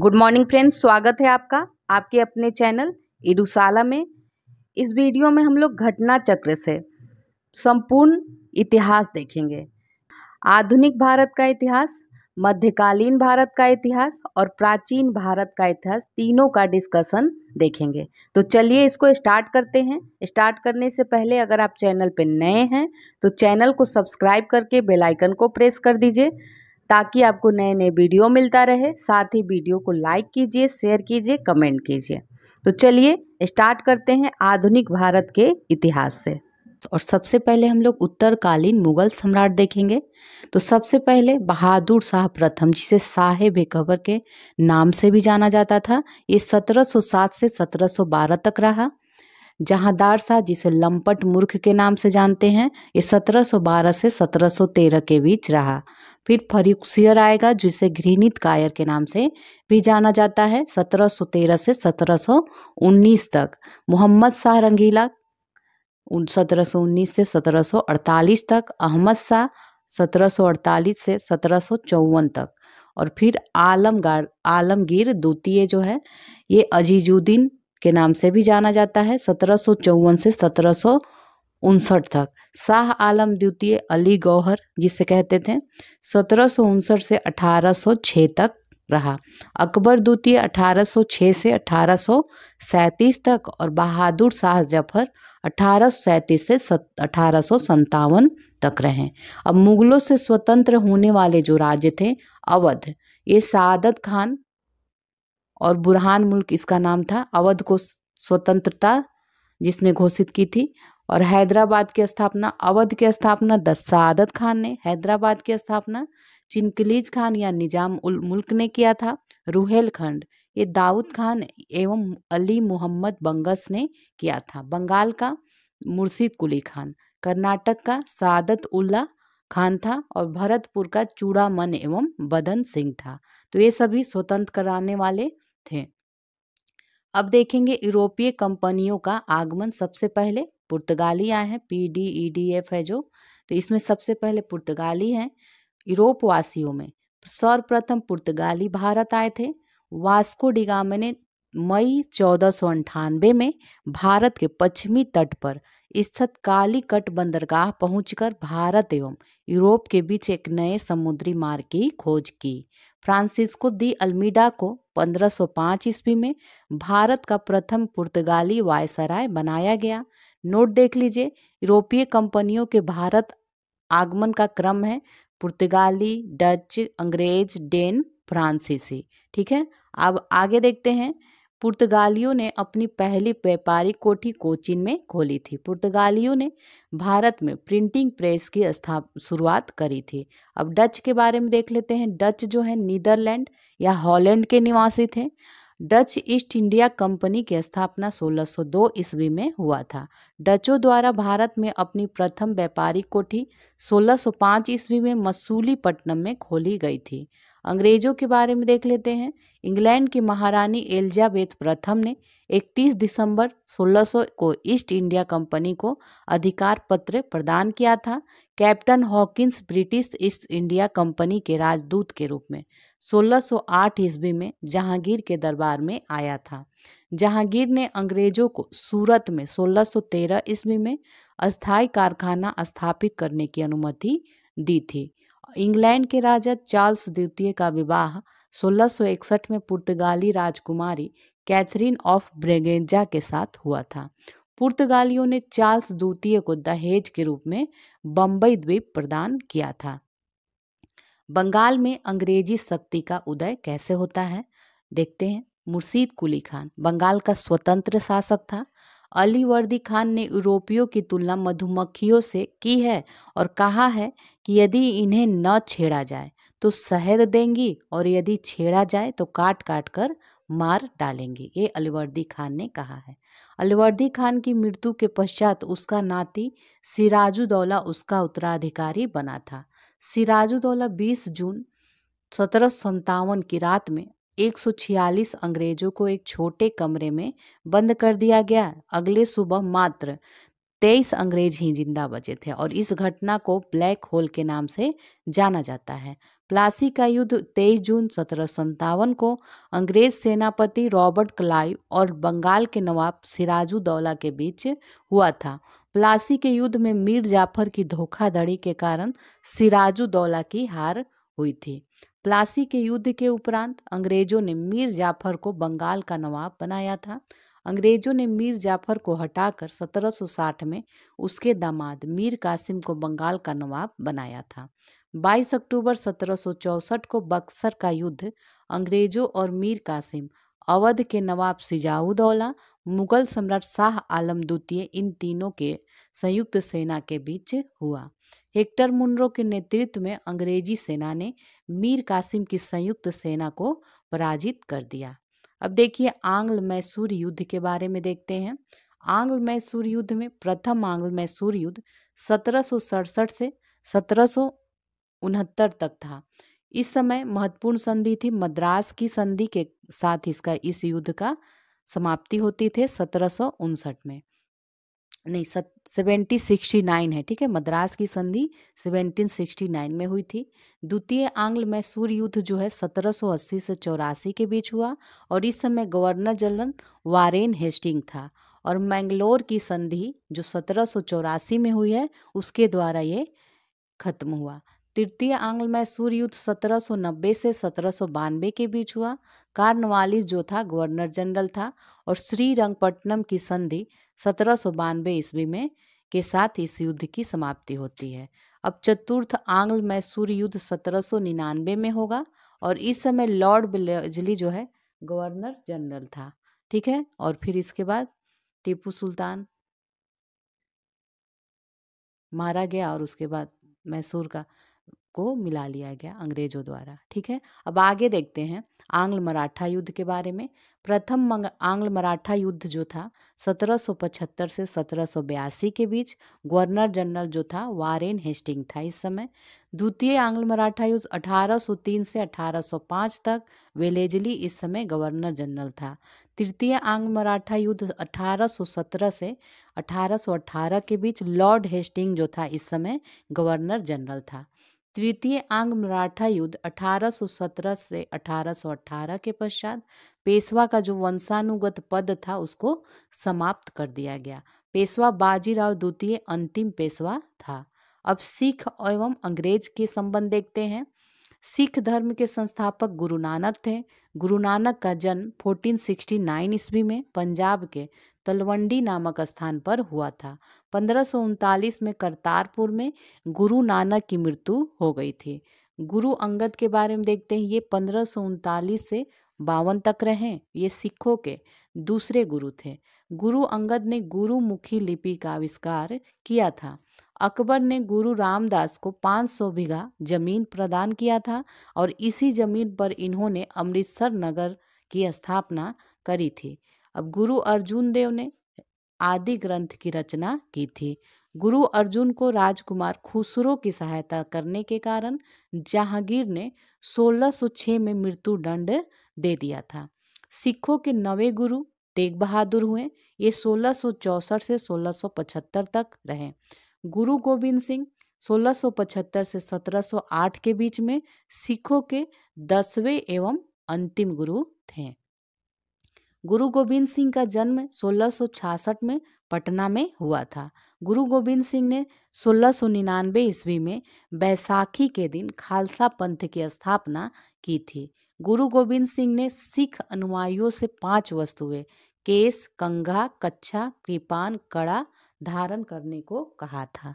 good morning friends स्वागत है आपका आपके अपने चैनल इरुसाला में इस वीडियो में हम लोग घटना चक्र से संपूर्ण इतिहास देखेंगे आधुनिक भारत का इतिहास मध्यकालीन भारत का इतिहास और प्राचीन भारत का इतिहास तीनों का डिस्कशन देखेंगे तो चलिए इसको स्टार्ट करते हैं स्टार्ट करने से पहले अगर आप चैनल पर नए हैं तो चैनल को सब्सक्राइब करके बेलाइकन को प्रेस कर दीजिए ताकि आपको नए नए वीडियो मिलता रहे साथ ही वीडियो को लाइक कीजिए शेयर कीजिए कमेंट कीजिए तो चलिए स्टार्ट करते हैं आधुनिक भारत के इतिहास से और सबसे पहले हम लोग उत्तरकालीन मुगल सम्राट देखेंगे तो सबसे पहले बहादुर शाह प्रथम जिसे साहेब खबर के नाम से भी जाना जाता था ये 1707 से 1712 तक रहा जहादार शाह जिसे लंपट मूर्ख के नाम से जानते हैं ये 1712 से 1713 के बीच रहा फिर फरीक्सियर आएगा जिसे घृणित कायर के नाम से भी जाना जाता है 1713 से 1719 तक मोहम्मद शाह रंगीला सत्रह से 1748 तक अहमद शाह 1748 से सत्रह तक और फिर आलमगार आलमगीर द्वितीय जो है ये अजीजुद्दीन के नाम से भी जाना जाता है सत्रह से सत्रह उनसठ तक शाह आलम द्वितीय अली गौहर जिसे कहते थे सत्रह से 1806 तक रहा अकबर द्वितीय 1806 से अठारह तक और बहादुर शाह जफर अठारह से अठारह तक रहे अब मुगलों से स्वतंत्र होने वाले जो राज्य थे अवध ये सादत खान और बुरहान मुल्क इसका नाम था अवध को स्वतंत्रता जिसने घोषित की थी और हैदराबाद की स्थापना अवध की स्थापना दसादत खान ने हैदराबाद की स्थापना चिनकलीज खान या निजाम उल मुल्क ने किया था रुहेलखंड ये दाऊद खान एवं अली मोहम्मद बंगस ने किया था बंगाल का मुर्शीद कुली खान कर्नाटक का सादत उल्ला खान था और भरतपुर का चूड़ामन एवं बदन सिंह था तो ये सभी स्वतंत्र कराने वाले थे अब देखेंगे यूरोपीय कंपनियों का आगमन सबसे पहले पुर्तगाली आए हैं P D E D F है जो तो इसमें सबसे पहले पुर्तगाली हैं यूरोप वासियों में सर्वप्रथम पुर्तगाली भारत आए थे वास्को डिगामे ने मई चौदह में भारत के पश्चिमी तट पर स्थित कालीकट बंदरगाह पहुंचकर भारत एवं यूरोप के बीच एक नए समुद्री मार्ग की खोज की फ्रांसिस्को दी अल्मीडा को 1505 ईस्वी में भारत का प्रथम पुर्तगाली वायसराय बनाया गया नोट देख लीजिए यूरोपीय कंपनियों के भारत आगमन का क्रम है पुर्तगाली डच अंग्रेज डेन फ्रांसीसी ठीक है अब आगे देखते हैं पुर्तगालियों ने अपनी पहली व्यापारिक कोठी कोचिन में खोली थी पुर्तगालियों ने भारत में प्रिंटिंग प्रेस की स्थाप शुरुआत करी थी अब डच के बारे में देख लेते हैं डच जो है नीदरलैंड या हॉलैंड के निवासी थे डच ईस्ट इंडिया कंपनी की स्थापना 1602 ईस्वी में हुआ था डचों द्वारा भारत में अपनी प्रथम व्यापारिक कोठी 1605 ईस्वी में मसूलीपट्टनम में खोली गई थी अंग्रेजों के बारे में देख लेते हैं इंग्लैंड की महारानी एलिजाबेथ प्रथम ने 31 दिसंबर 1600 को ईस्ट इंडिया कंपनी को अधिकार पत्र प्रदान किया था captain Hawkins British East India Company के राजदूत के रूप में 1608 ईस्वी में जहांगीर के दरबार में आया था जहांगीर ने अंग्रेजों को सूरत में 1613 ईस्वी में अस्थायी कारखाना स्थापित करने की अनुमति दी थी इंग्लैंड के राजा चार्ल्स द्वितीय का विवाह 1661 में पुर्तगाली राजकुमारी कैथरीन ऑफ ब्रेगेंजा के साथ हुआ था पुर्तगालियों ने चार्ल्स द्वितीय को दहेज के रूप में बम्बई द्वीप प्रदान किया था बंगाल में अंग्रेजी शक्ति का उदय कैसे होता है देखते हैं मुर्शीद कुली खान बंगाल का स्वतंत्र शासक था अलीवर्दी खान ने यूरोपियों की तुलना मधुमक्खियों से की है और कहा है कि यदि इन्हें न छेड़ा जाए तो शहद देंगी और यदि छेड़ा जाए तो काट काट कर मार डालेंगी ये अलीवर्दी खान ने कहा है अलवर्दी खान की मृत्यु के पश्चात उसका नाती सिराजुद्दौला उसका उत्तराधिकारी बना था सिराजुद्दौला 20 जून सत्रह की रात में 146 अंग्रेजों को एक छोटे कमरे में बंद कर दिया गया अगले सुबह मात्र तेईस अंग्रेज ही जिंदा बचे थे और इस घटना को ब्लैक होल के नाम से जाना जाता है प्लासी का युद्ध 23 जून सत्रह को अंग्रेज सेनापति रॉबर्ट क्लाइव और बंगाल के नवाब सिराजुद्दौला के बीच हुआ था प्लासी के युद्ध में मीर जाफर की धोखाधड़ी के कारण सिराजुद्दौला की हार हुई थी प्लासी के युद्ध के उपरांत अंग्रेजों ने मीर जाफर को बंगाल का नवाब बनाया था अंग्रेजों ने मीर जाफर को हटाकर 1760 में उसके दामाद मीर कासिम को बंगाल का नवाब बनाया था 22 अक्टूबर 1764 को बक्सर का युद्ध अंग्रेजों और मीर कासिम अवध के नवाब सिजाउदौला मुगल सम्राट शाह आलम द्वितीय इन तीनों के संयुक्त सेना के बीच हुआ हेक्टर मुंड्रो के नेतृत्व में अंग्रेजी सेना ने मीर कासिम की संयुक्त सेना को पराजित कर दिया अब देखिए आंग्ल मैसूर युद्ध के बारे में देखते हैं आंग्ल मैसूर युद्ध में प्रथम आंग्ल मैसूर युद्ध सत्रह से सत्रह तक था इस समय महत्वपूर्ण संधि थी मद्रास की संधि के साथ इसका इस युद्ध का समाप्ति होती थे सत्रह में नहीं सत सेवेंटीन सिक्सटी नाइन है ठीक है मद्रास की संधि सेवेंटीन सिक्सटी नाइन में हुई थी द्वितीय आंग्ल में सूर्य युद्ध जो है सत्रह सौ अस्सी से चौरासी के बीच हुआ और इस समय गवर्नर जनरल वारेन हेस्टिंग था और मैंगलोर की संधि जो सत्रह सौ चौरासी में हुई है उसके द्वारा ये खत्म हुआ तृतीय आंग्ल में सूर्य युद्ध सत्रह से सत्रह के बीच हुआ कार्नवालिस जो था गवर्नर जनरल था और श्रीरंगपट्टनम की संधि सत्रह सौ ईस्वी में के साथ इस युद्ध की समाप्ति होती है अब चतुर्थ आंग्ल में सूर्य युद्ध सत्रह में होगा और इस समय लॉर्ड बिलजली जो है गवर्नर जनरल था ठीक है और फिर इसके बाद टीपू सुल्तान मारा गया और उसके बाद मैसूर का को मिला लिया गया अंग्रेजों द्वारा ठीक है अब आगे देखते हैं आंग्ल मराठा युद्ध के बारे में प्रथम आंग्ल मराठा युद्ध जो था 1775 से 1782 के बीच गवर्नर जनरल जो था वारेन हेस्टिंग था इस समय द्वितीय आंग्ल मराठा युद्ध 1803 से 1805 तक वेलेजली इस समय गवर्नर जनरल था तृतीय आंग्ल मराठा युद्ध 1817 से 1818 के बीच लॉर्ड हेस्टिंग जो था इस समय गवर्नर जनरल था तृतीय आंग मराठा युद्ध 1817 से 1818 के पश्चात पेशवा का जो वंशानुगत पद था उसको समाप्त कर दिया गया पेशवा बाजीराव द्वितीय अंतिम पेशवा था अब सिख एवं अंग्रेज के संबंध देखते हैं सिख धर्म के संस्थापक गुरु नानक थे गुरु नानक का जन्म 1469 ईस्वी में पंजाब के तलवंडी नामक स्थान पर हुआ था पंद्रह में करतारपुर में गुरु नानक की मृत्यु हो गई थी गुरु अंगद के बारे में देखते हैं ये पंद्रह से बावन तक रहे ये सिखों के दूसरे गुरु थे गुरु अंगद ने गुरुमुखी लिपि का आविष्कार किया था अकबर ने गुरु रामदास को 500 बीघा जमीन प्रदान किया था और इसी जमीन पर इन्होंने अमृतसर नगर की स्थापना करी थी अब गुरु अर्जुन देव ने आदि ग्रंथ की रचना की थी गुरु अर्जुन को राजकुमार खुसरो की सहायता करने के कारण जहांगीर ने 1606 में मृत्यु दंड दे दिया था सिखों के नवे गुरु तेग बहादुर हुए ये 1664 से 1675 तक रहे गुरु गोविंद सिंह 1675 से 1708 के बीच में सिखों के दसवें एवं अंतिम गुरु थे गुरु गोविंद सिंह का जन्म 1666 में पटना में हुआ था गुरु गोविंद सिंह ने 1699 सौ ईस्वी में बैसाखी के दिन खालसा पंथ की स्थापना की थी गुरु गोविंद सिंह ने सिख अनुयायियों से पांच वस्तुएं केस कंघा कच्छा कृपान कड़ा धारण करने को कहा था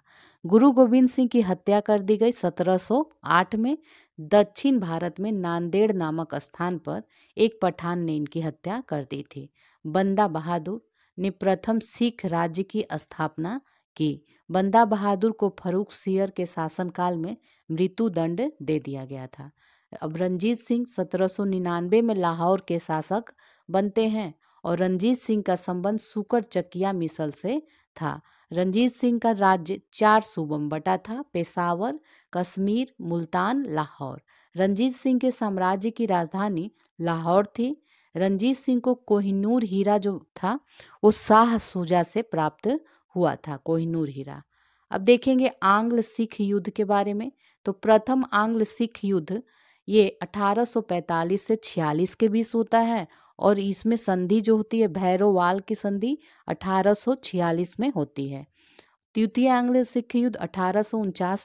गुरु गोविंद सिंह की हत्या कर दी गई 1708 में दक्षिण भारत में नांदेड़ नामक स्थान पर एक पठान ने इनकी हत्या कर दी थी बंदा बहादुर ने प्रथम सिख राज्य की स्थापना की बंदा बहादुर को फरूख सियर के शासनकाल में मृत्यु दंड दे दिया गया था अब रंजीत सिंह 1799 में लाहौर के शासक बनते हैं और रंजीत सिंह का संबंध सुकर चकिया मिसल से था रंजीत सिंह का राज्य चार सूबों में बटा था पेशावर कश्मीर मुल्तान लाहौर रंजीत सिंह के साम्राज्य की राजधानी लाहौर थी रंजीत सिंह को कोहिनूर हीरा जो था वो शाह सूजा से प्राप्त हुआ था कोहिनूर हीरा अब देखेंगे आंग्ल सिख युद्ध के बारे में तो प्रथम आंग्ल सिख युद्ध ये 1845 से 46 के बीच होता है और इसमें संधि जो होती है भैरोवाल की संधि 1846 में होती है तृतीय आंग्ल सिख युद्ध अठारह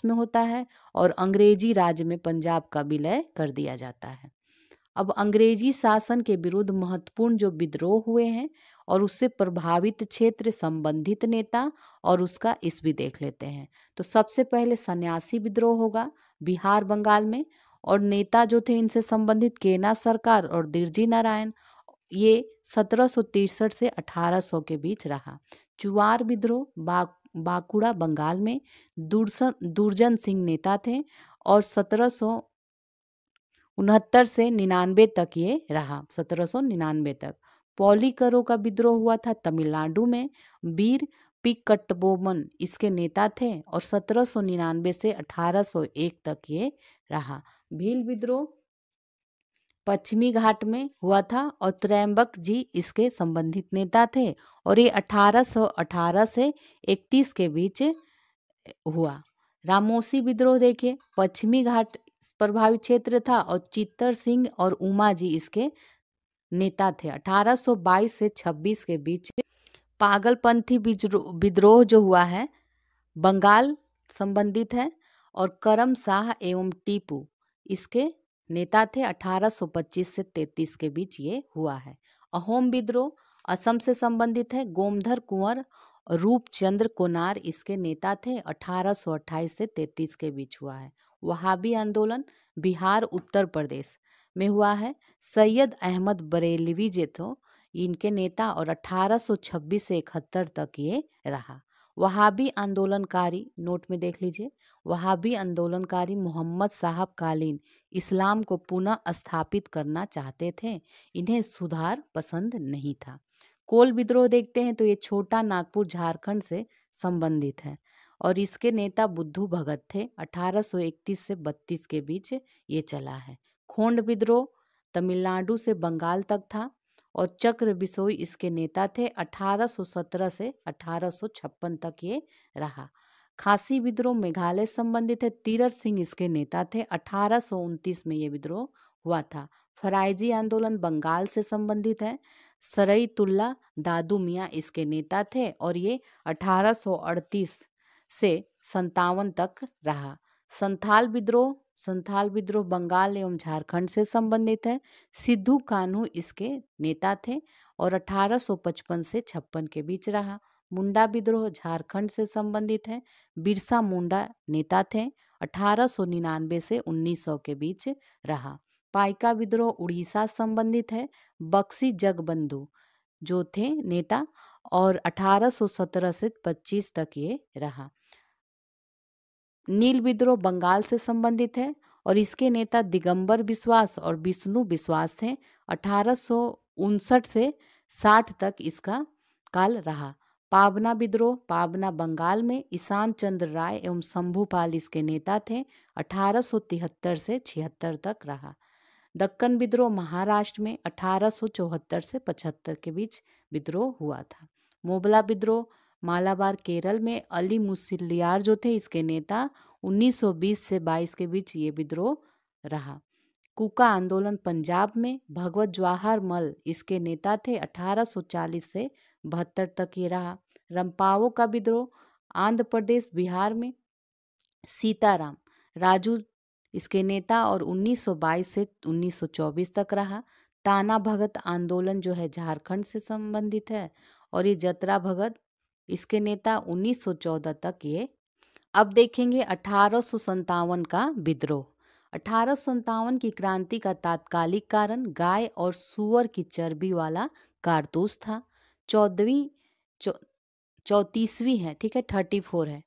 में होता है और अंग्रेजी राज्य में पंजाब का विलय कर दिया जाता है अब अंग्रेजी शासन के विरुद्ध महत्वपूर्ण जो विद्रोह हुए हैं और उससे प्रभावित क्षेत्र संबंधित नेता और उसका इस भी देख लेते हैं तो सबसे पहले सन्यासी विद्रोह होगा बिहार बंगाल में और नेता जो थे इनसे संबंधित केना सरकार और दिर्जी नारायण ये सत्रह से 1800 के बीच रहा चुवार विद्रोह बा, बाकुड़ा बंगाल में दूरसन दुर्जन सिंह नेता थे और सत्रह उनहत्तर से निन्यानवे तक ये रहा सत्रह निन्यानवे तक पॉलीकरो का विद्रोह हुआ था तमिलनाडु में वीर पिकटबोमन इसके नेता थे और सत्रह से 1801 तक ये रहा भील विद्रोह पश्चिमी घाट में हुआ था और त्रयंबक जी इसके संबंधित नेता थे और ये 1818 से 31 के बीच हुआ रामोसी विद्रोह देखिए पश्चिमी घाट प्रभावित क्षेत्र था और चित्तर सिंह और उमा जी इसके नेता थे 1822 से 26 के बीच पागलपंथी विद्रोह जो हुआ है बंगाल संबंधित है और करम शाह एवं टीपू इसके नेता थे 1825 से 33 के बीच ये हुआ है अहोम विद्रोह असम से संबंधित है गोमधर कुंवर रूपचंद्र कोनार इसके नेता थे 1828 से 33 के बीच हुआ है वहाबी आंदोलन बिहार उत्तर प्रदेश में हुआ है सैयद अहमद बरेलवी जे थो इनके नेता और 1826 से इकहत्तर तक ये रहा वहाबी आंदोलनकारी नोट में देख लीजिए वहाबी आंदोलनकारी मोहम्मद साहब कालीन इस्लाम को पुनः स्थापित करना चाहते थे इन्हें सुधार पसंद नहीं था कोल विद्रोह देखते हैं तो ये छोटा नागपुर झारखंड से संबंधित है और इसके नेता बुद्धू भगत थे 1831 से 32 के बीच ये चला है खोंड विद्रोह तमिलनाडु से बंगाल तक था और चक्र बिसोई इसके नेता थे 1817 से 1856 तक ये रहा खासी विद्रोह मेघालय संबंधित है तीरथ सिंह इसके नेता थे अठारह में ये विद्रोह हुआ था फराइजी आंदोलन बंगाल से संबंधित है सरई तुल्ला दादू मियाँ इसके नेता थे और ये 1838 से संतावन तक रहा संथाल विद्रोह संथाल विद्रोह बंगाल एवं झारखंड से संबंधित है सिद्धू कान्हू इसके नेता थे और 1855 से छप्पन के बीच रहा मुंडा विद्रोह झारखंड से संबंधित है बिरसा मुंडा नेता थे 1899 से 1900 के बीच रहा पाइका विद्रोह उड़ीसा संबंधित है बक्सी जगबंधु जो थे नेता और 1817 से 25 तक ये रहा नील विद्रोह बंगाल से संबंधित है और इसके नेता दिगंबर विश्वास और विष्णु विश्वास थे अठारह से 60 तक इसका काल रहा पावना विद्रोह पावना बंगाल में ईशान चंद्र राय एवं शंभुपाल इसके नेता थे अठारह से छिहत्तर तक रहा दक्कन विद्रोह महाराष्ट्र में अठारह से 75 के बीच विद्रोह हुआ था मोबला विद्रोह मालाबार केरल में अली मुसिलियार जो थे इसके नेता 1920 से 22 के बीच ये विद्रोह रहा कुका आंदोलन पंजाब में भगवत जवाहर मल इसके नेता थे 1840 से बहत्तर तक ये रहा रंपावो का विद्रोह आंध्र प्रदेश बिहार में सीताराम राजू इसके नेता और 1922 से 1924 तक रहा ताना भगत आंदोलन जो है झारखंड से संबंधित है और ये जतरा भगत इसके नेता 1914 तक ये अब देखेंगे अठारह का विद्रोह अठारह की क्रांति का तात्कालिक कारण गाय और सुअर की चर्बी वाला कारतूस था चौदहवीं चौतीसवीं है ठीक है थर्टी फोर है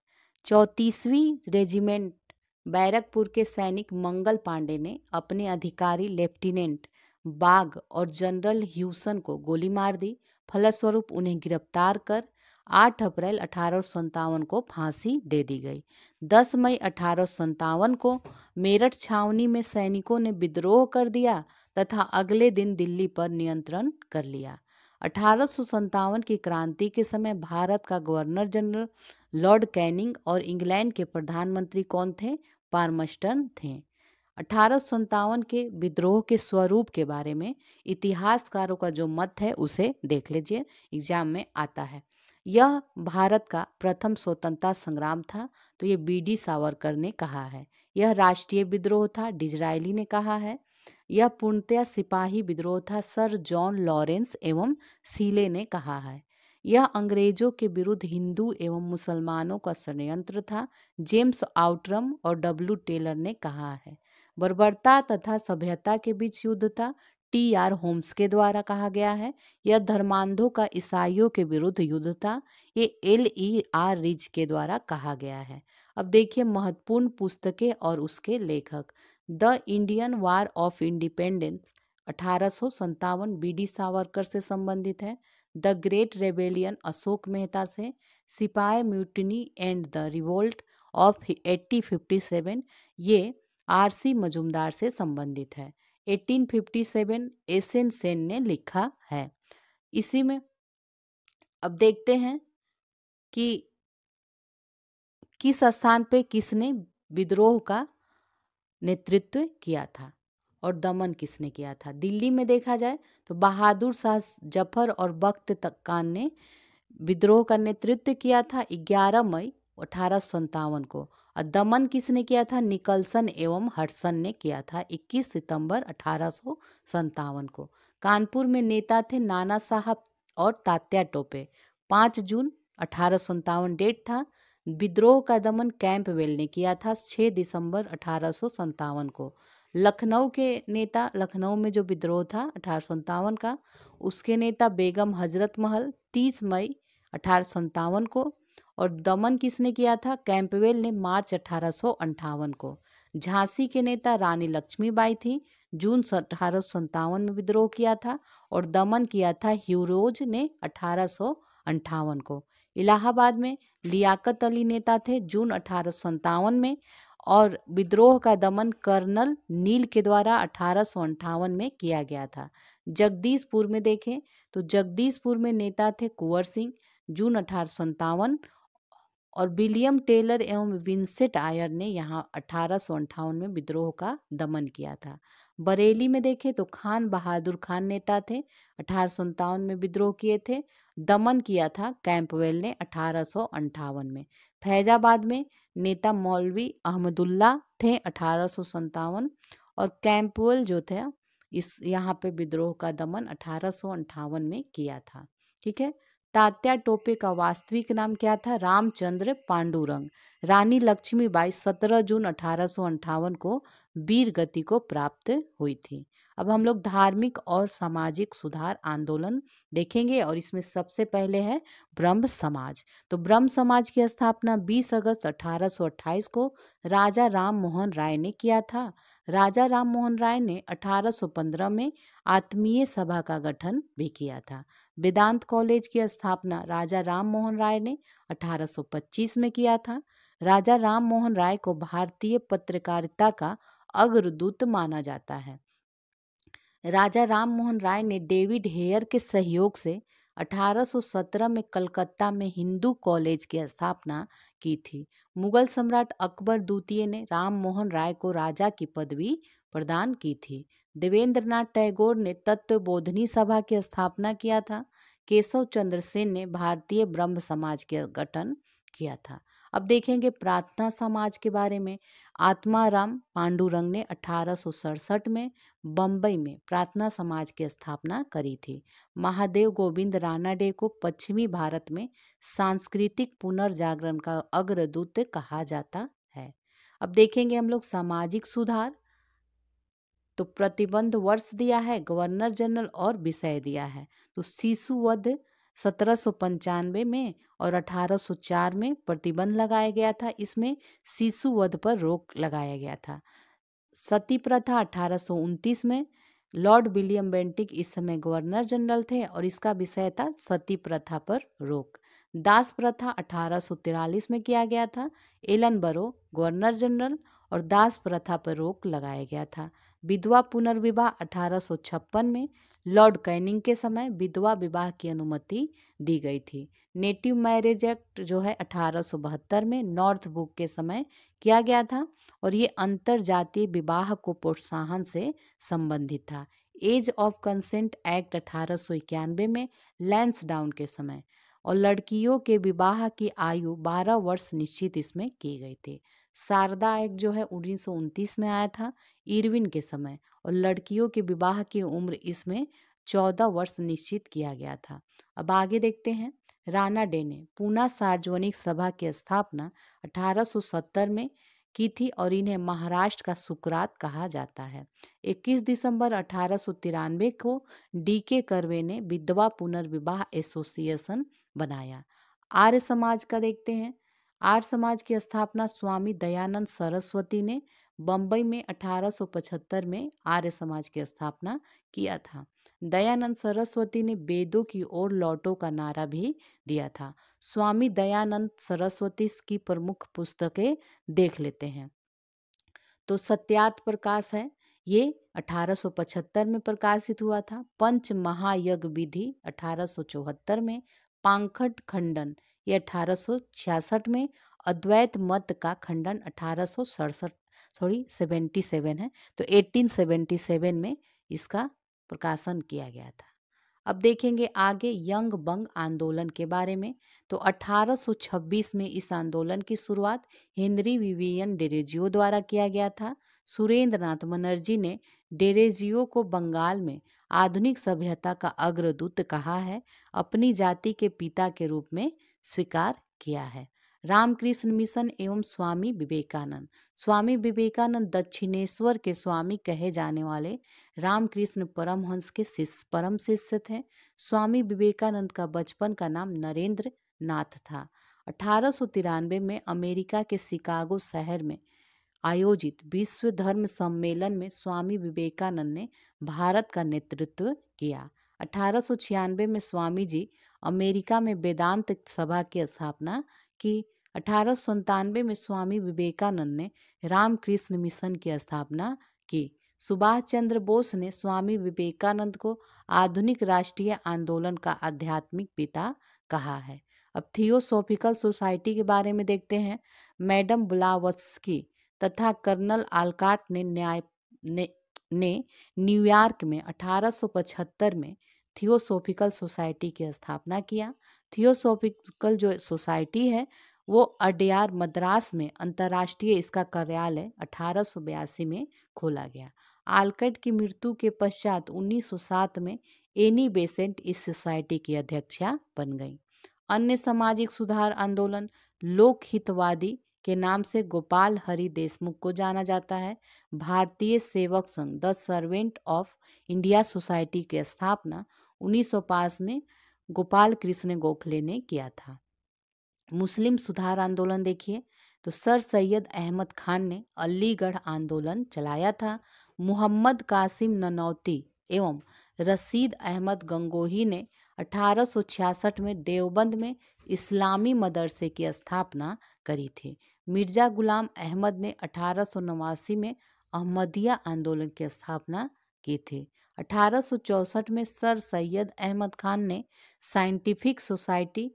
चौतीसवीं रेजिमेंट बैरकपुर के सैनिक मंगल पांडे ने अपने अधिकारी लेफ्टिनेंट बाग और जनरल ह्यूसन को गोली मार दी फलस्वरूप उन्हें गिरफ्तार कर 8 अप्रैल अठारह को फांसी दे दी गई 10 मई अठारह को मेरठ छावनी में सैनिकों ने विद्रोह कर दिया तथा अगले दिन दिल्ली पर नियंत्रण कर लिया अठारह की क्रांति के समय भारत का गवर्नर जनरल लॉर्ड कैनिंग और इंग्लैंड के प्रधानमंत्री कौन थे पार्मस्टन थे अठारह के विद्रोह के स्वरूप के बारे में इतिहासकारों का जो मत है उसे देख लीजिए एग्जाम में आता है यह भारत का प्रथम स्वतंत्रता संग्राम था तो ये बी डी सावरकर ने कहा है यह राष्ट्रीय विद्रोह था डिजराइली ने कहा है यह पूर्णतया सिपाही विद्रोह था सर जॉन लॉरेंस एवं सीले ने कहा है यह अंग्रेजों के विरुद्ध हिंदू एवं मुसलमानों का षडयंत्र था जेम्स आउटरम और डब्ल्यू टेलर ने कहा है बर्बरता तथा सभ्यता के बीच युद्ध था टी आर होम्स के द्वारा कहा गया है यह धर्मांधों का ईसाइयों के विरुद्ध युद्ध था ये एल ई आर रिज के द्वारा कहा गया है अब देखिए महत्वपूर्ण पुस्तकें और उसके लेखक the Indian War of Independence अठारह सौ बी डी सावरकर से संबंधित है the great rebellion Ashok Mehta से sipahi mutiny and the revolt of eighty fifty seven ये आर सी मजुमदार से संबंधित है 1857 एसएन सेन ने लिखा है इसी में अब देखते हैं कि किस स्थान पे किसने विद्रोह का नेतृत्व किया था और दमन किसने किया था दिल्ली में देखा जाए तो बहादुर शाह जफर और बख्त तक्कान ने विद्रोह का नेतृत्व किया था 11 मई 1857 अठारह को और दमन किसने किया था निकलसन एवं हर्सन ने किया था 21 सितंबर अठारह को कानपुर में नेता थे नाना साहब और तात्या टोपे 5 जून अठारह डेट था विद्रोह का दमन कैंप वेल ने किया था 6 दिसंबर अठारह को लखनऊ के नेता लखनऊ में जो विद्रोह था अठारह का उसके नेता बेगम हजरत महल 30 मई अठारह को और दमन किसने किया था कैंपवेल ने मार्च अठारह को झांसी के नेता रानी लक्ष्मीबाई थी जून अठारह में विद्रोह किया था और दमन किया था ह्यूरोज ने अठारह को इलाहाबाद में लियाकत अली नेता थे जून अठारह में और विद्रोह का दमन कर्नल नील के द्वारा अठारह में किया गया था जगदीशपुर में देखें तो जगदीशपुर में नेता थे कुंवर सिंह जून अठारह और विलियम टेलर एवं विंसेंट आयर ने यहाँ अठारह में विद्रोह का दमन किया था बरेली में देखें तो खान बहादुर खान नेता थे अठारह में विद्रोह किए थे दमन किया था कैंपवेल ने अठारह में फैजाबाद में नेता मौलवी अहमदुल्ला थे अठारह और कैंपवेल जो थे इस यहाँ पे विद्रोह का दमन अठारह में किया था ठीक है तात्या टोपे का वास्तविक नाम क्या था रामचंद्र पांडुरंग रानी लक्ष्मीबाई 17 जून अठारह को वीर गति को प्राप्त हुई थी अब हम लोग धार्मिक और सामाजिक सुधार आंदोलन देखेंगे और इसमें सबसे पहले है ब्रह्म समाज तो ब्रह्म समाज की स्थापना 20 अगस्त अठारह को राजा राम मोहन राय ने किया था राजा राम मोहन राय ने 1815 में आत्मीय सभा का गठन भी किया था वेदांत कॉलेज की स्थापना राजा राम मोहन राय ने 1825 में किया था राजा राम मोहन राय को भारतीय पत्रकारिता का अग्रदूत माना जाता है राजा राम मोहन राय ने डेविड हेयर के सहयोग से 1817 में कलकत्ता में हिंदू कॉलेज की स्थापना की थी मुगल सम्राट अकबर द्वितीय ने राम मोहन राय को राजा की पदवी प्रदान की थी देवेंद्रनाथ टैगोर ने तत्व बोधनी सभा की स्थापना किया था केशव चंद्र सेन ने भारतीय ब्रह्म समाज के गठन किया था अब देखेंगे प्रार्थना समाज के बारे में आत्माराम पांडुरंग ने अठारह में बम्बई में प्रार्थना समाज की स्थापना करी थी महादेव गोविंद रानाडे को पश्चिमी भारत में सांस्कृतिक पुनर्जागरण का अग्रदूत कहा जाता है अब देखेंगे हम लोग सामाजिक सुधार तो प्रतिबंध वर्ष दिया है गवर्नर जनरल और विषय दिया है तो शिशुवध सत्रह में और 1804 में प्रतिबंध लगाया गया था इसमें शिशु वध पर रोक लगाया गया था सती प्रथा अठारह में लॉर्ड विलियम बेंटिक इस समय गवर्नर जनरल थे और इसका विषय था सती प्रथा पर रोक दास प्रथा अठारह में किया गया था एलन बरो गवर्नर जनरल और दास प्रथा पर रोक लगाया गया था विधवा पुनर्विवाह अठारह में लॉर्ड कैनिंग के समय विधवा विवाह की अनुमति दी गई थी नेटिव मैरिज एक्ट जो है अठारह में नॉर्थ बुक के समय किया गया था और ये अंतर जातीय विवाह को प्रोत्साहन से संबंधित था एज ऑफ कंसेंट एक्ट अठारह में लैंस डाउन के समय और लड़कियों के विवाह की आयु 12 वर्ष निश्चित इसमें की गई थी शारदा एक्ट जो है उन्नीस में आया था इरविन के समय और लड़कियों के विवाह की उम्र इसमें चौदह वर्ष निश्चित किया गया था अब आगे देखते हैं राणा डे ने पूना सार्वजनिक सभा की स्थापना 1870 में की थी और इन्हें महाराष्ट्र का सुकरात कहा जाता है 21 दिसंबर अठारह को डी के करवे ने विधवा पुनर्विवाह एसोसिएशन बनाया आर्य समाज का देखते हैं आर समाज की स्थापना स्वामी दयानंद सरस्वती ने बम्बई में 1875 में आर्य समाज की स्थापना किया था दयानंद सरस्वती ने वेदों की ओर लौटो का नारा भी दिया था स्वामी दयानंद सरस्वती की प्रमुख पुस्तकें देख लेते हैं तो सत्यात प्रकाश है ये 1875 में प्रकाशित हुआ था पंच महायज्ञ विधि 1874 में पांखट खंडन ये अठारह में अद्वैत मत का खंडन अठारह सॉरी 77 है तो 1877 में इसका प्रकाशन किया गया था अब देखेंगे आगे यंग बंग आंदोलन के बारे में तो 1826 में इस आंदोलन की शुरुआत हेनरी विवियन डेरेजियो द्वारा किया गया था सुरेंद्र नाथ बनर्जी ने डेरेजियो को बंगाल में आधुनिक सभ्यता का अग्रदूत कहा है अपनी जाति के पिता के रूप में स्वीकार किया है रामकृष्ण मिशन एवं स्वामी विवेकानंद स्वामी विवेकानंद दक्षिणेश्वर के स्वामी कहे जाने वाले रामकृष्ण परमहंस के शिष्य परम शिष्य थे स्वामी विवेकानंद का बचपन का नाम नरेंद्र नाथ था अठारह में अमेरिका के शिकागो शहर में आयोजित विश्व धर्म सम्मेलन में स्वामी विवेकानंद ने भारत का नेतृत्व किया 1896 में स्वामी जी अमेरिका में वेदांत सभा की स्थापना की अठारह में स्वामी विवेकानंद ने रामकृष्ण मिशन की स्थापना की सुभाष चंद्र बोस ने स्वामी विवेकानंद को आधुनिक राष्ट्रीय आंदोलन का आध्यात्मिक पिता कहा है अब थियोसोफिकल सोसाइटी के बारे में देखते हैं मैडम बुलावस्की तथा कर्नल आलकाट ने न्याय ने ने न्यूयॉर्क में 1875 में थियोसोफिकल सोसाइटी की स्थापना किया थियोसोफिकल जो सोसाइटी है वो अडयार मद्रास में अंतर्राष्ट्रीय इसका कार्यालय अठारह में खोला गया आलकट की मृत्यु के पश्चात 1907 में एनी बेसेंट इस सोसाइटी की अध्यक्षा बन गई अन्य सामाजिक सुधार आंदोलन लोकहितवादी के नाम से गोपाल हरि देशमुख को जाना जाता है भारतीय Sevak Sangh the servant of India society की स्थापना 1905 में गोपाल कृष्ण गोखले ने किया था मुस्लिम सुधार आंदोलन देखिए तो सर सैयद अहमद खान ने अलीगढ़ आंदोलन चलाया था मोहम्मद कासिम ननौती एवं रसीद अहमद गंगोही ने अठारह में देवबंद में इस्लामी मदरसे की स्थापना करी थी मिर्ज़ा गुलाम अहमद ने अठारह में अहमदिया आंदोलन की स्थापना की थी अठारह में सर सैयद अहमद खान ने साइंटिफिक सोसाइटी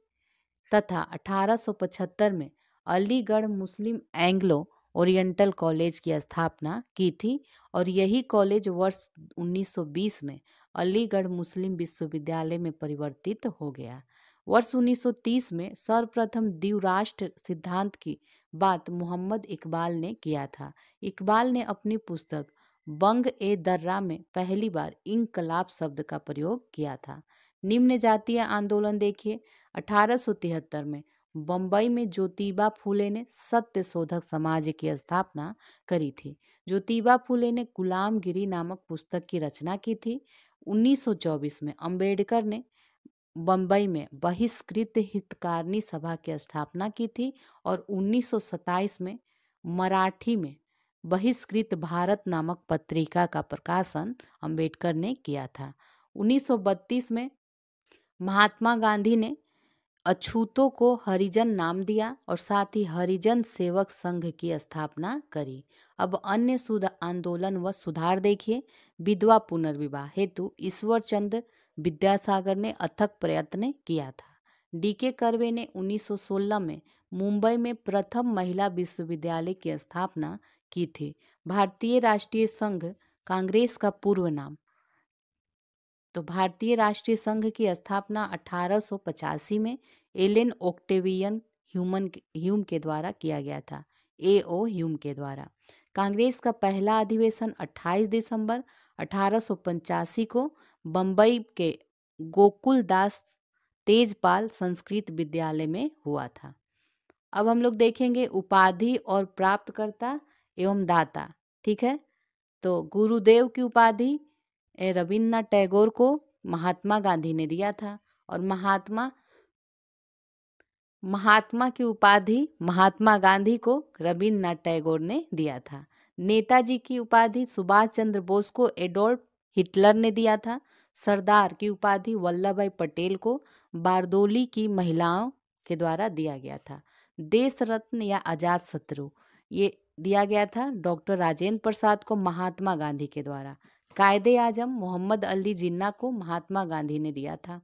तथा 1875 में Aligarh Muslim Anglo Oriental college की स्थापना की थी और यही कॉलेज वर्ष 1920 में अलीगढ़ मुस्लिम विश्वविद्यालय में परिवर्तित हो गया वर्ष 1930 में सर्वप्रथम द्विराष्ट्र सिद्धांत की बात मोहम्मद इकबाल ने किया था इकबाल ने अपनी पुस्तक बंग ए दर्रा में पहली बार इंकलाब शब्द का प्रयोग किया था निम्न जातीय आंदोलन देखिए अठारह में बम्बई में ज्योतिबा फूले ने सत्य शोधक समाज की स्थापना करी थी ज्योतिबा फूले ने गुलामगिरी नामक पुस्तक की रचना की थी 1924 में अंबेडकर ने बम्बई में बहिष्कृत हितकारिणी सभा की स्थापना की थी और 1927 में मराठी में बहिष्कृत भारत नामक पत्रिका का प्रकाशन अंबेडकर ने किया था 1932 में महात्मा गांधी ने अछूतों को हरिजन नाम दिया और साथ ही हरिजन सेवक संघ की स्थापना करी अब अन्य सुध आंदोलन व सुधार देखिए विधवा पुनर्विवाह हेतु ईश्वर चंद विद्यासागर ने अथक प्रयत्न किया था डीके करवे ने 1916 में मुंबई में प्रथम महिला विश्वविद्यालय की स्थापना की थी भारतीय राष्ट्रीय संघ कांग्रेस का पूर्व नाम तो भारतीय राष्ट्रीय संघ की स्थापना अठारह में एलेन ओक्टेवियन ह्यूमन ह्यूम के द्वारा किया गया था ए ओ ह्यूम के द्वारा कांग्रेस का पहला अधिवेशन 28 दिसंबर अठारह को बम्बई के गोकुलदास तेजपाल संस्कृत विद्यालय में हुआ था अब हम लोग देखेंगे उपाधि और प्राप्तकर्ता एवं दाता ठीक है तो गुरुदेव की उपाधि रविन्द्रनाथ टैगोर को महात्मा गांधी ने दिया था और महात्मा महात्मा की उपाधि महात्मा गांधी को रविन्द्रनाथ टैगोर ने दिया था नेताजी की उपाधि सुभाष चंद्र बोस को एडोल्फ हिटलर ने दिया था सरदार की उपाधि वल्लभ भाई पटेल को बारदोली की महिलाओं के द्वारा दिया गया था देश रत्न या आजाद शत्रु ये दिया गया था डॉक्टर राजेंद्र प्रसाद को महात्मा गांधी के द्वारा कायद आजम मोहम्मद अली जिन्ना को महात्मा गांधी ने दिया था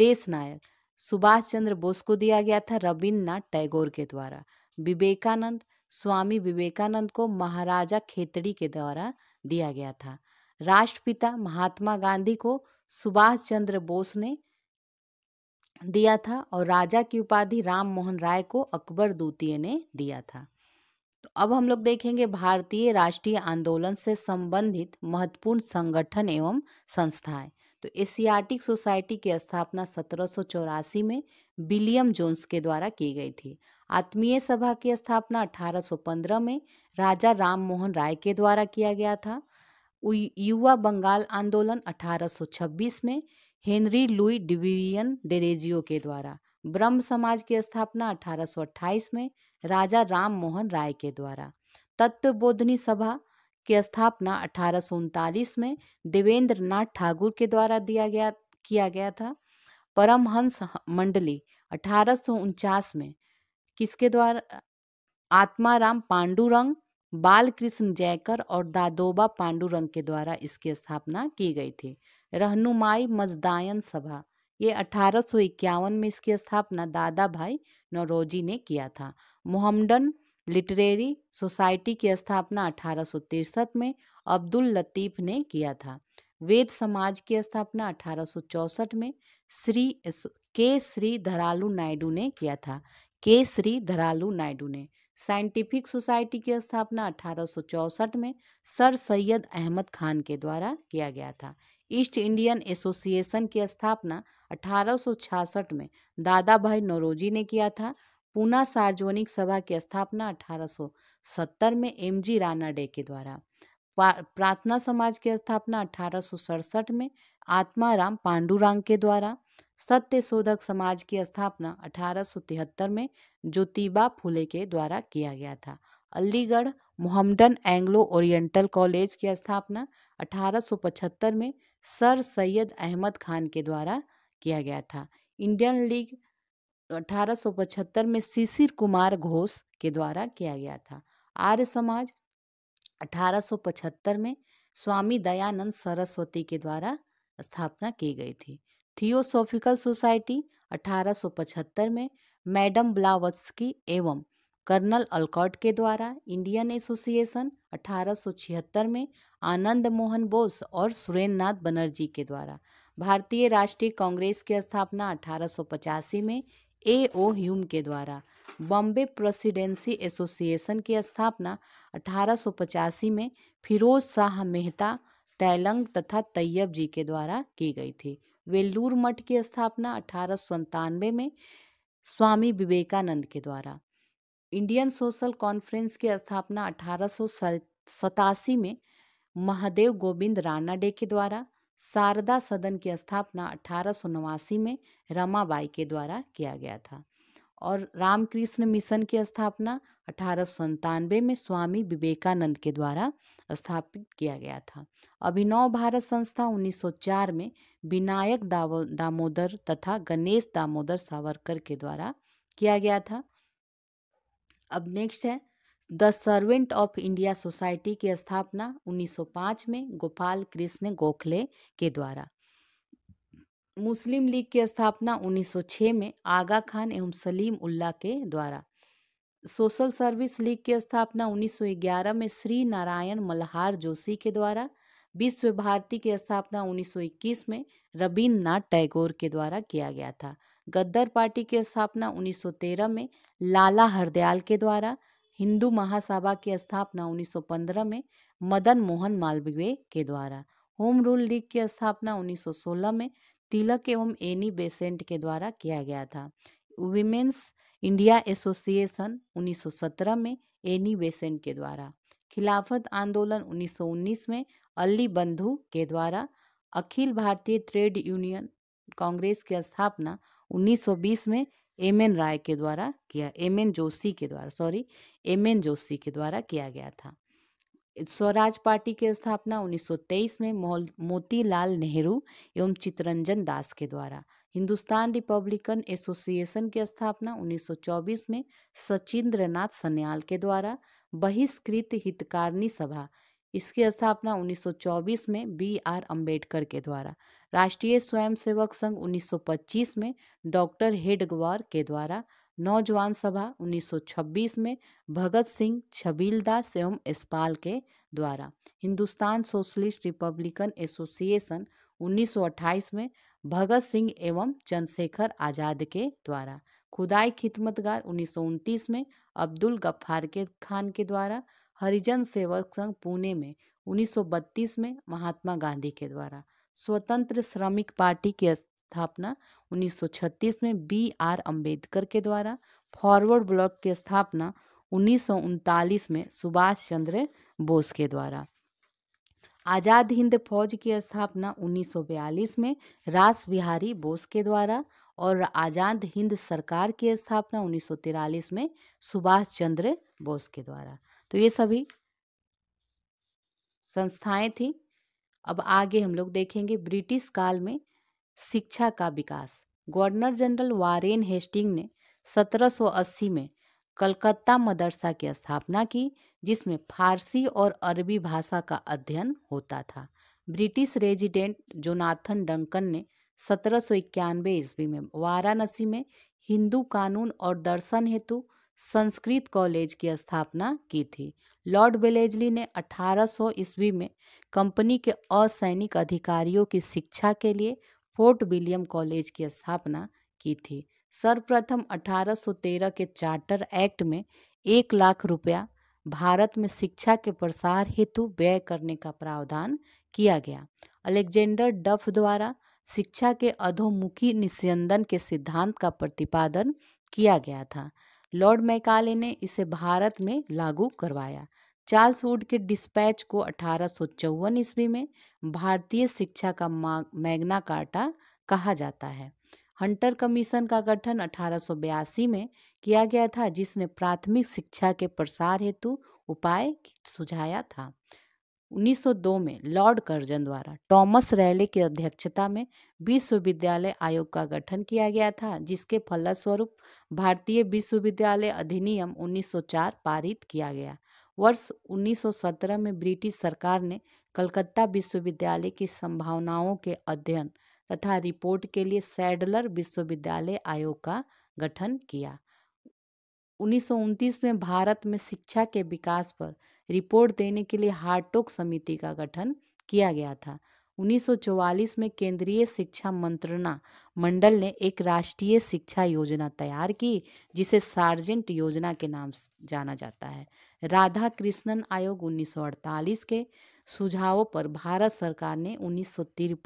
देश नायक सुभाष चंद्र बोस को दिया गया था रविन्द्रनाथ टैगोर के द्वारा विवेकानंद स्वामी विवेकानंद को महाराजा खेतड़ी के द्वारा दिया गया था राष्ट्रपिता महात्मा गांधी को सुभाष चंद्र बोस ने दिया था और राजा की उपाधि राम मोहन राय को अकबर द्वितीय ने दिया था तो अब हम लोग देखेंगे भारतीय राष्ट्रीय आंदोलन से संबंधित महत्वपूर्ण संगठन एवं संस्थाएं तो एशियाटिक सोसाइटी की स्थापना सत्रह में विलियम जोन्स के द्वारा की गई थी आत्मीय सभा की स्थापना 1815 में राजा राम मोहन राय के द्वारा किया गया था युवा बंगाल आंदोलन 1826 में हेनरी लुई डिवियन डेरेजियो के द्वारा ब्रह्म समाज की स्थापना 1828 में राजा राम मोहन राय के द्वारा तत्व बोधनी सभा की स्थापना अठारह में देवेंद्र नाथ ठाकुर के द्वारा दिया गया किया गया था परमहंस मंडली अठारह में किसके द्वारा आत्माराम पांडुरंग बालकृष्ण जयकर और दादोबा पांडुरंग के द्वारा इसकी स्थापना की गई थी रहनुमाई मजदायन सभा ये अठारह में इसकी स्थापना दादा भाई नौरोजी ने किया था मोहम्मडन लिटरेरी सोसाइटी की स्थापना अठारह में अब्दुल लतीफ ने किया था वेद समाज की स्थापना अठारह में श्री के श्री धरालू नायडू ने किया था के श्री धरालू नायडू ने साइंटिफिक सोसाइटी की स्थापना अठारह में सर सैयद अहमद खान के द्वारा किया गया था ईस्ट इंडियन एसोसिएशन की स्थापना अठारह में दादा भाई नौरोजी ने किया था पूना सार्वजनिक सभा की स्थापना 1870 में एम जी राणा डे के द्वारा प्रार्थना समाज की स्थापना अठारह में आत्माराम पांडुरांग के द्वारा सत्य शोधक समाज की स्थापना अठारह में ज्योतिबा फुले के द्वारा किया गया था Aligarh Mohammedan Anglo Oriental college की स्थापना 1875 में सर सैयद अहमद खान के द्वारा किया गया था इंडियन लीग 1875 में शिशिर कुमार घोष के द्वारा किया गया था आर्य समाज 1875 में स्वामी दयानंद सरस्वती के द्वारा स्थापना की गई थी थियोसोफिकल सोसाइटी 1875 में मैडम ब्लावत्स्की एवं कर्नल अलकॉट के द्वारा इंडियन एसोसिएशन 1876 में आनंद मोहन बोस और सुरेंद्र नाथ बनर्जी के द्वारा भारतीय राष्ट्रीय कांग्रेस की स्थापना अठारह में ए ओ ह्यूम के द्वारा बॉम्बे प्रेसिडेंसी एसोसिएशन की स्थापना 1885 में फिरोज शाह मेहता तैलंग तथा तैयब जी के द्वारा की गई थी वेल्लूर मठ की स्थापना अठारह में स्वामी विवेकानंद के द्वारा इंडियन सोशल कॉन्फ्रेंस की स्थापना अठारह में महादेव गोविंद राणा डे के द्वारा शारदा सदन की स्थापना अठारह में रमाबाई के द्वारा किया गया था और रामकृष्ण मिशन की स्थापना अठारह में स्वामी विवेकानंद के द्वारा स्थापित किया गया था अभिनव भारत संस्था 1904 में विनायक दामोदर तथा गणेश दामोदर सावरकर के द्वारा किया गया था अब नेक्स्ट है the servant of India society की स्थापना 1905 में गोपाल कृष्ण गोखले के द्वारा मुस्लिम लीग की स्थापना 1906 में आगा खान एवं सलीम उल्ला के द्वारा सोशल सर्विस लीग की स्थापना 1911 में श्री नारायण मल्हार जोशी के द्वारा विश्व भारती की स्थापना 1921 में रविन्द्रनाथ टैगोर के द्वारा किया गया था गद्दर पार्टी की स्थापना 1913 में लाला हरदयाल के द्वारा हिंदू महासभा की स्थापना 1915 में मदन मोहन मालवीय के द्वारा होम रूल लीग की स्थापना 1916 में तिलक एवं एनी बेसेंट के द्वारा किया गया था वीमेंस इंडिया एसोसिएशन 1917 में एनी बेसेंट के द्वारा खिलाफत आंदोलन 1919 में अली बंधु के द्वारा अखिल भारतीय ट्रेड यूनियन कांग्रेस की स्थापना 1920 में एम एन राय के द्वारा किया एम एन जोशी के द्वारा सॉरी एम एन जोशी के द्वारा किया गया था स्वराज पार्टी की स्थापना 1923 में मोतीलाल नेहरू एवं चितरंजन दास के द्वारा हिंदुस्तान रिपब्लिकन एसोसिएशन की स्थापना 1924 में सचिंद्र नाथ सन्याल के द्वारा बहिष्कृत हितकारिणी सभा इसकी स्थापना 1924 में बी आर अम्बेडकर के द्वारा राष्ट्रीय स्वयंसेवक संघ 1925 में डॉक्टर हेडगवार के द्वारा नौजवान सभा 1926 में भगत सिंह छबील दास एवं इसपाल के द्वारा हिंदुस्तान सोशलिस्ट रिपब्लिकन एसोसिएशन 1928 में भगत सिंह एवं चंद्रशेखर आज़ाद के द्वारा खुदाई खिदमतगार उन्नीस में अब्दुल गफ्फार के खान के द्वारा हरिजन सेवक संघ पुणे में 1932 में महात्मा गांधी के द्वारा स्वतंत्र श्रमिक पार्टी की स्थापना 1936 में बी आर अंबेडकर के द्वारा फॉरवर्ड ब्लॉक की स्थापना उन्नीस में सुभाष चंद्र बोस के द्वारा आज़ाद हिंद फौज की स्थापना 1942 में रास बिहारी बोस के द्वारा और आज़ाद हिंद सरकार की स्थापना 1943 में सुभाष चंद्र बोस के द्वारा तो ये सभी संस्थाएं थी अब आगे हम लोग देखेंगे ब्रिटिश काल में शिक्षा का विकास गवर्नर जनरल वारेन हेस्टिंग ने 1780 में कलकत्ता मदरसा की स्थापना की जिसमें फारसी और अरबी भाषा का अध्ययन होता था ब्रिटिश रेजिडेंट जोनाथन डंकन ने सत्रह सौ इक्यानवे ईस्वी में वाराणसी में हिंदू कानून और दर्शन हेतु संस्कृत कॉलेज की स्थापना की थी लॉर्ड बेलेजली ने 1800 ईस्वी में कंपनी के असैनिक अधिकारियों की शिक्षा के लिए फोर्ट विलियम कॉलेज की स्थापना की थी सर्वप्रथम 1813 के चार्टर एक्ट में एक लाख रुपया भारत में शिक्षा के प्रसार हेतु व्यय करने का प्रावधान किया गया अलेक्जेंडर डफ द्वारा शिक्षा के अधोमुखी निस्यंदन के सिद्धांत का प्रतिपादन किया गया था लॉर्ड मैकाले ने इसे भारत में लागू करवाया चार्ल्स वुड के डिस्पैच को अठारह सौ चौवन ईस्वी में भारतीय शिक्षा का मैग्ना कार्टा कहा जाता है हंटर कमीशन का गठन अठारह सौ बयासी में किया गया था जिसने प्राथमिक शिक्षा के प्रसार हेतु उपाय सुझाया था 1902 में लॉर्ड कर्जन द्वारा टॉमस रैले की अध्यक्षता में विश्वविद्यालय आयोग का गठन किया गया था जिसके फलस्वरूप भारतीय विश्वविद्यालय अधिनियम 1904 पारित किया गया वर्ष 1917 में ब्रिटिश सरकार ने कलकत्ता विश्वविद्यालय की संभावनाओं के अध्ययन तथा रिपोर्ट के लिए सैडलर विश्वविद्यालय आयोग का गठन किया उन्नीस में भारत में शिक्षा के विकास पर रिपोर्ट देने के लिए हार्टोक समिति का गठन किया गया था 1944 में केंद्रीय शिक्षा मंत्रणा मंडल ने एक राष्ट्रीय शिक्षा योजना तैयार की जिसे सार्जेंट योजना के नाम जाना जाता है राधा कृष्णन आयोग 1948 के सुझावों पर भारत सरकार ने उन्नीस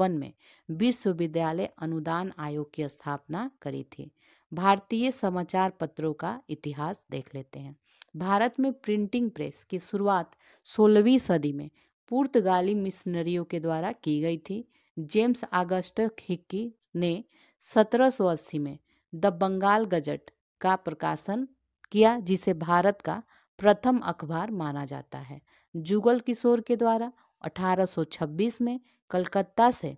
में विश्वविद्यालय अनुदान आयोग की स्थापना करी थी भारतीय समाचार पत्रों का इतिहास देख लेते हैं भारत में प्रिंटिंग प्रेस की शुरुआत सोलहवीं सदी में पुर्तगाली मिशनरियों के द्वारा की गई थी जेम्स आगस्ट हिक्की ने 1780 में द बंगाल गजट का प्रकाशन किया जिसे भारत का प्रथम अखबार माना जाता है जुगल किशोर के द्वारा 1826 में कलकत्ता से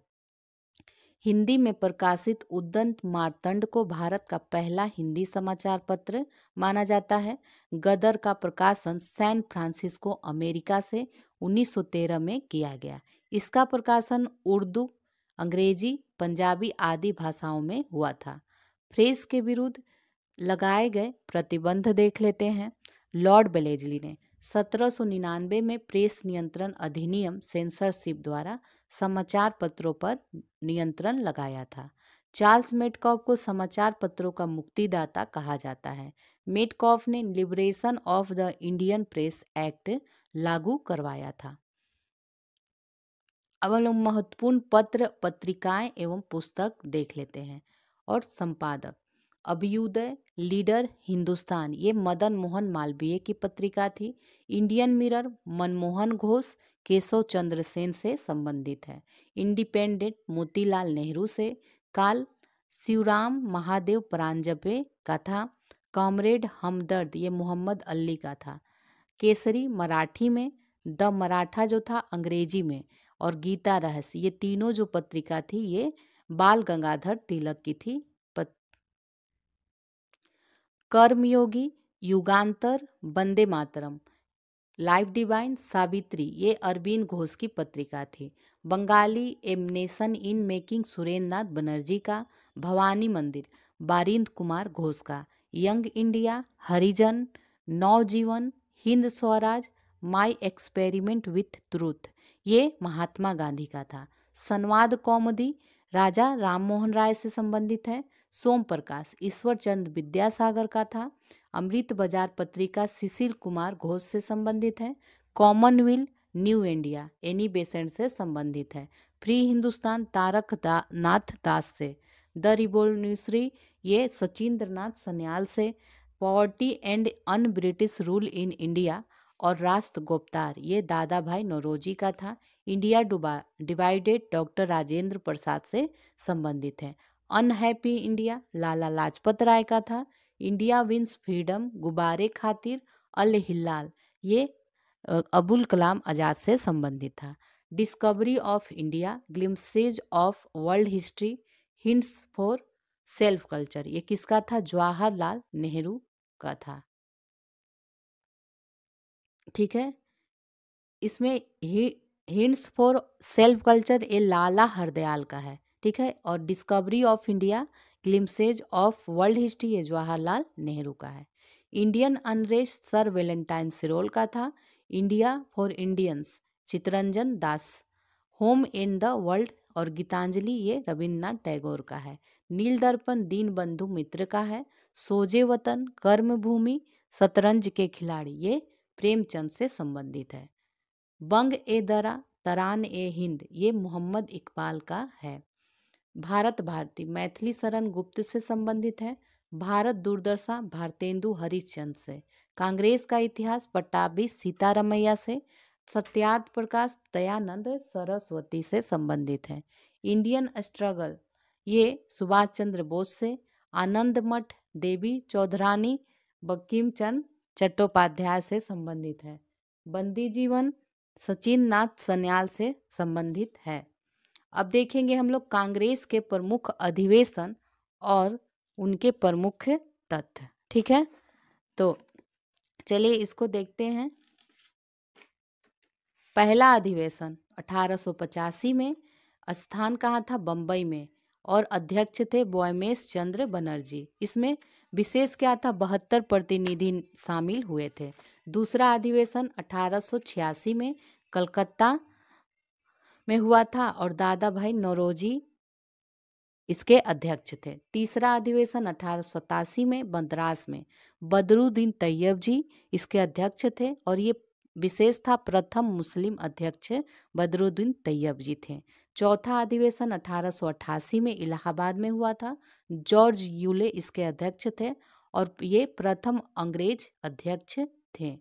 हिंदी में प्रकाशित उद्दंत मारतंड को भारत का पहला हिंदी समाचार पत्र माना जाता है गदर का प्रकाशन सैन फ्रांसिस्को अमेरिका से 1913 में किया गया इसका प्रकाशन उर्दू अंग्रेजी पंजाबी आदि भाषाओं में हुआ था फ्रेस के विरुद्ध लगाए गए प्रतिबंध देख लेते हैं लॉर्ड बेलेजली ने सत्रह में प्रेस नियंत्रण अधिनियम सेंसरशिप द्वारा समाचार पत्रों पर नियंत्रण लगाया था चार्ल्स मेटकॉफ को समाचार पत्रों का मुक्तिदाता कहा जाता है मेटकॉफ ने liberation of the Indian press act लागू करवाया था अब हम लोग महत्वपूर्ण पत्र पत्रिकाएं एवं पुस्तक देख लेते हैं और संपादक अभ्युदय लीडर हिंदुस्तान ये मदन मोहन मालवीय की पत्रिका थी इंडियन मिरर मनमोहन घोष केशव चंद्र सेन से संबंधित है इंडिपेंडेंट मोतीलाल नेहरू से काल शिवराम महादेव परांजपे का था कॉमरेड हमदर्द ये मोहम्मद अली का था केसरी मराठी में द मराठा जो था अंग्रेजी में और गीता रहस्य ये तीनों जो पत्रिका थी ये बाल गंगाधर तिलक की थी कर्मयोगी युगांतर बंदे मातरम लाइफ डिवाइन सावित्री ये अरविंद घोष की पत्रिका थी Bengali a nation in making Surendra Nath Banerjee का भवानी मंदिर बारिंद कुमार घोष का Young India Harijan Navjivan Hind Swaraj my experiment with truth ये महात्मा गांधी का था संवाद कौमदी राजा राममोहन राय से संबंधित है सोम प्रकाश ईश्वर चंद विद्यासागर का था अमृत बाजार पत्रिका शिशिर कुमार घोष से संबंधित है commonwealth new India Annie Besant से संबंधित है फ्री हिंदुस्तान तारक दा, नाथ दास से द रिवोल्यूशनरी ये सचिंद्र नाथ सन्याल से poverty and un British rule in India और रास्त गोप्तार ये दादा भाई नौरोजी का था India divided doctor Rajendra Prasad से संबंधित है अनहैप्पी इंडिया लाला लाजपत राय का था इंडिया विंस फ्रीडम गुब्बारे खातिर अल हिलाल ये अबुल कलाम आज़ाद से संबंधित था discovery of India glimpses of world history hints for self culture ये किसका था जवाहरलाल नेहरू का था ठीक है इसमें हिंट्स फॉर सेल्फ कल्चर ये लाला हरदयाल का है ठीक है और discovery of India glimpses of world history है जवाहरलाल नेहरू का है Indian unrest sir Valentine Chirol का था India for Indians Chittaranjan Das home in the world और गीतांजलि ये रविन्द्रनाथ टैगोर का है नील दर्पण दीन बंधु मित्र का है सोजे वतन कर्म भूमि शतरंज के खिलाड़ी ये प्रेमचंद से संबंधित है बंग ए दरा तरान ए हिंद ये मोहम्मद इकबाल का है भारत भारती मैथिली शरण गुप्त से संबंधित है भारत दुर्दशा भारतेंदु हरिश्चंद से कांग्रेस का इतिहास पट्टाभी सीतारमैया से सत्याद प्रकाश दयानंद सरस्वती से संबंधित है इंडियन स्ट्रगल ये सुभाष चंद्र बोस से आनंद मठ देवी चौधरानी बकीम चंद चट्टोपाध्याय से संबंधित है बंदी जीवन सचिन नाथ सन्याल से संबंधित है अब देखेंगे हम लोग कांग्रेस के प्रमुख अधिवेशन और उनके प्रमुख तथ्य ठीक है तो चलिए इसको देखते हैं पहला अधिवेशन अठारह में स्थान कहाँ था बम्बई में और अध्यक्ष थे बोयमेश चंद्र बनर्जी इसमें विशेष क्या था बहत्तर प्रतिनिधि शामिल हुए थे दूसरा अधिवेशन अठारह में कलकत्ता में हुआ था और दादा भाई नौरोजी इसके अध्यक्ष थे तीसरा अधिवेशन अठारह में मद्रास में बदरुद्दीन तैयब जी इसके अध्यक्ष थे और ये विशेष था प्रथम मुस्लिम अध्यक्ष बदरुद्दीन तैयब जी थे चौथा अधिवेशन अठारह में इलाहाबाद में हुआ था जॉर्ज यूले इसके अध्यक्ष थे और ये प्रथम अंग्रेज अध्यक्ष थे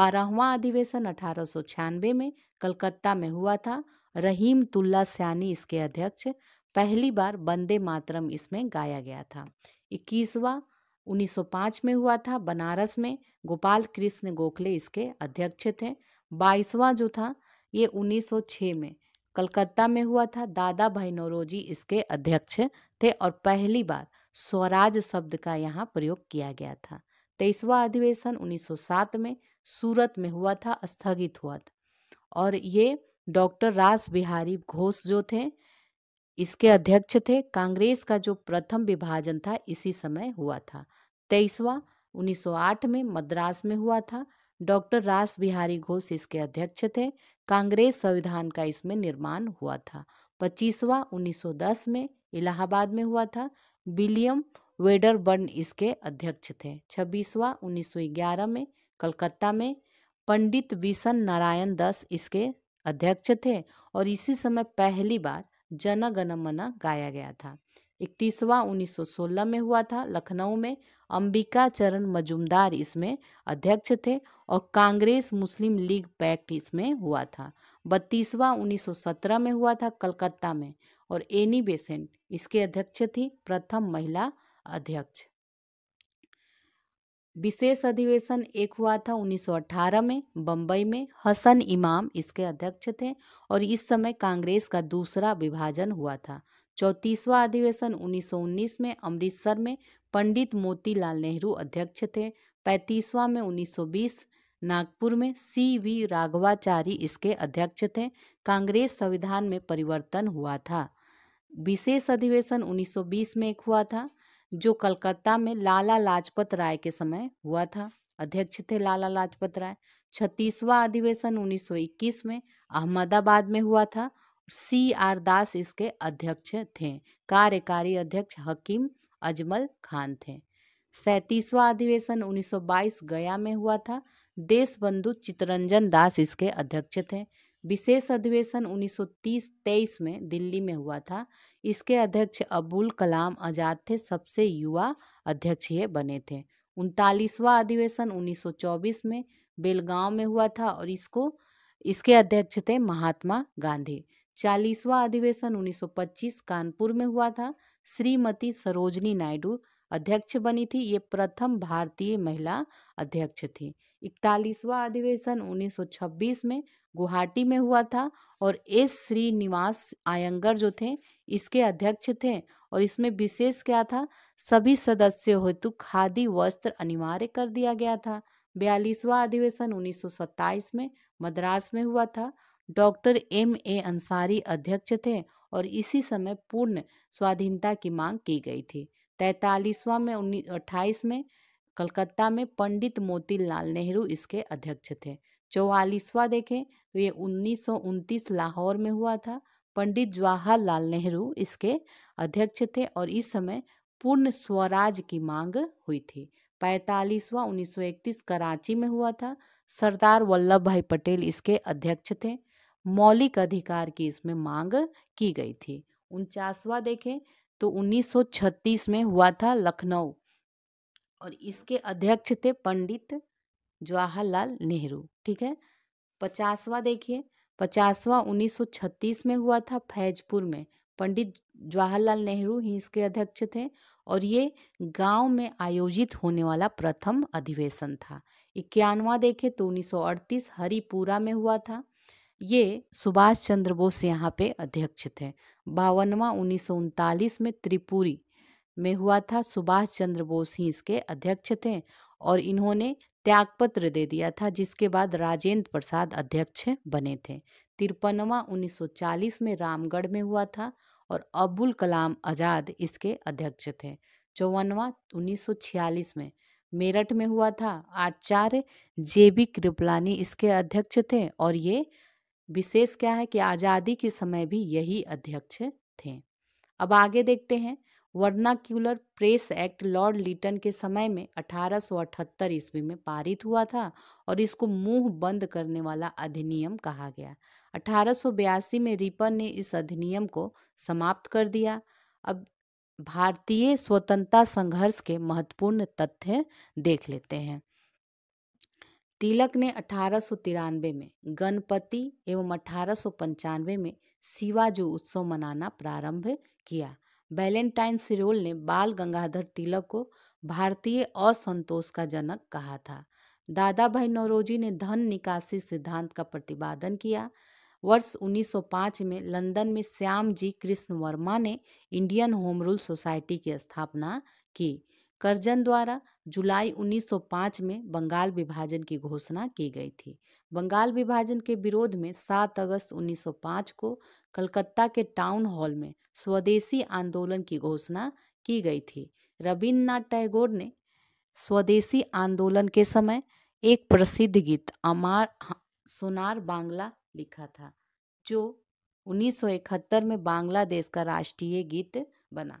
बारहवा अधिवेशन अठारह में कलकत्ता में हुआ था रहीम तुल्ला सयानी इसके अध्यक्ष पहली बार बंदे मातरम इसमें गाया गया था इक्कीसवा 1905 में हुआ था बनारस में गोपाल कृष्ण गोखले इसके अध्यक्ष थे बाईसवा जो था ये 1906 में कलकत्ता में हुआ था दादा भाई नौरोजी इसके अध्यक्ष थे और पहली बार स्वराज शब्द का यहाँ प्रयोग किया गया था तेईसवा अधिवेशन 1907 में सूरत में हुआ था स्थगित हुआ था और ये डॉक्टर रास बिहारी घोष जो थे इसके अध्यक्ष थे कांग्रेस का जो प्रथम विभाजन था इसी समय हुआ था तेईसवा 1908 में मद्रास में हुआ था डॉक्टर रास बिहारी घोष इसके अध्यक्ष थे कांग्रेस संविधान का इसमें निर्माण हुआ था पच्चीसवा 1910 में इलाहाबाद में हुआ था विलियम वेडरबर्न इसके अध्यक्ष थे छब्बीसवा 1911 में कलकत्ता में पंडित विशन नारायण दास इसके अध्यक्ष थे और इसी समय पहली बार जन गण मना गाया गया था इकतीसवा 1916 में हुआ था लखनऊ में अंबिका चरण मजुमदार इसमें अध्यक्ष थे और कांग्रेस मुस्लिम लीग पैक्ट इसमें हुआ था बत्तीसवा 1917 में हुआ था कलकत्ता में और एनी बेसेंट इसके अध्यक्ष थी प्रथम महिला अध्यक्ष विशेष अधिवेशन एक हुआ था 1918 में बम्बई में हसन इमाम इसके अध्यक्ष थे और इस समय कांग्रेस का दूसरा विभाजन हुआ था चौंतीसवा अधिवेशन 1919 में अमृतसर में पंडित मोतीलाल नेहरू अध्यक्ष थे पैंतीसवा में 1920 नागपुर में सी वी राघवाचारी इसके अध्यक्ष थे कांग्रेस संविधान में परिवर्तन हुआ था विशेष अधिवेशन 1920 में एक हुआ था जो कलकत्ता में लाला लाजपत राय के समय हुआ था अध्यक्ष थे लाला लाजपत राय छत्तीसवा अधिवेशन 1921 में अहमदाबाद में हुआ था सी आर दास इसके अध्यक्ष थे कार्यकारी अध्यक्ष हकीम अजमल खान थे सैतीसवा अधिवेशन 1922 गया में हुआ था देशबंधु चितरंजन दास इसके अध्यक्ष थे विशेष अधिवेशन 1930-23 में दिल्ली में हुआ था इसके अध्यक्ष अबुल कलाम आज़ाद थे सबसे युवा अध्यक्ष ये बने थे उनतालीसवां अधिवेशन 1924 में बेलगांव में हुआ था और इसको इसके अध्यक्ष थे महात्मा गांधी चालीसवा अधिवेशन 1925 कानपुर में हुआ था श्रीमती सरोजनी नायडू अध्यक्ष बनी थी ये प्रथम भारतीय महिला अध्यक्ष थी इकतालीसवा अधिवेशन 1926 में गुवाहाटी में हुआ था और एस श्रीनिवास आयंगर जो थे इसके अध्यक्ष थे और इसमें विशेष क्या था सभी सदस्यों हेतु खादी वस्त्र अनिवार्य कर दिया गया था बयालीसवा अधिवेशन 1927 में मद्रास में हुआ था डॉक्टर एम ए अंसारी अध्यक्ष थे और इसी समय पूर्ण स्वाधीनता की मांग की गई थी तैतालीसवां में उन्नीस अट्ठाईस में कलकत्ता में पंडित मोतीलाल नेहरू इसके अध्यक्ष थे चौवालीसवां देखें तो ये उन्नीस लाहौर में हुआ था पंडित जवाहरलाल नेहरू इसके अध्यक्ष थे और इस समय पूर्ण स्वराज की मांग हुई थी सौ इकतीस कराची में हुआ था सरदार वल्लभ भाई पटेल इसके अध्यक्ष थे मौलिक अधिकार की इसमें मांग की गई थी उनचासवा देखें तो 1936 में हुआ था लखनऊ और इसके अध्यक्ष थे पंडित जवाहरलाल नेहरू ठीक है पचासवा देखिए पचासवा 1936 में हुआ था फैजपुर में पंडित जवाहरलाल नेहरू ही इसके अध्यक्ष थे और ये गांव में आयोजित होने वाला प्रथम अधिवेशन था इक्यानवा देखे तो 1938 हरिपुरा में हुआ था ये सुभाष चंद्र बोस यहाँ पे अध्यक्ष थे बावनवा उन्नीस में त्रिपुरी में हुआ था सुभाष चंद्र बोस ही इसके अध्यक्ष थे और इन्होंने त्यागपत्र दे दिया था जिसके बाद राजेंद्र प्रसाद अध्यक्ष बने थे तिरपनवा 1940 में रामगढ़ में हुआ था और अबुल कलाम आज़ाद इसके अध्यक्ष थे चौवनवा 1946 में मेरठ में हुआ था आचार्य जे बी कृपलानी इसके अध्यक्ष थे और ये विशेष क्या है कि आज़ादी के समय भी यही अध्यक्ष थे अब आगे देखते हैं vernacular press act Lord Lytton के समय में 1878 ईस्वी में पारित हुआ था और इसको मुंह बंद करने वाला अधिनियम कहा गया 1882 में रिपन ने इस अधिनियम को समाप्त कर दिया अब भारतीय स्वतंत्रता संघर्ष के महत्वपूर्ण तथ्य देख लेते हैं तिलक ने अठारह में गणपति एवं अठारह में शिवाजू उत्सव मनाना प्रारंभ किया वैलेंटाइन सिरोल ने बाल गंगाधर तिलक को भारतीय असंतोष का जनक कहा था दादा भाई नौरोजी ने धन निकासी सिद्धांत का प्रतिपादन किया वर्ष 1905 में लंदन में श्याम जी कृष्ण वर्मा ने इंडियन होम रूल सोसाइटी की स्थापना की करजन द्वारा जुलाई 1905 में बंगाल विभाजन की घोषणा की गई थी बंगाल विभाजन के विरोध में 7 अगस्त 1905 को कलकत्ता के टाउन हॉल में स्वदेशी आंदोलन की घोषणा की गई थी रविन्द्रनाथ टैगोर ने स्वदेशी आंदोलन के समय एक प्रसिद्ध गीत अमार सोनार बांग्ला लिखा था जो 1971 में बांग्लादेश का राष्ट्रीय गीत बना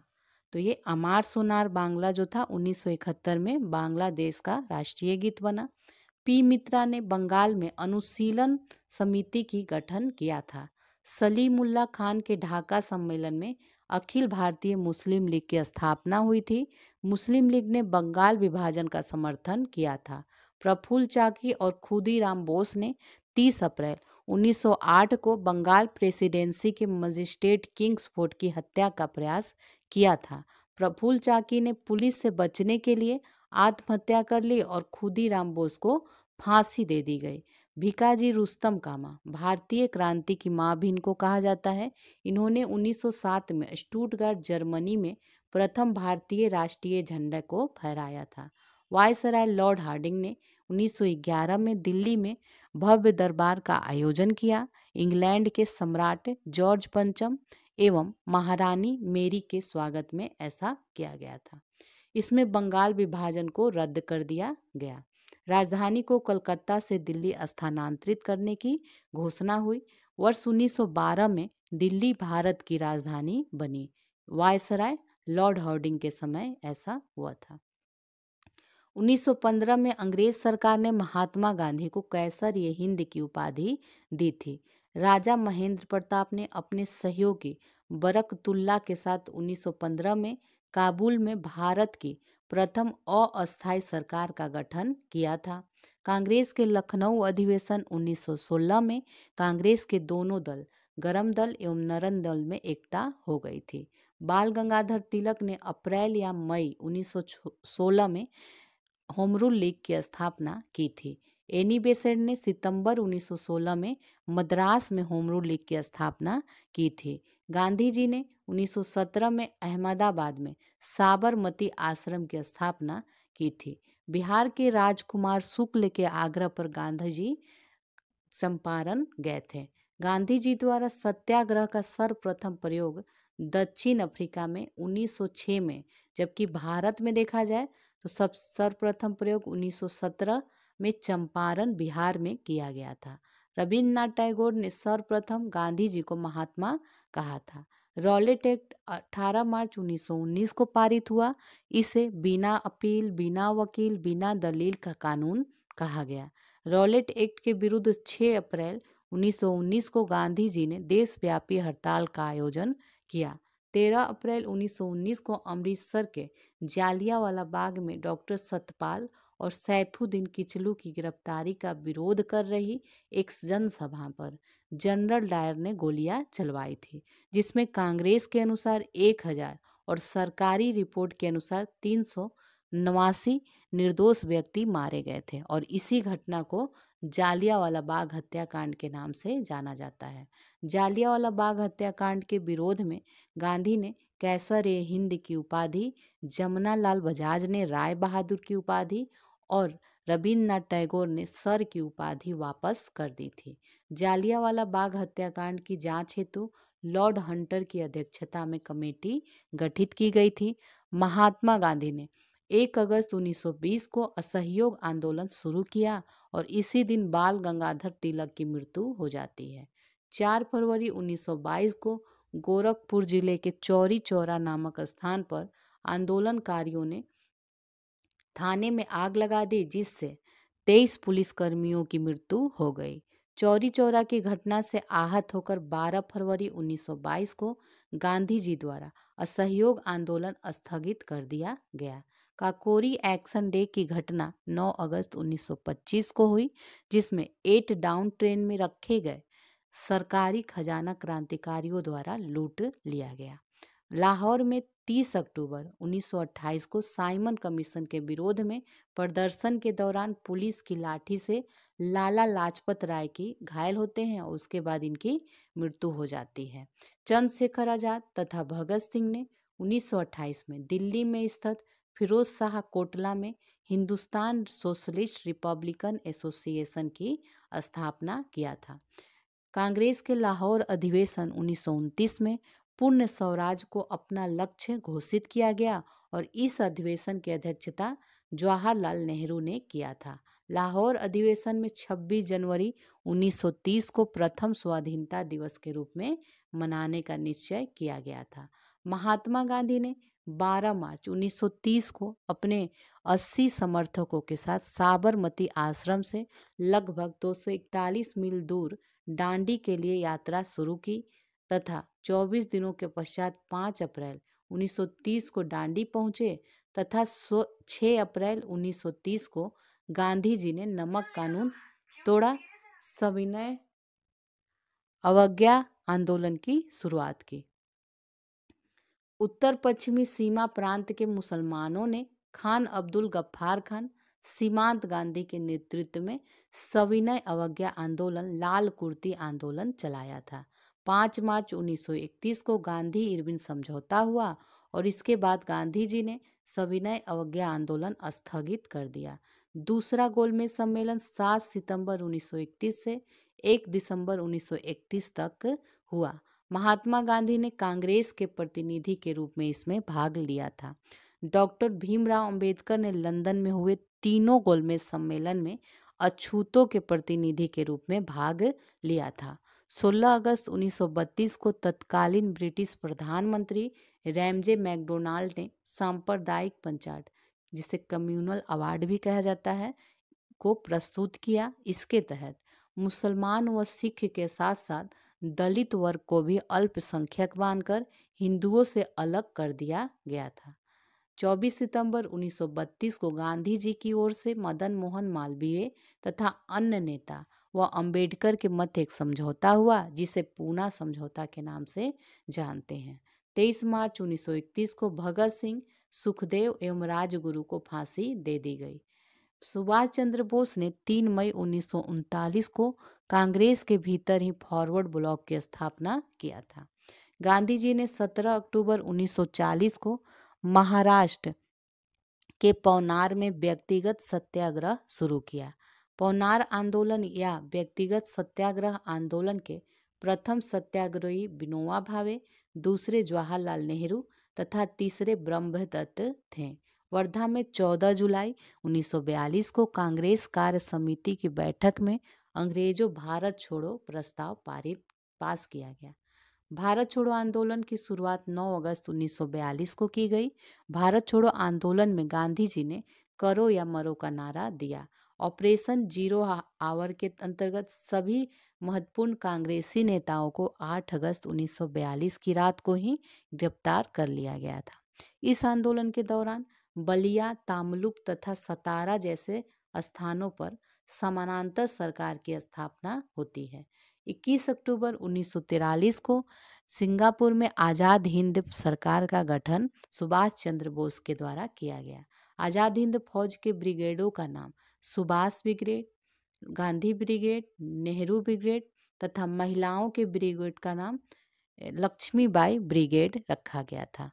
तो ये अमार सोनार बांग्ला जो था उन्नीस में बांग्लादेश का राष्ट्रीय गीत बना पी मित्रा ने बंगाल में अनुशीलन समिति की गठन किया था सलीमुल्ला खान के ढाका सम्मेलन में अखिल भारतीय मुस्लिम लीग की स्थापना हुई थी मुस्लिम लीग ने बंगाल विभाजन का समर्थन किया था प्रफुल्ल चाकी और खुदीराम बोस ने 30 अप्रैल 1908 को बंगाल प्रेसिडेंसी के मजिस्ट्रेट किंग्सफोर्ड की हत्या का प्रयास किया था प्रफुल्ल चाकी ने पुलिस से बचने के लिए आत्महत्या कर ली और राम बोस को फांसी दे दी गई भिकाजी रुस्तम कामा भारतीय क्रांति की माँ भी इनको कहा जाता है इन्होंने 1907 में स्टूटगार्ड जर्मनी में प्रथम भारतीय राष्ट्रीय झंडा को फहराया था वायसराय लॉर्ड हार्डिंग ने 1911 में दिल्ली में भव्य दरबार का आयोजन किया इंग्लैंड के सम्राट जॉर्ज पंचम एवं महारानी मेरी के स्वागत में ऐसा किया गया था इसमें बंगाल विभाजन को रद्द कर दिया गया राजधानी को कलकत्ता से दिल्ली स्थानांतरित करने की घोषणा हुई वर्ष 1912 में दिल्ली भारत की राजधानी बनी वायसराय लॉर्ड हार्डिंग के समय ऐसा हुआ था 1915 में अंग्रेज सरकार ने महात्मा गांधी को कैसर ये हिंद की उपाधि दी थी राजा महेंद्र प्रताप ने अपने सहयोगी बरकतुल्ला के साथ 1915 में काबुल में भारत की प्रथम अस्थायी सरकार का गठन किया था कांग्रेस के लखनऊ अधिवेशन 1916 में कांग्रेस के दोनों दल गरम दल एवं नरम दल में एकता हो गई थी बाल गंगाधर तिलक ने अप्रैल या मई 1916 में होमरूल लीग की स्थापना की थी एनी बेसेंट ने सितंबर 1916 में मद्रास में होम रूल लीग की स्थापना की थी गांधी जी ने 1917 में अहमदाबाद में साबरमती आश्रम की स्थापना की थी बिहार के राजकुमार शुक्ल के आग्रह पर गांधी जी चंपारण गए थे गांधी जी द्वारा सत्याग्रह का सर्वप्रथम प्रयोग दक्षिण अफ्रीका में 1906 में जबकि भारत में देखा जाए तो सब सर्वप्रथम प्रयोग 1917 में चंपारण बिहार में किया गया था रविन्द्रनाथ टैगोर ने सर्वप्रथम गांधी जी को महात्मा कहा था रॉलेट एक्ट 18 मार्च 1919 को पारित हुआ इसे बिना अपील बिना वकील बिना दलील का कानून कहा गया रॉलेट एक्ट के विरुद्ध 6 अप्रैल 1919 को गांधी जी ने देशव्यापी हड़ताल का आयोजन किया 13 अप्रैल 1919 को अमृतसर के जालियावाला बाग में डॉक्टर सतपाल और सैफुद्दीन किचलू की गिरफ्तारी का विरोध कर रही एक जनसभा पर जनरल डायर ने गोलियां चलवाई थी जिसमें कांग्रेस के अनुसार एक हजार और सरकारी रिपोर्ट के अनुसार तीन सौ नवासी निर्दोष व्यक्ति मारे गए थे और इसी घटना को जालियावाला बाग हत्याकांड के नाम से जाना जाता है जालियावाला बाग हत्याकांड के विरोध में गांधी ने कैसर ए हिंद की उपाधि जमुना लाल बजाज ने राय बहादुर की उपाधि और रविन्द्रनाथ टैगोर ने सर की उपाधि वापस कर दी थी जालियावाला बाग हत्याकांड की जांच हेतु लॉर्ड हंटर की अध्यक्षता में कमेटी गठित की गई थी महात्मा गांधी ने 1 अगस्त 1920 को असहयोग आंदोलन शुरू किया और इसी दिन बाल गंगाधर तिलक की मृत्यु हो जाती है 4 फरवरी 1922 को गोरखपुर जिले के चौरी चौरा नामक स्थान पर आंदोलनकारियों ने थाने में आग लगा दी जिससे तेईस पुलिसकर्मियों की मृत्यु हो गई चौरी चौरा की घटना से आहत होकर 12 फरवरी 1922 को गांधी जी द्वारा असहयोग आंदोलन स्थगित कर दिया गया काकोरी एक्शन डे की घटना 9 अगस्त 1925 को हुई जिसमें एट डाउन ट्रेन में रखे गए सरकारी खजाना क्रांतिकारियों द्वारा लूट लिया गया लाहौर में 30 अक्टूबर 1928 को साइमन कमीशन के विरोध में प्रदर्शन के दौरान पुलिस की लाठी से लाला लाजपत राय की घायल होते हैं और उसके बाद इनकी मृत्यु हो जाती है चंद्रशेखर आजाद तथा भगत सिंह ने 1928 में दिल्ली में स्थित फिरोज शाह कोटला में हिंदुस्तान सोशलिस्ट रिपब्लिकन एसोसिएशन की स्थापना किया था कांग्रेस के लाहौर अधिवेशन उन्नीस में पूर्ण स्वराज को अपना लक्ष्य घोषित किया गया और इस अधिवेशन की अध्यक्षता जवाहरलाल नेहरू ने किया था लाहौर अधिवेशन में 26 जनवरी 1930 को प्रथम स्वाधीनता दिवस के रूप में मनाने का निश्चय किया गया था महात्मा गांधी ने 12 मार्च 1930 को अपने 80 समर्थकों के साथ साबरमती आश्रम से लगभग 241 मील दूर डांडी के लिए यात्रा शुरू की तथा 24 दिनों के पश्चात 5 अप्रैल 1930 को डांडी पहुंचे तथा 6 अप्रैल 1930 को गांधी जी ने नमक कानून तोड़ा सविनय अवज्ञा आंदोलन की शुरुआत की उत्तर पश्चिमी सीमा प्रांत के मुसलमानों ने खान अब्दुल गफ्फार खान सीमांत गांधी के नेतृत्व में सविनय अवज्ञा आंदोलन लाल कुर्ती आंदोलन चलाया था पाँच मार्च 1931 को गांधी इरविन समझौता हुआ और इसके बाद गांधी जी ने सविनय अवज्ञा आंदोलन स्थगित कर दिया दूसरा गोलमेज सम्मेलन 7 सितंबर 1931 से 1 दिसंबर 1931 तक हुआ महात्मा गांधी ने कांग्रेस के प्रतिनिधि के रूप में इसमें भाग लिया था डॉक्टर भीमराव अंबेडकर ने लंदन में हुए तीनों गोलमेज सम्मेलन में अछूतों के प्रतिनिधि के रूप में भाग लिया था 16 अगस्त 1932 को तत्कालीन ब्रिटिश प्रधानमंत्री रैमजे मैकडोनाल्ड ने सांप्रदायिक पंचायत जिसे कम्युनल अवार्ड भी कहा जाता है को प्रस्तुत किया इसके तहत मुसलमान व सिख के साथ साथ दलित वर्ग को भी अल्पसंख्यक मानकर हिंदुओं से अलग कर दिया गया था 24 सितंबर 1932 को गांधी जी की ओर से मदन मोहन मालवीय तथा अन्य नेता व अंबेडकर के मध्य एक समझौता हुआ जिसे पूना समझौता के नाम से जानते हैं तेईस मार्च 1931 को भगत सिंह सुखदेव एवं राजगुरु को फांसी दे दी गई सुभाष चंद्र बोस ने 3 मई उन्नीस को कांग्रेस के भीतर ही फॉरवर्ड ब्लॉक की स्थापना किया था गांधी जी ने 17 अक्टूबर 1940 को महाराष्ट्र के पौनार में व्यक्तिगत सत्याग्रह शुरू किया पौनार आंदोलन या व्यक्तिगत सत्याग्रह आंदोलन के प्रथम सत्याग्रही बिनोवा भावे दूसरे जवाहरलाल नेहरू तथा तीसरे ब्रह्मदत्त थे वर्धा में 14 जुलाई 1942 को कांग्रेस कार्य समिति की बैठक में अंग्रेजों भारत छोड़ो प्रस्ताव पारित पास किया गया भारत छोड़ो आंदोलन की शुरुआत 9 अगस्त 1942 को की गई भारत छोड़ो आंदोलन में गांधी जी ने करो या मरो का नारा दिया ऑपरेशन जीरो आवर के अंतर्गत सभी महत्वपूर्ण कांग्रेसी नेताओं को 8 अगस्त 1942 की रात को ही गिरफ्तार कर लिया गया था इस आंदोलन के दौरान बलिया तामलुक तथा सतारा जैसे स्थानों पर समानांतर सरकार की स्थापना होती है 21 अक्टूबर 1943 को सिंगापुर में आज़ाद हिंद सरकार का गठन सुभाष चंद्र बोस के द्वारा किया गया आज़ाद हिंद फौज के ब्रिगेडों का नाम Subhash brigade Gandhi brigade Nehru brigade तथा महिलाओं के ब्रिगेड का नाम लक्ष्मीबाई ब्रिगेड रखा गया था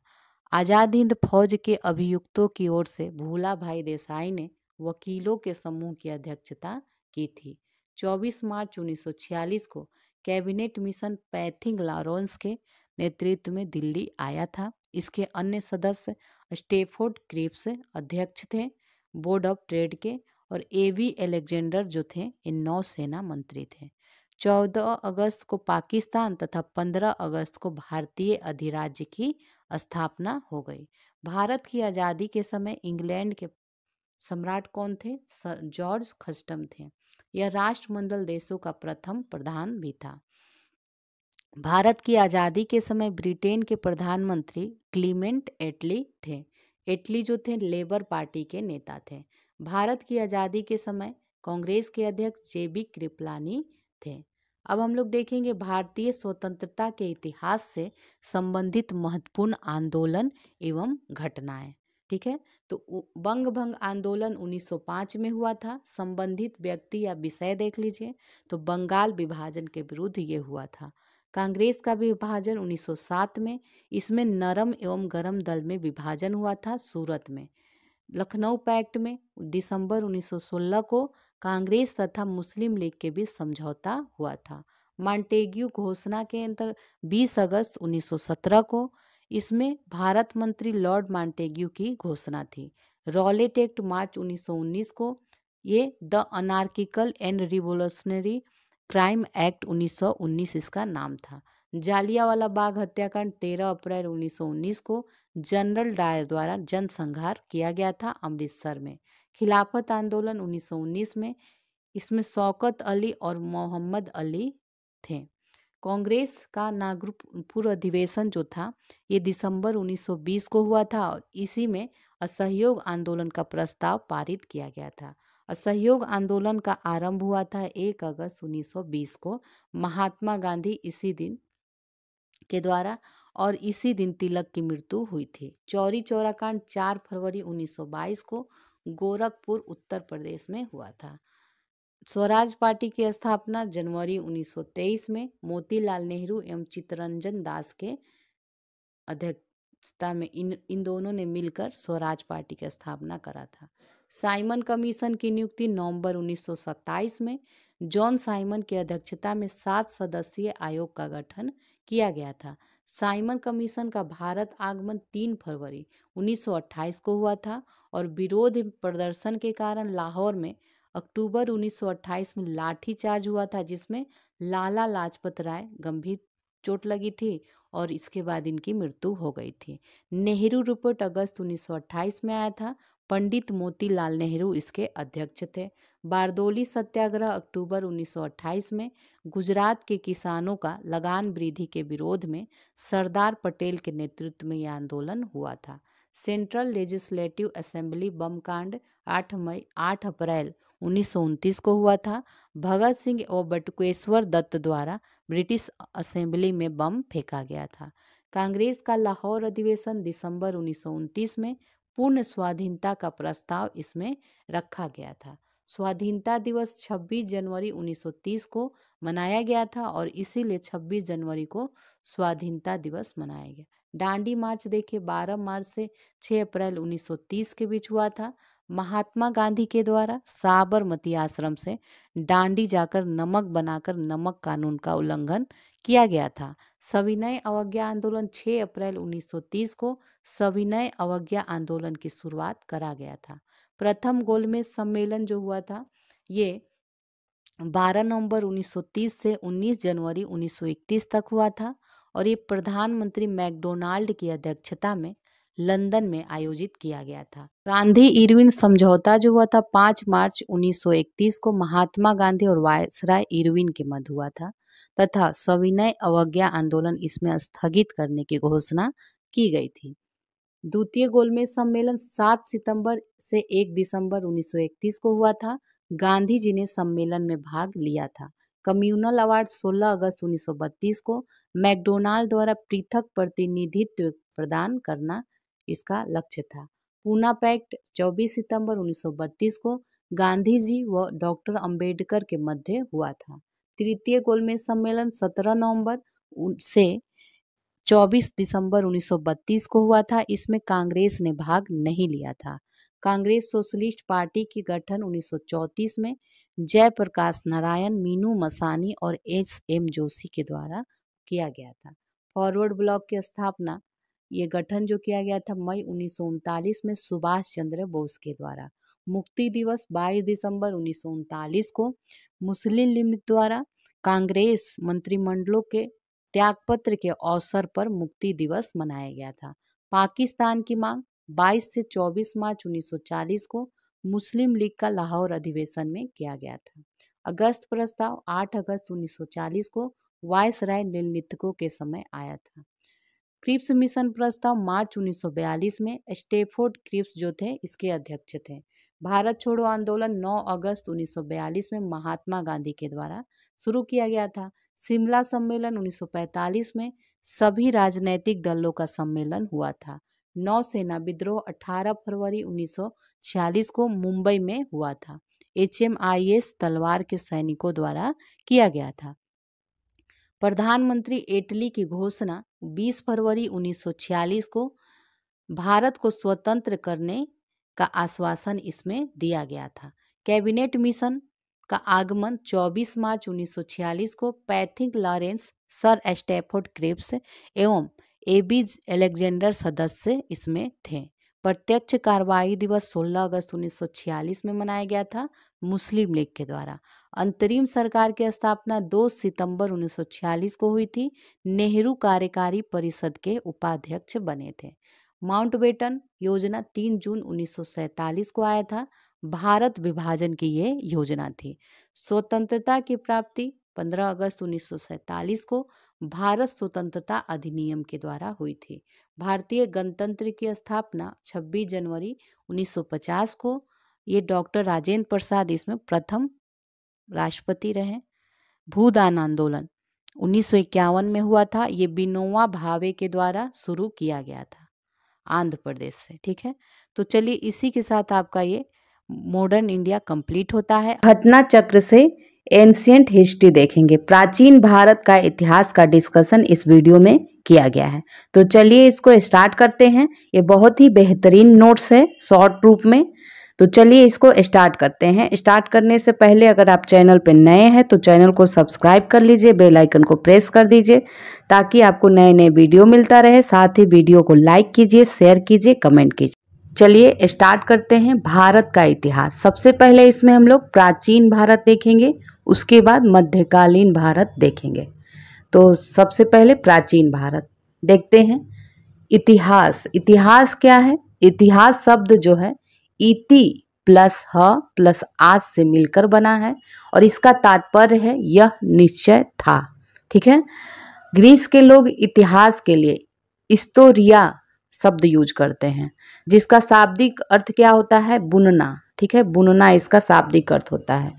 आज़ाद हिंद फौज के अभियुक्तों की ओर से भूला भाई देसाई ने वकीलों के समूह की अध्यक्षता की थी 24 मार्च 1946 को कैबिनेट मिशन पैथिंग लॉरेंस के नेतृत्व में दिल्ली आया था इसके अन्य सदस्य स्टेफोर्ड क्रिप्स अध्यक्ष थे बोर्ड ऑफ ट्रेड के और एवी एलेक्जेंडर जो थे ये नौसेना मंत्री थे 14 अगस्त को पाकिस्तान तथा 15 अगस्त को भारतीय अधिराज्य की स्थापना हो गई भारत की आज़ादी के समय इंग्लैंड के सम्राट कौन थे जॉर्ज खस्टम थे यह राष्ट्रमंडल देशों का प्रथम प्रधान भी था भारत की आज़ादी के समय ब्रिटेन के प्रधानमंत्री क्लीमेंट एटली थे एटली जो थे लेबर पार्टी के नेता थे भारत की आज़ादी के समय कांग्रेस के अध्यक्ष जे बी कृपलानी थे अब हम लोग देखेंगे भारतीय स्वतंत्रता के इतिहास से संबंधित महत्वपूर्ण आंदोलन एवं घटनाएं ठीक है तो बंग भंग आंदोलन 1905 में हुआ था संबंधित व्यक्ति या विषय देख लीजिए तो बंगाल विभाजन के विरुद्ध ये हुआ था कांग्रेस का भी विभाजन 1907 में इसमें नरम एवं गरम दल में विभाजन हुआ था सूरत में लखनऊ पैक्ट में दिसंबर 1916 को कांग्रेस तथा मुस्लिम लीग के बीच समझौता हुआ था मॉन्टेग्यू घोषणा के अंतर 20 अगस्त 1917 को इसमें भारत मंत्री लॉर्ड मॉन्टेग्यू की घोषणा थी रॉलेट एक्ट मार्च 1919 को ये the anarchical and revolutionary crime act 1919 इसका नाम था जालियावाला बाग हत्याकांड 13 अप्रैल 1919 को जनरल डायर द्वारा जनसंहार किया गया था अमृतसर में खिलाफत आंदोलन 1919 में इसमें शौकत अली और मोहम्मद अली थे कांग्रेस का नागरपुर अधिवेशन जो था ये दिसंबर 1920 को हुआ था और इसी में असहयोग आंदोलन का प्रस्ताव पारित किया गया था असहयोग आंदोलन का आरंभ हुआ था 1 अगस्त 1920 को महात्मा गांधी इसी दिन के द्वारा और इसी दिन तिलक की मृत्यु हुई थी चौरी चौरा कांड चार फरवरी 1922 को गोरखपुर उत्तर प्रदेश में हुआ था स्वराज पार्टी की स्थापना जनवरी 1923 में मोतीलाल नेहरू एवं चित्तरंजन दास के अध्यक्ष ता में इन इन दोनों ने मिलकर स्वराज पार्टी की स्थापना करा था साइमन कमीशन की नियुक्ति नवंबर 1927 में जॉन साइमन की अध्यक्षता में सात सदस्यीय आयोग का गठन किया गया था साइमन कमीशन का भारत आगमन 3 फरवरी 1928 को हुआ था और विरोध प्रदर्शन के कारण लाहौर में अक्टूबर 1928 में लाठी चार्ज हुआ था जिसमें लाला लाजपत राय गंभीर चोट लगी थी और इसके बाद इनकी मृत्यु हो गई थी नेहरू रिपोर्ट अगस्त 1928 में आया था पंडित मोतीलाल नेहरू इसके अध्यक्ष थे बारदोली सत्याग्रह अक्टूबर 1928 में गुजरात के किसानों का लगान वृद्धि के विरोध में सरदार पटेल के नेतृत्व में यह आंदोलन हुआ था सेंट्रल लेजिस्लेटिव असेंबली बम कांड आठ मई आठ अप्रैल उन्नीस को हुआ था भगत सिंह और बटुकेश्वर दत्त द्वारा ब्रिटिश असेंबली में बम फेंका गया था कांग्रेस का लाहौर अधिवेशन दिसंबर उन्नीस में पूर्ण स्वाधीनता का प्रस्ताव इसमें रखा गया था स्वाधीनता दिवस 26 जनवरी 1930 को मनाया गया था और इसीलिए 26 जनवरी को स्वाधीनता दिवस मनाया गया डांडी मार्च देखिए 12 मार्च से 6 अप्रैल 1930 के बीच हुआ था महात्मा गांधी के द्वारा साबरमती आश्रम से डांडी जाकर नमक बनाकर नमक कानून का उल्लंघन किया गया था सविनय अवज्ञा आंदोलन 6 अप्रैल 1930 को सविनय अवज्ञा आंदोलन की शुरुआत करा गया था प्रथम गोलमेज सम्मेलन जो हुआ था ये 12 नवंबर 1930 से 19 जनवरी 1931 तक हुआ था और ये प्रधानमंत्री मैकडोनाल्ड की अध्यक्षता में लंदन में आयोजित किया गया था गांधी इरविन समझौता जो हुआ था 5 मार्च 1931 को महात्मा गांधी और वायसराय इरविन के मध्य हुआ था तथा सविनय अवज्ञा आंदोलन इसमें स्थगित करने की घोषणा की गई थी द्वितीय गोलमेज सम्मेलन 7 सितंबर से 1 दिसंबर 1931 को हुआ था गांधी जी ने सम्मेलन में भाग लिया था कम्युनल अवार्ड 16 अगस्त 1932 को मैकडोनाल्ड द्वारा पृथक प्रतिनिधित्व प्रदान करना इसका लक्ष्य था पूना पैक्ट 24 सितंबर 1932 को गांधी जी व डॉक्टर अंबेडकर के मध्य हुआ था तृतीय गोलमेज सम्मेलन 17 नवंबर से 24 दिसंबर 1932 को हुआ था इसमें कांग्रेस ने भाग नहीं लिया था कांग्रेस सोशलिस्ट पार्टी की गठन 1934 में जयप्रकाश नारायण मीनू मसानी और एच एम जोशी के द्वारा किया गया था फॉरवर्ड ब्लॉक की स्थापना ये गठन जो किया गया था मई उन्नीस में सुभाष चंद्र बोस के द्वारा मुक्ति दिवस 22 दिसंबर उन्नीस को मुस्लिम लीग द्वारा कांग्रेस मंत्रिमंडलों के त्यागपत्र के अवसर पर मुक्ति दिवस मनाया गया था पाकिस्तान की मांग 22 से 24 मार्च 1940 को मुस्लिम लीग का लाहौर अधिवेशन में किया गया था अगस्त प्रस्ताव 8 अगस्त 1940 को वायस राय निर्लिथकों के समय आया था क्रिप्स मिशन प्रस्ताव मार्च 1942 में स्टेफोर्ड क्रिप्स जो थे इसके अध्यक्ष थे भारत छोड़ो आंदोलन 9 अगस्त 1942 में महात्मा गांधी के द्वारा शुरू किया गया था शिमला सम्मेलन 1945 में सभी राजनैतिक दलों का सम्मेलन हुआ था नौसेना विद्रोह 18 फरवरी 1946 को मुंबई में हुआ था एच तलवार के सैनिकों द्वारा किया गया था प्रधानमंत्री एटली की घोषणा 20 फरवरी 1946 को भारत को स्वतंत्र करने का आश्वासन इसमें दिया गया था कैबिनेट मिशन का आगमन 24 मार्च 1946 को Pethick Lawrence sir Stafford Cripps एवं एबीज एलेक्जेंडर सदस्य इसमें थे प्रत्यक्ष कार्रवाई दिवस 16 अगस्त 1946 में मनाया गया था मुस्लिम लीग के द्वारा अंतरिम सरकार की स्थापना 2 सितंबर 1946 को हुई थी नेहरू कार्यकारी परिषद के उपाध्यक्ष बने थे माउंटबेटन योजना 3 जून 1947 को आया था भारत विभाजन की ये योजना थी स्वतंत्रता की प्राप्ति 15 अगस्त 1947 को भारत स्वतंत्रता अधिनियम के द्वारा हुई थी भारतीय गणतंत्र की स्थापना 26 जनवरी 1950 को ये डॉक्टर राजेंद्र प्रसाद इसमें प्रथम राष्ट्रपति रहे भूदान आंदोलन उन्नीस में हुआ था ये बिनोवा भावे के द्वारा शुरू किया गया था आंध्र प्रदेश से ठीक है तो चलिए इसी के साथ आपका ये मॉडर्न इंडिया कंप्लीट होता है घटना चक्र से एंशियंट हिस्ट्री देखेंगे प्राचीन भारत का इतिहास का डिस्कशन इस वीडियो में किया गया है तो चलिए इसको स्टार्ट करते हैं ये बहुत ही बेहतरीन नोट्स है शॉर्ट रूप में तो चलिए इसको स्टार्ट करते हैं स्टार्ट करने से पहले अगर आप चैनल पर नए हैं तो चैनल को सब्सक्राइब कर लीजिए बेल आइकन को प्रेस कर दीजिए ताकि आपको नए नए वीडियो मिलता रहे साथ ही वीडियो को लाइक कीजिए शेयर कीजिए कमेंट कीजिए चलिए स्टार्ट करते हैं भारत का इतिहास सबसे पहले इसमें हम लोग प्राचीन भारत देखेंगे उसके बाद मध्यकालीन भारत देखेंगे तो सबसे पहले प्राचीन भारत देखते हैं इतिहास इतिहास क्या है इतिहास शब्द जो है इति प्लस ह प्लस आज से मिलकर बना है और इसका तात्पर्य है यह निश्चय था ठीक है ग्रीस के लोग इतिहास के लिए इस्तोरिया शब्द यूज करते हैं जिसका शाब्दिक अर्थ क्या होता है बुनना ठीक है बुनना इसका शाब्दिक अर्थ होता है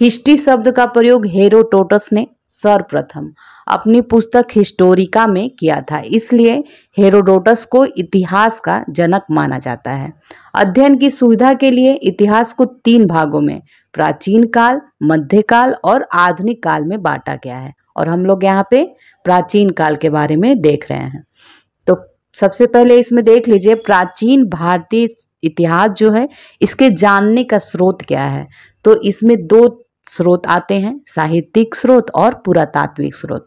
हिस्ट्री शब्द का प्रयोग हेरोटोटस ने सर्वप्रथम अपनी पुस्तक हिस्टोरिका में किया था इसलिए हेरोडोटस को इतिहास का जनक माना जाता है अध्ययन की सुविधा के लिए इतिहास को तीन भागों में प्राचीन काल मध्यकाल और आधुनिक काल में बांटा गया है और हम लोग यहाँ पे प्राचीन काल के बारे में देख रहे हैं तो सबसे पहले इसमें देख लीजिए प्राचीन भारतीय इतिहास जो है इसके जानने का स्रोत क्या है तो इसमें दो स्रोत आते हैं साहित्यिक स्रोत और पुरातात्विक स्रोत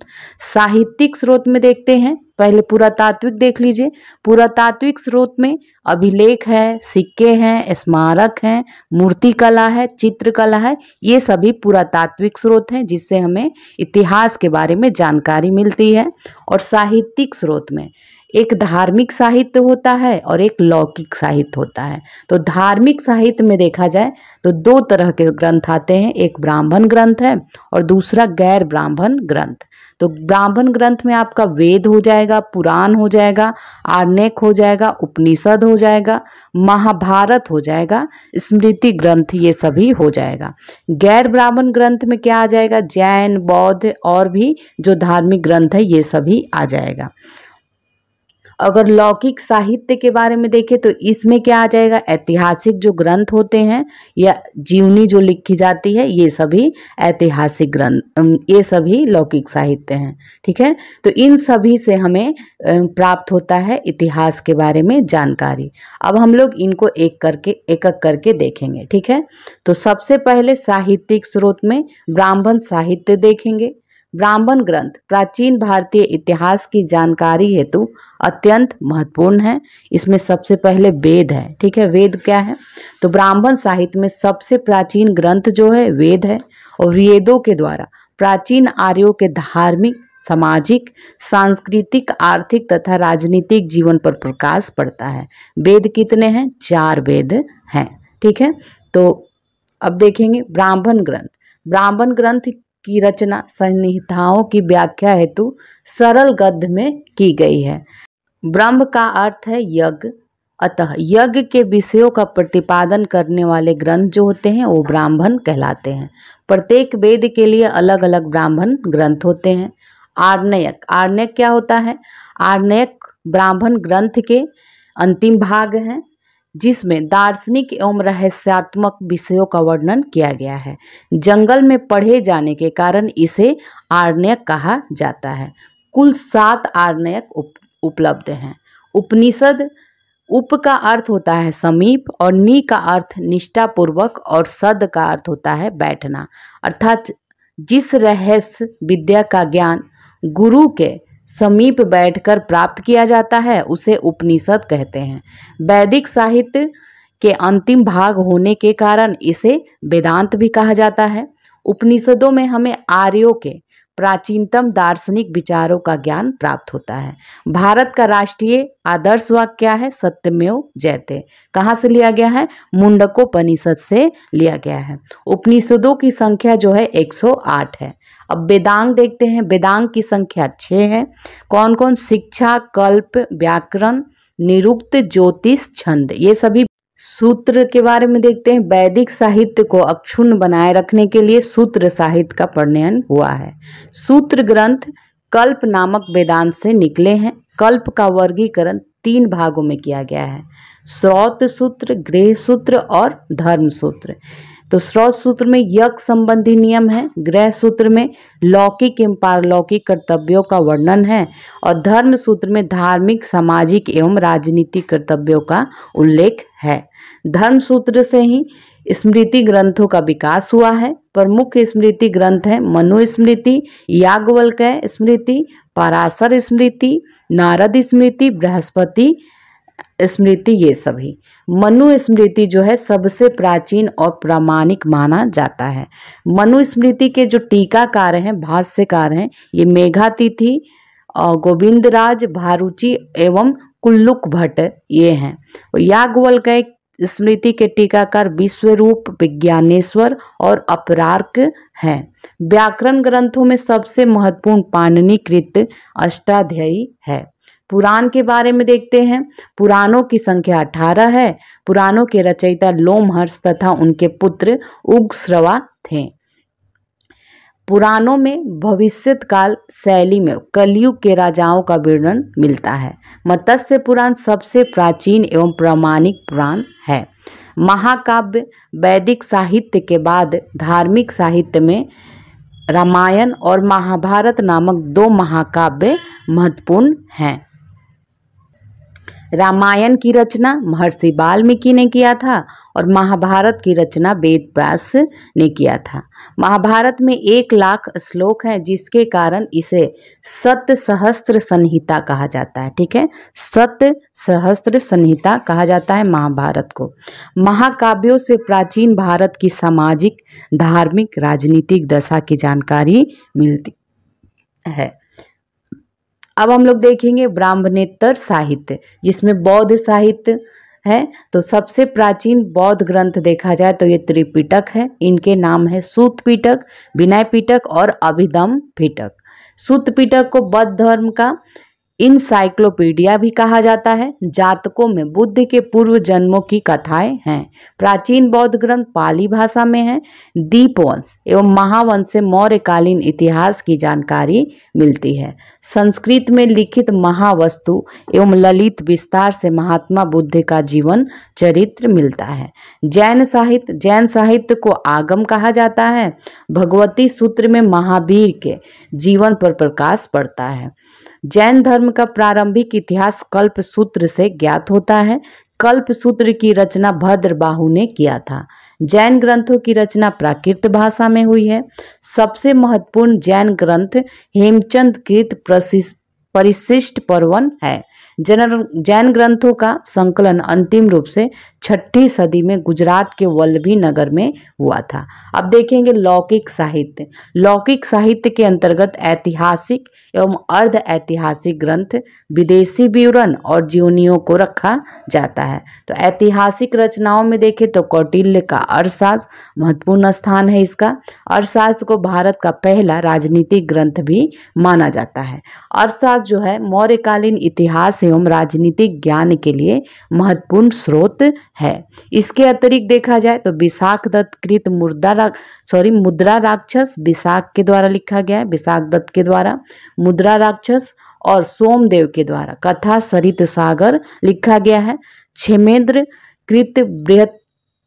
साहित्यिक स्रोत में देखते हैं पहले पुरातात्विक देख लीजिए पुरातात्विक स्रोत में अभिलेख है सिक्के हैं स्मारक हैं मूर्तिकला है चित्रकला है ये सभी पुरातात्विक स्रोत हैं जिससे हमें इतिहास के बारे में जानकारी मिलती है और साहित्यिक स्रोत में एक धार्मिक साहित्य होता है और एक लौकिक साहित्य होता है तो धार्मिक साहित्य में देखा जाए तो दो तरह के ग्रंथ आते हैं एक ब्राह्मण ग्रंथ है और दूसरा गैर ब्राह्मण ग्रंथ तो ब्राह्मण ग्रंथ में आपका वेद हो जाएगा पुराण हो जाएगा आर्नेक हो जाएगा उपनिषद हो जाएगा महाभारत हो जाएगा स्मृति ग्रंथ ये सभी हो जाएगा गैर ब्राह्मण ग्रंथ में क्या आ जाएगा जैन बौद्ध और भी जो धार्मिक ग्रंथ है ये सभी आ जाएगा अगर लौकिक साहित्य के बारे में देखें तो इसमें क्या आ जाएगा ऐतिहासिक जो ग्रंथ होते हैं या जीवनी जो लिखी जाती है ये सभी ऐतिहासिक ग्रंथ ये सभी लौकिक साहित्य हैं ठीक है तो इन सभी से हमें प्राप्त होता है इतिहास के बारे में जानकारी अब हम लोग इनको एक करके एकक करके देखेंगे ठीक है तो सबसे पहले साहित्यिक स्रोत में ब्राह्मण साहित्य देखेंगे ब्राह्मण ग्रंथ प्राचीन भारतीय इतिहास की जानकारी हेतु अत्यंत महत्वपूर्ण है इसमें सबसे पहले वेद है ठीक है वेद क्या है तो ब्राह्मण साहित्य में सबसे प्राचीन ग्रंथ जो है वेद है और वेदों के द्वारा प्राचीन आर्यों के धार्मिक सामाजिक सांस्कृतिक आर्थिक तथा राजनीतिक जीवन पर प्रकाश पड़ता है वेद कितने हैं चार वेद हैं ठीक है तो अब देखेंगे ब्राह्मण ग्रंथ ब्राह्मण ग्रंथ की रचना संहिताओं की व्याख्या हेतु सरल गद्य में की गई है ब्रह्म का अर्थ है यज्ञ अतः यज्ञ के विषयों का प्रतिपादन करने वाले ग्रंथ जो होते हैं वो ब्राह्मण कहलाते हैं प्रत्येक वेद के लिए अलग अलग ब्राह्मण ग्रंथ होते हैं आर्णयक आर्णयक क्या होता है आर्णयक ब्राह्मण ग्रंथ के अंतिम भाग हैं जिसमें दार्शनिक एवं रहस्यात्मक विषयों का वर्णन किया गया है जंगल में पढ़े जाने के कारण इसे आर्णयक कहा जाता है कुल सात आर्णयक उप, उपलब्ध हैं उपनिषद उप का अर्थ होता है समीप और नी का अर्थ निष्ठापूर्वक और सद का अर्थ होता है बैठना अर्थात जिस रहस्य विद्या का ज्ञान गुरु के समीप बैठकर प्राप्त किया जाता है उसे उपनिषद कहते हैं वैदिक साहित्य के अंतिम भाग होने के कारण इसे वेदांत भी कहा जाता है उपनिषदों में हमें आर्यों के प्राचीनतम दार्शनिक विचारों का ज्ञान प्राप्त होता है भारत का राष्ट्रीय आदर्श वाक्य क्या है सत्यमेव जयते कहाँ से लिया गया है मुंडकोपनिषद से लिया गया है उपनिषदों की संख्या जो है 108 है अब वेदांग देखते हैं वेदांग की संख्या छः है कौन कौन शिक्षा कल्प व्याकरण निरुक्त ज्योतिष छंद ये सभी सूत्र के बारे में देखते हैं वैदिक साहित्य को अक्षुण बनाए रखने के लिए सूत्र साहित्य का प्रणयन हुआ है सूत्र ग्रंथ कल्प नामक वेदांत से निकले हैं कल्प का वर्गीकरण तीन भागों में किया गया है स्रोत सूत्र गृह सूत्र और धर्म सूत्र तो स्रोत सूत्र में यज्ञ संबंधी नियम है ग्रह सूत्र में लौकिक एवं पारलौकिक कर्तव्यों का वर्णन है और धर्म सूत्र में धार्मिक सामाजिक एवं राजनीतिक कर्तव्यों का उल्लेख है धर्म सूत्र से ही स्मृति ग्रंथों का विकास हुआ है प्रमुख स्मृति ग्रंथ है मनुस्मृति याज्ञवल्क्य स्मृति पराशर स्मृति नारद स्मृति बृहस्पति स्मृति ये सभी मनु स्मृति जो है सबसे प्राचीन और प्रामाणिक माना जाता है मनु स्मृति के जो टीकाकार हैं भाष्यकार हैं ये मेघातिथि राज भारूची एवं कुल्लुक भट्ट ये हैं याग्वल्क्य स्मृति के टीकाकार विश्वरूप विज्ञानेश्वर और अपरार्क हैं व्याकरण ग्रंथों में सबसे महत्वपूर्ण पाणनीकृत अष्टाध्यायी है पुराण के बारे में देखते हैं पुराणों की संख्या अठारह है पुराणों के रचयिता लोमहर्ष तथा उनके पुत्र उग्रवा थे पुराणों में भविष्यत काल शैली में कलयुग के राजाओं का वर्णन मिलता है मत्स्य पुराण सबसे प्राचीन एवं प्रामाणिक पुराण है महाकाव्य वैदिक साहित्य के बाद धार्मिक साहित्य में रामायण और महाभारत नामक दो महाकाव्य महत्वपूर्ण हैं रामायण की रचना महर्षि वाल्मीकि ने किया था और महाभारत की रचना वेद व्यास ने किया था महाभारत में एक लाख श्लोक हैं जिसके कारण इसे सत्य सहस्त्र संहिता कहा जाता है ठीक है सत्य सहस्त्र संहिता कहा जाता है महाभारत को महाकाव्यों से प्राचीन भारत की सामाजिक धार्मिक राजनीतिक दशा की जानकारी मिलती है अब हम लोग देखेंगे ब्राह्मणेतर साहित्य जिसमें बौद्ध साहित्य है तो सबसे प्राचीन बौद्ध ग्रंथ देखा जाए तो ये त्रिपिटक है इनके नाम है सूत पिटक विनय पिटक और अभिधम पिटक सूत पिटक को बौद्ध धर्म का इनसाइक्लोपीडिया भी कहा जाता है जातकों में बुद्ध के पूर्व जन्मों की कथाएं हैं प्राचीन बौद्ध ग्रंथ पाली भाषा में है दीपवंश एवं महावंश से मौर्यकालीन इतिहास की जानकारी मिलती है संस्कृत में लिखित महावस्तु एवं ललित विस्तार से महात्मा बुद्ध का जीवन चरित्र मिलता है जैन साहित्य जैन साहित्य को आगम कहा जाता है भगवती सूत्र में महावीर के जीवन पर प्रकाश पड़ता है जैन धर्म का प्रारंभिक इतिहास कल्प सूत्र से ज्ञात होता है कल्प सूत्र की रचना भद्रबाहु ने किया था जैन ग्रंथों की रचना प्राकृत भाषा में हुई है सबसे महत्वपूर्ण जैन ग्रंथ हेमचंद कृत परिशिष्ट पर्वन है जैन जैन ग्रंथों का संकलन अंतिम रूप से छठी सदी में गुजरात के वल्लभी नगर में हुआ था अब देखेंगे लौकिक साहित्य लौकिक साहित्य के अंतर्गत ऐतिहासिक एवं अर्ध ऐतिहासिक ग्रंथ विदेशी विवरण और जीवनियों को रखा जाता है तो ऐतिहासिक रचनाओं में देखें तो कौटिल्य का अर्थशास्त्र महत्वपूर्ण स्थान है इसका अर्थशास्त्र को भारत का पहला राजनीतिक ग्रंथ भी माना जाता है अर्थशास्त्र जो है मौर्यकालीन इतिहास एवं राजनीतिक ज्ञान के लिए महत्वपूर्ण स्रोत है इसके अतिरिक्त देखा जाए तो विशाख दत्त कृत मुद्रा सॉरी मुद्रा राक्षस विशाख के द्वारा लिखा गया है विशाख दत्त के द्वारा मुद्रा राक्षस और सोमदेव के द्वारा कथा सरित सागर लिखा गया है क्षेमेंद्र कृत बृहत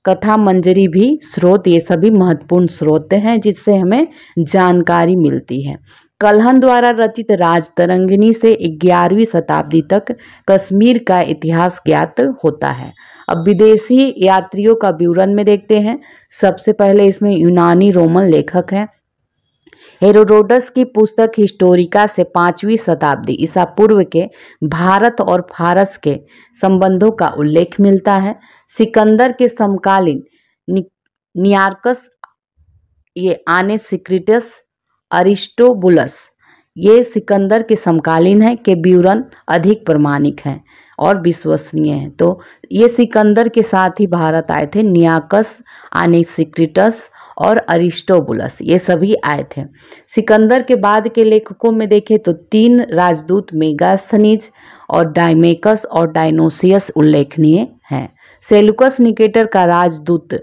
कथा मंजरी भी स्रोत ये सभी महत्वपूर्ण स्रोत हैं जिससे हमें जानकारी मिलती है कलहन द्वारा रचित राज तरंगिनी से 11वीं शताब्दी तक कश्मीर का इतिहास ज्ञात होता है अब विदेशी यात्रियों का विवरण में देखते हैं सबसे पहले इसमें यूनानी रोमन लेखक हैं हेरोडोटस की पुस्तक हिस्टोरिका से पांचवी शताब्दी ईसा पूर्व के भारत और फारस के संबंधों का उल्लेख मिलता है सिकंदर के समकालीन नियार्कस ये आने सिक्रिटस अरिस्टोबुलस ये सिकंदर के समकालीन है के ब्यूरन अधिक प्रमाणिक हैं और विश्वसनीय हैं तो ये सिकंदर के साथ ही भारत आए थे नियाकस आनेसिक्रिटस और अरिस्टोबुलस ये सभी आए थे सिकंदर के बाद के लेखकों में देखें तो तीन राजदूत मेगास्थनीज और डायमेकस और डायनोसियस उल्लेखनीय हैं सेलुकस निकेटर का राजदूत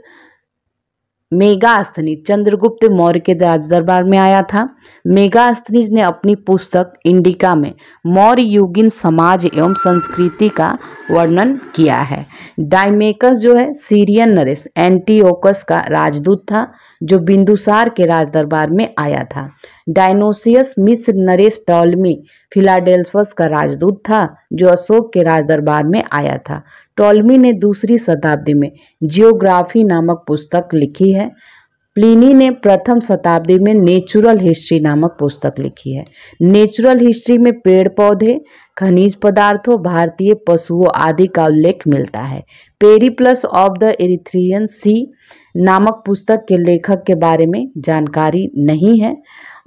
मेगास्थनीज चंद्रगुप्त मौर्य के राज दरबार में आया था मेगास्थनीज ने अपनी पुस्तक इंडिका में मौर्य युगिन समाज एवं संस्कृति का वर्णन किया है डाइमेकस जो है सीरियन नरेश एंटीओकस का राजदूत था जो बिंदुसार के राज दरबार में आया था डायनोसियस मिस्र नरेश टॉलमी फिलाडेल्फस का राजदूत था जो अशोक के राजदरबार में आया था टॉलमी ने दूसरी शताब्दी में जियोग्राफी नामक पुस्तक लिखी है प्लिनी ने प्रथम शताब्दी में नेचुरल हिस्ट्री नामक पुस्तक लिखी है नेचुरल हिस्ट्री में पेड़ पौधे खनिज पदार्थों भारतीय पशुओं आदि का उल्लेख मिलता है Periplus of the Erythraean Sea नामक पुस्तक के लेखक के बारे में जानकारी नहीं है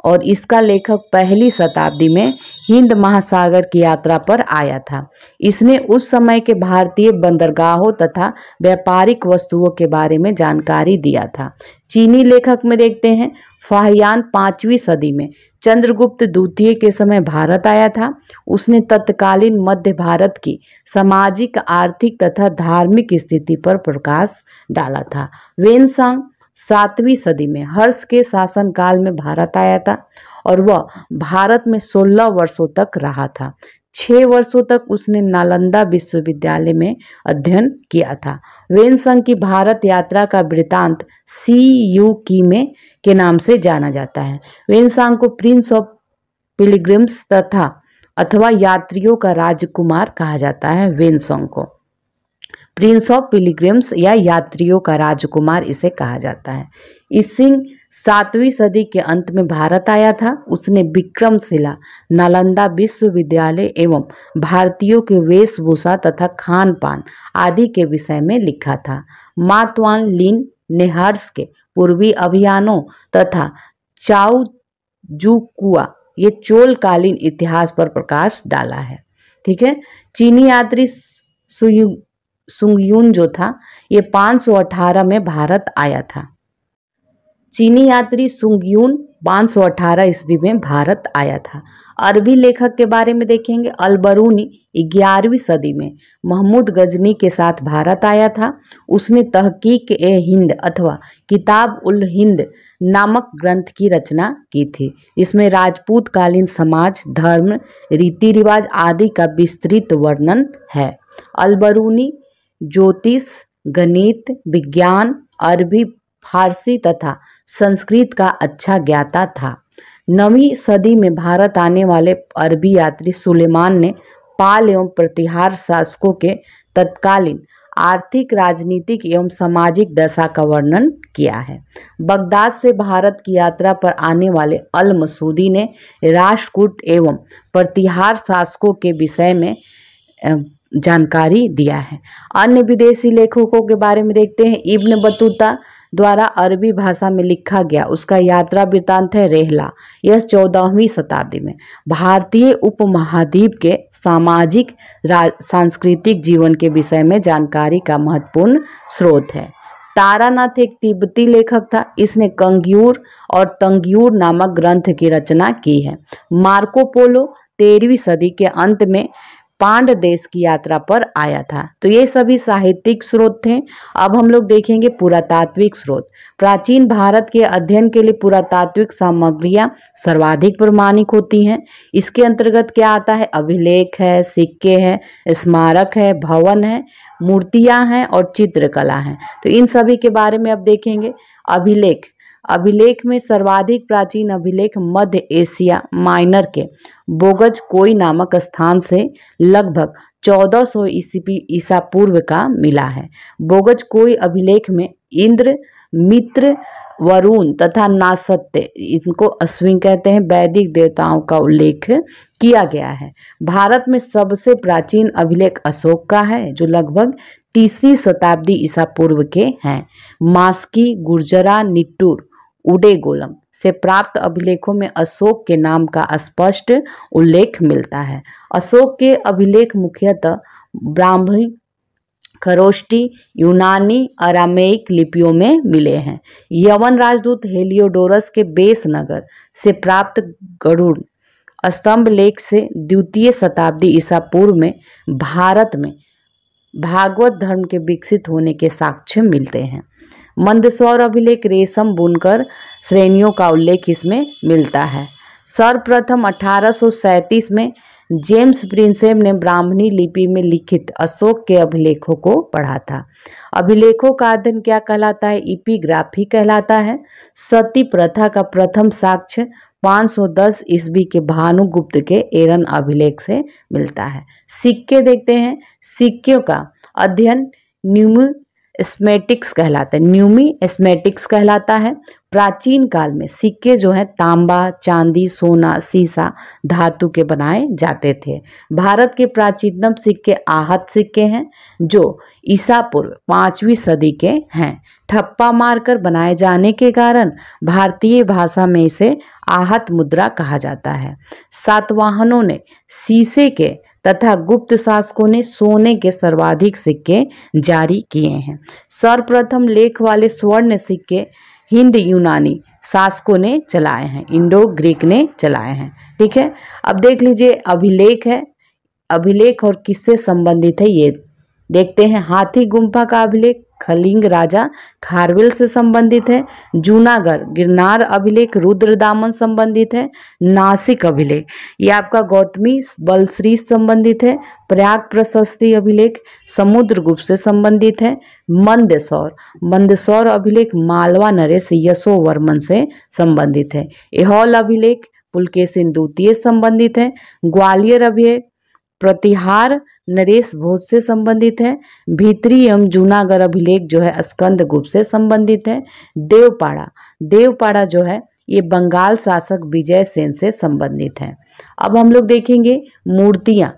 और इसका लेखक पहली शताब्दी में हिंद महासागर की यात्रा पर आया था इसने उस समय के भारतीय बंदरगाहों तथा व्यापारिक वस्तुओं के बारे में जानकारी दिया था चीनी लेखक में देखते हैं फाहयान पांचवी सदी में चंद्रगुप्त द्वितीय के समय भारत आया था उसने तत्कालीन मध्य भारत की सामाजिक आर्थिक तथा धार्मिक स्थिति पर प्रकाश डाला था वेनसांग सातवीं सदी में हर्ष के शासनकाल में भारत आया था और वह भारत में 16 वर्षों तक रहा था छः वर्षों तक उसने नालंदा विश्वविद्यालय में अध्ययन किया था वेनसंग की भारत यात्रा का वृतांत सी यू की में के नाम से जाना जाता है वेनसंग को प्रिंस ऑफ पिलिग्रिम्स तथा अथवा यात्रियों का राजकुमार कहा जाता है वेनसोंग को प्रिंस ऑफ पिलीग्रिम्स या यात्रियों का राजकुमार इसे कहा जाता है इस सिंह सातवीं सदी के अंत में भारत आया था उसने विक्रमशिला नालंदा विश्वविद्यालय एवं भारतीयों के वेशभूषा तथा खान पान आदि के विषय में लिखा था मातवान लिन नेहर्स के पूर्वी अभियानों तथा चाउ जुकुआ ये चोलकालीन इतिहास पर प्रकाश डाला है ठीक है चीनी यात्री सुयु सुंगयून जो था ये 518 में भारत आया था चीनी यात्री सुंगयून 518 सौ ईस्वी में भारत आया था अरबी लेखक के बारे में देखेंगे अलबरूनी ग्यारहवीं सदी में महमूद गजनी के साथ भारत आया था उसने तहकीक ए हिंद अथवा किताब उल हिंद नामक ग्रंथ की रचना की थी जिसमें राजपूत कालीन समाज धर्म रीति रिवाज आदि का विस्तृत वर्णन है अलबरूनी ज्योतिष गणित विज्ञान अरबी फारसी तथा संस्कृत का अच्छा ज्ञाता था नवी सदी में भारत आने वाले अरबी यात्री सुलेमान ने पाल एवं प्रतिहार शासकों के तत्कालीन आर्थिक राजनीतिक एवं सामाजिक दशा का वर्णन किया है बगदाद से भारत की यात्रा पर आने वाले अल मसूदी ने राष्ट्रकूट एवं प्रतिहार शासकों के विषय में जानकारी दिया है अन्य विदेशी लेखकों के बारे में देखते हैं इब्न बतूता द्वारा अरबी भाषा में लिखा गया उसका यात्रा वृतांत है रेहला यह चौदहवीं शताब्दी में भारतीय उपमहाद्वीप के सामाजिक सांस्कृतिक जीवन के विषय में जानकारी का महत्वपूर्ण स्रोत है तारानाथ एक तिब्बती लेखक था इसने कंग्यूर और तंग्यूर नामक ग्रंथ की रचना की है मार्को पोलो तेरहवीं सदी के अंत में पांड देश की यात्रा पर आया था तो ये सभी साहित्यिक स्रोत थे अब हम लोग देखेंगे पुरातात्विक स्रोत प्राचीन भारत के अध्ययन के लिए पुरातात्विक सामग्रियां सर्वाधिक प्रमाणिक होती हैं इसके अंतर्गत क्या आता है अभिलेख है सिक्के है स्मारक है भवन है मूर्तियां हैं और चित्रकला है तो इन सभी के बारे में अब देखेंगे अभिलेख अभिलेख में सर्वाधिक प्राचीन अभिलेख मध्य एशिया माइनर के बोगज कोई नामक स्थान से लगभग 1400 सौ ईसा पूर्व का मिला है बोगज कोई अभिलेख में इंद्र मित्र वरुण तथा नासत्य इनको अश्विन कहते हैं वैदिक देवताओं का उल्लेख किया गया है भारत में सबसे प्राचीन अभिलेख अशोक का है जो लगभग तीसरी शताब्दी ईसा पूर्व के हैं मास्की गुर्जरा निट्टूर उडे गोलम से प्राप्त अभिलेखों में अशोक के नाम का स्पष्ट उल्लेख मिलता है अशोक के अभिलेख मुख्यतः ब्राह्मी खरोष्टी यूनानी अरामेयिक लिपियों में मिले हैं यवन राजदूत हेलियोडोरस के बेस नगर से प्राप्त गरुड़ स्तंभ लेख से द्वितीय शताब्दी ईसा पूर्व में भारत में भागवत धर्म के विकसित होने के साक्ष्य मिलते हैं मंदसौर अभिलेख रेशम बुनकर श्रेणियों का उल्लेख इसमें मिलता है सर्वप्रथम अठारह में जेम्स प्रिंसेप ने ब्राह्मणी लिपि में लिखित अशोक के अभिलेखों को पढ़ा था अभिलेखों का अध्ययन क्या कहलाता है इपिग्राफी कहलाता है सती प्रथा का प्रथम साक्ष्य 510 ईस्वी के भानुगुप्त के एरन अभिलेख से मिलता है सिक्के देखते हैं सिक्के का अध्ययन न्यूम एस्मेटिक्स कहलाते हैं न्यूमी एस्मेटिक्स कहलाता है प्राचीन काल में सिक्के जो हैं तांबा चांदी सोना सीसा धातु के बनाए जाते थे भारत के प्राचीनतम सिक्के आहत सिक्के हैं जो ईसा पूर्व पाँचवीं सदी के हैं ठप्पा मारकर बनाए जाने के कारण भारतीय भाषा में इसे आहत मुद्रा कहा जाता है सातवाहनों ने सीसे के तथा गुप्त शासकों ने सोने के सर्वाधिक सिक्के जारी किए हैं सर्वप्रथम लेख वाले स्वर्ण सिक्के हिंद यूनानी शासकों ने चलाए हैं इंडो ग्रीक ने चलाए हैं ठीक है अब देख लीजिए अभिलेख है अभिलेख और किससे संबंधित है ये देखते हैं हाथी गुम्फा का अभिलेख खलिंग राजा खारविल से संबंधित है जूनागढ़ गिरनार अभिलेख रुद्रदामन संबंधित है नासिक अभिलेख ये आपका गौतमी बलश्री संबंधित है प्रयाग प्रशस्ति अभिलेख समुद्रगुप्त से संबंधित है मंदसौर मंदसौर अभिलेख मालवा नरेश यशो वर्मन से संबंधित है एहौल अभिलेख पुलकेशन द्वितीय संबंधित है ग्वालियर अभिलेख प्रतिहार नरेश भोज से संबंधित है भीतरी एवं जूनागढ़ अभिलेख जो है स्कंद गुप्त से संबंधित है देवपाड़ा देवपाड़ा जो है ये बंगाल शासक विजय सेन से संबंधित है अब हम लोग देखेंगे मूर्तियाँ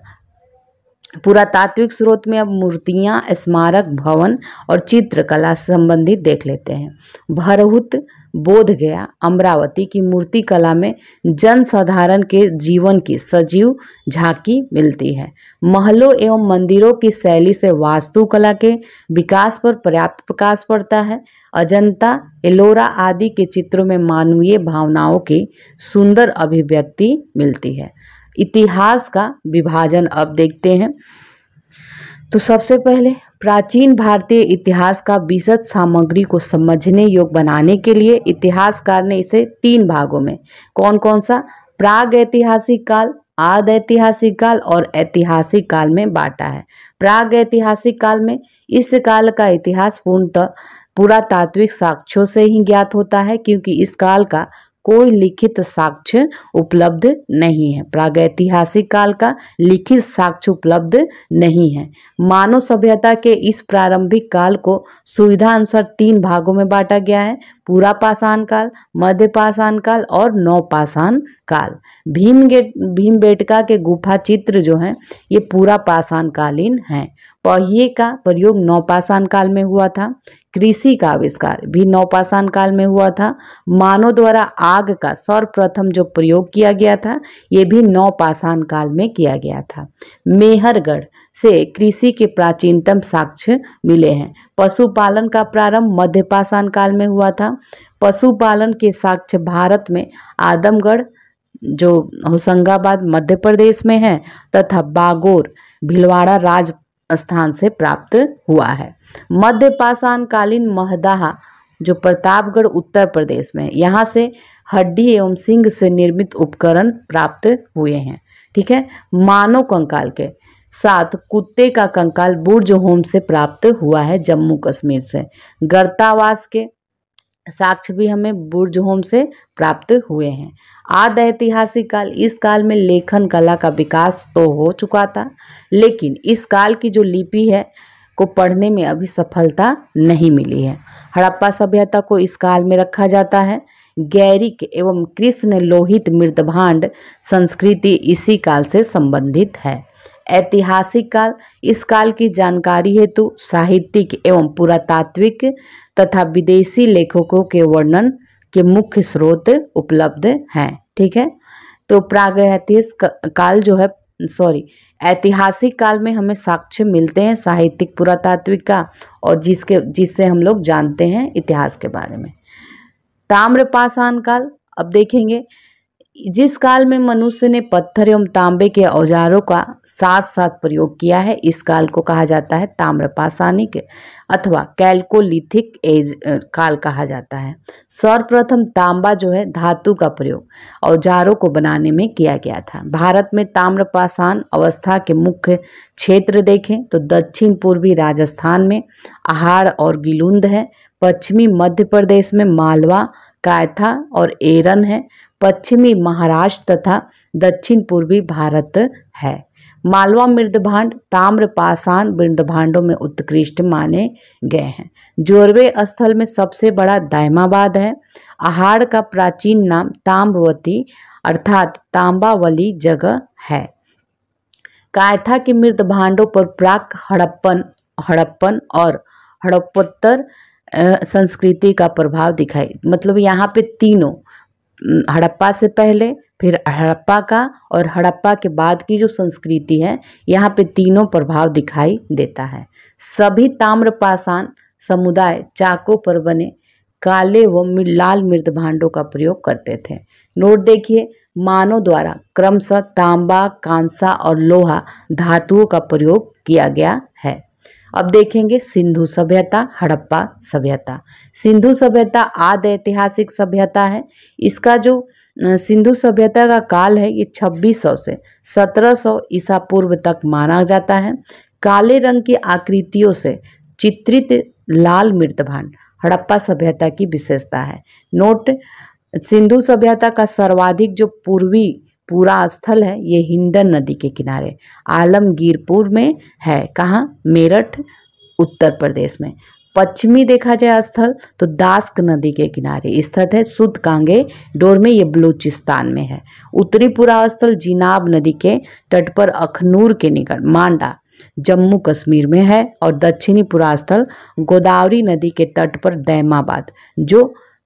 पुरातात्विक स्रोत में अब मूर्तियाँ स्मारक भवन और चित्रकला संबंधित देख लेते हैं भरहुत बोध गया अमरावती की मूर्ति कला में जनसाधारण के जीवन की सजीव झांकी मिलती है महलों एवं मंदिरों की शैली से वास्तुकला के विकास पर पर्याप्त प्रकाश पड़ता है अजंता एलोरा आदि के चित्रों में मानवीय भावनाओं की सुंदर अभिव्यक्ति मिलती है इतिहास का विभाजन अब देखते हैं तो सबसे पहले प्राचीन भारतीय इतिहास का विशद सामग्री को समझने योग बनाने के लिए इतिहासकार ने इसे तीन भागों में कौन कौन सा प्राग ऐतिहासिक काल आद ऐतिहासिक काल और ऐतिहासिक काल में बांटा है प्राग ऐतिहासिक काल में इस काल का इतिहास पूर्णतः पुरातात्विक साक्ष्यों से ही ज्ञात होता है क्योंकि इस काल का कोई लिखित साक्ष्य उपलब्ध नहीं है प्रागैतिहासिक काल का लिखित साक्ष्य उपलब्ध नहीं है मानव सभ्यता के इस प्रारंभिक काल को सुविधा अनुसार तीन भागों में बांटा गया है पूरा पाषाण काल मध्य पाषाण काल और नौ पाषाण काल भीम गेट भीमबेटका के गुफा चित्र जो हैं ये पूरा पाषाण कालीन हैं पहिए का प्रयोग नौपाषाण काल में हुआ था कृषि का आविष्कार भी नौपाषाण काल में हुआ था मानव द्वारा आग का सर्वप्रथम जो प्रयोग किया गया था ये भी नौपाषाण काल में किया गया था मेहरगढ़ से कृषि के प्राचीनतम साक्ष्य मिले हैं पशुपालन का प्रारंभ मध्य पाषाण काल में हुआ था पशुपालन के साक्ष्य भारत में आदमगढ़ जो होशंगाबाद मध्य प्रदेश में है तथा बागोर भिलवाड़ा राजस्थान से प्राप्त हुआ है मध्य पाषाण कालीन महदाहा जो प्रतापगढ़ उत्तर प्रदेश में यहाँ से हड्डी एवं सिंह से निर्मित उपकरण प्राप्त हुए हैं ठीक है मानव कंकाल के साथ कुत्ते का कंकाल बुर्ज होम से प्राप्त हुआ है जम्मू कश्मीर से गर्तावास के साक्ष्य भी हमें बुर्ज होम से प्राप्त हुए हैं आद ऐतिहासिक काल इस काल में लेखन कला का विकास तो हो चुका था लेकिन इस काल की जो लिपि है को पढ़ने में अभी सफलता नहीं मिली है हड़प्पा सभ्यता को इस काल में रखा जाता है गैरिक एवं कृष्ण लोहित मृदभांड संस्कृति इसी काल से संबंधित है ऐतिहासिक काल इस काल की जानकारी हेतु साहित्यिक एवं पुरातात्विक तथा विदेशी लेखकों के वर्णन के मुख्य स्रोत उपलब्ध हैं ठीक है तो प्रागैतिहासिक काल जो है सॉरी ऐतिहासिक काल में हमें साक्ष्य मिलते हैं साहित्यिक पुरातात्विक का और जिसके जिससे हम लोग जानते हैं इतिहास के बारे में ताम्रपाषाण काल अब देखेंगे जिस काल में मनुष्य ने पत्थर एवं तांबे के औजारों का साथ साथ प्रयोग किया है इस काल को कहा जाता है ताम्रपाषाणिक अथवा कैलकोलिथिक एज काल कहा जाता है सर्वप्रथम तांबा जो है धातु का प्रयोग औजारों को बनाने में किया गया था भारत में ताम्रपाषाण अवस्था के मुख्य क्षेत्र देखें तो दक्षिण पूर्वी राजस्थान में आहाड़ और गिलुंद है पश्चिमी मध्य प्रदेश में मालवा कायथा और एरन है पश्चिमी महाराष्ट्र तथा दक्षिण पूर्वी भारत है मालवा मृदभांड ताम्र पाषाण मृदभांडों में उत्कृष्ट माने गए हैं जोरवे स्थल में सबसे बड़ा दायमाबाद है आहाड़ का प्राचीन नाम ताम्बवती अर्थात तांबावली जगह है कायथा के मृद भांडों पर प्राक हड़प्पन हड़प्पन और हड़प्पोत्तर संस्कृति का प्रभाव दिखाई मतलब यहाँ पे तीनों हड़प्पा से पहले फिर हड़प्पा का और हड़प्पा के बाद की जो संस्कृति है यहाँ पे तीनों प्रभाव दिखाई देता है सभी ताम्रपाषाण समुदाय चाकों पर बने काले व लाल मृद भांडों का प्रयोग करते थे नोट देखिए मानव द्वारा क्रमशः तांबा कांसा और लोहा धातुओं का प्रयोग किया गया है अब देखेंगे सिंधु सभ्यता हड़प्पा सभ्यता सिंधु सभ्यता आद ऐतिहासिक सभ्यता है इसका जो सिंधु सभ्यता का काल है ये 2600 से 1700 ईसा पूर्व तक माना जाता है काले रंग की आकृतियों से चित्रित लाल मृतभांड हड़प्पा सभ्यता की विशेषता है नोट सिंधु सभ्यता का सर्वाधिक जो पूर्वी पूरा स्थल है ये हिंडन नदी के किनारे आलमगीरपुर में है कहाँ मेरठ उत्तर प्रदेश में पश्चिमी देखा जाए स्थल तो दास्क नदी के किनारे स्थित है सुद कांगे डोर में ये बलूचिस्तान में है उत्तरी पूरा स्थल जिनाब नदी के तट पर अखनूर के निकट मांडा जम्मू कश्मीर में है और दक्षिणी पूरा स्थल गोदावरी नदी के तट पर दैमाबाद जो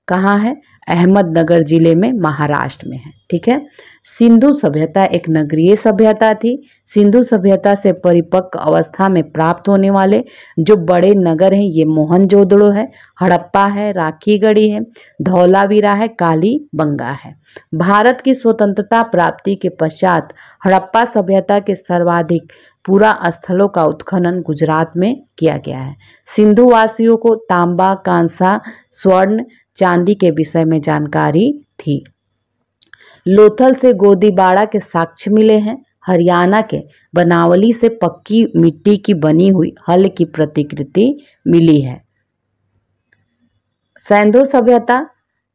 कहाँ है अहमदनगर जिले में महाराष्ट्र में है ठीक है सिंधु सभ्यता एक नगरीय सभ्यता थी सिंधु सभ्यता से परिपक्व अवस्था में प्राप्त होने वाले जो बड़े नगर हैं ये मोहनजोदड़ो है हड़प्पा है राखीगढ़ी है धौलावीरा है काली बंगा है भारत की स्वतंत्रता प्राप्ति के पश्चात हड़प्पा सभ्यता के सर्वाधिक पूरा स्थलों का उत्खनन गुजरात में किया गया है सिंधु वासियों को तांबा कांसा स्वर्ण चांदी के विषय में जानकारी थी लोथल से गोदीबाड़ा के साक्ष्य मिले हैं हरियाणा के बनावली से पक्की मिट्टी की बनी हुई हल की प्रतिकृति मिली है सैंधो सभ्यता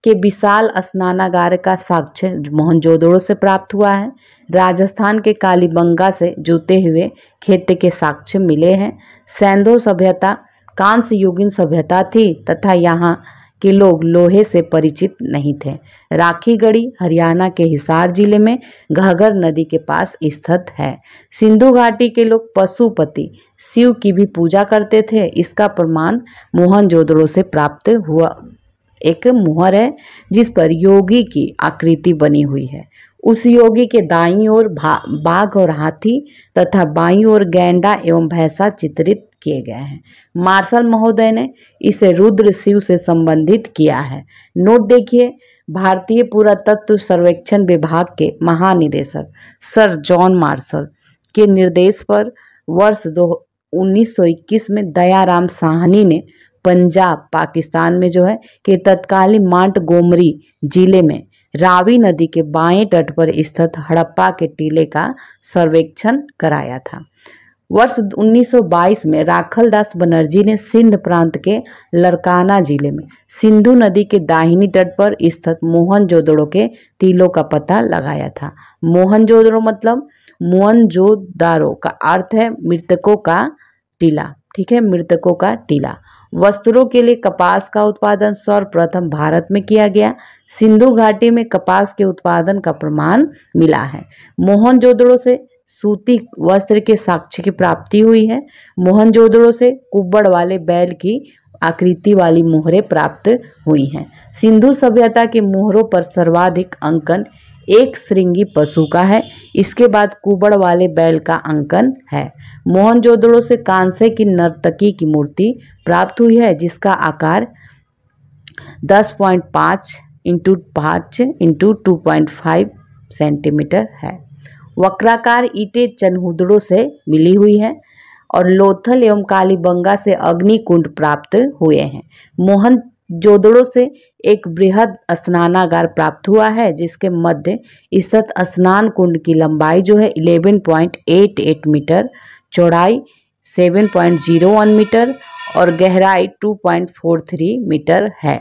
के विशाल स्नानागार का साक्ष्य मोहनजोदड़ो से प्राप्त हुआ है राजस्थान के कालीबंगा से जूते हुए खेत के साक्ष्य मिले हैं सैंधो सभ्यता कांस्य युगिन सभ्यता थी तथा यहाँ के लोग लोहे से परिचित नहीं थे राखी गढ़ी हरियाणा के हिसार जिले में घाघर नदी के पास स्थित है सिंधु घाटी के लोग पशुपति शिव की भी पूजा करते थे इसका प्रमाण मोहनजोदड़ो से प्राप्त हुआ एक मुहर है जिस पर योगी की आकृति बनी हुई है उस योगी के दाई ओर बाघ और हाथी तथा बाई ओर गैंडा एवं भैंसा चित्रित किए गए हैं मार्शल महोदय ने इसे रुद्र शिव से संबंधित किया है नोट देखिए भारतीय पुरातत्व सर्वेक्षण विभाग के महानिदेशक सर जॉन मार्शल के निर्देश पर वर्ष दो उन्नीस में दयाराम साहनी ने पंजाब पाकिस्तान में जो है कि तत्कालीन मांट गोमरी जिले में रावी नदी के बाएं तट पर स्थित हड़प्पा के टीले का सर्वेक्षण कराया था वर्ष 1922 में राखल दास बनर्जी ने सिंध प्रांत के लरकाना जिले में सिंधु नदी के दाहिनी तट पर स्थित मोहन जोदड़ो के तिलों का पता लगाया था मोहनजोदड़ो मतलब मोहनजोदारो का अर्थ है मृतकों का टीला ठीक है मृतकों का टीला वस्त्रों के लिए कपास का उत्पादन सर्वप्रथम भारत में किया गया सिंधु घाटी में कपास के उत्पादन का प्रमाण मिला है मोहनजोदड़ो से सूती वस्त्र के साक्ष्य की प्राप्ति हुई है मोहनजोदड़ो से कुब्बड़ वाले बैल की आकृति वाली मोहरें प्राप्त हुई हैं सिंधु सभ्यता के मोहरों पर सर्वाधिक अंकन एक श्रृंगी पशु का है इसके बाद कुबड़ वाले बैल का अंकन है मोहनजोदड़ो से कांसे की नर्तकी की मूर्ति प्राप्त हुई है जिसका आकार 10.5 इंटू पाँच इंटू टू सेंटीमीटर है वक्राकार ईटे चनहुदड़ों से मिली हुई है और लोथल एवं कालीबंगा से अग्नि कुंड प्राप्त हुए हैं मोहन जोदड़ों से एक बृहद स्नानागार प्राप्त हुआ है जिसके मध्य स्थित स्नान कुंड की लंबाई जो है 11.88 मीटर चौड़ाई 7.01 मीटर और गहराई 2.43 मीटर है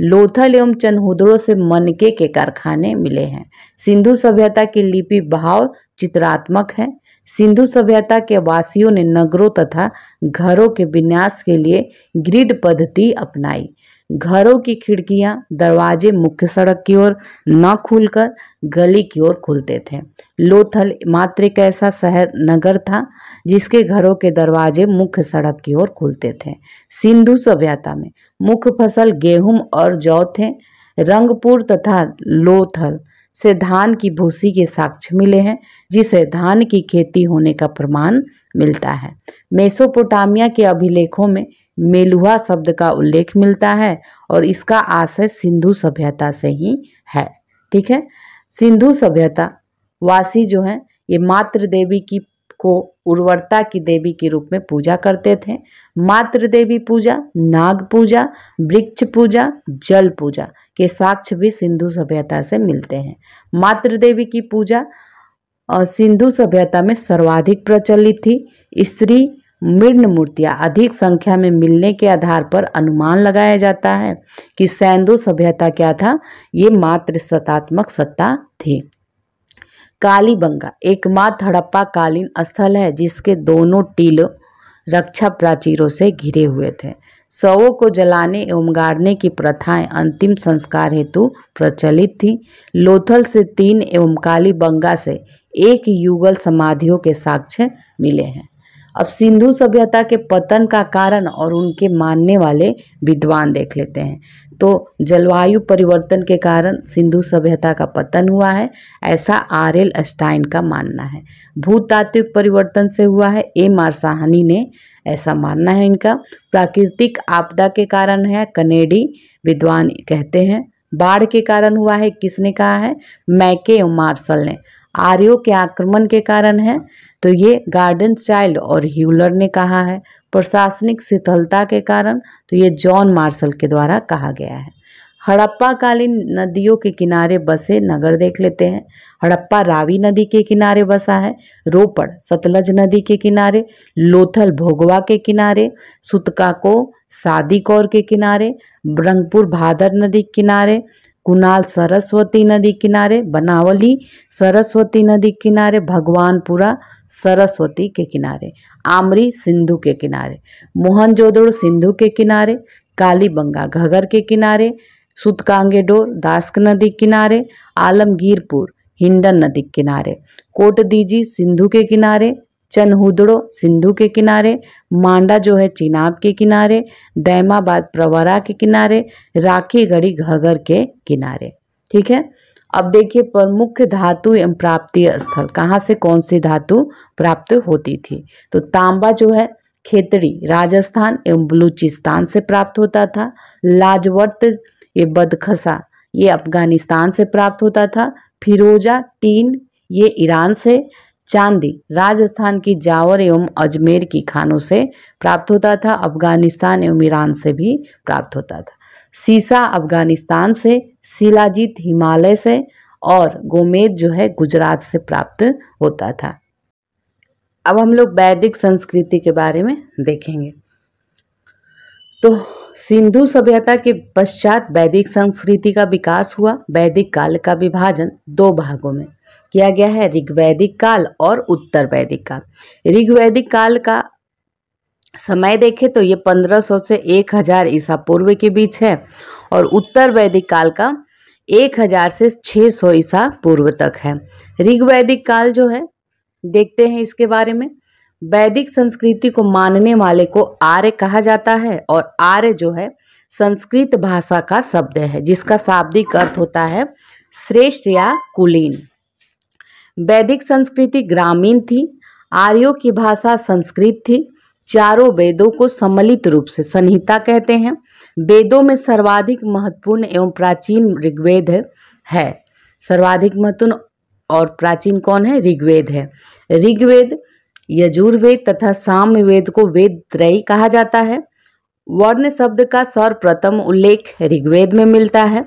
लोथल एवं चन्हुद्रो से मनके के कारखाने मिले हैं सिंधु सभ्यता की लिपि भाव चित्रात्मक है सिंधु सभ्यता के वासियों ने नगरों तथा घरों के विन्यास के लिए ग्रिड पद्धति अपनाई घरों की खिड़कियां दरवाजे मुख्य सड़क की ओर न खुलकर गली की ओर खुलते थे लोथल मात्र एक ऐसा शहर नगर था जिसके घरों के दरवाजे मुख्य सड़क की ओर खुलते थे सिंधु सभ्यता में मुख्य फसल गेहूं और जौ थे रंगपुर तथा लोथल से धान की भूसी के साक्ष्य मिले हैं जिसे धान की खेती होने का प्रमाण मिलता है मेसोपोटामिया के अभिलेखों में मेलुहा शब्द का उल्लेख मिलता है और इसका आशय सिंधु सभ्यता से ही है ठीक है सिंधु सभ्यता वासी जो है ये मातृ देवी की को उर्वरता की देवी के रूप में पूजा करते थे मातृ देवी पूजा नाग पूजा वृक्ष पूजा जल पूजा के साक्ष्य भी सिंधु सभ्यता से मिलते हैं मातृ देवी की पूजा सिंधु सभ्यता में सर्वाधिक प्रचलित थी स्त्री मृण मूर्तियाँ अधिक संख्या में मिलने के आधार पर अनुमान लगाया जाता है कि सैंधु सभ्यता क्या था ये मात्र सतात्मक सत्ता थी कालीबंगा एकमात्र हड़प्पा कालीन स्थल है जिसके दोनों टील रक्षा प्राचीरों से घिरे हुए थे शवों को जलाने एवं गाड़ने की प्रथाएं अंतिम संस्कार हेतु प्रचलित थी लोथल से तीन एवं कालीबंगा से एक युगल समाधियों के साक्ष्य मिले हैं अब सिंधु सभ्यता के पतन का कारण और उनके मानने वाले विद्वान देख लेते हैं तो जलवायु परिवर्तन के कारण सिंधु सभ्यता का पतन हुआ है ऐसा आर एल स्टाइन का मानना है भूतात्विक परिवर्तन से हुआ है एम आर साहनी ने ऐसा मानना है इनका प्राकृतिक आपदा के कारण है कनेडी विद्वान कहते हैं बाढ़ के कारण हुआ है किसने कहा है मैके मार्शल ने आर्यो के आक्रमण के कारण है तो ये गार्डन चाइल्ड और ह्यूलर ने कहा है प्रशासनिक शीतलता के कारण तो ये जॉन मार्शल के द्वारा कहा गया है हड़प्पा कालीन नदियों के किनारे बसे नगर देख लेते हैं हड़प्पा रावी नदी के किनारे बसा है रोपड़ सतलज नदी के किनारे लोथल भोगवा के किनारे सुतका को सादी कौर के किनारे ब्रंगपुर भादर नदी किनारे कुनाल सरस्वती नदी किनारे बनावली सरस्वती नदी किनारे भगवानपुरा सरस्वती के किनारे आमरी सिंधु के किनारे मोहनजोदड़ सिंधु के किनारे कालीबंगा घगर के किनारे सुतकांगेडोर दासक नदी किनारे आलमगीरपुर हिंडन नदी किनारे कोटदीजी सिंधु के किनारे चनहुदड़ो सिंधु के किनारे मांडा जो है चिनाब के किनारे दैमाबाद प्रवरा के किनारे राखी गढ़ी घगर के किनारे ठीक है अब देखिए प्रमुख धातु एवं प्राप्ति स्थल कहाँ से कौन सी धातु प्राप्त होती थी तो तांबा जो है खेतड़ी राजस्थान एवं बलूचिस्तान से प्राप्त होता था लाजवर्त ये बदखसा ये अफगानिस्तान से प्राप्त होता था फिरोजा टीन ये ईरान से चांदी राजस्थान की जावर एवं अजमेर की खानों से प्राप्त होता था अफगानिस्तान एवं ईरान से भी प्राप्त होता था सीसा अफगानिस्तान से शिलाजीत हिमालय से और गोमेद जो है गुजरात से प्राप्त होता था अब हम लोग वैदिक संस्कृति के बारे में देखेंगे तो सिंधु सभ्यता के पश्चात वैदिक संस्कृति का विकास हुआ वैदिक काल का विभाजन दो भागों में किया गया है ऋग्वैदिक काल और उत्तर वैदिक काल ऋग्वैदिक काल का समय देखें तो ये 1500 से 1000 ईसा पूर्व के बीच है और उत्तर वैदिक काल का 1000 से 600 ईसा पूर्व तक है ऋग्वैदिक काल जो है देखते हैं इसके बारे में वैदिक संस्कृति को मानने वाले को आर्य कहा जाता है और आर्य जो है संस्कृत भाषा का शब्द है जिसका शाब्दिक अर्थ होता है श्रेष्ठ या कुलीन वैदिक संस्कृति ग्रामीण थी आर्यों की भाषा संस्कृत थी चारों वेदों को सम्मिलित रूप से संहिता कहते हैं वेदों में सर्वाधिक महत्वपूर्ण एवं प्राचीन ऋग्वेद है सर्वाधिक महत्वपूर्ण और प्राचीन कौन है ऋग्वेद है ऋग्वेद यजुर्वेद तथा साम्यवेद को वेद त्रयी कहा जाता है वर्ण शब्द का सर्वप्रथम उल्लेख ऋग्वेद में मिलता है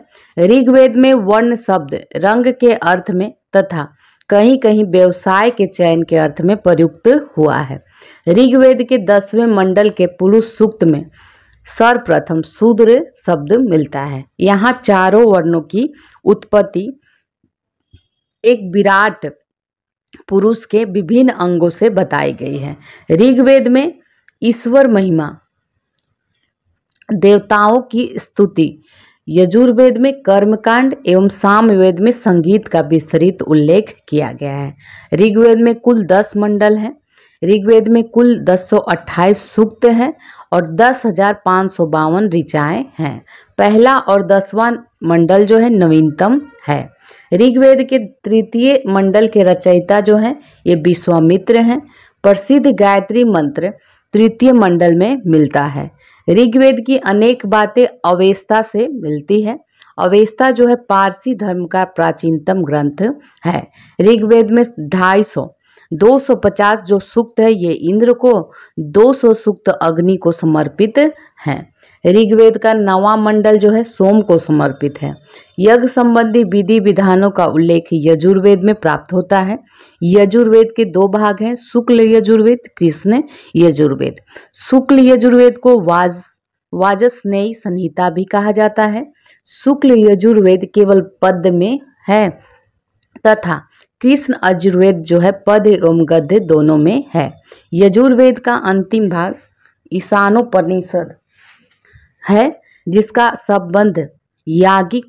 ऋग्वेद में वर्ण शब्द रंग के अर्थ में तथा कहीं कहीं व्यवसाय के चयन के अर्थ में प्रयुक्त हुआ है ऋग्वेद के दसवें मंडल के पुरुष सूक्त में सर्वप्रथम शूद्र शब्द मिलता है यहाँ चारों वर्णों की उत्पत्ति एक विराट पुरुष के विभिन्न अंगों से बताई गई है ऋग्वेद में ईश्वर महिमा देवताओं की स्तुति यजुर्वेद में कर्मकांड एवं सामवेद में संगीत का विस्तृत उल्लेख किया गया है ऋग्वेद में कुल दस मंडल हैं ऋग्वेद में कुल दस सौ अट्ठाईस सूक्त हैं और दस हजार पाँच सौ बावन ऋचाएँ हैं पहला और दसवां मंडल जो है नवीनतम है ऋग्वेद के तृतीय मंडल के रचयिता जो हैं ये विश्वामित्र हैं प्रसिद्ध गायत्री मंत्र तृतीय मंडल में मिलता है ऋग्वेद की अनेक बातें अवेस्ता से मिलती है अवेस्ता जो है पारसी धर्म का प्राचीनतम ग्रंथ है ऋग्वेद में ढाई सौ 250 जो सूक्त है ये इंद्र को 200 सूक्त अग्नि को समर्पित हैं ऋग्वेद का नवा मंडल जो है सोम को समर्पित है यज्ञ संबंधी विधि विधानों का उल्लेख यजुर्वेद में प्राप्त होता है यजुर्वेद के दो भाग हैं शुक्ल यजुर्वेद कृष्ण यजुर्वेद शुक्ल यजुर्वेद को वाज वाजस्नेय संहिता भी कहा जाता है शुक्ल यजुर्वेद केवल पद में है तथा कृष्ण यजुर्वेद जो है पद एवं गद्य दोनों में है यजुर्वेद का अंतिम भाग ईशानोपनिषद है जिसका संबंध याज्ञिक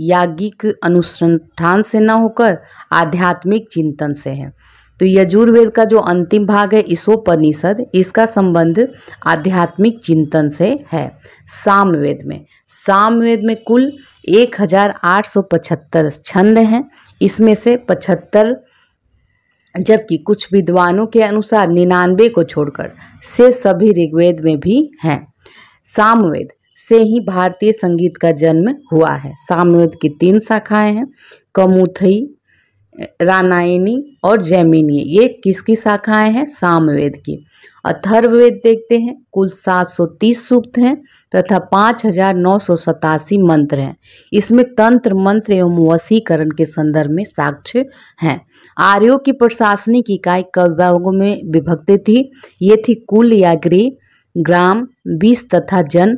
याज्ञिक अनुसंधान से न होकर आध्यात्मिक चिंतन से है तो यजुर्वेद का जो अंतिम भाग है ईशोपनिषद इसका संबंध आध्यात्मिक चिंतन से है सामवेद में सामवेद में कुल 1875 छंद हैं इसमें से 75 जबकि कुछ विद्वानों के अनुसार निन्यानवे को छोड़कर से सभी ऋग्वेद में भी हैं सामवेद से ही भारतीय संगीत का जन्म हुआ है सामवेद की तीन शाखाएं हैं कमुथई रानायनी और जैमिनी ये किसकी शाखाएं हैं सामवेद की अथर्ववेद देखते हैं कुल 730 सूक्त हैं तथा पाँच हजार नौ सौ सतासी मंत्र हैं इसमें तंत्र मंत्र एवं वसीकरण के संदर्भ में साक्ष्य हैं आर्यों की प्रशासनिक इकाई कब में विभक्त थी ये थी कुल या गृह ग्राम बीस तथा जन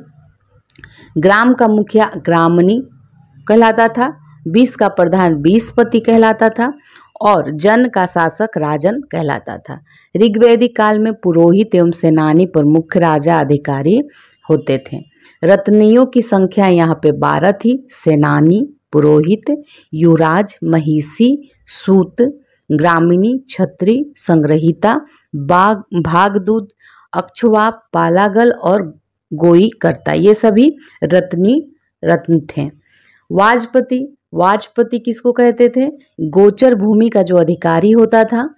ग्राम का मुखिया ग्रामनी कहलाता था बीस का प्रधान बीसपति कहलाता था और जन का शासक राजन कहलाता था ऋग्वैदिक काल में पुरोहित एवं सेनानी पर मुख्य राजा अधिकारी होते थे रत्नियों की संख्या यहाँ पे बारह थी सेनानी पुरोहित युवराज महिषी सूत ग्रामिणी छत्री संग्रहिता बाग भागदूत अक्षवा पालागल और गोई करता ये सभी रत्नी रत्न थे वाजपति वाजपति किसको कहते थे गोचर भूमि का जो अधिकारी होता था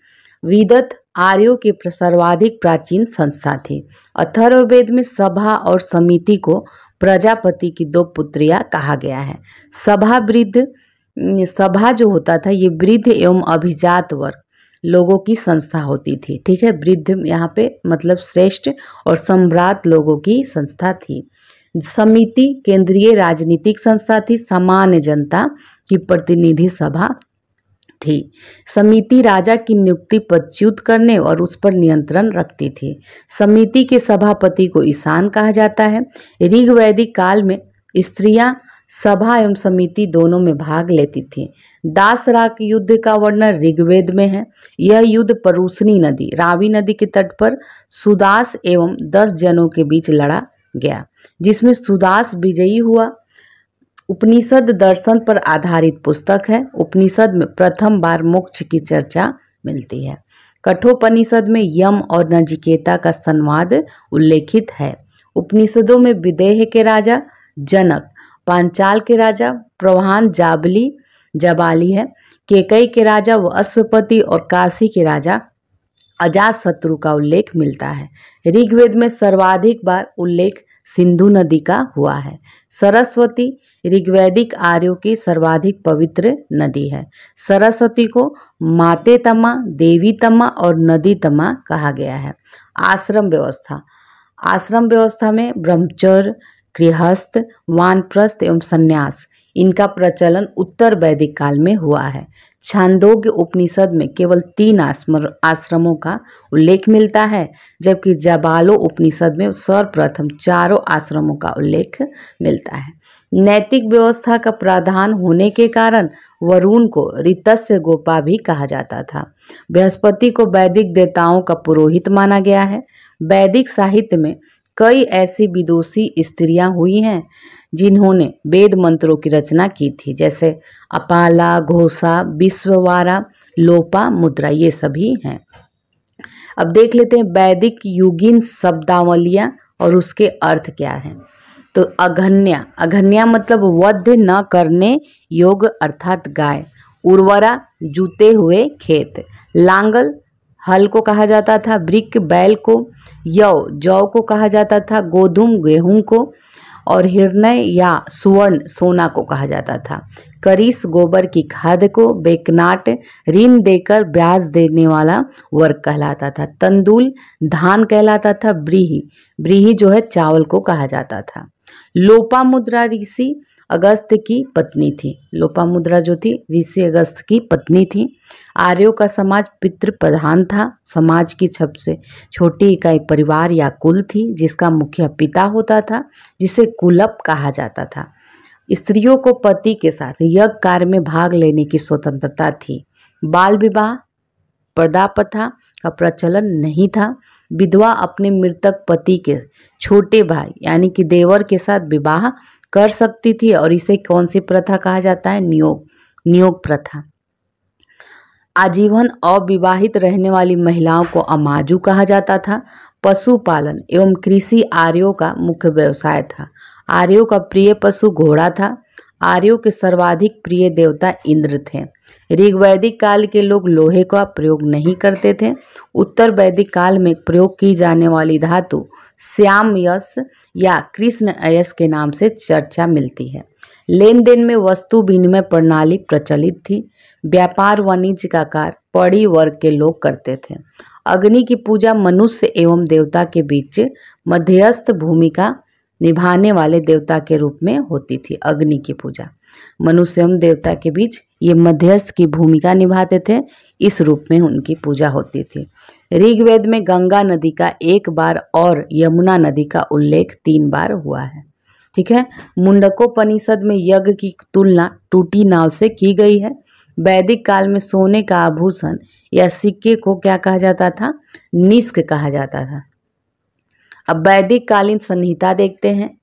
विदत आर्यों की सर्वाधिक प्राचीन संस्था थी अथर्ववेद में सभा और समिति को प्रजापति की दो पुत्रिया कहा गया है सभा वृद्ध सभा जो होता था ये वृद्ध एवं अभिजात वर्ग लोगों की संस्था होती थी ठीक है वृद्ध यहाँ पे मतलब श्रेष्ठ और सम्राट लोगों की संस्था थी समिति केंद्रीय राजनीतिक संस्था थी सामान्य जनता की प्रतिनिधि सभा थी समिति राजा की नियुक्ति पदच्युत करने और उस पर नियंत्रण रखती थी समिति के सभापति को ईशान कहा जाता है ऋग्वैदिक काल में स्त्रियां सभा एवं समिति दोनों में भाग लेती थी दासराक युद्ध का वर्णन ऋग्वेद में है यह युद्ध परूसनी नदी रावी नदी के तट पर सुदास एवं दस जनों के बीच लड़ा गया जिसमें सुदास विजयी हुआ उपनिषद दर्शन पर आधारित पुस्तक है उपनिषद में प्रथम बार मोक्ष की चर्चा मिलती है कठोपनिषद में यम और नजिकेता का संवाद उल्लेखित है उपनिषदों में विदेह के राजा जनक पांचाल के राजा प्रवहान जाबली जबाली है केकई के राजा व अश्वपति और काशी के राजा अजात शत्रु का उल्लेख मिलता है ऋग्वेद में सर्वाधिक बार उल्लेख सिंधु नदी का हुआ है सरस्वती ऋग्वैदिक आर्यों की सर्वाधिक पवित्र नदी है सरस्वती को माते तमा देवी तमा और नदी तमा कहा गया है आश्रम व्यवस्था आश्रम व्यवस्था में ब्रह्मचर्य गृहस्थ वानप्रस्थ एवं संन्यास इनका प्रचलन उत्तर वैदिक काल में हुआ है छांदोग्य उपनिषद में केवल तीन आश्रमों का उल्लेख मिलता है जबकि जबालो उपनिषद में सर्वप्रथम चारों आश्रमों का उल्लेख मिलता है नैतिक व्यवस्था का प्रावधान होने के कारण वरुण को रितस्य गोपा भी कहा जाता था बृहस्पति को वैदिक देवताओं का पुरोहित माना गया है वैदिक साहित्य में कई ऐसी विदुषी स्त्रियां हुई हैं जिन्होंने वेद मंत्रों की रचना की थी जैसे अपाला घोषा विश्ववारा लोपा मुद्रा ये सभी हैं अब देख लेते हैं वैदिक युगिन शब्दावलियाँ और उसके अर्थ क्या हैं तो अघन्या अघन्या मतलब वध न करने योग अर्थात गाय उर्वरा जूते हुए खेत लांगल हल को कहा जाता था ब्रिक बैल को यव जौ को कहा जाता था गोधूम गेहूं को और हिरणय या सुवर्ण सोना को कहा जाता था करीस गोबर की खाद को बेकनाट ऋण देकर ब्याज देने वाला वर्ग कहलाता था तंदूल धान कहलाता था ब्रीही ब्रीही जो है चावल को कहा जाता था लोपा मुद्रा ऋषि अगस्त की पत्नी थी मुद्रा जो थी ऋषि अगस्त की पत्नी थी आर्यों का समाज पितृ प्रधान था समाज की छप से छोटी इकाई परिवार या कुल थी जिसका मुखिया पिता होता था जिसे कुलप कहा जाता था स्त्रियों को पति के साथ यज्ञ कार्य में भाग लेने की स्वतंत्रता थी बाल विवाह पर्दा प्रथा का प्रचलन नहीं था विधवा अपने मृतक पति के छोटे भाई यानी कि देवर के साथ विवाह कर सकती थी और इसे कौन सी प्रथा कहा जाता है नियोग नियोग प्रथा आजीवन अविवाहित रहने वाली महिलाओं को अमाजू कहा जाता था पशुपालन एवं कृषि आर्यों का मुख्य व्यवसाय था आर्यों का प्रिय पशु घोड़ा था आर्यों के सर्वाधिक प्रिय देवता इंद्र थे ऋग्वैदिक काल के लोग लोहे का प्रयोग नहीं करते थे उत्तर वैदिक काल में प्रयोग की जाने वाली धातु श्याम यश या कृष्ण यश के नाम से चर्चा मिलती है लेन देन में वस्तु विनिमय प्रणाली प्रचलित थी व्यापार वाणिज्य का कार्य पड़ी वर्ग के लोग करते थे अग्नि की पूजा मनुष्य एवं देवता के बीच मध्यस्थ भूमिका निभाने वाले देवता के रूप में होती थी अग्नि की पूजा मनुष्य एवं देवता के बीच ये मध्यस्थ की भूमिका निभाते थे इस रूप में उनकी पूजा होती थी ऋग्वेद में गंगा नदी का एक बार और यमुना नदी का उल्लेख तीन बार हुआ है ठीक है मुंडकोपनिषद में यज्ञ की तुलना टूटी नाव से की गई है वैदिक काल में सोने का आभूषण या सिक्के को क्या कहा जाता था निष्क कहा जाता था अब वैदिक कालीन संहिता देखते हैं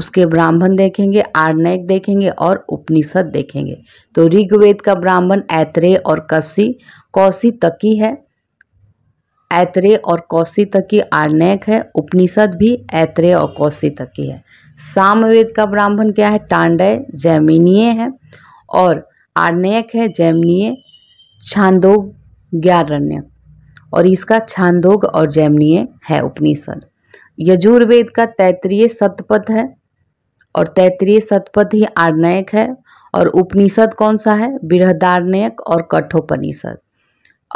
उसके ब्राह्मण देखेंगे आर्नैक देखेंगे और उपनिषद देखेंगे तो ऋग्वेद का ब्राह्मण ऐत्रेय और कसी कौशी तकी है ऐतरेय और कौशी तक की आर्णयक है उपनिषद भी ऐतरेय और कौशी तक की है सामवेद का ब्राह्मण क्या है टांडय जैमिनीय है और आर्णयक है जैमिनीय छांदोग ग्यारण्य और इसका छांदोग और जैमिनीय है उपनिषद यजुर्वेद का तैतरीय सतपथ है और तैतरीय सतपथ ही आर्णयक है और उपनिषद कौन सा है बृहदारण्यक और कठोपनिषद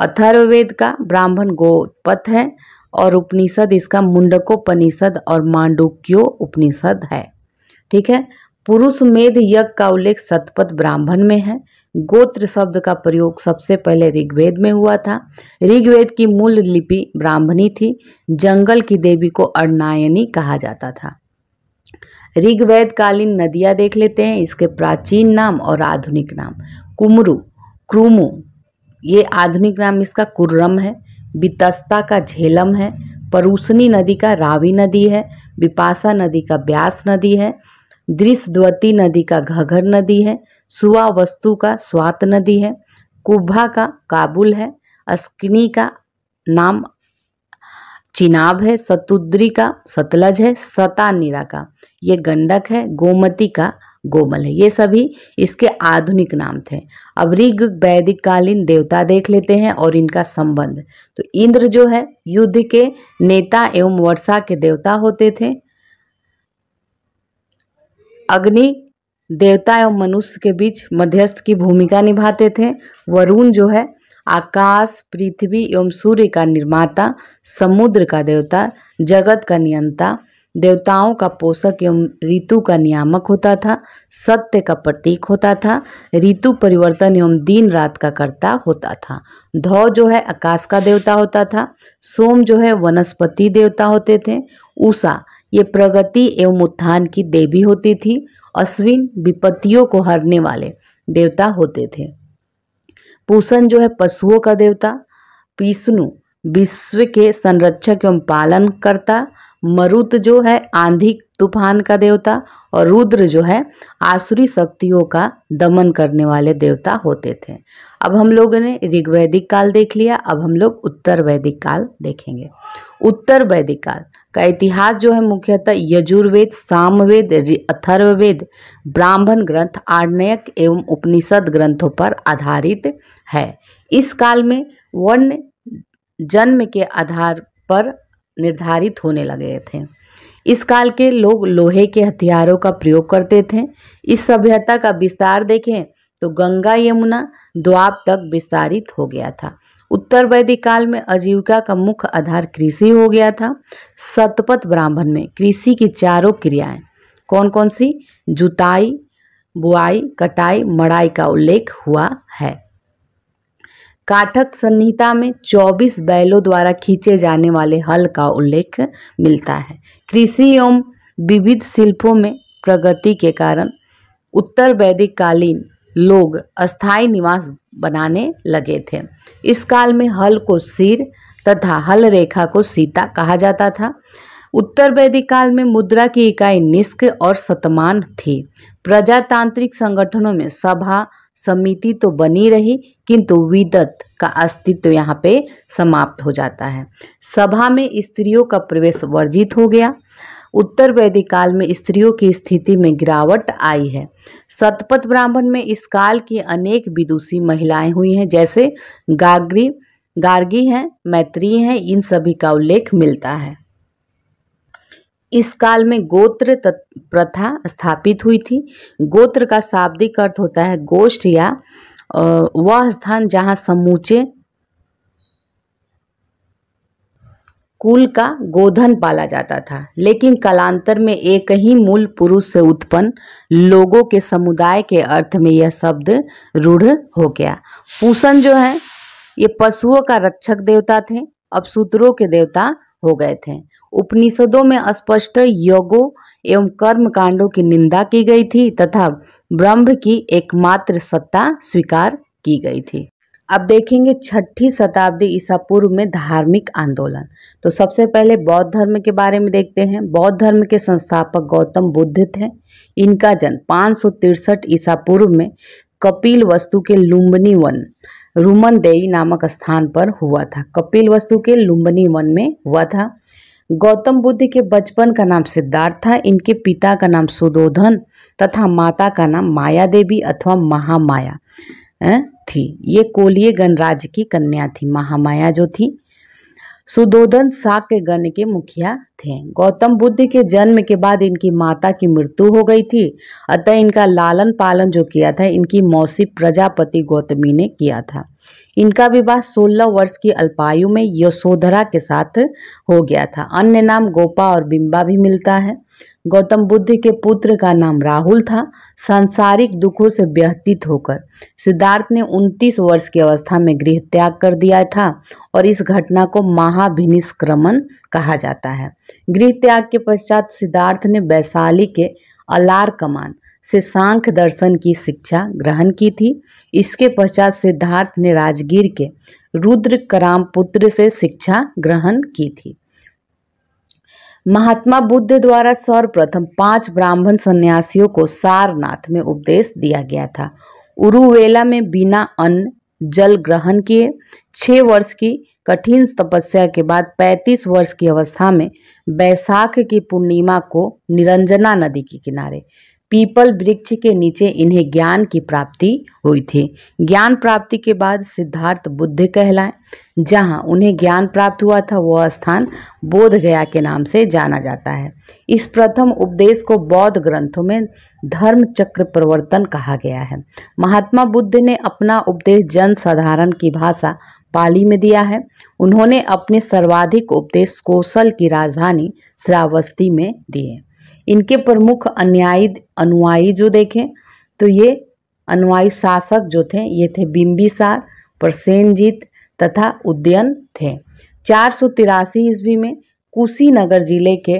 अथर्ववेद का ब्राह्मण गोपथ है और उपनिषद इसका मुंडकोपनिषद और मांडुक्यो उपनिषद है ठीक है पुरुष मेध यज्ञ का उल्लेख सतपथ ब्राह्मण में है गोत्र शब्द का प्रयोग सबसे पहले ऋग्वेद में हुआ था ऋग्वेद की मूल लिपि ब्राह्मणी थी जंगल की देवी को अर्नायनी कहा जाता था ऋग्वेद कालीन नदियां देख लेते हैं इसके प्राचीन नाम और आधुनिक नाम कुमरु क्रूमू ये आधुनिक नाम इसका कुर्रम है बितस्ता का झेलम है परूसनी नदी का रावी नदी है विपासा नदी का ब्यास नदी है दृश्यवती नदी का घघर नदी है सुआ वस्तु का स्वात नदी है कुभा का काबुल है अस्कनी का नाम चिनाब है सतुद्री का सतलज है सतानीरा का ये गंडक है गोमती का गोमल है ये सभी इसके आधुनिक नाम थे अब ऋग वैदिक कालीन देवता देख लेते हैं और इनका संबंध तो इंद्र जो है युद्ध के नेता एवं वर्षा के देवता होते थे अग्नि देवता एवं मनुष्य के बीच मध्यस्थ की भूमिका निभाते थे वरुण जो है आकाश पृथ्वी एवं सूर्य का निर्माता समुद्र का देवता जगत का नियंता देवताओं का पोषक एवं ऋतु का नियामक होता था सत्य का प्रतीक होता था ऋतु परिवर्तन एवं दिन रात का कर्ता होता था धौ जो है आकाश का देवता होता था सोम जो है वनस्पति देवता होते थे उषा ये प्रगति एवं उत्थान की देवी होती थी अश्विन विपत्तियों को हरने वाले देवता होते थे पूषण जो है पशुओं का देवता विष्णु विश्व के संरक्षक एवं पालन करता मरुत जो है आंधी तूफान का देवता और रुद्र जो है आसुरी शक्तियों का दमन करने वाले देवता होते थे अब हम लोगों ने ऋग्वैदिक काल देख लिया अब हम लोग उत्तर वैदिक काल देखेंगे उत्तर वैदिक काल का इतिहास जो है मुख्यतः यजुर्वेद सामवेद अथर्ववेद ब्राह्मण ग्रंथ आर्णयक एवं उपनिषद ग्रंथों पर आधारित है इस काल में वर्ण जन्म के आधार पर निर्धारित होने लगे थे इस काल के लोग लोहे के हथियारों का प्रयोग करते थे इस सभ्यता का विस्तार देखें तो गंगा यमुना द्वाब तक विस्तारित हो गया था उत्तर वैदिक काल में आजीविका का मुख्य आधार कृषि हो गया था सतपत ब्राह्मण में कृषि की चारों क्रियाएं कौन कौन सी जुताई बुआई कटाई मड़ाई का उल्लेख हुआ है काठक संहिता में 24 बैलों द्वारा खींचे जाने वाले हल का उल्लेख मिलता है कृषि एवं विविध शिल्पों में प्रगति के कारण उत्तर वैदिक कालीन लोग अस्थाई निवास बनाने लगे थे इस काल में हल को सिर तथा हल रेखा को सीता कहा जाता था उत्तर वैदिक काल में मुद्रा की इकाई निष्क और शतमान थी प्रजातांत्रिक संगठनों में सभा समिति तो बनी रही किंतु विदत का अस्तित्व यहाँ पे समाप्त हो जाता है सभा में स्त्रियों का प्रवेश वर्जित हो गया उत्तर वैदिक काल में स्त्रियों की स्थिति में गिरावट आई है सतपथ ब्राह्मण में इस काल की अनेक विदुषी महिलाएं हुई हैं जैसे गागरी गार्गी हैं मैत्री हैं इन सभी का उल्लेख मिलता है इस काल में गोत्र प्रथा स्थापित हुई थी गोत्र का शाब्दिक अर्थ होता है गोष्ठ या वह स्थान जहां समूचे कुल का गोधन पाला जाता था लेकिन कालांतर में एक ही मूल पुरुष से उत्पन्न लोगों के समुदाय के अर्थ में यह शब्द रूढ़ हो गया पूषण जो है ये पशुओं का रक्षक देवता थे अब सूत्रों के देवता हो गए थे उपनिषदों में स्पष्ट योगों एवं कर्म कांडों की निंदा की गई थी तथा ब्रह्म की एकमात्र सत्ता स्वीकार की गई थी अब देखेंगे छठी शताब्दी ईसा पूर्व में धार्मिक आंदोलन तो सबसे पहले बौद्ध धर्म के बारे में देखते हैं बौद्ध धर्म के संस्थापक गौतम बुद्ध थे इनका जन्म पाँच ईसा पूर्व में कपिल वस्तु के लुम्बनी वन रुमनदेई नामक स्थान पर हुआ था कपिल वस्तु के लुम्बनी वन में हुआ था गौतम बुद्ध के बचपन का नाम सिद्धार्थ था इनके पिता का नाम सुदोधन तथा माता का नाम माया देवी अथवा महामाया अं, थी ये कोलिय गणराज्य की कन्या थी महामाया जो थी सुदोधन शाक्य गण के मुखिया थे गौतम बुद्ध के जन्म के बाद इनकी माता की मृत्यु हो गई थी अतः इनका लालन पालन जो किया था इनकी मौसी प्रजापति गौतमी ने किया था इनका विवाह 16 वर्ष की अल्पायु में यशोधरा के साथ हो गया था अन्य नाम गोपा और बिंबा भी मिलता है गौतम बुद्ध के पुत्र का नाम राहुल था सांसारिक दुखों से व्यतीत होकर सिद्धार्थ ने 29 वर्ष की अवस्था में गृह त्याग कर दिया था और इस घटना को महाभिनिष्क्रमण कहा जाता है गृह त्याग के पश्चात सिद्धार्थ ने वैशाली के अलार कमान से सांख्य दर्शन की शिक्षा ग्रहण की थी इसके पश्चात सिद्धार्थ ने राजगीर के रुद्र कराम पुत्र से शिक्षा ग्रहण की थी महात्मा बुद्ध द्वारा सर्वप्रथम पांच ब्राह्मण सन्यासियों को सारनाथ में उपदेश दिया गया था उरुवेला में बिना अन्न जल ग्रहण किए छः वर्ष की कठिन तपस्या के बाद 35 वर्ष की अवस्था में बैसाख की पूर्णिमा को निरंजना नदी के किनारे पीपल वृक्ष के नीचे इन्हें ज्ञान की प्राप्ति हुई थी ज्ञान प्राप्ति के बाद सिद्धार्थ बुद्ध कहलाए जहाँ उन्हें ज्ञान प्राप्त हुआ था वह स्थान बोधगया के नाम से जाना जाता है इस प्रथम उपदेश को बौद्ध ग्रंथों में धर्म चक्र प्रवर्तन कहा गया है महात्मा बुद्ध ने अपना उपदेश जन साधारण की भाषा पाली में दिया है उन्होंने अपने सर्वाधिक उपदेश कौशल की राजधानी श्रावस्ती में दिए इनके प्रमुख अन्यायी अनुयायी जो देखें तो ये अनुयायी शासक जो थे ये थे बिम्बिसार प्रसेनजीत तथा उद्यन थे चार सौ तिरासी ईस्वी में कुशीनगर जिले के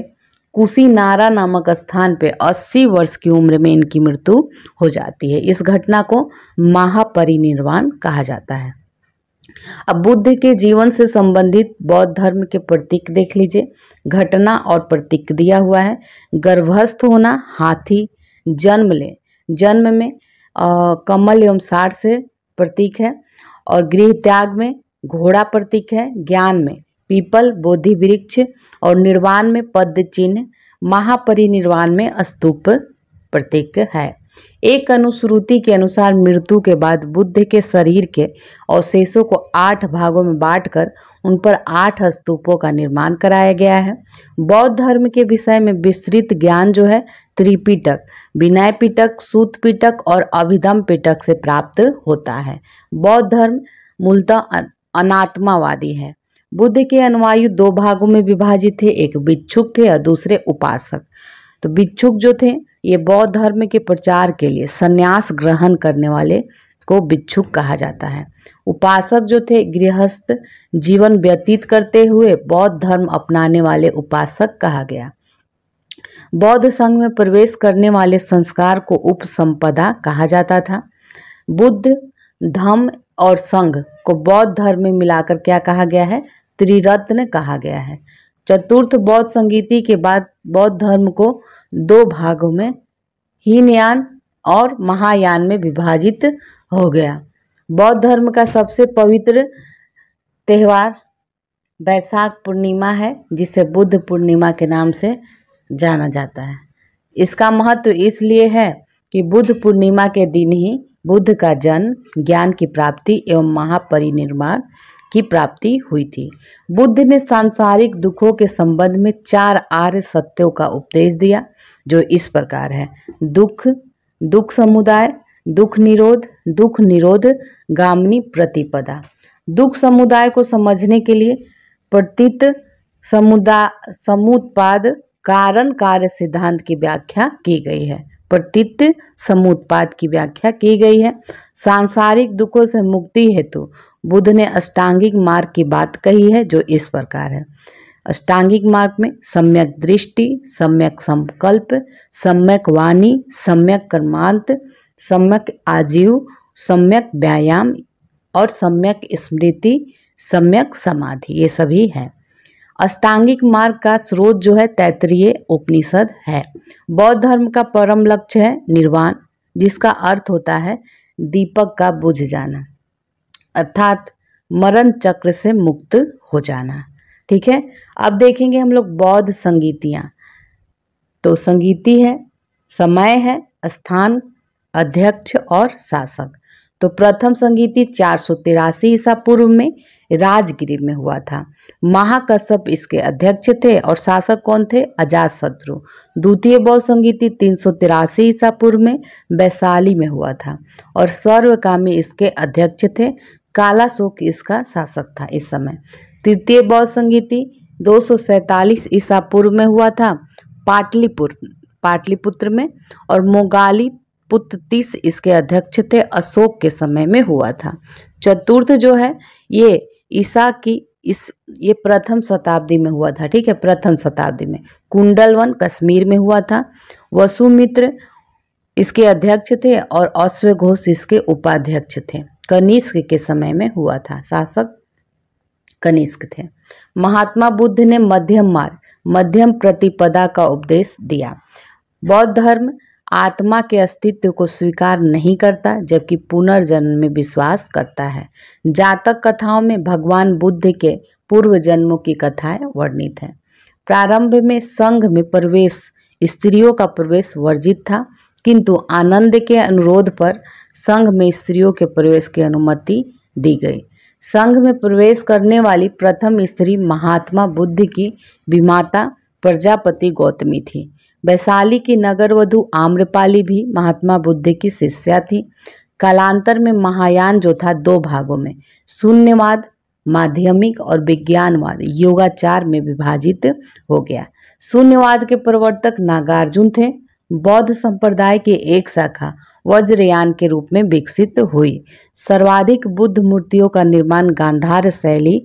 कुशीनारा नामक स्थान पर 80 वर्ष की उम्र में इनकी मृत्यु हो जाती है इस घटना को महापरिनिर्वाण कहा जाता है अब बुद्ध के जीवन से संबंधित बौद्ध धर्म के प्रतीक देख लीजिए घटना और प्रतीक दिया हुआ है गर्भस्थ होना हाथी जन्म ले जन्म में आ, कमल एवं सार से प्रतीक है और गृह त्याग में घोड़ा प्रतीक है ज्ञान में पीपल बोधि वृक्ष और निर्वाण में पद चिन्ह महापरिनिर्वाण में स्तूप प्रतीक है एक अनुश्रुति के अनुसार मृत्यु के बाद बुद्ध के शरीर के अवशेषों को आठ भागों में बांटकर उन पर आठ स्तूपों का निर्माण कराया गया है बौद्ध धर्म के विषय में विस्तृत ज्ञान जो है त्रिपिटक विनय पिटक सूत पिटक और अभिधम पिटक से प्राप्त होता है बौद्ध धर्म मूलतः अनात्मावादी है बुद्ध के अनुयायी दो भागों में विभाजित थे एक भिक्षुक थे और दूसरे उपासक तो भिक्षुक जो थे ये बौद्ध धर्म के प्रचार के लिए संन्यास ग्रहण करने वाले को भिक्षुक कहा जाता है उपासक जो थे गृहस्थ जीवन व्यतीत करते हुए बौद्ध धर्म अपनाने वाले उपासक कहा गया बौद्ध संघ में प्रवेश करने वाले संस्कार को उपसंपदा कहा जाता था बुद्ध धम्म और संघ को बौद्ध धर्म में मिलाकर क्या कहा गया है त्रिरत्न कहा गया है चतुर्थ बौद्ध संगीति के बाद बौद्ध धर्म को दो भागों में हीनयान और महायान में विभाजित हो गया बौद्ध धर्म का सबसे पवित्र त्यौहार बैसाख पूर्णिमा है जिसे बुद्ध पूर्णिमा के नाम से जाना जाता है इसका महत्व इसलिए है कि बुद्ध पूर्णिमा के दिन ही बुद्ध का जन्म ज्ञान की प्राप्ति एवं महापरिनिर्माण की प्राप्ति हुई थी बुद्ध ने सांसारिक दुखों के संबंध में चार आर्य सत्यों का उपदेश दिया जो इस प्रकार है दुख दुख समुदाय दुख निरोध दुख निरोध गामनी प्रतिपदा दुख समुदाय को समझने के लिए प्रतीत समुदाय समुत्पाद कारण कार्य सिद्धांत की व्याख्या की गई है प्रतित समूत्पाद की व्याख्या की गई है सांसारिक दुखों से मुक्ति हेतु बुद्ध ने अष्टांगिक मार्ग की बात कही है जो इस प्रकार है अष्टांगिक मार्ग में सम्यक दृष्टि सम्यक संकल्प सम्यक वाणी सम्यक कर्मांत सम्यक आजीव सम्यक व्यायाम और सम्यक स्मृति सम्यक समाधि ये सभी हैं अष्टांगिक मार्ग का स्रोत जो है तैतरीय उपनिषद है बौद्ध धर्म का परम लक्ष्य है निर्वाण जिसका अर्थ होता है दीपक का बुझ जाना अर्थात मरण चक्र से मुक्त हो जाना ठीक है अब देखेंगे हम लोग बौद्ध संगीतियाँ तो संगीति है समय है स्थान अध्यक्ष और शासक तो प्रथम संगीति चार सौ तिरासी ईसा पूर्व में राजगिरी में हुआ था महाकश्यप इसके अध्यक्ष थे और शासक कौन थे अजात शत्रु द्वितीय बौद्ध संगीति तीन सौ तिरासी ईसा पूर्व में वैशाली में हुआ था और सर्वकामी इसके अध्यक्ष थे काला शोक इसका शासक था इस समय तृतीय बौद्ध संगीति दो सौ सैंतालीस ईसा पूर्व में हुआ था पाटलिपुत्र पाटलिपुत्र में और मोगाली पुत्र तीस इसके अध्यक्ष थे अशोक के समय में हुआ था चतुर्थ जो है ये ईसा की इस ये प्रथम शताब्दी में हुआ था ठीक है प्रथम शताब्दी में कुंडलवन कश्मीर में हुआ था वसुमित्र इसके अध्यक्ष थे और अश्व घोष इसके उपाध्यक्ष थे कनिष्क के समय में हुआ था शासक कनिष्क थे महात्मा बुद्ध ने मध्यम मार्ग मध्यम प्रतिपदा का उपदेश दिया बौद्ध धर्म आत्मा के अस्तित्व को स्वीकार नहीं करता जबकि पुनर्जन्म में विश्वास करता है जातक कथाओं में भगवान बुद्ध के पूर्व जन्मों की कथाएं वर्णित हैं प्रारंभ में संघ में प्रवेश स्त्रियों का प्रवेश वर्जित था किंतु आनंद के अनुरोध पर संघ में स्त्रियों के प्रवेश की अनुमति दी गई संघ में प्रवेश करने वाली प्रथम स्त्री महात्मा बुद्ध की विमाता प्रजापति गौतमी थी वैशाली की नगर वधु आम्रपाली भी महात्मा बुद्ध की शिष्या थी कालांतर में महायान जो था दो भागों में शून्यवाद माध्यमिक और विज्ञानवाद योगाचार में विभाजित हो गया शून्यवाद के प्रवर्तक नागार्जुन थे बौद्ध संप्रदाय की एक शाखा वज्रयान के रूप में विकसित हुई सर्वाधिक बुद्ध मूर्तियों का निर्माण गांधार शैली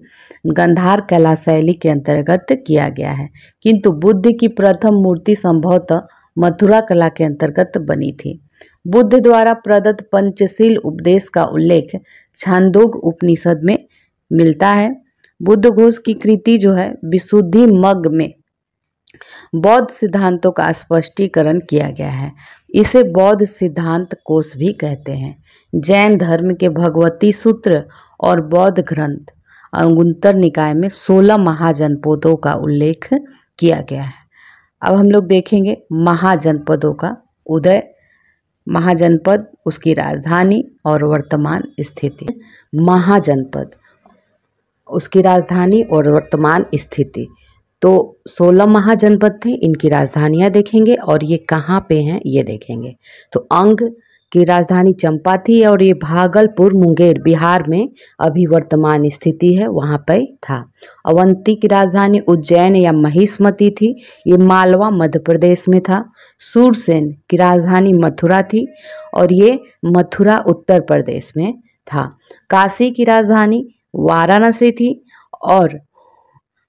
गंधार कला शैली के अंतर्गत किया गया है किंतु बुद्ध की प्रथम मूर्ति संभवतः मथुरा कला के अंतर्गत बनी थी बुद्ध द्वारा प्रदत्त पंचशील उपदेश का उल्लेख छांदोग उपनिषद में मिलता है बुद्ध घोष की कृति जो है विशुद्धि मग में बौद्ध सिद्धांतों का स्पष्टीकरण किया गया है इसे बौद्ध सिद्धांत कोष भी कहते हैं जैन धर्म के भगवती सूत्र और बौद्ध ग्रंथ अंगुत्तर निकाय में सोलह महाजनपदों का उल्लेख किया गया है अब हम लोग देखेंगे महाजनपदों का उदय महाजनपद उसकी राजधानी और वर्तमान स्थिति महाजनपद उसकी राजधानी और वर्तमान स्थिति तो सोलह महाजनपद थे इनकी राजधानियाँ देखेंगे और ये कहाँ पे हैं ये देखेंगे तो अंग की राजधानी चंपा थी और ये भागलपुर मुंगेर बिहार में अभी वर्तमान स्थिति है वहाँ पर था अवंती की राजधानी उज्जैन या महिष्मती थी ये मालवा मध्य प्रदेश में था सूरसेन की राजधानी मथुरा थी और ये मथुरा उत्तर प्रदेश में था काशी की राजधानी वाराणसी थी और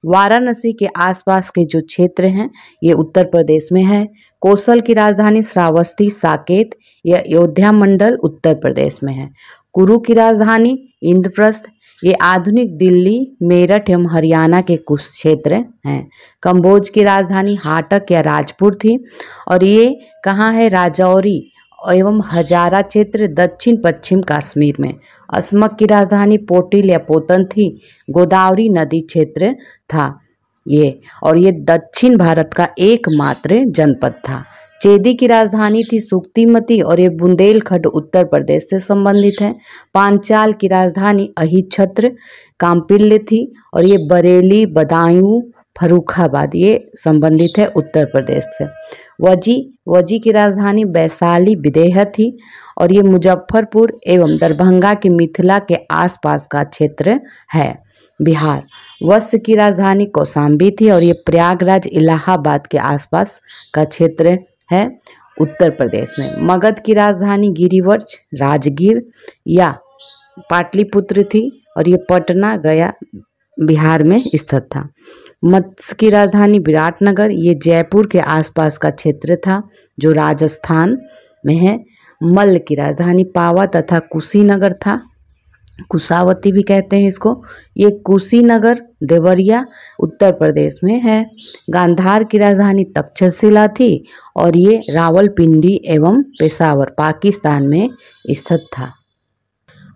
वाराणसी के आसपास के जो क्षेत्र हैं ये उत्तर प्रदेश में है कौशल की राजधानी श्रावस्ती साकेत यह अयोध्या मंडल उत्तर प्रदेश में है कुरु की राजधानी इंद्रप्रस्थ ये आधुनिक दिल्ली मेरठ एवं हरियाणा के कुछ क्षेत्र हैं कंबोज की राजधानी हाटक या राजपुर थी और ये कहाँ है राजौरी एवं हजारा क्षेत्र दक्षिण पश्चिम कश्मीर में असमक की राजधानी पोटिल या पोतन थी गोदावरी नदी क्षेत्र था ये और ये दक्षिण भारत का एकमात्र जनपद था चेदी की राजधानी थी सुक्तिमती और ये बुंदेलखंड उत्तर प्रदेश से संबंधित है पांचाल की राजधानी अहिछत्र काम्पिल्य थी और ये बरेली बदायूं फरुखाबाद ये संबंधित है उत्तर प्रदेश से वजी वजी की राजधानी वैशाली विदेह थी और ये मुजफ्फरपुर एवं दरभंगा के मिथिला के आसपास का क्षेत्र है बिहार वत्स की राजधानी कौशाम्बी थी और ये प्रयागराज इलाहाबाद के आसपास का क्षेत्र है उत्तर प्रदेश में मगध की राजधानी गिरिवर्ज राजगीर या पाटलिपुत्र थी और ये पटना गया बिहार में स्थित था मत्स्य की राजधानी विराटनगर ये जयपुर के आसपास का क्षेत्र था जो राजस्थान में है मल्ल की राजधानी पावा तथा कुशीनगर था कुशावती भी कहते हैं इसको ये कुशीनगर देवरिया उत्तर प्रदेश में है गांधार की राजधानी तक्षशिला थी और ये रावलपिंडी एवं पेशावर पाकिस्तान में स्थित था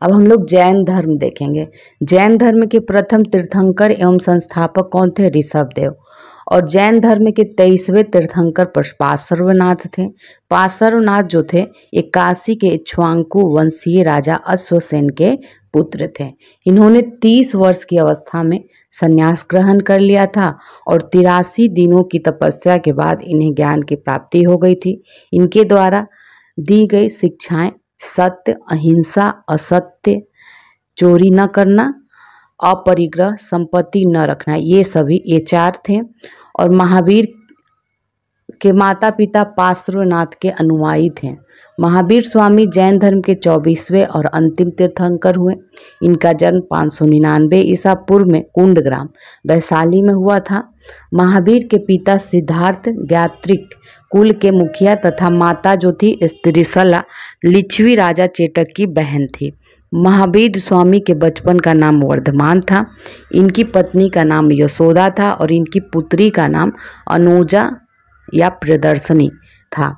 अब हम लोग जैन धर्म देखेंगे जैन धर्म के प्रथम तीर्थंकर एवं संस्थापक कौन थे ऋषभ देव और जैन धर्म के तेईसवें तीर्थंकर पार्श्वनाथ थे पार्श्वनाथ जो थे ये काशी के इच्छुआंकु वंशीय राजा अश्वसेन के पुत्र थे इन्होंने तीस वर्ष की अवस्था में संन्यास ग्रहण कर लिया था और तिरासी दिनों की तपस्या के बाद इन्हें ज्ञान की प्राप्ति हो गई थी इनके द्वारा दी गई शिक्षाएं सत्य अहिंसा असत्य चोरी न करना अपरिग्रह संपत्ति न रखना ये सभी ये चार थे और महावीर के माता पिता पार्श्वनाथ के अनुयायी थे महावीर स्वामी जैन धर्म के चौबीसवें और अंतिम तीर्थंकर हुए इनका जन्म पाँच सौ निन्यानवे ईसा पूर्व में कुंड ग्राम वैशाली में हुआ था महावीर के पिता सिद्धार्थ गायत्रिक कुल के मुखिया तथा माता जो थी स्त्रीसला लिच्छवी राजा चेटक की बहन थी महावीर स्वामी के बचपन का नाम वर्धमान था इनकी पत्नी का नाम यशोदा था और इनकी पुत्री का नाम अनुजा या प्रदर्शनी था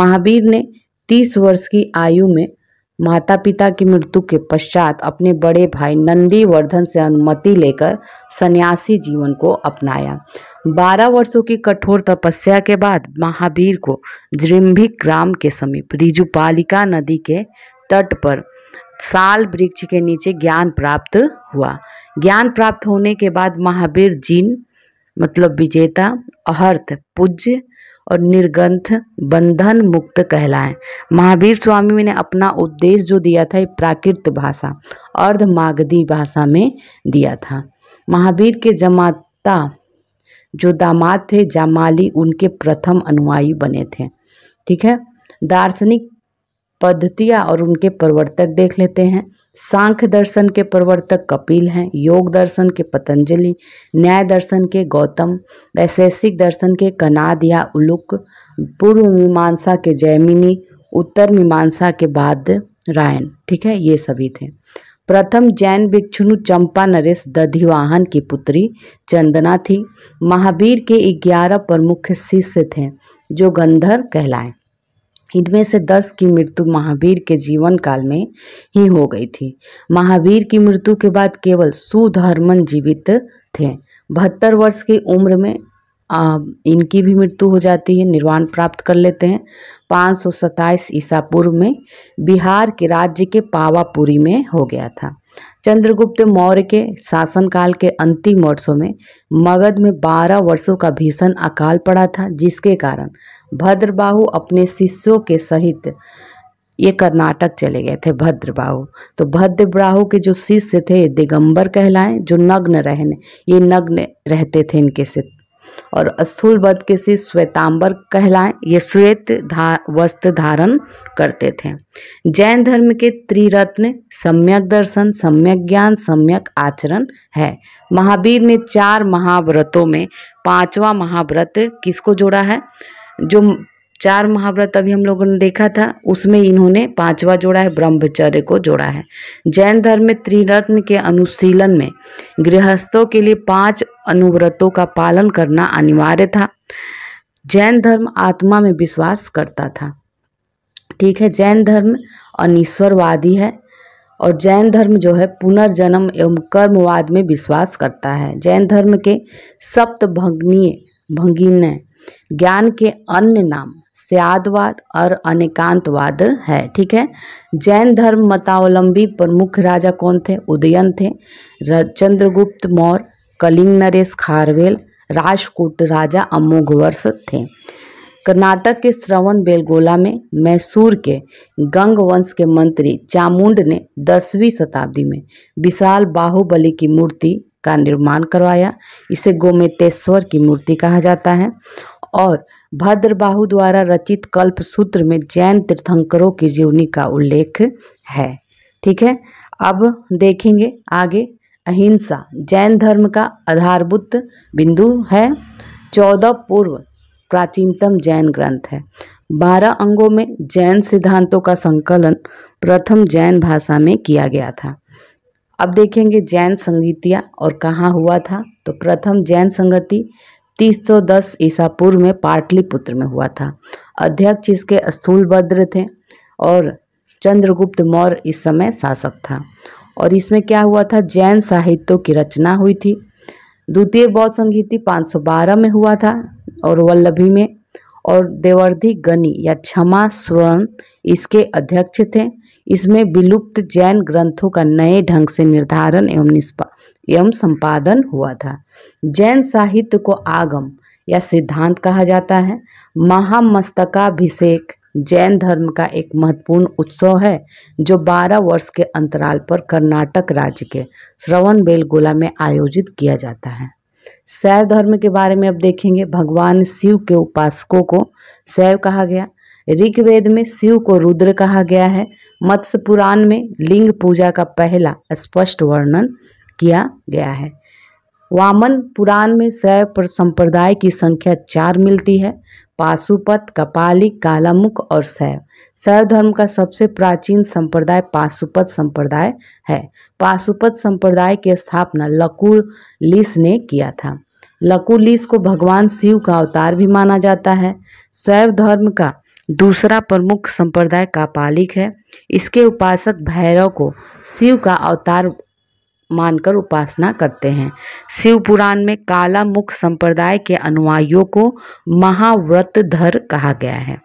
महावीर ने तीस वर्ष की आयु में माता पिता की मृत्यु के पश्चात अपने बड़े भाई नंदीवर्धन से अनुमति लेकर सन्यासी जीवन को अपनाया बारह वर्षों की कठोर तपस्या के बाद महावीर को जृम्भी ग्राम के समीप रिजुपालिका नदी के तट पर साल वृक्ष के नीचे ज्ञान प्राप्त हुआ ज्ञान प्राप्त होने के बाद महावीर जीन मतलब विजेता अहर्थ पूज्य और निर्गंथ बंधन मुक्त कहलाएं महावीर स्वामी ने अपना उपदेश जो दिया था ये प्राकृत भाषा अर्धमागधी भाषा में दिया था महावीर के जमाता जो दामाद थे जामाली उनके प्रथम अनुयायी बने थे ठीक है दार्शनिक पद्धतियाँ और उनके प्रवर्तक देख लेते हैं सांख्य दर्शन के प्रवर्तक कपिल हैं योग दर्शन के पतंजलि न्याय दर्शन के गौतम वैशेषिक दर्शन के कनाद या उलुक पूर्व मीमांसा के जैमिनी उत्तर मीमांसा के बाद रायन ठीक है ये सभी थे प्रथम जैन भिक्षुणु चंपा नरेश दधिवाहन की पुत्री चंदना थी महावीर के ग्यारह प्रमुख शिष्य थे जो गंधर कहलाए इनमें से दस की मृत्यु महावीर के जीवन काल में ही हो गई थी महावीर की मृत्यु के बाद केवल सुधर्मन जीवित थे बहत्तर वर्ष की उम्र में आ, इनकी भी मृत्यु हो जाती है निर्वाण प्राप्त कर लेते हैं पाँच सौ ईसा पूर्व में बिहार के राज्य के पावापुरी में हो गया था चंद्रगुप्त मौर्य के शासनकाल के अंतिम वर्षों में मगध में बारह वर्षों का भीषण अकाल पड़ा था जिसके कारण भद्रबाहु अपने शिष्यों के सहित ये कर्नाटक चले गए थे भद्रबाहु तो भद्रबाहु के जो शिष्य थे दिगंबर कहलाएं जो नग्न रहने ये नग्न रहते थे इनके सिद्ध और स्थूल वध के सी श्वेतांबर कहलाएं ये श्वेत धा, वस्त्र धारण करते थे जैन धर्म के त्रिरत्न सम्यक दर्शन सम्यक ज्ञान सम्यक आचरण है महावीर ने चार महाव्रतों में पांचवा महाव्रत किसको जोड़ा है जो चार महाव्रत अभी हम लोगों ने देखा था उसमें इन्होंने पांचवा जोड़ा है ब्रह्मचर्य को जोड़ा है जैन धर्म में त्रिरत्न के अनुशीलन में गृहस्थों के लिए पांच अनुव्रतों का पालन करना अनिवार्य था जैन धर्म आत्मा में विश्वास करता था ठीक है जैन धर्म अनिश्वरवादी है और जैन धर्म जो है पुनर्जन्म एवं कर्मवाद में विश्वास करता है जैन धर्म के सप्त भंगनीय भंगीन ज्ञान के अन्य नाम स्यादवाद और अनेकांतवाद है ठीक है जैन धर्म मतावलंबी प्रमुख राजा कौन थे उदयन थे चंद्रगुप्त मौर्य कलिंग नरेश खारवेल राजकूट राजा अमोघवर्ष थे कर्नाटक के श्रवण बेलगोला में मैसूर के गंग वंश के मंत्री चामुंड ने दसवीं शताब्दी में विशाल बाहुबली की मूर्ति का निर्माण करवाया इसे गोमेतेश्वर की मूर्ति कहा जाता है और भद्रबाहु द्वारा रचित कल्प सूत्र में जैन तीर्थंकरों की जीवनी का उल्लेख है ठीक है अब देखेंगे आगे अहिंसा जैन धर्म का आधारभूत बिंदु है चौदह पूर्व प्राचीनतम जैन ग्रंथ है बारह अंगों में जैन सिद्धांतों का संकलन प्रथम जैन भाषा में किया गया था अब देखेंगे जैन संगीतिया और कहाँ हुआ था तो प्रथम जैन संगति 310 ईसा पूर्व में पाटलिपुत्र में हुआ था अध्यक्ष इसके स्थूलभद्र थे और चंद्रगुप्त मौर्य इस समय शासक था और इसमें क्या हुआ था जैन साहित्यों की रचना हुई थी द्वितीय बौद्ध संगीति 512 में हुआ था और वल्लभी में और देवर्धि गनी या क्षमा स्वर्ण इसके अध्यक्ष थे इसमें विलुप्त जैन ग्रंथों का नए ढंग से निर्धारण एवं निष्पा एवं संपादन हुआ था जैन साहित्य को आगम या सिद्धांत कहा जाता है महामस्तकाभिषेक जैन धर्म का एक महत्वपूर्ण उत्सव है जो 12 वर्ष के अंतराल पर कर्नाटक राज्य के श्रवण बेलगोला में आयोजित किया जाता है शैव धर्म के बारे में अब देखेंगे भगवान शिव के उपासकों को शैव कहा गया ऋग्वेद में शिव को रुद्र कहा गया है मत्स्य पुराण में लिंग पूजा का पहला स्पष्ट वर्णन किया गया है वामन पुराण में शैव संप्रदाय की संख्या चार मिलती है पाशुपत कपालिक कालामुख और शैव शैव धर्म का सबसे प्राचीन संप्रदाय पाशुपत संप्रदाय है पाशुपत संप्रदाय की स्थापना लकुलिस ने किया था लकुलिस को भगवान शिव का अवतार भी माना जाता है शैव धर्म का दूसरा प्रमुख संप्रदाय कापालिक है इसके उपासक भैरव को शिव का अवतार मानकर उपासना करते हैं शिव पुराण में काला मुख संप्रदाय के अनुयायियों को महाव्रतधर कहा गया है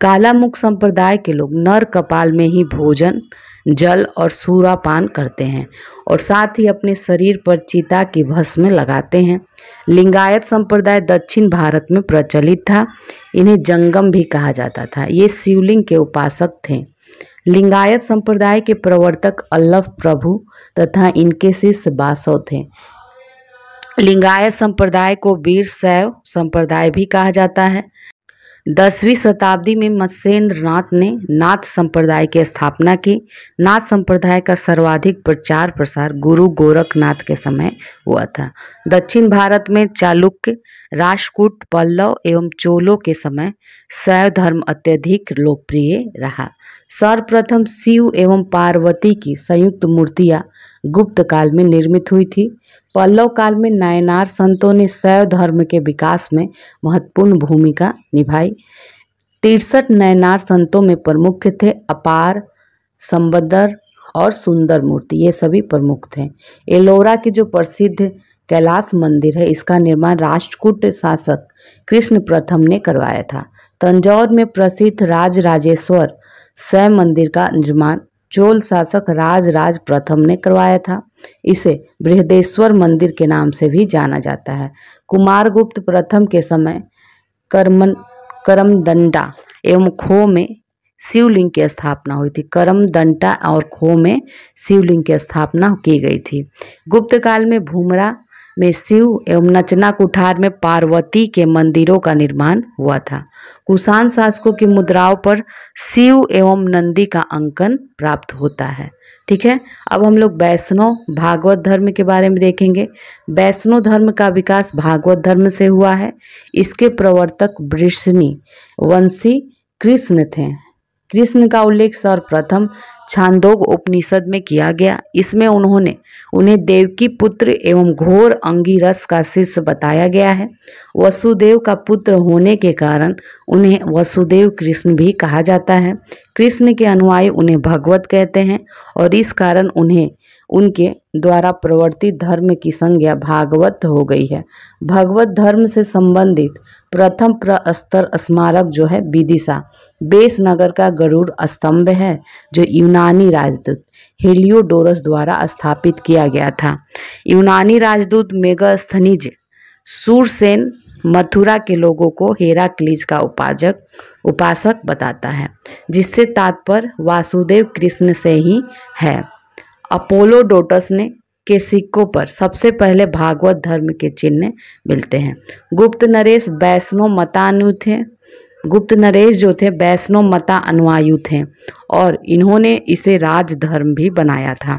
काला मुख संप्रदाय के लोग नर कपाल में ही भोजन जल और सूरापान करते हैं और साथ ही अपने शरीर पर चिता की भस्म लगाते हैं लिंगायत संप्रदाय दक्षिण भारत में प्रचलित था इन्हें जंगम भी कहा जाता था ये शिवलिंग के उपासक थे लिंगायत संप्रदाय के प्रवर्तक अल्लभ प्रभु तथा इनके शिष्य बासव थे लिंगायत संप्रदाय को वीर शैव संप्रदाय भी कहा जाता है दसवीं शताब्दी में मत्स्येंद्र नाथ ने नाथ संप्रदाय की स्थापना की नाथ संप्रदाय का सर्वाधिक प्रचार प्रसार गुरु गोरखनाथ के समय हुआ था दक्षिण भारत में चालुक्य राजकूट पल्लव एवं चोलों के समय शैव धर्म अत्यधिक लोकप्रिय रहा सर्वप्रथम शिव एवं पार्वती की संयुक्त मूर्तियाँ गुप्त काल में निर्मित हुई थी पल्लव काल में नायनार संतों ने शैव धर्म के विकास में महत्वपूर्ण भूमिका निभाई तिरसठ नयनार संतों में प्रमुख थे अपार संबदर और सुंदर मूर्ति ये सभी प्रमुख थे एलोरा के जो प्रसिद्ध कैलाश मंदिर है इसका निर्माण राष्ट्रकूट शासक कृष्ण प्रथम ने करवाया था तंजौर में प्रसिद्ध राज राजेश्वर शय मंदिर का निर्माण चोल शासक राज राज प्रथम ने करवाया था इसे बृहदेश्वर मंदिर के नाम से भी जाना जाता है कुमारगुप्त प्रथम के समय करमन करमदंडा एवं खो में शिवलिंग की स्थापना हुई थी करमदंडा और खो में शिवलिंग की स्थापना की गई थी गुप्त काल में भूमरा में शिव एवं नचना कुठार में पार्वती के मंदिरों का निर्माण हुआ था कुषाण शासकों की मुद्राओं पर शिव एवं नंदी का अंकन प्राप्त होता है ठीक है अब हम लोग वैष्णव भागवत धर्म के बारे में देखेंगे वैष्णव धर्म का विकास भागवत धर्म से हुआ है इसके प्रवर्तक वृष्णि वंशी कृष्ण थे कृष्ण का उल्लेख सर्वप्रथम छांदोग उपनिषद में किया गया इसमें उन्होंने उन्हें देवकी पुत्र एवं घोर अंगीरस का शिष्य बताया गया है वसुदेव का पुत्र होने के कारण उन्हें वसुदेव कृष्ण भी कहा जाता है कृष्ण के अनुयायी उन्हें भगवत कहते हैं और इस कारण उन्हें उनके द्वारा प्रवर्तित धर्म की संज्ञा भागवत हो गई है भागवत धर्म से संबंधित प्रथम प्रस्तर स्मारक जो है विदिशा बेस नगर का गरुड़ स्तंभ है जो यूनानी राजदूत हेलियोडोरस द्वारा स्थापित किया गया था यूनानी राजदूत मेगास्थनिज सूरसेन मथुरा के लोगों को क्लीज का उपाजक उपासक बताता है जिससे तात्पर्य वासुदेव कृष्ण से ही है अपोलो डोटस ने के सिक्कों पर सबसे पहले भागवत धर्म के चिन्ह मिलते हैं गुप्त नरेश मता मतानु थे गुप्त नरेश जो थे वैष्णो मता अनुयायु थे और इन्होंने इसे राज धर्म भी बनाया था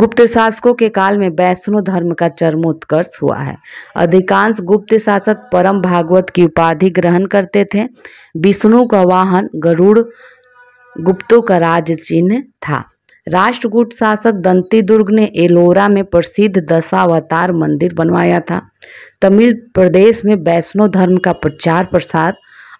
गुप्त शासकों के काल में वैष्णो धर्म का चरमोत्कर्ष हुआ है अधिकांश गुप्त शासक परम भागवत की उपाधि ग्रहण करते थे विष्णु का वाहन गरुड़ गुप्तों का राज चिन्ह था राष्ट्रकूट शासक दंती दुर्ग ने एलोरा में प्रसिद्ध दशावतार मंदिर बनवाया था तमिल प्रदेश में वैष्णो धर्म का प्रचार प्रसार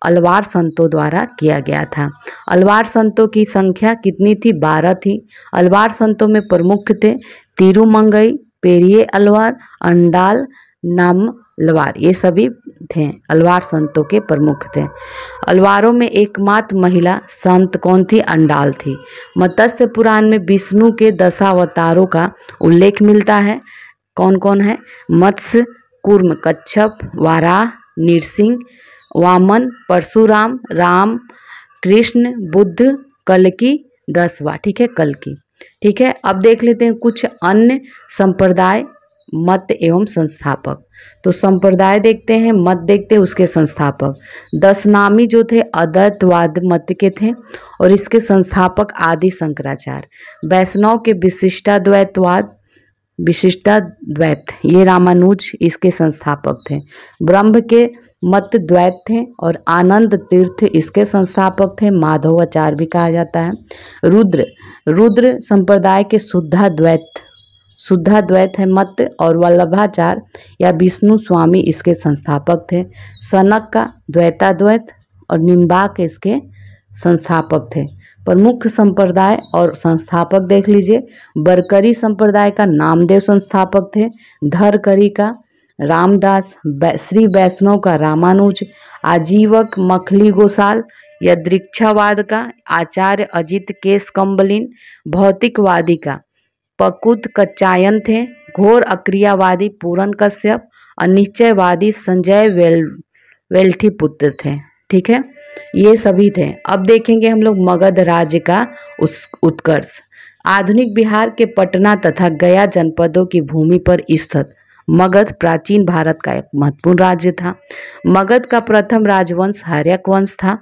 अलवार संतों द्वारा किया गया था अलवार संतों की संख्या कितनी थी बारह थी अलवार संतों में प्रमुख थे तिरुमंगई पेरिये अलवार अंडाल नाम लवार ये सभी थे अलवार संतों के प्रमुख थे अलवारों में एकमात्र महिला संत कौन थी अंडाल थी मत्स्य पुराण में विष्णु के दशावतारों का उल्लेख मिलता है कौन कौन है मत्स्य कुर्म कच्छप वाराह नृसिंह वामन परशुराम राम कृष्ण बुद्ध कलकी दसवा ठीक है कलकी ठीक है अब देख लेते हैं कुछ अन्य संप्रदाय मत एवं संस्थापक तो संप्रदाय देखते हैं मत देखते हैं उसके संस्थापक दस नामी जो थे अद्वैतवाद मत के थे और इसके संस्थापक आदि शंकराचार्य वैष्णव के विशिष्टाद्वैतवाद विशिष्टाद्वैत ये रामानुज इसके संस्थापक थे ब्रह्म के मत द्वैत थे और आनंद तीर्थ इसके संस्थापक थे माधव आचार्य भी कहा जाता है रुद्र रुद्र संप्रदाय के शुद्धा द्वैत शुद्धा द्वैत है मत और वल्लभाचार्य या विष्णु स्वामी इसके संस्थापक थे सनक का द्वैताद्वैत और निम्बाक इसके संस्थापक थे पर मुख्य संप्रदाय और संस्थापक देख लीजिए बरकरी संप्रदाय का नामदेव संस्थापक थे धरकरी का रामदास श्री वैष्णव का रामानुज आजीवक मखली गोसाल यदृक्षावाद का आचार्य अजित केस कम्बलिन भौतिकवादी का पकुद कच्चायन थे घोर अक्रियावादी पूरन कश्यप और निश्चयवादी संजय वेल वेल्ठी पुत्र थे ठीक है ये सभी थे अब देखेंगे हम लोग मगध राज्य का उस उत्कर्ष आधुनिक बिहार के पटना तथा गया जनपदों की भूमि पर स्थित मगध प्राचीन भारत का एक महत्वपूर्ण राज्य था मगध का प्रथम राजवंश हर्यक वंश था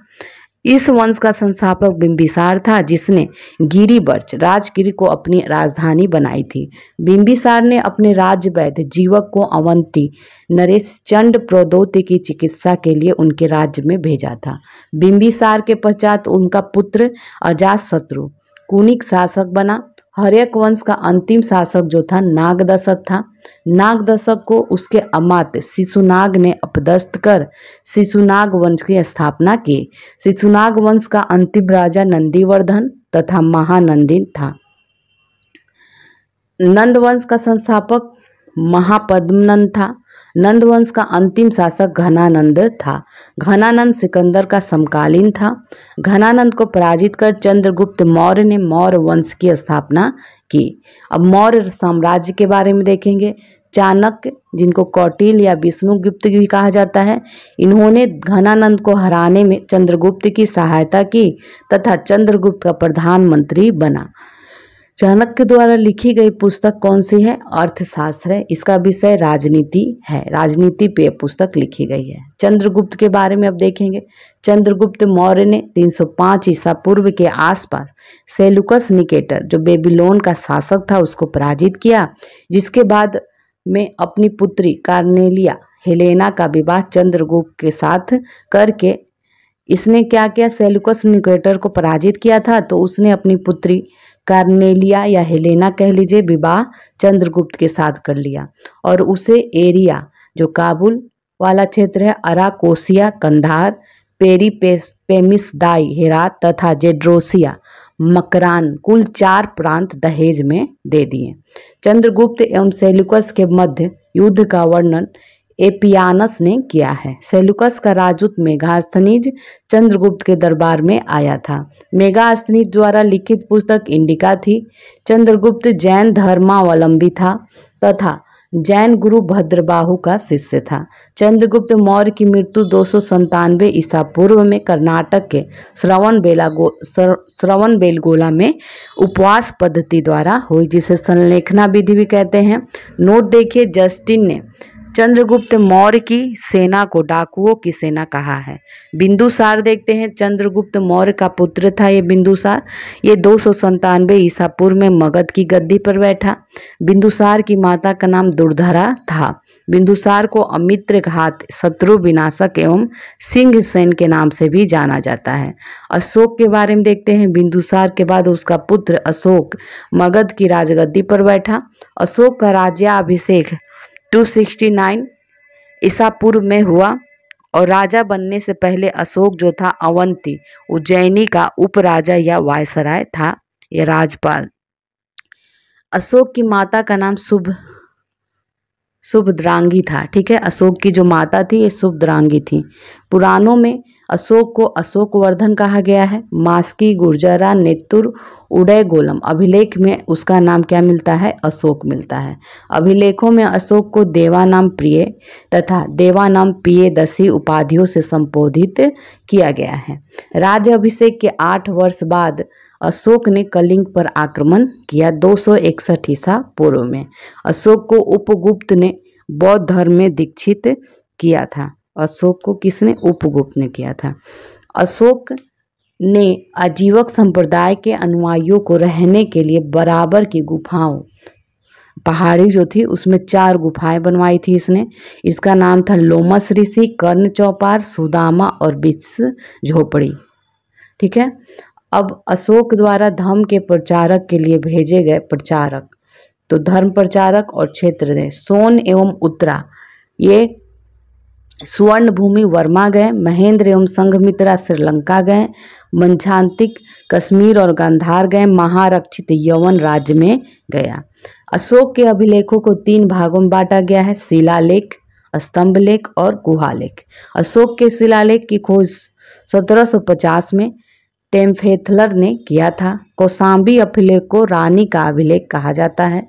इस वंश का संस्थापक बिंबिसार था जिसने गिरिवर्च राजगिरी को अपनी राजधानी बनाई थी बिंबिसार ने अपने राज्य वैध जीवक को अवंती नरेश चंड प्रोदोति की चिकित्सा के लिए उनके राज्य में भेजा था बिंबिसार के पश्चात उनका पुत्र अजात शत्रु कुनिक शासक बना हरियक वंश का अंतिम शासक जो था नागदशक था नागदशक को उसके अमात शिशुनाग ने अपदस्त कर शिशुनाग वंश की स्थापना की शिशुनाग वंश का अंतिम राजा नंदीवर्धन तथा महानंदी था नंद वंश का संस्थापक महापद्मनंद था नंदवंश का अंतिम शासक घनानंद था घनानंद सिकंदर का समकालीन था घनानंद को पराजित कर चंद्रगुप्त मौर्य ने मौर्य वंश की स्थापना की अब मौर्य साम्राज्य के बारे में देखेंगे चाणक्य जिनको कौटिल या विष्णुगुप्त भी कहा जाता है इन्होंने घनानंद को हराने में चंद्रगुप्त की सहायता की तथा चंद्रगुप्त का प्रधानमंत्री बना चाणक्य द्वारा लिखी गई पुस्तक कौन सी है अर्थशास्त्र है इसका विषय राजनीति है राजनीति पे पुस्तक लिखी गई है चंद्रगुप्त के बारे में अब देखेंगे चंद्रगुप्त मौर्य ने 305 ईसा पूर्व के आसपास सेलुकस निकेटर जो बेबीलोन का शासक था उसको पराजित किया जिसके बाद में अपनी पुत्री कार्नेलिया हेलेना का विवाह चंद्रगुप्त के साथ करके इसने क्या किया सेलुकस निकेटर को पराजित किया था तो उसने अपनी पुत्री कार्नेलिया या हेलेना कह लीजिए विवाह चंद्रगुप्त के साथ कर लिया और उसे एरिया जो काबुल वाला क्षेत्र है अराकोसिया कंधार पेरी पे, पेमिस दाई हेरात तथा जेड्रोसिया मकरान कुल चार प्रांत दहेज में दे दिए चंद्रगुप्त एवं सेलुकस के मध्य युद्ध का वर्णन एपियानस ने किया है सेलुकस का राजूत मेघास्थनीज चंद्रगुप्त के दरबार में आया था मेघास्थनीज द्वारा लिखित पुस्तक इंडिका थी चंद्रगुप्त जैन धर्मावलंबी था तथा जैन गुरु भद्रबाहु का शिष्य था चंद्रगुप्त मौर्य की मृत्यु दो सौ ईसा पूर्व में कर्नाटक के श्रवण बेला श्रवण बेलगोला में उपवास पद्धति द्वारा हुई जिसे संलेखना विधि भी कहते हैं नोट देखिए जस्टिन ने चंद्रगुप्त मौर्य की सेना को डाकुओं की सेना कहा है बिंदुसार देखते हैं चंद्रगुप्त मौर्य का पुत्र था ये बिंदुसार ये दो सौ संतानवे ईसा पूर्व में मगध की गद्दी पर बैठा बिंदुसार की माता का नाम दुर्धरा था बिंदुसार को अमित्र घात शत्रु विनाशक एवं सिंह सेन के नाम से भी जाना जाता है अशोक के बारे में देखते हैं बिंदुसार के बाद उसका पुत्र अशोक मगध की राजगद्दी पर बैठा अशोक का राज्याभिषेक 269 ईसा पूर्व में हुआ और राजा बनने से पहले अशोक जो था अवंती उज्जैनी का उपराजा या वायसराय था या राजपाल अशोक की माता का नाम शुभ शुभद्रांगी था ठीक है अशोक की जो माता थी ये शुभद्रांगी थी पुराणों में अशोक को अशोकवर्धन कहा गया है मास्की गुर्जरा नेतुर उदय गोलम अभिलेख में उसका नाम क्या मिलता है अशोक मिलता है अभिलेखों में अशोक को देवानाम प्रिय तथा देवानाम प्रिय दसी उपाधियों से संबोधित किया गया है राज्य अभिषेक के आठ वर्ष बाद अशोक ने कलिंग पर आक्रमण किया दो ईसा पूर्व में अशोक को उपगुप्त ने बौद्ध धर्म में दीक्षित किया था अशोक को किसने उपगुप्त ने किया था अशोक ने आजीवक संप्रदाय के अनुयायियों को रहने के लिए बराबर की गुफाओं पहाड़ी जो थी उसमें चार गुफाएं बनवाई थी इसने इसका नाम था लोमस ऋषि कर्ण चौपार सुदामा और बिच झोपड़ी ठीक है अब अशोक द्वारा धर्म के प्रचारक के लिए भेजे गए प्रचारक तो धर्म प्रचारक और क्षेत्र ने सोन एवं उत्तरा ये स्वर्ण भूमि वर्मा गए महेंद्र एवं संघमित्रा श्रीलंका गए मंछांतिक कश्मीर और गंधार गए महारक्षित यवन राज्य में गया अशोक के अभिलेखों को तीन भागों में बांटा गया है शिलालेख स्तंभ लेख और गुहालेख अशोक के शिलालेख की खोज 1750 में टेम्फेथलर ने किया था कोसाम्बी अभिलेख को रानी का अभिलेख कहा जाता है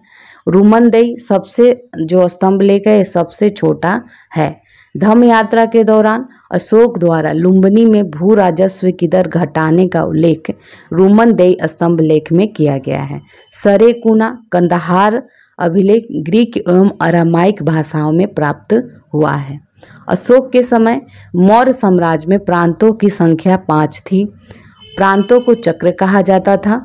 रूमनदई सबसे जो स्तंभ लेख है सबसे छोटा है धम्म यात्रा के दौरान अशोक द्वारा लुम्बनी में भू राजस्व की दर घटाने का उल्लेख रोमन देय स्तंभ लेख में किया गया है सरेकुना कंदहार अभिलेख ग्रीक एवं अरामाइक भाषाओं में प्राप्त हुआ है अशोक के समय मौर्य साम्राज्य में प्रांतों की संख्या पाँच थी प्रांतों को चक्र कहा जाता था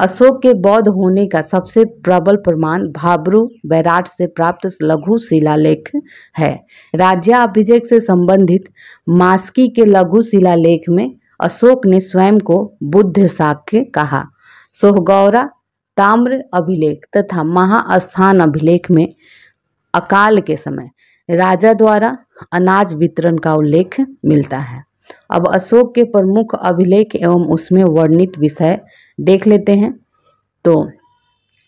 अशोक के बौद्ध होने का सबसे प्रबल प्रमाण भाबरू बैराट से प्राप्त लघु शिलालेख है राज्याभिषेक से संबंधित मास्की के लघु शिलालेख में अशोक ने स्वयं को बुद्ध साख्य कहा सोहगौरा ताम्र अभिलेख तथा महाअस्थान अभिलेख में अकाल के समय राजा द्वारा अनाज वितरण का उल्लेख मिलता है अब अशोक के प्रमुख अभिलेख एवं उसमें वर्णित विषय देख लेते हैं तो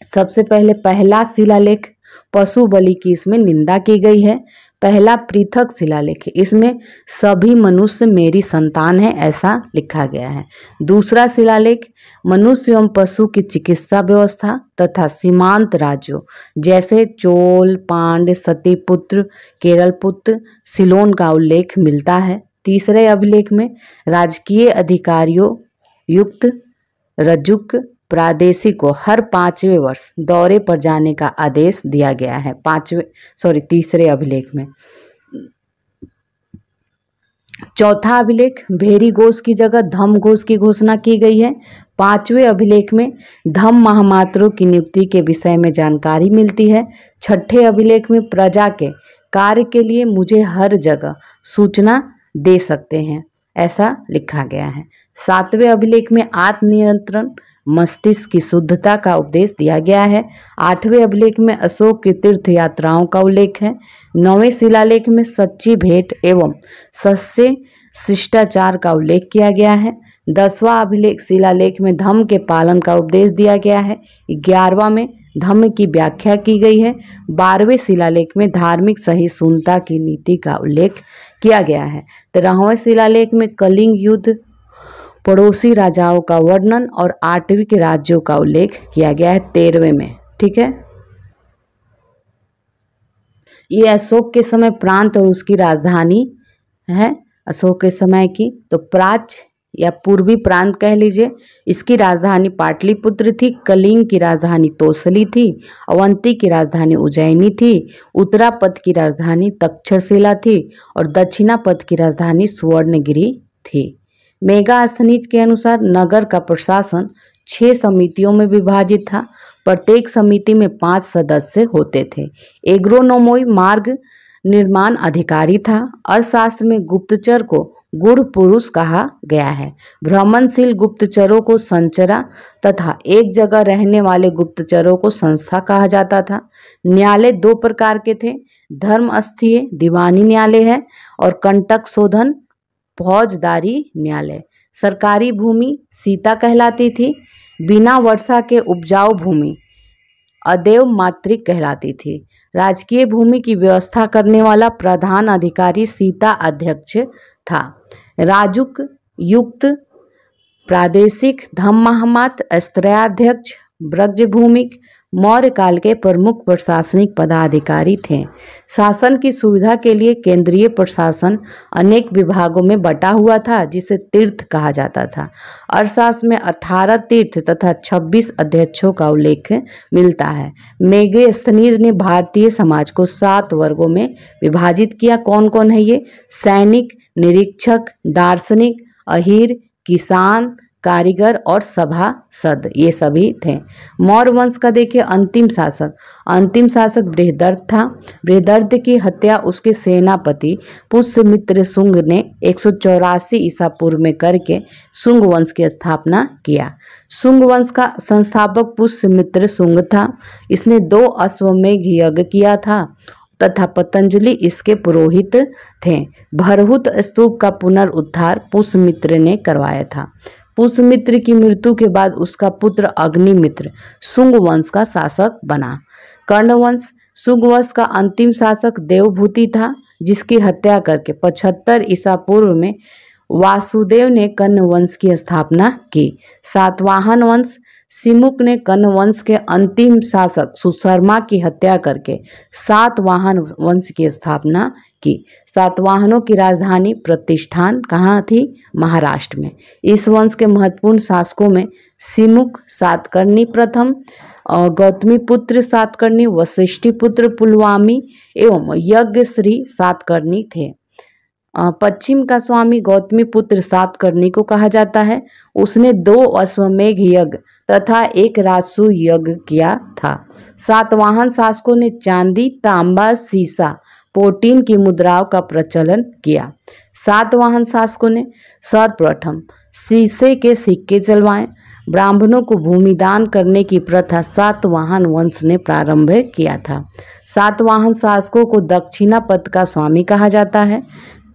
सबसे पहले पहला शिलालेख पशु बलि की इसमें निंदा की गई है पहला पृथक शिलालेख इसमें सभी मनुष्य मेरी संतान है ऐसा लिखा गया है दूसरा शिलालेख मनुष्य एवं पशु की चिकित्सा व्यवस्था तथा सीमांत राज्यों जैसे चोल पांड सतीपुत्र केरलपुत्र सिलोन का उल्लेख मिलता है तीसरे अभिलेख में राजकीय अधिकारियों युक्त रजुक प्रादेशी को हर पांचवें वर्ष दौरे पर जाने का आदेश दिया गया है पांचवे सॉरी तीसरे अभिलेख में चौथा अभिलेख भेरी घोष की जगह धम घोष की घोषणा की गई है पांचवें अभिलेख में धम महामात्रों की नियुक्ति के विषय में जानकारी मिलती है छठे अभिलेख में प्रजा के कार्य के लिए मुझे हर जगह सूचना दे सकते हैं ऐसा लिखा गया है सातवें अभिलेख में आत्मनियंत्रण मस्तिष्क की शुद्धता का उपदेश दिया गया है आठवें अभिलेख में अशोक की तीर्थ यात्राओं का उल्लेख है नौवें शिलालेख में सच्ची भेंट एवं सस्य शिष्टाचार का उल्लेख किया गया है दसवां अभिलेख शिलालेख में धम्म के पालन का उपदेश दिया गया है ग्यारहवा में धम्म की व्याख्या की गई है बारहवें शिलालेख में धार्मिक सही सुनता की नीति का उल्लेख किया गया है तेरहवें शिलालेख में कलिंग युद्ध पड़ोसी राजाओं का वर्णन और आठवीं के राज्यों का उल्लेख किया गया है तेरहवें में ठीक है ये अशोक के समय प्रांत और उसकी राजधानी है अशोक के समय की तो प्राच या पूर्वी प्रांत कह लीजिए इसकी राजधानी पाटलिपुत्र थी कलिंग की राजधानी तोसली थी अवंती की राजधानी उज्जैनी थी उत्तरापथ की राजधानी तक्षशिला थी और दक्षिणापथ की राजधानी सुवर्णगिरी थी मेगा स्थनिज के अनुसार नगर का प्रशासन छह समितियों में विभाजित था प्रत्येक समिति में पांच सदस्य होते थे एग्रोनोमोई मार्ग निर्माण अधिकारी था अर्थशास्त्र में गुप्तचर को गुड़ पुरुष कहा गया है भ्रमणशील गुप्तचरों को संचरा तथा एक जगह रहने वाले गुप्तचरों को संस्था कहा जाता था न्यायालय दो प्रकार के थे धर्म स्थीय दीवानी न्यायालय है और कंटक शोधन फौजदारी न्यायालय सरकारी भूमि सीता कहलाती थी बिना वर्षा के उपजाऊ भूमि अदेव मातृक कहलाती थी राजकीय भूमि की व्यवस्था करने वाला प्रधान अधिकारी सीता अध्यक्ष था राजुक युक्त प्रादेशिक धम धम्माहमात स्त्रयाध्यक्ष ब्रजभूमिक मौर्य काल के प्रमुख प्रशासनिक पदाधिकारी थे शासन की सुविधा के लिए केंद्रीय प्रशासन अनेक विभागों में बटा हुआ था जिसे तीर्थ कहा जाता था अर्थशास्त्र में 18 तीर्थ तथा 26 अध्यक्षों का उल्लेख मिलता है मेघे स्थनीज ने भारतीय समाज को सात वर्गों में विभाजित किया कौन कौन है ये सैनिक निरीक्षक दार्शनिक अहिर किसान कारीगर और सभा सद ये सभी थे मौर्य वंश का देखिए अंतिम शासक अंतिम शासक बृहदर्थ था बृहदर्थ की हत्या उसके सेनापति पुष्यमित्र सुंग ने एक ईसा पूर्व में करके सुंग वंश की स्थापना किया सुंग वंश का संस्थापक पुष्यमित्र सुंग था इसने दो अश्वमेघ यज्ञ किया था तथा पतंजलि इसके पुरोहित थे भरहुत स्तूप का पुनरुद्धार पुष्यमित्र ने करवाया था पुष्यमित्र की मृत्यु के बाद उसका पुत्र अग्निमित्र शुंग वंश का शासक बना कर्णवंश शुंग वंश का अंतिम शासक देवभूति था जिसकी हत्या करके 75 ईसा पूर्व में वासुदेव ने कर्ण वंश की स्थापना की सातवाहन वंश सिमुक ने कन्न वंश के अंतिम शासक सुशर्मा की हत्या करके सातवाहन वंश की स्थापना की सातवाहनों की राजधानी प्रतिष्ठान कहाँ थी महाराष्ट्र में इस वंश के महत्वपूर्ण शासकों में सिमुक सातकर्णी प्रथम गौतमी पुत्र सातकर्णी वशिष्ठी पुत्र पुलवामी एवं यज्ञ श्री सातकर्णी थे पश्चिम का स्वामी गौतमी पुत्र सात करने को कहा जाता है उसने दो अश्वमेघ यज्ञ तथा एक राजसु यज्ञ किया था सातवाहन शासकों ने चांदी तांबा सीसा पोटीन की मुद्राओं का प्रचलन किया सातवाहन शासकों ने सर्वप्रथम सीसे के सिक्के चलवाए ब्राह्मणों को भूमिदान करने की प्रथा सातवाहन वंश ने प्रारंभ किया था सातवाहन शासकों को दक्षिणा पद का स्वामी कहा जाता है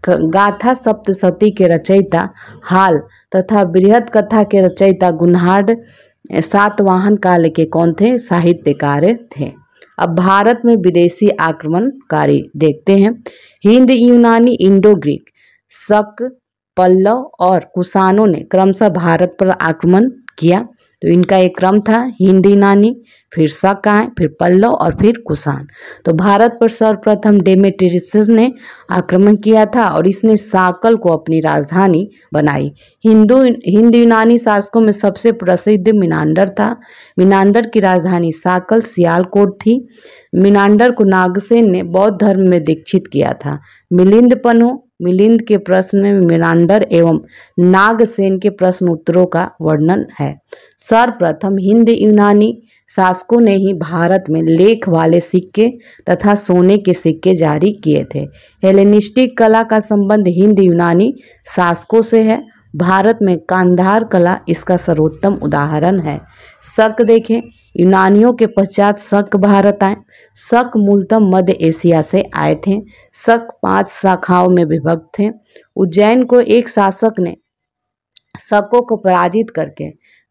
गाथा सती के रचयिता हाल तथा बृहद कथा के रचयिता गुन्हाड सातवाहन काल के कौन थे साहित्यकार थे अब भारत में विदेशी आक्रमणकारी देखते हैं हिंद यूनानी इंडो ग्रीक शक पल्लव और कुसानों ने क्रमशः भारत पर आक्रमण किया तो इनका एक क्रम था हिंदी नानी फिर सकाय फिर पल्लव और फिर कुषाण तो भारत पर सर्वप्रथम डेमेटेरिस ने आक्रमण किया था और इसने साकल को अपनी राजधानी बनाई हिंदू हिंद यूनानी शासकों में सबसे प्रसिद्ध मिनांडर था मिनांडर की राजधानी साकल सियालकोट थी मिनांडर को नागसेन ने बौद्ध धर्म में दीक्षित किया था मिलिंद पनो मिलिंद के प्रश्न में मिरांडर एवं नागसेन के प्रश्न उत्तरों का वर्णन है सर्वप्रथम हिंद यूनानी शासकों ने ही भारत में लेख वाले सिक्के तथा सोने के सिक्के जारी किए थे हेलेनिस्टिक कला का संबंध हिंद यूनानी शासकों से है भारत में कांधार कला इसका सर्वोत्तम उदाहरण है शक देखें यूनानियों के पश्चात शक भारत आए शक मूलतः मध्य एशिया से आए थे शक पांच शाखाओं में विभक्त थे उज्जैन को एक शासक ने शकों को पराजित करके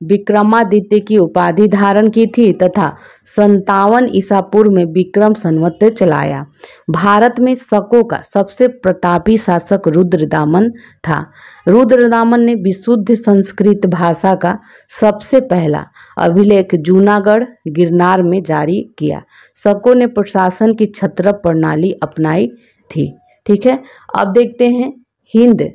विक्रमादित्य की उपाधि धारण की थी तथा संतावन ईसा पूर्व में विक्रम संवत चलाया भारत में शकों का सबसे प्रतापी शासक रुद्रदामन था रुद्रदामन ने विशुद्ध संस्कृत भाषा का सबसे पहला अभिलेख जूनागढ़ गिरनार में जारी किया शकों ने प्रशासन की छत्र प्रणाली अपनाई थी ठीक है अब देखते हैं हिंद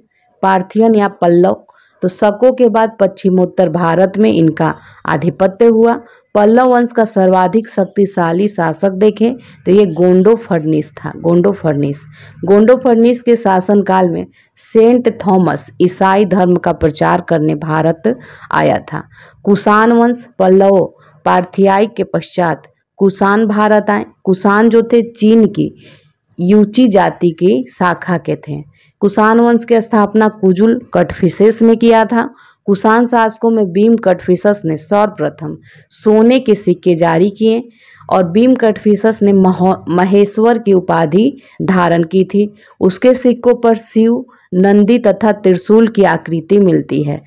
पार्थियन या पल्लव तो शकों के बाद पश्चिमोत्तर भारत में इनका आधिपत्य हुआ पल्लव वंश का सर्वाधिक शक्तिशाली शासक देखें तो ये गोंडो फर्निस था गोंडो फर्निस गोंडो फर्निस के शासनकाल में सेंट थॉमस ईसाई धर्म का प्रचार करने भारत आया था कुषाण वंश पल्लव पार्थियाई के पश्चात कुषाण भारत आए कुषाण जो थे चीन की यूची जाति की शाखा के थे कुषाण वंश की स्थापना कुजुल कटफिसेस ने किया था कुषाण शासकों में भीम कटफिसस ने सर्वप्रथम सोने के सिक्के जारी किए और भीम कटफिसस ने महेश्वर की उपाधि धारण की थी उसके सिक्कों पर शिव नंदी तथा त्रिशूल की आकृति मिलती है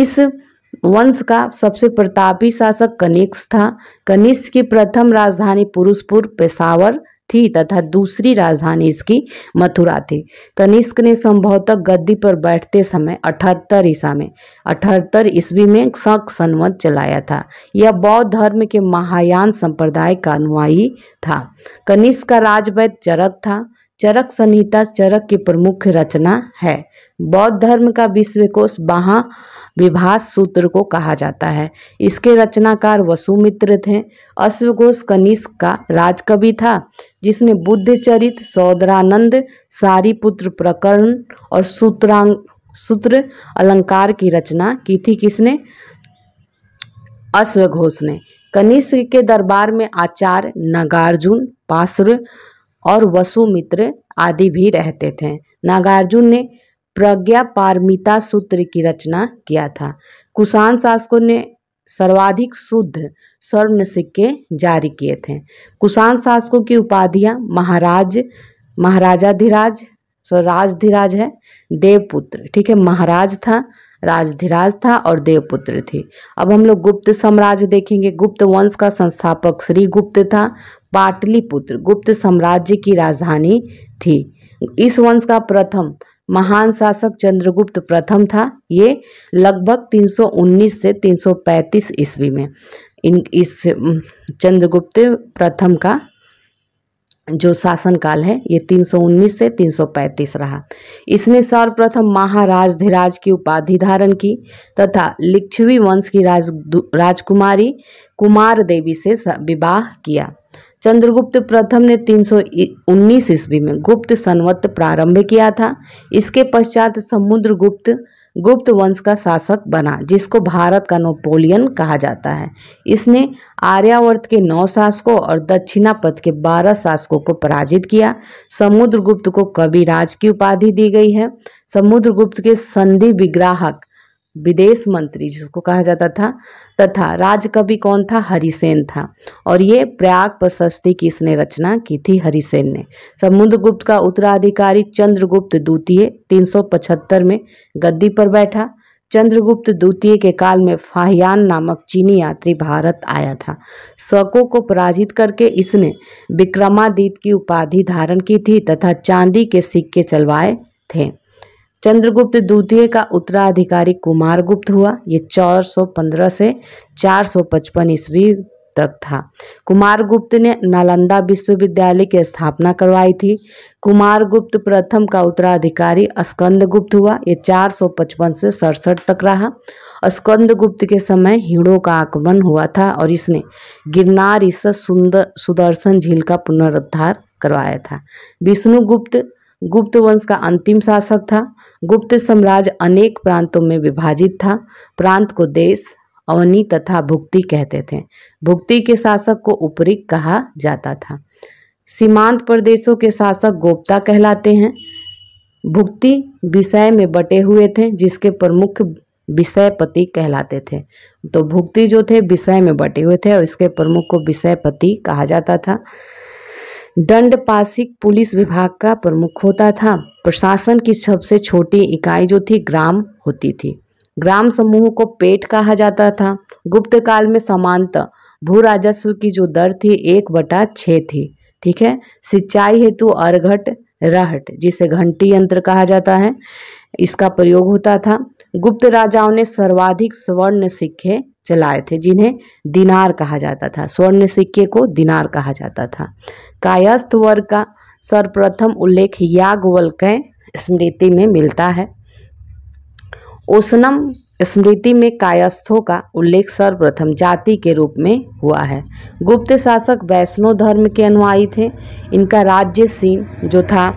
इस वंश का सबसे प्रतापी शासक कनिष्क था कनिष्क की प्रथम राजधानी पुरुषपुर पेशावर थी तथा दूसरी राजधानी इसकी मथुरा थी कनिष्क ने संभवतः गद्दी पर बैठते समय अठहत्तर ईसा में अठहत्तर ईस्वी में शक संवत चलाया था यह बौद्ध धर्म के महायान संप्रदाय का अनुयायी था कनिष्क का राजवैद चरक था चरक संहिता चरक की प्रमुख रचना है बौद्ध धर्म का विश्वकोश बहा विभास सूत्र को कहा जाता है इसके रचनाकार वसुमित्र थे अश्वघोष कनिष्क का राजकवि था जिसने बुद्ध सौदरानंद सारी पुत्र प्रकरण और सूत्रांग सूत्र अलंकार की रचना की थी किसने अश्वघोष ने कनिष्क के दरबार में आचार्य नागार्जुन पाश्र और वसुमित्र आदि भी रहते थे नागार्जुन ने प्रज्ञा पारमिता सूत्र की रचना किया था कुषाण शासकों ने सर्वाधिक शुद्ध स्वर्ण सिक्के जारी किए थे कुषाण शासकों की उपाधियां महाराज महाराजा धीराज स्वराज धीराज है देवपुत्र ठीक है महाराज था राजधिराज था और देवपुत्र थी अब हम लोग गुप्त साम्राज्य देखेंगे गुप्त वंश का संस्थापक श्री गुप्त था पाटलिपुत्र गुप्त साम्राज्य की राजधानी थी इस वंश का प्रथम महान शासक चंद्रगुप्त प्रथम था ये लगभग 319 से 335 ईस्वी में इन इस चंद्रगुप्त प्रथम का जो शासनकाल है ये 319 से 335 रहा इसने सर्वप्रथम महाराजधिराज की उपाधि धारण की तथा लिच्छवी वंश की राज राजकुमारी कुमार देवी से विवाह किया चंद्रगुप्त प्रथम ने 319 ईस्वी में गुप्त संवत प्रारंभ किया था इसके पश्चात समुद्रगुप्त गुप्त वंश का शासक बना जिसको भारत का नोपोलियन कहा जाता है इसने आर्यावर्त के नौ शासकों और दक्षिणापथ के बारह शासकों को पराजित किया समुद्रगुप्त को कविराज की उपाधि दी गई है समुद्रगुप्त के संधि विग्राहक विदेश मंत्री जिसको कहा जाता था तथा राजकवि कौन था हरिसेन था और ये प्रयाग प्रशस्ति की इसने रचना की थी हरिसेन ने समुद्रगुप्त का उत्तराधिकारी चंद्रगुप्त द्वितीय 375 में गद्दी पर बैठा चंद्रगुप्त द्वितीय के काल में फाहयान नामक चीनी यात्री भारत आया था शकों को पराजित करके इसने विक्रमादित्य की उपाधि धारण की थी तथा चांदी के सिक्के चलवाए थे चंद्रगुप्त द्वितीय का उत्तराधिकारी कुमारगुप्त हुआ ये 415 से 455 ईस्वी तक था कुमारगुप्त ने नालंदा विश्वविद्यालय की स्थापना करवाई थी कुमारगुप्त प्रथम का उत्तराधिकारी स्कंदगुप्त हुआ ये 455 से सड़सठ तक रहा स्कंदगुप्त के समय हीणों का आक्रमण हुआ था और इसने गिरनार इस सुंदर सुदर्शन झील का पुनरुद्धार करवाया था विष्णुगुप्त गुप्त वंश का अंतिम शासक था गुप्त साम्राज्य अनेक प्रांतों में विभाजित था प्रांत को देश अवनी तथा भुक्ति कहते थे भुक्ति के शासक को उपरिक कहा जाता था सीमांत प्रदेशों के शासक गोप्ता कहलाते हैं भुक्ति विषय में बटे हुए थे जिसके प्रमुख विषयपति कहलाते थे तो भुक्ति जो थे विषय में बटे हुए थे और इसके प्रमुख को विषयपति कहा जाता था दंडपासिक पुलिस विभाग का प्रमुख होता था प्रशासन की सबसे छोटी इकाई जो थी ग्राम होती थी ग्राम समूह को पेट कहा जाता था गुप्त काल में समानता भू राजस्व की जो दर थी एक बटा छः थी ठीक है सिंचाई हेतु अर्घट रहट जिसे घंटी यंत्र कहा जाता है इसका प्रयोग होता था गुप्त राजाओं ने सर्वाधिक स्वर्ण सिक्के चलाए थे जिन्हें दिनार कहा जाता था स्वर्ण सिक्के को दिनार कहा जाता था कायस्थ वर्ग का सर्वप्रथम उल्लेख यागवल के स्मृति में मिलता है उष्णम स्मृति में कायस्थों का उल्लेख सर्वप्रथम जाति के रूप में हुआ है गुप्त शासक वैष्णो धर्म के अनुयायी थे इनका राज्य सिंह जो था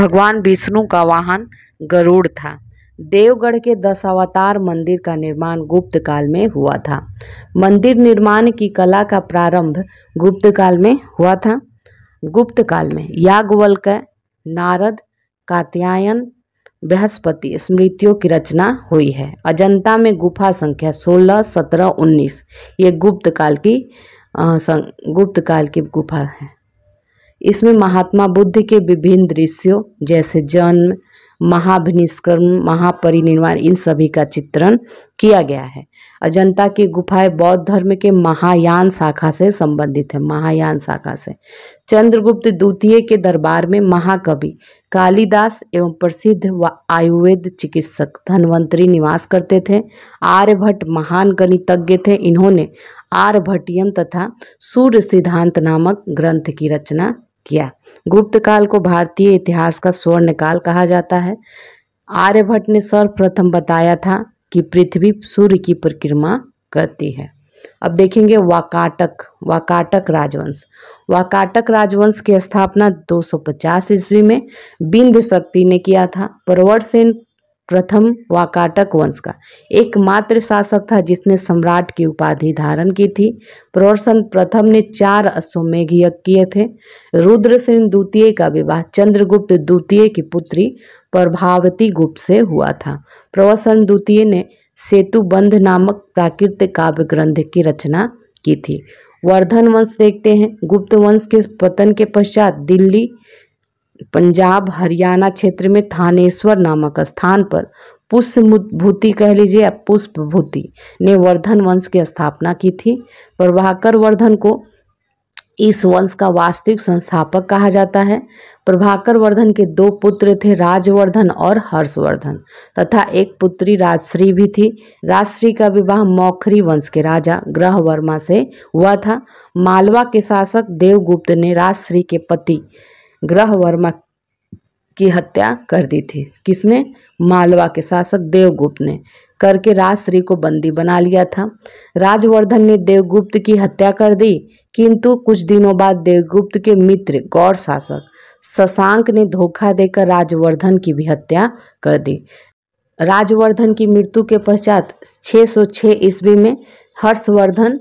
भगवान विष्णु का वाहन गरुड़ था देवगढ़ के दशावतार मंदिर का निर्माण गुप्त काल में हुआ था मंदिर निर्माण की कला का प्रारंभ गुप्त काल में हुआ था गुप्त काल में याज्ञवल्क नारद कात्यायन बृहस्पति स्मृतियों की रचना हुई है अजंता में गुफा संख्या 16, 17, 19 ये गुप्त काल की गुप्त काल की गुफा है इसमें महात्मा बुद्ध के विभिन्न दृश्यों जैसे जन्म महाभिनिष्क्रम महापरिनिर्वाण इन सभी का चित्रण किया गया है अजंता की गुफाएं बौद्ध धर्म के महायान शाखा से संबंधित है महायान शाखा से चंद्रगुप्त द्वितीय के दरबार में महाकवि कालिदास एवं प्रसिद्ध व आयुर्वेद चिकित्सक धनवंतरी निवास करते थे आर्यभट्ट महान गणितज्ञ थे इन्होंने आर्यभट्टियम तथा सूर्य सिद्धांत नामक ग्रंथ की रचना किया गुप्त काल को भारतीय इतिहास का स्वर्ण काल कहा जाता है आर्यभट्ट ने सर्वप्रथम बताया था कि पृथ्वी सूर्य की परिक्रमा करती है अब देखेंगे वाकाटक वाकाटक राजवंश वाकाटक राजवंश की स्थापना 250 ईस्वी में बिंद शक्ति ने किया था परवर सेन प्रथम वाकाटक वंश का एकमात्र शासक था जिसने सम्राट की उपाधि धारण की थी प्रवर्सन प्रथम ने चार अश्वमेघ यज्ञ किए थे रुद्रसेन द्वितीय का विवाह चंद्रगुप्त द्वितीय की पुत्री प्रभावती गुप्त से हुआ था प्रवसन द्वितीय ने सेतुबंध नामक प्राकृतिक काव्य ग्रंथ की रचना की थी वर्धन वंश देखते हैं गुप्त वंश के पतन के पश्चात दिल्ली पंजाब हरियाणा क्षेत्र में थानेश्वर नामक स्थान पर पुष्पभूति कह लीजिए या पुष्पभूति ने वर्धन वंश की स्थापना की थी प्रभाकर वर्धन को इस वंश का वास्तविक संस्थापक कहा जाता है प्रभाकर वर्धन के दो पुत्र थे राजवर्धन और हर्षवर्धन तथा एक पुत्री राजश्री भी थी राजश्री का विवाह मौखरी वंश के राजा ग्रह वर्मा से हुआ था मालवा के शासक देवगुप्त ने राजश्री के पति ग्रह वर्मा की हत्या कर दी थी किसने मालवा के शासक देवगुप्त ने करके राजश्री को बंदी बना लिया था राजवर्धन ने देवगुप्त की हत्या कर दी किंतु कुछ दिनों बाद देवगुप्त के मित्र गौर शासक शशांक ने धोखा देकर राजवर्धन की भी हत्या कर दी राजवर्धन की मृत्यु के पश्चात 606 ईस्वी में हर्षवर्धन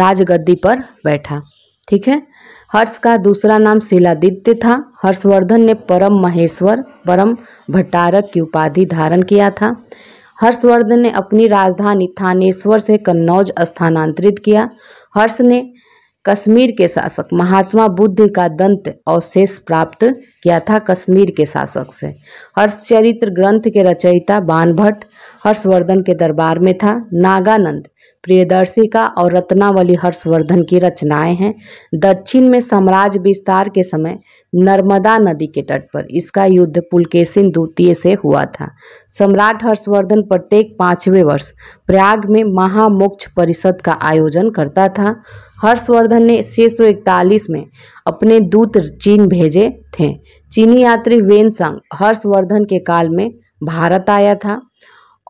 राजगद्दी पर बैठा ठीक है हर्ष का दूसरा नाम शिलादित्य था हर्षवर्धन ने परम महेश्वर परम भट्टारक की उपाधि धारण किया था हर्षवर्धन ने अपनी राजधानी थानेश्वर से कन्नौज स्थानांतरित किया हर्ष ने कश्मीर के शासक महात्मा बुद्ध का दंत अवशेष प्राप्त किया था कश्मीर के शासक से हर्षचरित्र ग्रंथ के रचयिता बानभट्ट भट्ट हर्षवर्धन के दरबार में था नागानंद प्रियदर्शिका और रत्नावली हर्षवर्धन की रचनाएं हैं दक्षिण में साम्राज्य विस्तार के समय नर्मदा नदी के तट पर इसका युद्ध पुलकेशिन द्वितीय से हुआ था सम्राट हर्षवर्धन प्रत्येक पाँचवें वर्ष प्रयाग में महामोक्ष परिषद का आयोजन करता था हर्षवर्धन ने छः में अपने दूत चीन भेजे थे चीनी यात्री वेनसंग हर्षवर्धन के काल में भारत आया था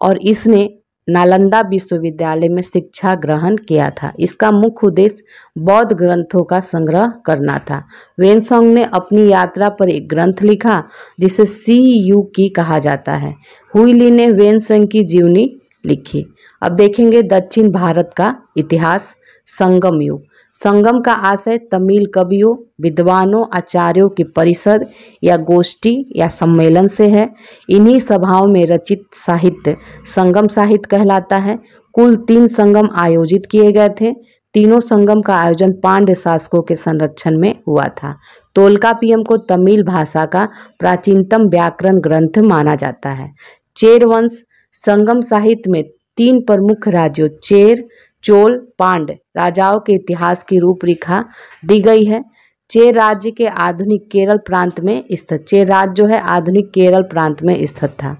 और इसने नालंदा विश्वविद्यालय में शिक्षा ग्रहण किया था इसका मुख्य उद्देश्य बौद्ध ग्रंथों का संग्रह करना था वेनसोंग ने अपनी यात्रा पर एक ग्रंथ लिखा जिसे सी यू की कहा जाता है हुईली ने वेनसोंग की जीवनी लिखी अब देखेंगे दक्षिण भारत का इतिहास संगम युग संगम का आशय तमिल कवियों विद्वानों आचार्यों की परिषद या गोष्ठी या सम्मेलन से है इन्हीं सभाओं में रचित साहित्य संगम साहित्य कहलाता है कुल तीन संगम आयोजित किए गए थे तीनों संगम का आयोजन पांड्य शासकों के संरक्षण में हुआ था तोलका पीएम को तमिल भाषा का प्राचीनतम व्याकरण ग्रंथ माना जाता है चेर वंश संगम साहित्य में तीन प्रमुख राज्यों चेर चोल पांड राजाओं के इतिहास की रूपरेखा दी गई है चेर राज्य के आधुनिक केरल प्रांत में स्थित चेर राज्य जो है आधुनिक केरल प्रांत में स्थित था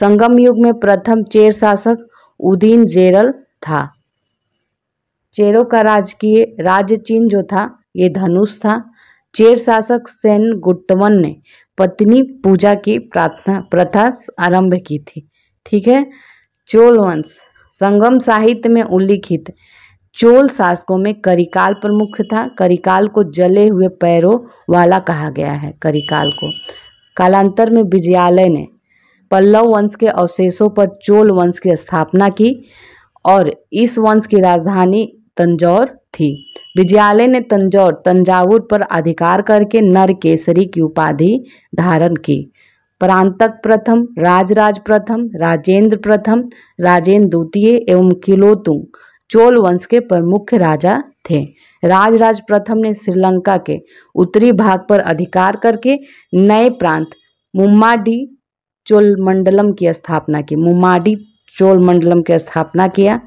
संगम युग में प्रथम चेर शासक उदीन जेरल था चेरों का राजकीय राज्य चिन्ह जो था ये धनुष था चेर शासक सेन गुट्टवन ने पत्नी पूजा की प्रार्थना प्रथा आरंभ की थी ठीक है चोल वंश संगम साहित्य में उल्लिखित चोल शासकों में करिकाल प्रमुख था करिकाल को जले हुए पैरों वाला कहा गया है करिकाल को कालांतर में विजयालय ने पल्लव वंश के अवशेषों पर चोल वंश की स्थापना की और इस वंश की राजधानी तंजौर थी विजयालय ने तंजौर तंजावुर पर अधिकार करके नरकेसरी की उपाधि धारण की प्रांतक प्रथम राजराज प्रथम राजेंद्र प्रथम राजेंद्र द्वितीय एवं किलोतुंग चोल वंश के प्रमुख राजा थे राजराज प्रथम ने श्रीलंका के उत्तरी भाग पर अधिकार करके नए प्रांत मुम्माडी चोल मंडलम की स्थापना की मुम्माडी मंडलम की स्थापना किया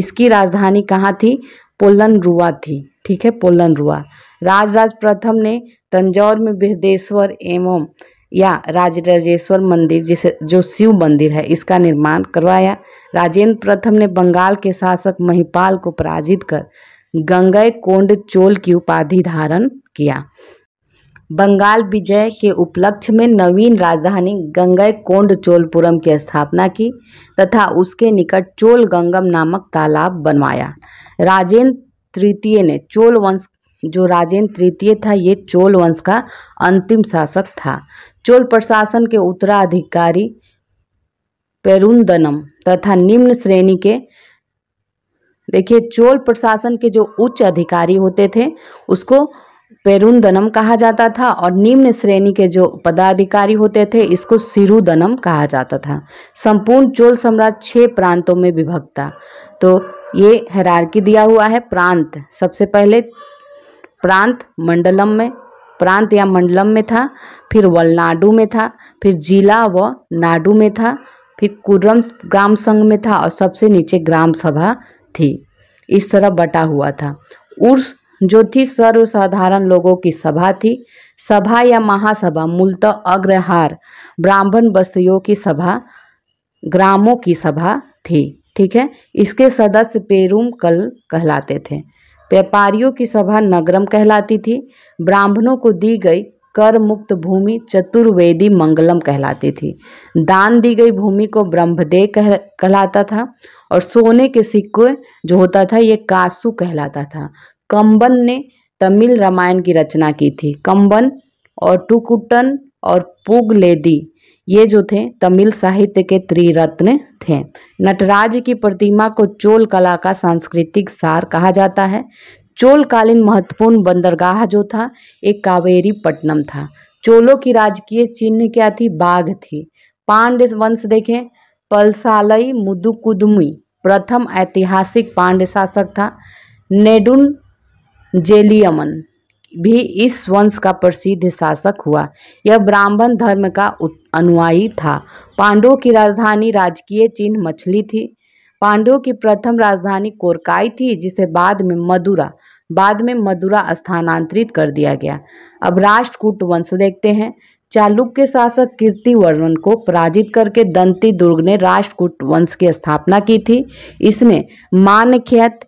इसकी राजधानी कहाँ थी पोलन रुआ थी ठीक है पोलन रुआ राजराज प्रथम ने तंजौर में बृहदेश्वर एवं या राजेश्वर मंदिर जिसे जो शिव मंदिर है इसका निर्माण करवाया राजेंद्र प्रथम ने बंगाल के शासक महिपाल को पराजित कर गंगय कोंड चोल की उपाधि धारण किया बंगाल विजय के उपलक्ष्य में नवीन राजधानी गंगय कोंड चोलपुरम की स्थापना की तथा उसके निकट चोल गंगम नामक तालाब बनवाया राजेंद्र तृतीय ने चोल वंश जो राजेंद्र तृतीय था ये चोल वंश का अंतिम शासक था चोल प्रशासन के उत्तराधिकारी पेरुंदनम तथा निम्न श्रेणी के देखिए चोल प्रशासन के जो उच्च अधिकारी होते थे उसको पेरुंदनम कहा जाता था और निम्न श्रेणी के जो पदाधिकारी होते थे इसको सिरुदनम कहा जाता था संपूर्ण चोल सम्राट छह प्रांतों में विभक्त था तो ये हैरारकी दिया हुआ है प्रांत सबसे पहले प्रांत मंडलम में प्रांत या मंडलम में था फिर वलनाडु में था फिर जिला व नाडु में था फिर कुर्रम ग्राम संघ में था और सबसे नीचे ग्राम सभा थी इस तरह बटा हुआ था उर्स जो थी सर्वसाधारण लोगों की सभा थी सभा या महासभा मूलतः अग्रहार ब्राह्मण बस्तियों की सभा ग्रामों की सभा थी ठीक है इसके सदस्य पेरूम कल कहलाते थे व्यापारियों की सभा नगरम कहलाती थी ब्राह्मणों को दी गई कर मुक्त भूमि चतुर्वेदी मंगलम कहलाती थी दान दी गई भूमि को ब्रह्मदेह कह कहलाता था और सोने के सिक्के जो होता था ये कासु कहलाता था कंबन ने तमिल रामायण की रचना की थी कंबन और टुकुटन और पुगलेदी ये जो थे तमिल साहित्य के त्रिरत्न थे नटराज की प्रतिमा को चोल कला का सांस्कृतिक सार कहा जाता है चोल कालीन महत्वपूर्ण बंदरगाह जो था एक कावेरी पट्टनम था चोलों की राजकीय चिन्ह क्या थी बाघ थी पांड्य वंश देखें पलसालई मुदुकुदमी प्रथम ऐतिहासिक पांड्य शासक था नेडुन जेलियमन भी इस वंश का प्रसिद्ध शासक हुआ यह ब्राह्मण धर्म का अनुयायी था पांडवों की राजधानी राजकीय चिन्ह मछली थी पांडवों की प्रथम राजधानी कोरकाई थी जिसे बाद में मदुरा बाद में मदुरा स्थानांतरित कर दिया गया अब राष्ट्रकूट वंश देखते हैं चालुक्य शासक कीर्ति वर्णन को पराजित करके दंती दुर्ग ने राष्ट्रकूट वंश की स्थापना की थी इसने मानख्यत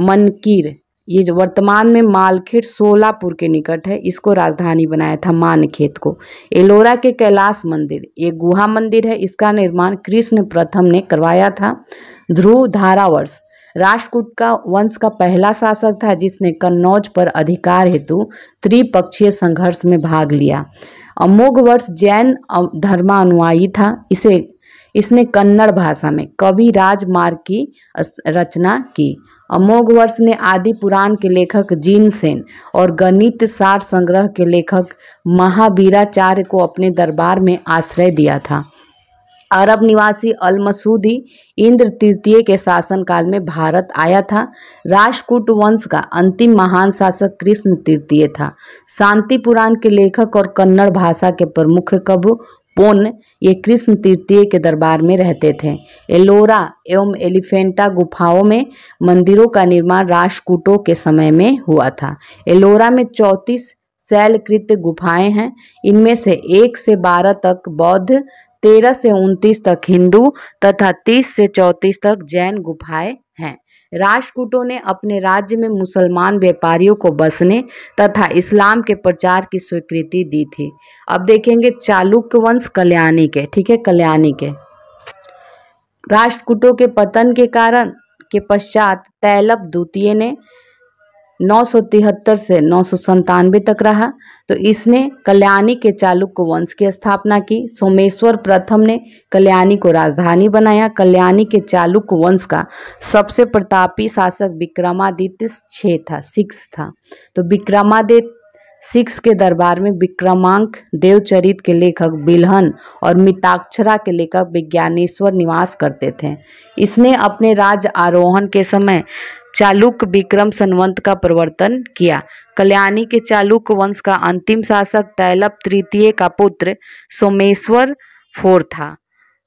मनकीर ये जो वर्तमान में मालखेड़ सोलापुर के निकट है इसको राजधानी बनाया था मानखेत को एलोरा के कैलाश मंदिर ये गुहा मंदिर है इसका निर्माण कृष्ण प्रथम ने करवाया था ध्रुव धारावर्ष राजकूट का वंश का पहला शासक था जिसने कन्नौज पर अधिकार हेतु त्रिपक्षीय संघर्ष में भाग लिया अमोघ वर्ष जैन धर्मानुयायी था इसे इसने कन्नड़ भाषा में कवि राजमार्ग की रचना की अमोघ वर्ष ने आदि पुराण के लेखक जीन सेन और गणित सार संग्रह के लेखक महावीराचार्य को अपने दरबार में आश्रय दिया था अरब निवासी अल मसूदी इंद्र तृतीय के शासनकाल में भारत आया था राजकूट वंश का अंतिम महान शासक कृष्ण तृतीय था शांति पुराण के लेखक और कन्नड़ भाषा के प्रमुख कवि पोन ये कृष्ण तृतीय के दरबार में रहते थे एलोरा एवं एलिफेंटा गुफाओं में मंदिरों का निर्माण राजकूटों के समय में हुआ था एलोरा में चौतीस शैलकृत गुफाएं हैं इनमें से एक से बारह तक बौद्ध तेरह से उनतीस तक हिंदू तथा तीस से चौंतीस तक जैन गुफाएं राजकूटों ने अपने राज्य में मुसलमान व्यापारियों को बसने तथा इस्लाम के प्रचार की स्वीकृति दी थी अब देखेंगे चालुक्य वंश कल्याणी के ठीक है कल्याणी के राष्ट्रकूटों के पतन के कारण के पश्चात तैलब द्वितीय ने नौ से नौ तक रहा तो इसने कल्याणी के चालुक्य वंश की स्थापना की सोमेश्वर प्रथम ने कल्याणी को राजधानी बनाया कल्याणी के चालुक्य वंश का सबसे प्रतापी शासक विक्रमादित्य छः था सिक्स था तो विक्रमादित्य सिक्स के दरबार में विक्रमांक देवचरित के लेखक बिलहन और मिताक्षरा के लेखक विज्ञानेश्वर निवास करते थे इसने अपने राज आरोहण के समय चालुक विक्रम संवंत का प्रवर्तन किया कल्याणी के चालुक वंश का अंतिम शासक तैलप तृतीय का पुत्र सोमेश्वर फोर था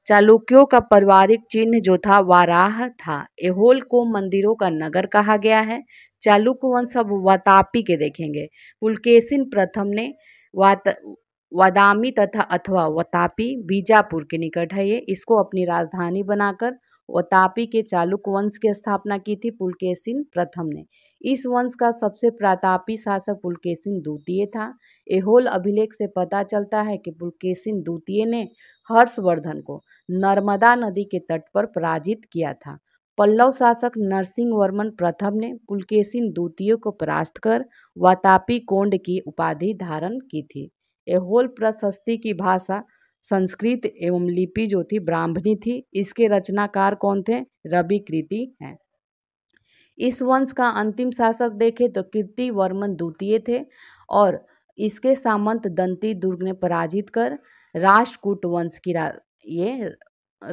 चालुक्यों का पारिवारिक चिन्ह जो था वाराह था एहोल को मंदिरों का नगर कहा गया है चालुक वंश अब वतापी के देखेंगे पुलकेशिन प्रथम ने वात वदामी तथा अथवा वतापी बीजापुर के निकट है ये इसको अपनी राजधानी बनाकर व तापी के चालुक वंश की स्थापना की थी पुलकेशिन प्रथम ने इस वंश का सबसे प्रतापी शासक पुलकेशिन द्वितीय था एहोल अभिलेख से पता चलता है कि पुलकेशिन द्वितीय ने हर्षवर्धन को नर्मदा नदी के तट पर पराजित किया था पल्लव शासक नरसिंह वर्मन प्रथम ने पुलकेशिन द्वितीय को परास्त कर वातापी कोंड की उपाधि धारण की थी एहोल प्रशस्ति की भाषा संस्कृत एवं लिपि जो थी ब्राह्मणी थी इसके रचनाकार कौन थे रवि कृति हैं इस वंश का अंतिम शासक देखें तो कीर्ति वर्मन द्वितीय थे और इसके सामंत दंती दुर्ग ने पराजित कर राष्ट्रकूट वंश की रा, ये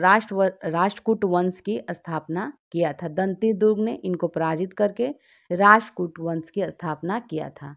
राष्ट्र राष्ट्रकूट वंश की स्थापना किया था दंती दुर्ग ने इनको पराजित करके राष्ट्रकूट वंश की स्थापना किया था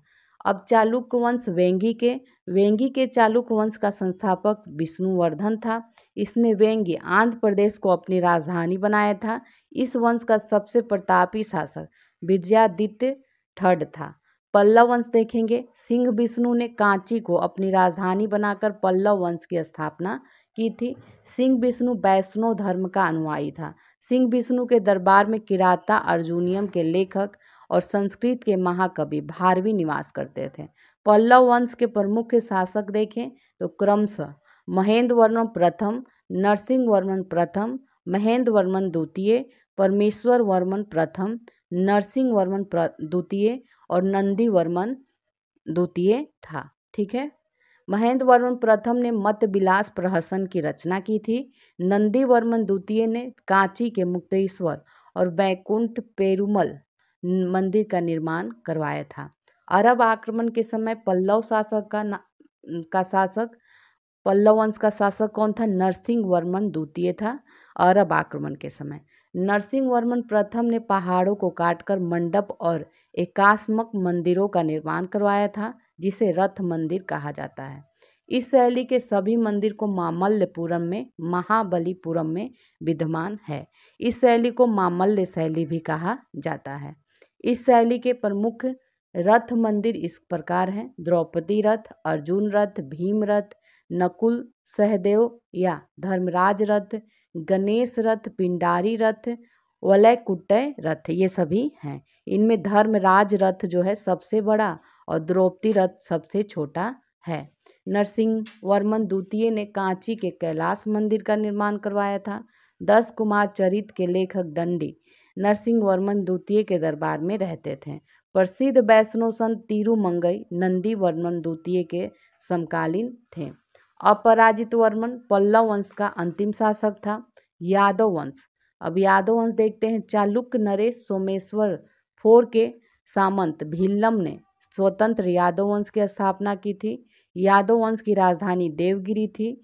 अब चालुक्य वंश वेंगी के वेंगी के चालुक्य वंश का संस्थापक विष्णुवर्धन था इसने वेंगी आंध्र प्रदेश को अपनी राजधानी बनाया था इस वंश का सबसे प्रतापी शासक विजयादित्य ठड था पल्लव वंश देखेंगे सिंह विष्णु ने कांची को अपनी राजधानी बनाकर पल्लव वंश की स्थापना की थी सिंह विष्णु वैष्णव धर्म का अनुयायी था सिंह विष्णु के दरबार में किराता अर्जुनियम के लेखक और संस्कृत के महाकवि भारवी निवास करते थे पल्लव वंश के प्रमुख शासक देखें तो क्रमश महेंद्र वर्मन प्रथम नरसिंह वर्मन प्रथम महेंद्र वर्मन द्वितीय परमेश्वर वर्मन प्रथम नरसिंह वर्मन द्वितीय और नंदी वर्मन द्वितीय था ठीक है महेंद्र वर्मन प्रथम ने मत विलास प्रहसन की रचना की थी नंदी वर्मन द्वितीय ने कांची के मुक्तेश्वर और बैकुंठ पेरुमल मंदिर का निर्माण करवाया था अरब आक्रमण के समय पल्लव शासक का का शासक पल्लव वंश का शासक कौन था नरसिंह वर्मन द्वितीय था अरब आक्रमण के समय नरसिंह वर्मन प्रथम ने पहाड़ों को काटकर मंडप और एकास्मक मंदिरों का निर्माण करवाया था जिसे रथ मंदिर कहा जाता है इस शैली के सभी मंदिर को मामल्यपुरम में महाबलीपुरम में विद्यमान है इस शैली को मामल्य शैली भी कहा जाता है इस शैली के प्रमुख रथ मंदिर इस प्रकार हैं द्रौपदी रथ अर्जुन रथ भीम रथ नकुल सहदेव या धर्मराज रथ गणेश रथ पिंडारी रथ वलयकुटय रथ ये सभी हैं इनमें धर्मराज रथ जो है सबसे बड़ा और द्रौपदी रथ सबसे छोटा है नरसिंह वर्मन द्वितीय ने कांची के कैलाश मंदिर का निर्माण करवाया था दस कुमार चरित के लेखक डंडी नरसिंह वर्मन द्वितीय के दरबार में रहते थे प्रसिद्ध वैष्णव संत तिरुमंगई नंदी वर्मन द्वितीय के समकालीन थे अपराजित वर्मन पल्लव वंश का अंतिम शासक था यादव वंश अब यादव वंश देखते हैं चालुक्य नरेश सोमेश्वर फोर के सामंत भिल्लम ने स्वतंत्र यादव वंश की स्थापना की थी यादव वंश की राजधानी देवगिरी थी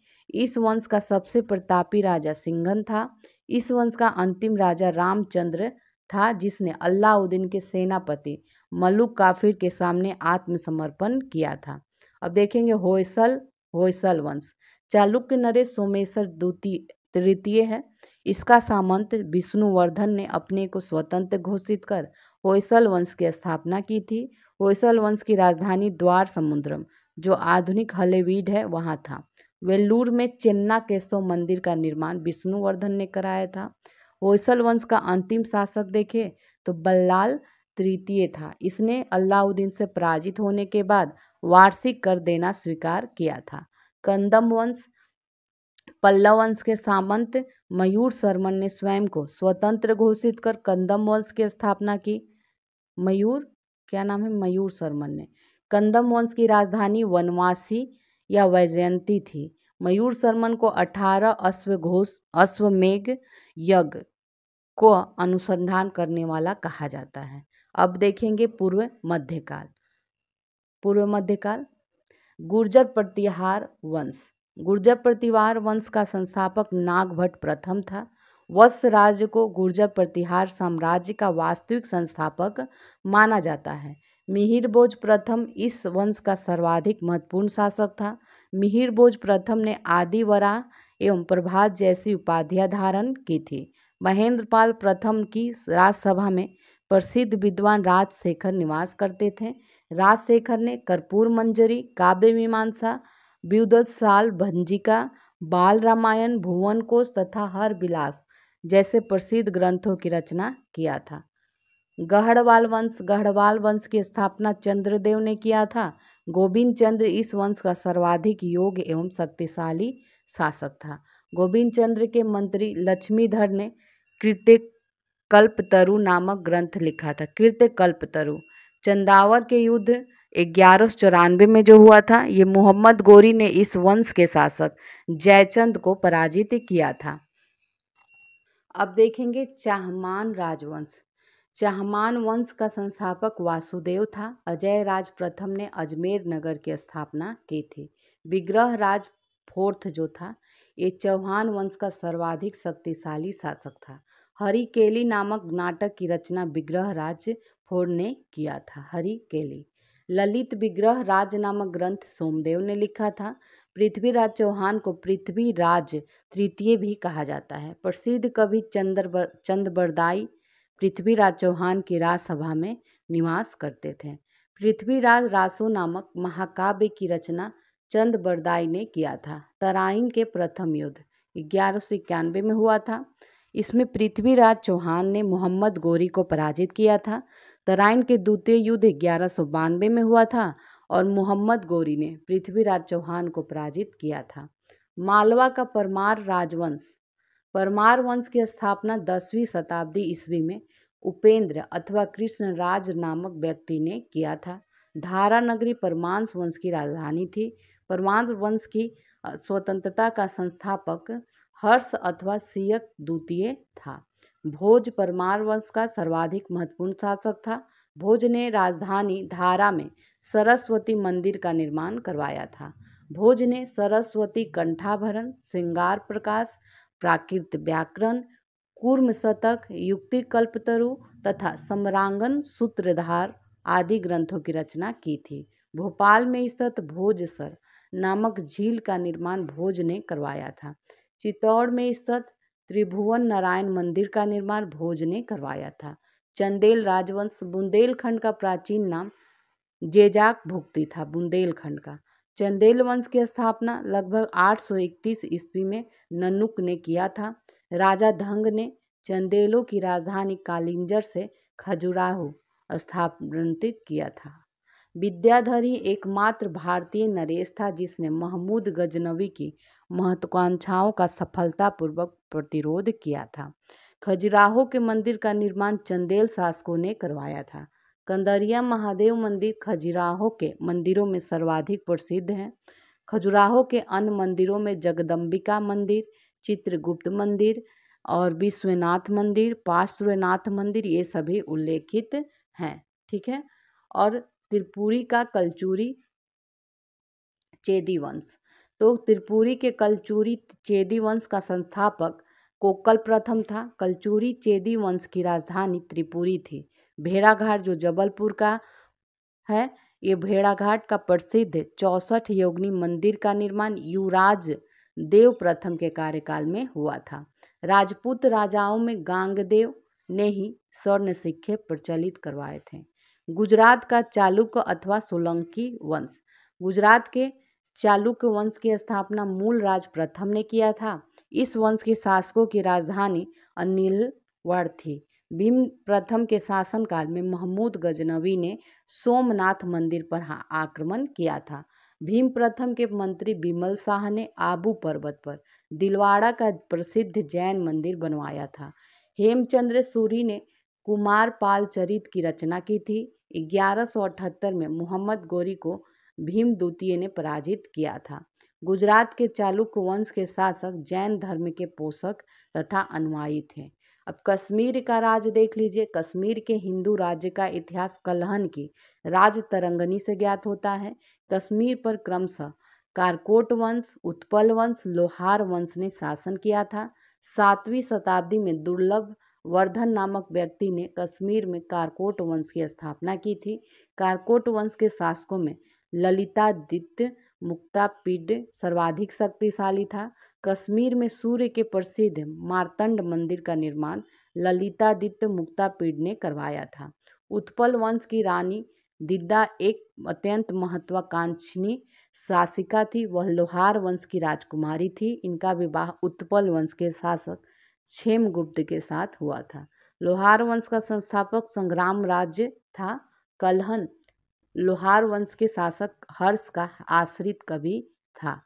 इस वंश का सबसे प्रतापी राजा सिंघन था इस वंश का अंतिम राजा रामचंद्र था जिसने अलाउद्दीन के सेनापति मलुक काफिर के सामने आत्मसमर्पण किया था अब देखेंगे होयसल होयसल वंश चालुक्य नरे सोमेश्वर द्वितीय तृतीय है इसका सामंत विष्णुवर्धन ने अपने को स्वतंत्र घोषित कर होयसल वंश की स्थापना की थी होयसल वंश की राजधानी द्वार समुद्रम जो आधुनिक हलेवीड है वहाँ था वेल्लूर में चेन्ना केशव मंदिर का निर्माण विष्णुवर्धन ने कराया था होसल वंश का अंतिम शासक देखे तो बल्लाल तृतीय था इसने अलाउद्दीन से पराजित होने के बाद वार्षिक कर देना स्वीकार किया था कंदम वंश पल्लव वंश के सामंत मयूर शर्मन ने स्वयं को स्वतंत्र घोषित कर कंदम वंश की स्थापना की मयूर क्या नाम है मयूर शर्मन ने कंदम वंश की राजधानी वनवासी या वैजयंती थी मयूर शर्मन को अठारह अश्वघोष अश्वमेघ यज्ञ को अनुसंधान करने वाला कहा जाता है अब देखेंगे पूर्व मध्यकाल पूर्व मध्यकाल गुर्जर प्रतिहार वंश गुर्जर प्रतिहार वंश का संस्थापक नागभट्ट प्रथम था वस् राज्य को गुर्जर प्रतिहार साम्राज्य का वास्तविक संस्थापक माना जाता है मिहिरबोज प्रथम इस वंश का सर्वाधिक महत्वपूर्ण शासक था मिहिरबोज प्रथम ने आदिवरा एवं प्रभात जैसी उपाधियां धारण की थी महेंद्रपाल प्रथम की राजसभा में प्रसिद्ध विद्वान राजशेखर निवास करते थे राजशेखर ने कर्पूर मंजरी काव्य मीमांसा व्युदल साल भंजिका बाल रामायण भुवन कोश तथा हर विलास जैसे प्रसिद्ध ग्रंथों की रचना किया था गहड़वाल वंश गढ़वाल वंश की स्थापना चंद्रदेव ने किया था गोविंद चंद्र इस वंश का सर्वाधिक योग एवं शक्तिशाली शासक था गोविंद चंद्र के मंत्री लक्ष्मीधर ने कृत्य कल्पतरु नामक ग्रंथ लिखा था कृत्य कल्पतरु चंदावर के युद्ध ग्यारह सौ चौरानवे में जो हुआ था ये मोहम्मद गोरी ने इस वंश के शासक जयचंद को पराजित किया था अब देखेंगे चाहमान राजवंश चाहमान वंश का संस्थापक वासुदेव था अजय राज प्रथम ने अजमेर नगर की स्थापना की थी विग्रह राज फोर्थ जो था ये चौहान वंश का सर्वाधिक शक्तिशाली शासक था हरी केली नामक नाटक की रचना विग्रह राज फोर ने किया था हरी केली ललित विग्रह राज नामक ग्रंथ सोमदेव ने लिखा था पृथ्वीराज चौहान को पृथ्वीराज तृतीय भी कहा जाता है प्रसिद्ध कवि चंद्र बर, पृथ्वीराज चौहान की राजसभा में निवास करते थे पृथ्वीराज रासो नामक महाकाव्य की रचना चंद बरदाई ने किया था तराइन के प्रथम युद्ध ग्यारह सौ इक्यानवे में हुआ था इसमें पृथ्वीराज चौहान ने मोहम्मद गोरी को पराजित किया था तराइन के द्वितीय युद्ध ग्यारह सौ बानवे में हुआ था और मोहम्मद गोरी ने पृथ्वीराज चौहान को पराजित किया था मालवा का परमार राजवंश परमार वंश की स्थापना दसवीं शताब्दी ईस्वी में उपेंद्र अथवा कृष्णराज नामक व्यक्ति ने किया था धारा नगरी परमांश वंश की राजधानी थी परमांश वंश की स्वतंत्रता का संस्थापक हर्ष अथवा सीयक द्वितीय था भोज परमार वंश का सर्वाधिक महत्वपूर्ण शासक था भोज ने राजधानी धारा में सरस्वती मंदिर का निर्माण करवाया था भोज ने सरस्वती कंठाभरण श्रृंगार प्रकाश प्राकृत व्याकरण कूर्म शतक युक्ति कल्पतरु तथा सम्रांगन सूत्रधार आदि ग्रंथों की रचना की थी भोपाल में स्थित भोजसर नामक झील का निर्माण भोज ने करवाया था चित्तौड़ में स्थित त्रिभुवन नारायण मंदिर का निर्माण भोज ने करवाया था चंदेल राजवंश बुंदेलखंड का प्राचीन नाम जेजाक भुक्ति था बुंदेलखंड का चंदेल वंश की स्थापना लगभग 831 ईस्वी में नन्नुक ने किया था राजा धंग ने चंदेलों की राजधानी कालिंजर से खजुराहो स्थापित किया था विद्याधर ही एकमात्र भारतीय नरेश था जिसने महमूद गजनवी की महत्वाकांक्षाओं का सफलतापूर्वक प्रतिरोध किया था खजुराहो के मंदिर का निर्माण चंदेल शासकों ने करवाया था कंदरिया महादेव मंदिर खजुराहो के मंदिरों में सर्वाधिक प्रसिद्ध हैं खजुराहो के अन्य मंदिरों में जगदम्बिका मंदिर चित्रगुप्त मंदिर और विश्वनाथ मंदिर पार्श्वनाथ मंदिर ये सभी उल्लेखित हैं ठीक है और त्रिपुरी का कलचूरी चेदी वंश तो त्रिपुरी के कलचूरी चेदी वंश का संस्थापक कोकल प्रथम था कलचूरी चेदी वंश की राजधानी त्रिपुरी थी भेड़ाघाट जो जबलपुर का है ये भेड़ाघाट का प्रसिद्ध चौसठ योगनी मंदिर का निर्माण युवराज देव प्रथम के कार्यकाल में हुआ था राजपूत राजाओं में गांगदेव ने ही स्वर्ण सिक्के प्रचलित करवाए थे गुजरात का चालुक्य अथवा सोलंकी वंश गुजरात के चालुक्य वंश की स्थापना मूल राज प्रथम ने किया था इस वंश के शासकों की राजधानी अनिलवड़ थी भीम प्रथम के शासनकाल में महमूद गजनवी ने सोमनाथ मंदिर पर आक्रमण किया था भीम प्रथम के मंत्री बिमल शाह ने आबू पर्वत पर दिलवाड़ा का प्रसिद्ध जैन मंदिर बनवाया था हेमचंद्र सूरी ने कुमार पाल चरित की रचना की थी ग्यारह में मोहम्मद गोरी को भीम द्वितीय ने पराजित किया था गुजरात के चालुक्य वंश के शासक जैन धर्म के पोषक तथा अनुयायी थे अब कश्मीर का राज देख लीजिए कश्मीर के हिंदू राज्य का इतिहास कलहन की राज तरंगनी से ज्ञात होता है कश्मीर पर क्रमशः कारकोट वंश उत्पल वंश लोहार वंश ने शासन किया था सातवीं शताब्दी में दुर्लभ वर्धन नामक व्यक्ति ने कश्मीर में कारकोट वंश की स्थापना की थी कारकोट वंश के शासकों में ललितादित्य मुक्तापिड सर्वाधिक शक्तिशाली था कश्मीर में सूर्य के प्रसिद्ध मारतंड मंदिर का निर्माण ललितादित्य मुक्तापीड ने करवाया था उत्पल वंश की रानी दिद्दा एक अत्यंत महत्वाकांक्षी शासिका थी वह लोहार वंश की राजकुमारी थी इनका विवाह उत्पल वंश के शासक क्षेमगुप्त के साथ हुआ था लोहार वंश का संस्थापक संग्राम राज्य था कलहन लोहार वंश के शासक हर्ष का आश्रित कवि था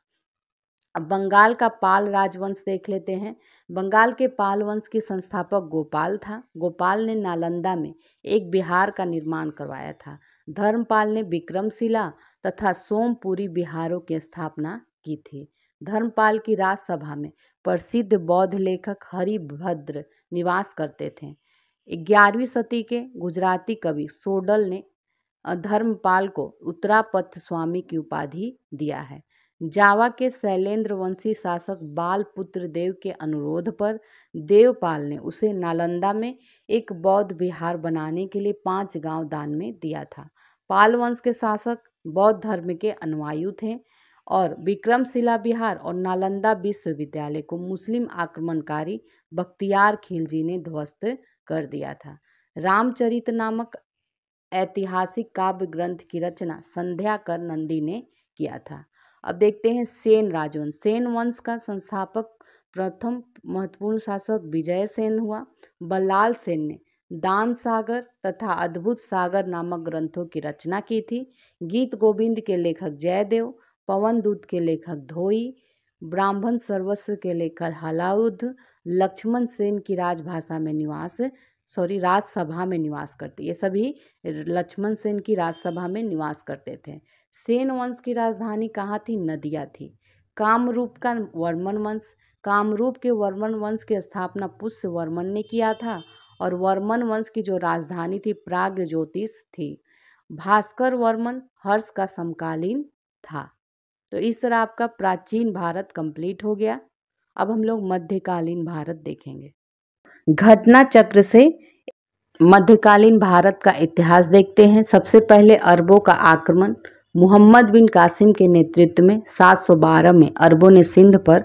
अब बंगाल का पाल राजवंश देख लेते हैं बंगाल के पाल वंश के संस्थापक गोपाल था गोपाल ने नालंदा में एक बिहार का निर्माण करवाया था धर्मपाल ने विक्रमशिला तथा सोमपुरी बिहारों की स्थापना की थी धर्मपाल की राजसभा में प्रसिद्ध बौद्ध लेखक हरिभद्र निवास करते थे ग्यारहवीं सदी के गुजराती कवि सोडल ने धर्मपाल को उत्तरापथ स्वामी की उपाधि दिया है जावा के शैलेंद्रवंशी शासक बाल पुत्र देव के अनुरोध पर देवपाल ने उसे नालंदा में एक बौद्ध विहार बनाने के लिए पांच गांव दान में दिया था पाल वंश के शासक बौद्ध धर्म के अनुयायी थे और विक्रमशिला बिहार और नालंदा विश्वविद्यालय को मुस्लिम आक्रमणकारी बख्तियार खिलजी ने ध्वस्त कर दिया था रामचरित नामक ऐतिहासिक काव्य ग्रंथ की रचना संध्या कर नंदी ने किया था अब देखते हैं सेन राजवंश सेन वंश का संस्थापक प्रथम महत्वपूर्ण शासक विजय सेन हुआ बलाल सेन ने दान सागर तथा अद्भुत सागर नामक ग्रंथों की रचना की थी गीत गोविंद के लेखक जयदेव पवन दूत के लेखक धोई ब्राह्मण सर्वस्व के लेखक हलाउद लक्ष्मण सेन की राजभाषा में निवास सॉरी राजसभा में निवास करते ये सभी लक्ष्मण सेन की राजसभा में निवास करते थे सेन वंश की राजधानी कहाँ थी नदिया थी कामरूप का वर्मन वंश कामरूप के वर्मन वंश की स्थापना पुष्य वर्मन ने किया था और वर्मन वंश की जो राजधानी थी प्राग ज्योतिष थी भास्कर वर्मन हर्ष का समकालीन था तो इस तरह आपका प्राचीन भारत कंप्लीट हो गया अब हम लोग मध्यकालीन भारत देखेंगे घटना चक्र से मध्यकालीन भारत का इतिहास देखते हैं सबसे पहले अरबों का आक्रमण मोहम्मद बिन कासिम के नेतृत्व में 712 में अरबों ने सिंध पर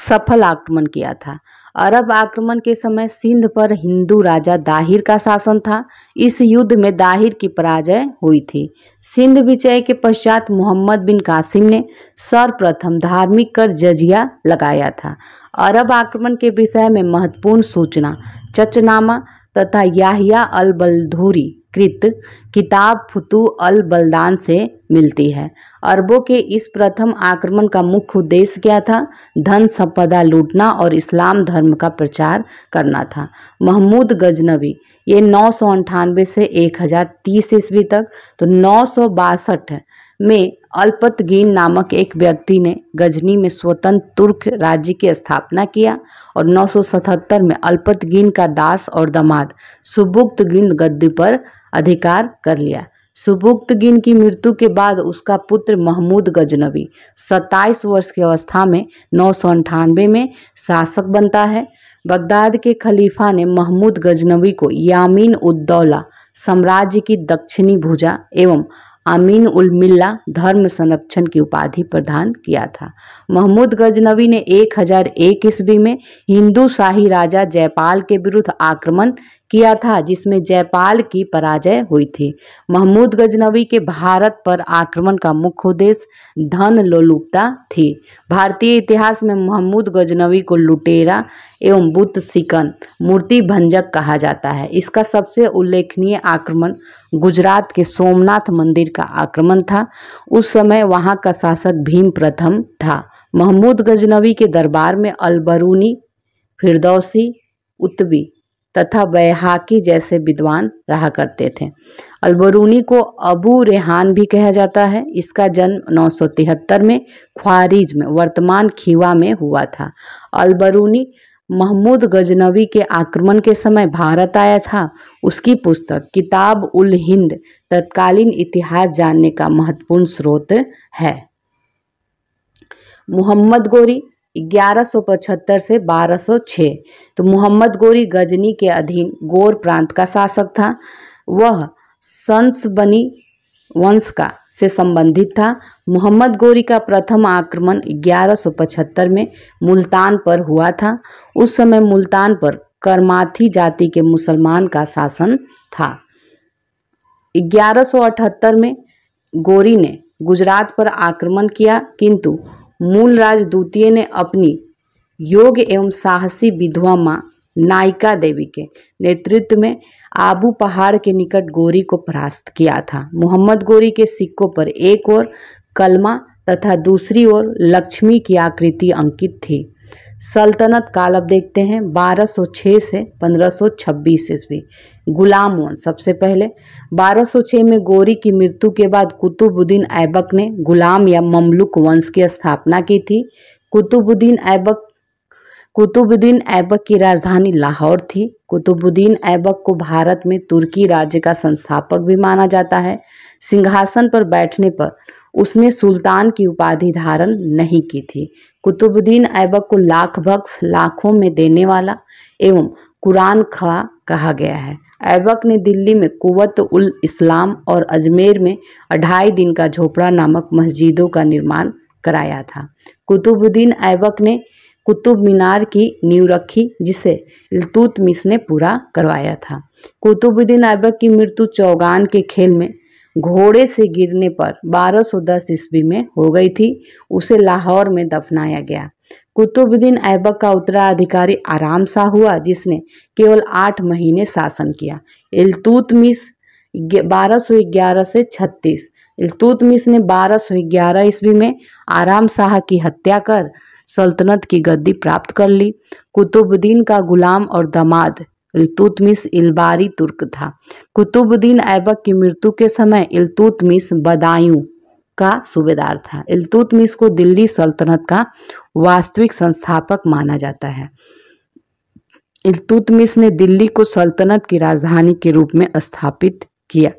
सफल आक्रमण किया था अरब आक्रमण के समय सिंध पर हिंदू राजा दाहिर का शासन था इस युद्ध में दाहिर की पराजय हुई थी सिंध विजय के पश्चात मोहम्मद बिन कासिम ने सर्वप्रथम धार्मिक कर जजिया लगाया था अरब आक्रमण के विषय में महत्वपूर्ण सूचना चचनामा तथा याहिया अल बलधूरी कृत किताब फुतू अल बलदान से मिलती है अरबों के इस प्रथम आक्रमण का मुख्य उद्देश्य क्या था धन संपदा लूटना और इस्लाम धर्म का प्रचार करना था महमूद गजनवी ये नौ से 1030 ईस्वी तक तो नौ सौ बासठ में अल्पतगीन नामक एक व्यक्ति ने गजनी में स्वतंत्र तुर्क राज्य की स्थापना किया और 977 में अल्पतगीन का दास और दामाद सुबुक्तगीन गद्दी पर अधिकार कर लिया सुबुक्तगिन की मृत्यु के बाद उसका पुत्र महमूद गजनवी 27 वर्ष की अवस्था में नौ में शासक बनता है बगदाद के खलीफा ने महमूद गजनवी को यामीन उद्दौला साम्राज्य की दक्षिणी भुजा एवं अमीन उल मिल्ला धर्म संरक्षण की उपाधि प्रदान किया था महमूद गजनवी ने 1001 ईस्वी में हिंदू शाही राजा जयपाल के विरुद्ध आक्रमण किया था जिसमें जयपाल की पराजय हुई थी महमूद गजनवी के भारत पर आक्रमण का मुख्य उद्देश्य धन लोलुपता थी भारतीय इतिहास में महमूद गजनवी को लुटेरा एवं बुत सिकन मूर्ति भंजक कहा जाता है इसका सबसे उल्लेखनीय आक्रमण गुजरात के सोमनाथ मंदिर का आक्रमण था उस समय वहाँ का शासक भीम प्रथम था महमूद गजनवी के दरबार में अलबरूनी फिरदौसी उत्वी तथा बैहाकी जैसे विद्वान रहा करते थे अलबरूनी को अबू रेहान भी कहा जाता है इसका जन्म 973 में ख्वारिज में वर्तमान खीवा में हुआ था अलबरूनी महमूद गजनवी के आक्रमण के समय भारत आया था उसकी पुस्तक किताब उल हिंद तत्कालीन इतिहास जानने का महत्वपूर्ण स्रोत है मोहम्मद गोरी 1175 से 1206 तो मोहम्मद गोरी गजनी के अधीन गोर प्रांत का शासक था वह संसबनी वंश का से संबंधित था मोहम्मद गोरी का प्रथम आक्रमण 1175 में मुल्तान पर हुआ था उस समय मुल्तान पर करमाथी जाति के मुसलमान का शासन था 1178 में गोरी ने गुजरात पर आक्रमण किया किंतु मूलराज द्वितीय ने अपनी योग एवं साहसी विधवा माँ नायिका देवी के नेतृत्व में आबू पहाड़ के निकट गोरी को परास्त किया था मोहम्मद गोरी के सिक्कों पर एक और कलमा तथा दूसरी ओर लक्ष्मी की आकृति अंकित थी सल्तनत काल अब देखते हैं 1206 से 1526 सौ ईस्वी गुलाम वंश सबसे पहले 1206 में गोरी की मृत्यु के बाद कुतुबुद्दीन ऐबक ने गुलाम या ममलुक वंश की स्थापना की थी कुतुबुद्दीन ऐबक कुतुबुद्दीन ऐबक की राजधानी लाहौर थी कुतुबुद्दीन ऐबक को भारत में तुर्की राज्य का संस्थापक भी माना जाता है सिंहासन पर बैठने पर उसने सुल्तान की उपाधि धारण नहीं की थी कुतुबुद्दीन ऐबक को लाख बख्स लाखों में देने वाला एवं कुरान खा कहा गया है ऐबक ने दिल्ली में कुवत उल इस्लाम और अजमेर में अढ़ाई दिन का झोपड़ा नामक मस्जिदों का निर्माण कराया था कुतुबुद्दीन ऐबक ने कुतुब मीनार की नींव रखी जिसे इलतुतमिश ने पूरा करवाया था कुतुबुद्दीन ऐबक की मृत्यु चौगान के खेल में घोड़े से गिरने पर 1210 सौ ईस्वी में हो गई थी उसे लाहौर में दफनाया गया कुतुबुद्दीन ऐबक का उत्तराधिकारी आराम सा हुआ जिसने केवल आठ महीने शासन किया इलतुतमिस 1211 से 36 इलतुतमिस ने 1211 सौ ईस्वी में आराम शाह की हत्या कर सल्तनत की गद्दी प्राप्त कर ली कुतुबुद्दीन का गुलाम और दामाद इल्तुतमिस इलबारी तुर्क था कुतुबुद्दीन ऐबक की मृत्यु के समय इल्तुतमिस बदायूं का सूबेदार था इल्तुतमिस को दिल्ली सल्तनत का वास्तविक संस्थापक माना जाता है इल्तुतमिस ने दिल्ली को सल्तनत की राजधानी के रूप में स्थापित किया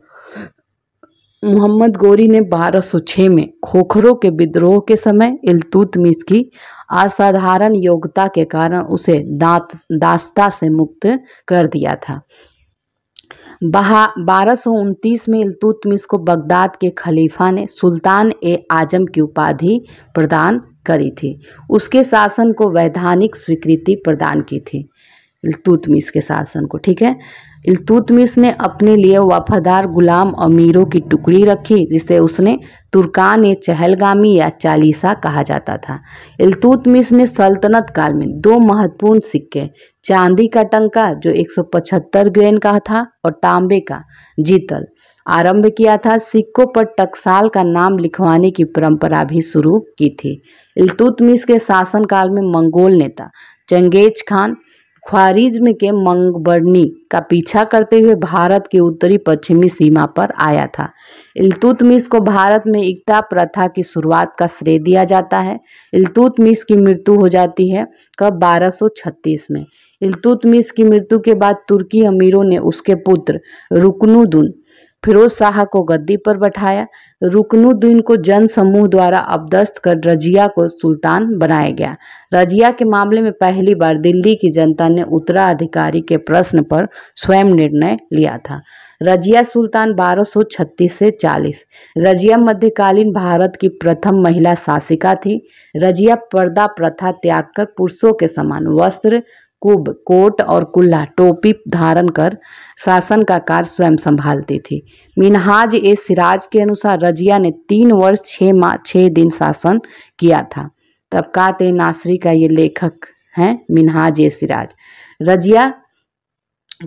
मोहम्मद गोरी ने 1206 में खोखरों के विद्रोह के समय इल्तुतमिस की असाधारण योग्यता के कारण उसे दात दास्ता से मुक्त कर दिया था बहा बारह सौ उनतीस में इलतुतमिस को बगदाद के खलीफा ने सुल्तान ए आजम की उपाधि प्रदान करी थी उसके शासन को वैधानिक स्वीकृति प्रदान की थी अलतुतमिस के शासन को ठीक है इलतुतमिश ने अपने लिए वफादार गुलाम अमीरों की टुकड़ी रखी जिसे उसने तुर्कान ए चहलगामी या चालीसा कहा जाता था इलतुतमिश ने सल्तनत काल में दो महत्वपूर्ण सिक्के चांदी का टंका जो 175 ग्रेन का था और तांबे का जीतल आरंभ किया था सिक्कों पर टकसाल का नाम लिखवाने की परंपरा भी शुरू की थी इलतुतमिश के शासनकाल में मंगोल नेता चंगेज खान ख्वारिज्म के मंगबर्नी का पीछा करते हुए भारत की उत्तरी पश्चिमी सीमा पर आया था इलतुतमिस को भारत में एकता प्रथा की शुरुआत का श्रेय दिया जाता है इलतुतमिस की मृत्यु हो जाती है कब 1236 में इलतुतमिस की मृत्यु के बाद तुर्की अमीरों ने उसके पुत्र रुकनुद्दीन फिरोज शाह को गद्दी पर बैठाया रुकनुद्दीन को जन समूह द्वारा अबदस्त कर रजिया को सुल्तान बनाया गया रजिया के मामले में पहली बार दिल्ली की जनता ने उत्तराधिकारी के प्रश्न पर स्वयं निर्णय लिया था रजिया सुल्तान 1236 से 40 रजिया मध्यकालीन भारत की प्रथम महिला शासिका थी रजिया पर्दा प्रथा त्याग कर पुरुषों के समान वस्त्र कुब कोट और कुल्ला टोपी धारण कर शासन का कार्य स्वयं संभालती थी मिनहाज ए सिराज के अनुसार रजिया ने तीन वर्ष छः माह छः दिन शासन किया था तबकात नासरी का ये लेखक हैं मिनहाज ए सिराज रजिया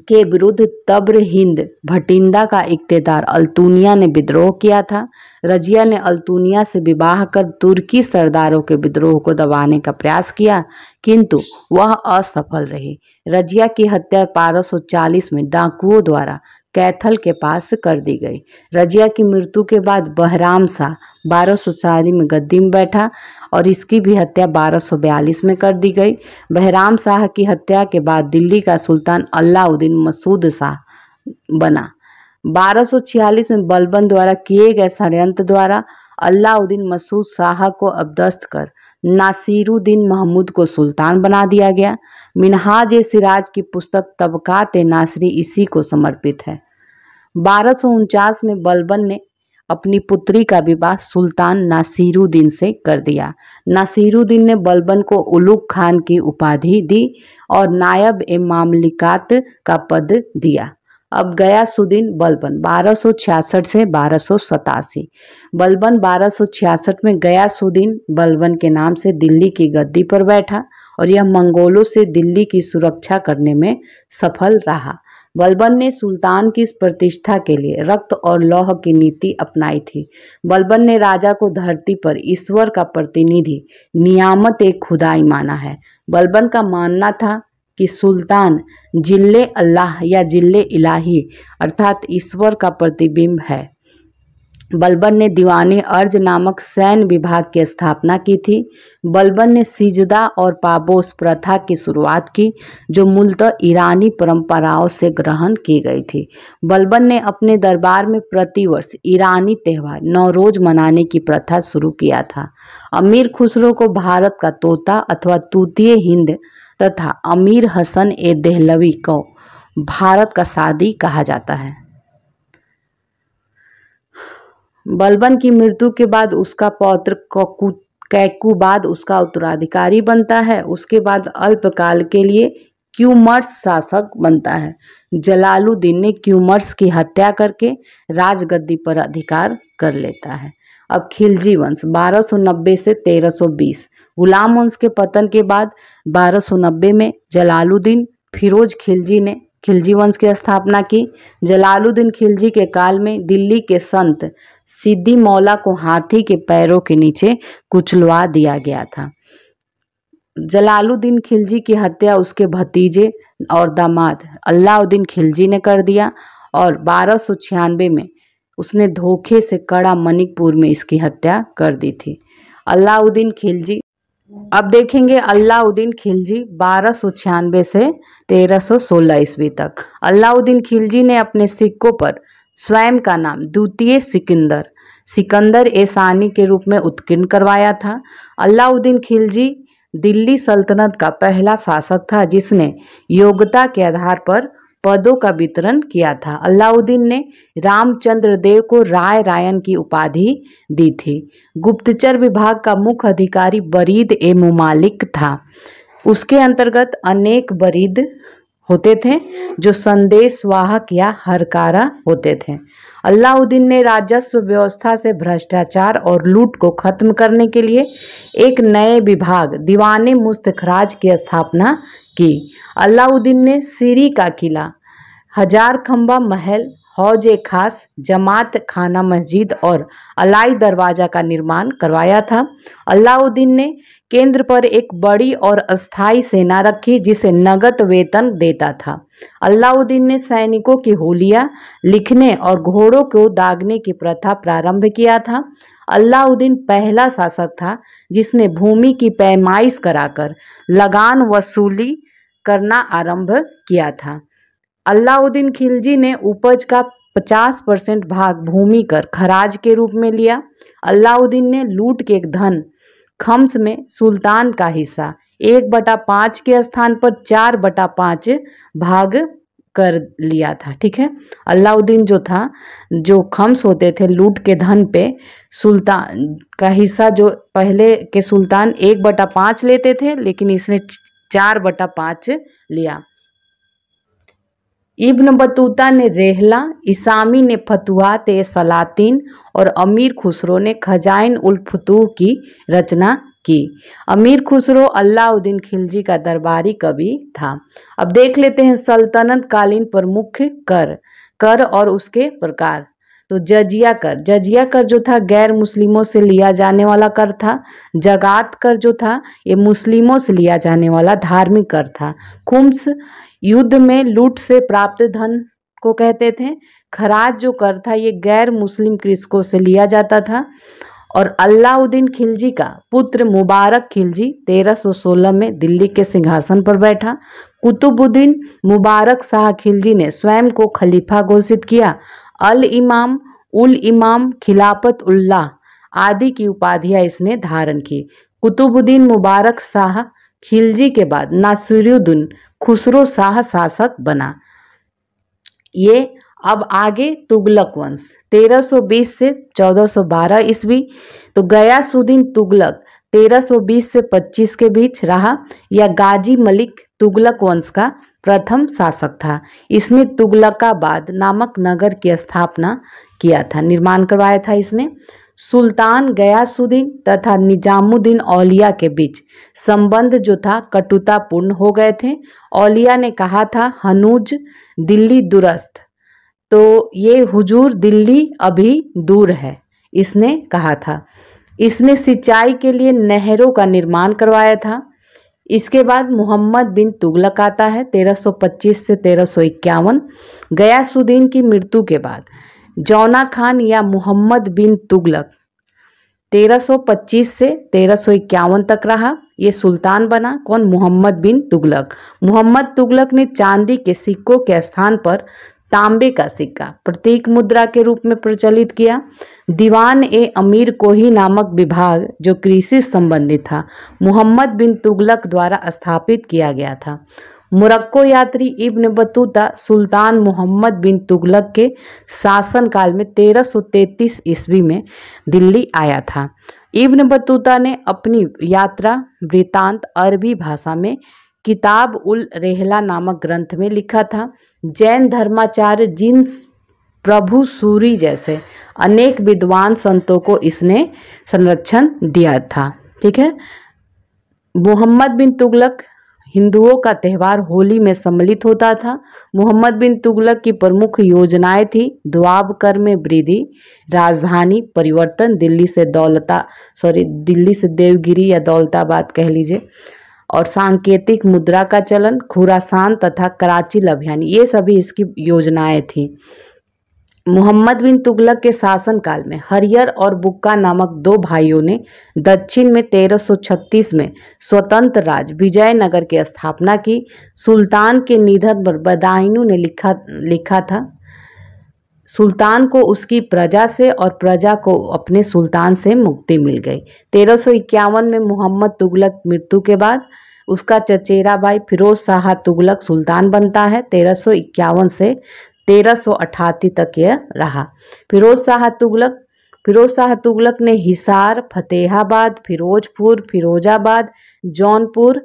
के विरुद्ध तब्र हिंद भटिंदा का इकतेदार अल्तुनिया ने विद्रोह किया था रजिया ने अल्तुनिया से विवाह कर तुर्की सरदारों के विद्रोह को दबाने का प्रयास किया किंतु वह असफल रही रजिया की हत्या 1240 में डाकुओं द्वारा कैथल के पास कर दी गई रजिया की मृत्यु के बाद बहराम शाह बारह सौ में गद्दी में बैठा और इसकी भी हत्या बारह सौ बयालीस में कर दी गई बहराम शाह की हत्या के बाद दिल्ली का सुल्तान अलाउद्दीन मसूद शाह बना बारह सौ छियालीस में बलबन द्वारा किए गए षडयंत्र द्वारा अलाउद्दीन मसूद शाह को अबदस्त कर नासिरुद्दीन महमूद को सुल्तान बना दिया गया मिनहाज ए सिराज की पुस्तक तबकात नासरी इसी को समर्पित है बारह में बलबन ने अपनी पुत्री का विवाह सुल्तान नासिरुद्दीन से कर दिया नासिरुद्दीन ने बलबन को उलुक खान की उपाधि दी और नायब ए मामलिकात का पद दिया अब गया सुदीन बलबन बारह से बारह बलबन बारह में गया सुदीन बलबन के नाम से दिल्ली की गद्दी पर बैठा और यह मंगोलों से दिल्ली की सुरक्षा करने में सफल रहा बलबन ने सुल्तान की प्रतिष्ठा के लिए रक्त और लौह की नीति अपनाई थी बलबन ने राजा को धरती पर ईश्वर का प्रतिनिधि नियामत एक खुदाई माना है बलबन का मानना था कि सुल्तान जिल्ले अल्लाह या जिल्ले इलाही अर्थात ईश्वर का प्रतिबिंब है बलबन ने दीवाने अर्ज नामक सैन्य विभाग की स्थापना की थी बलबन ने सिजदा और पाबोस प्रथा की शुरुआत की जो मूलतः ईरानी परंपराओं से ग्रहण की गई थी बलबन ने अपने दरबार में प्रतिवर्ष ईरानी त्यौहार नौरोज मनाने की प्रथा शुरू किया था अमीर खुसरो को भारत का तोता अथवा तूतीय हिंद तथा अमीर हसन ए दहलवी को भारत का शादी कहा जाता है बलबन की मृत्यु के बाद उसका पौत्र कैकुबाद उसका उत्तराधिकारी बनता है उसके बाद अल्पकाल के लिए क्यूमर्स शासक बनता है जलालुद्दीन ने क्यूमर्स की हत्या करके राजगद्दी पर अधिकार कर लेता है अब खिलजी वंश 1290 से गुलाम वंश के पतन के बाद 1290 में जलालुद्दीन फिरोज खिलजी ने खिलजी वंश की स्थापना की जलालुद्दीन खिलजी के काल में दिल्ली के संत सिद्धि मौला को हाथी के पैरों के नीचे कुचलवा दिया गया था जलालुद्दीन खिलजी की हत्या उसके भतीजे और दामाद अलाउद्दीन खिलजी ने कर दिया और बारह में उसने धोखे से कड़ा मणिकपुर में इसकी हत्या कर दी थी अल्लाउद्दीन खिलजी अब देखेंगे अलाउद्दीन खिलजी बारह सौ छियानवे से तेरह सौ सोलह ईस्वी तक अलाउद्दीन खिलजी ने अपने सिक्कों पर स्वयं का नाम द्वितीय सिकंदर सिकंदर एसानी के रूप में उत्कीर्ण करवाया था अलाउद्दीन खिलजी दिल्ली सल्तनत का पहला शासक था जिसने योग्यता के आधार पर पदों का वितरण किया था अलाउद्दीन ने रामचंद्र देव को राय रायन की उपाधि दी थी गुप्तचर विभाग का मुख्य अधिकारी बरीद ए मुमालिक था उसके अंतर्गत अनेक बरीद होते थे जो संदेशवाहक या हरकारा होते थे अलाउद्दीन ने राजस्व व्यवस्था से भ्रष्टाचार और लूट को खत्म करने के लिए एक नए विभाग दीवाने मुस्तखराज की स्थापना की अलाउद्दीन ने सीरी का किला हजार खम्बा महल हौज खास जमात खाना मस्जिद और अलाई दरवाज़ा का निर्माण करवाया था अलाउद्दीन ने केंद्र पर एक बड़ी और अस्थाई सेना रखी जिसे नगद वेतन देता था अलाउद्दीन ने सैनिकों की होलियाँ लिखने और घोड़ों को दागने की प्रथा प्रारंभ किया था अलाउद्दीन पहला शासक था जिसने भूमि की पैमाइश कराकर लगान वसूली करना आरंभ किया था अलाउद्दीन खिलजी ने उपज का 50 परसेंट भाग भूमि कर खराज के रूप में लिया अलाउद्दीन ने लूट के धन खम्स में सुल्तान का हिस्सा एक बटा पाँच के स्थान पर चार बटा पाँच भाग कर लिया था ठीक है अलाउद्दीन जो था जो खम्स होते थे लूट के धन पे सुल्तान का हिस्सा जो पहले के सुल्तान एक बटा पाँच लेते थे लेकिन इसने चार बटा पांच लिया इब्न बतूता ने रेहला इसामी ने फतुहात सलातीन और अमीर खुसरो ने खजाइन उल फतूह की रचना की अमीर खुसरो अलाउद्दीन खिलजी का दरबारी कवि था अब देख लेते हैं सल्तनत कालीन पर मुख्य कर कर और उसके प्रकार तो जजिया कर जजिया कर जो था गैर मुस्लिमों से लिया जाने वाला कर था जगात कर जो था ये मुस्लिमों से लिया जाने वाला धार्मिक कर था खुम्स युद्ध में लूट से प्राप्त धन को कहते थे खराज जो कर था ये गैर मुस्लिम कृषकों से लिया जाता था और अलाउद्दीन खिलजी का पुत्र मुबारक खिलजी 1316 में दिल्ली के सिंहासन पर बैठा कुतुबुद्दीन मुबारक शाह खिलजी ने स्वयं को खलीफा घोषित किया अल इमाम उल इमाम खिलाफत उल्लाह आदि की उपाधियां इसने धारण की कुतुबुद्दीन मुबारक शाह खिलजी के बाद नासिरुद्दीन खुसरो शाह शासक बना ये अब आगे तुगलक वंश 1320 से 1412 ईस्वी तो गयासुद्दीन तुगलक 1320 से 25 के बीच रहा या गाजी मलिक तुगलक वंश का प्रथम शासक था इसने तुगलकाबाद नामक नगर की स्थापना किया था निर्माण करवाया था इसने सुल्तान गयासुद्दीन तथा निजामुद्दीन औलिया के बीच संबंध जो था कटुतापूर्ण हो गए थे औलिया ने कहा था हनुज दिल्ली दुरस्त तो ये हुजूर दिल्ली अभी दूर है इसने कहा था इसने सिंचाई के लिए नहरों का निर्माण करवाया था इसके बाद मोहम्मद बिन तुगलक आता है 1325 से 1351 तेरह गयासुद्दीन की मृत्यु के बाद जौना खान या मोहम्मद बिन तुगलक 1325 से तेरह तक रहा ये सुल्तान बना कौन मोहम्मद बिन तुगलक मोहम्मद तुगलक ने चांदी के सिक्कों के स्थान पर तांबे का सिक्का प्रतीक मुद्रा के रूप में प्रचलित किया दीवान ए अमीर कोही नामक विभाग जो कृषि संबंधित था मुहम्मद बिन तुगलक द्वारा स्थापित किया गया था मुरक्को यात्री इब्न बतूता सुल्तान मोहम्मद बिन तुगलक के शासनकाल में 1333 सौ ईस्वी में दिल्ली आया था इब्न बतूता ने अपनी यात्रा वृतांत अरबी भाषा में किताब उल रेहला नामक ग्रंथ में लिखा था जैन धर्माचार्य जिन प्रभु सूरी जैसे अनेक विद्वान संतों को इसने संरक्षण दिया था ठीक है मोहम्मद बिन तुगलक हिंदुओं का त्यौहार होली में सम्मिलित होता था मोहम्मद बिन तुगलक की प्रमुख योजनाएं थी द्वाब कर में वृद्धि राजधानी परिवर्तन दिल्ली से दौलता सॉरी दिल्ली से देवगिरी या दौलताबाद कह लीजिए और सांकेतिक मुद्रा का चलन खुरासान तथा कराची अभियान ये सभी इसकी योजनाएं थी मोहम्मद बिन तुगलक के शासनकाल में हरियर और बुक्का नामक दो भाइयों ने दक्षिण में 1336 में स्वतंत्र राज विजयनगर की स्थापना की सुल्तान के निधन पर बदायूं ने लिखा लिखा था सुल्तान को उसकी प्रजा से और प्रजा को अपने सुल्तान से मुक्ति मिल गई तेरह में मोहम्मद तुगलक मृत्यु के बाद उसका चचेरा भाई फिरोज शाह तुगलक सुल्तान बनता है तेरह से तेरह तक यह रहा फिरोज शाह तुगलक फिरोज शाह तुगलक ने हिसार फतेहाबाद फिरोजपुर फिरोजाबाद जौनपुर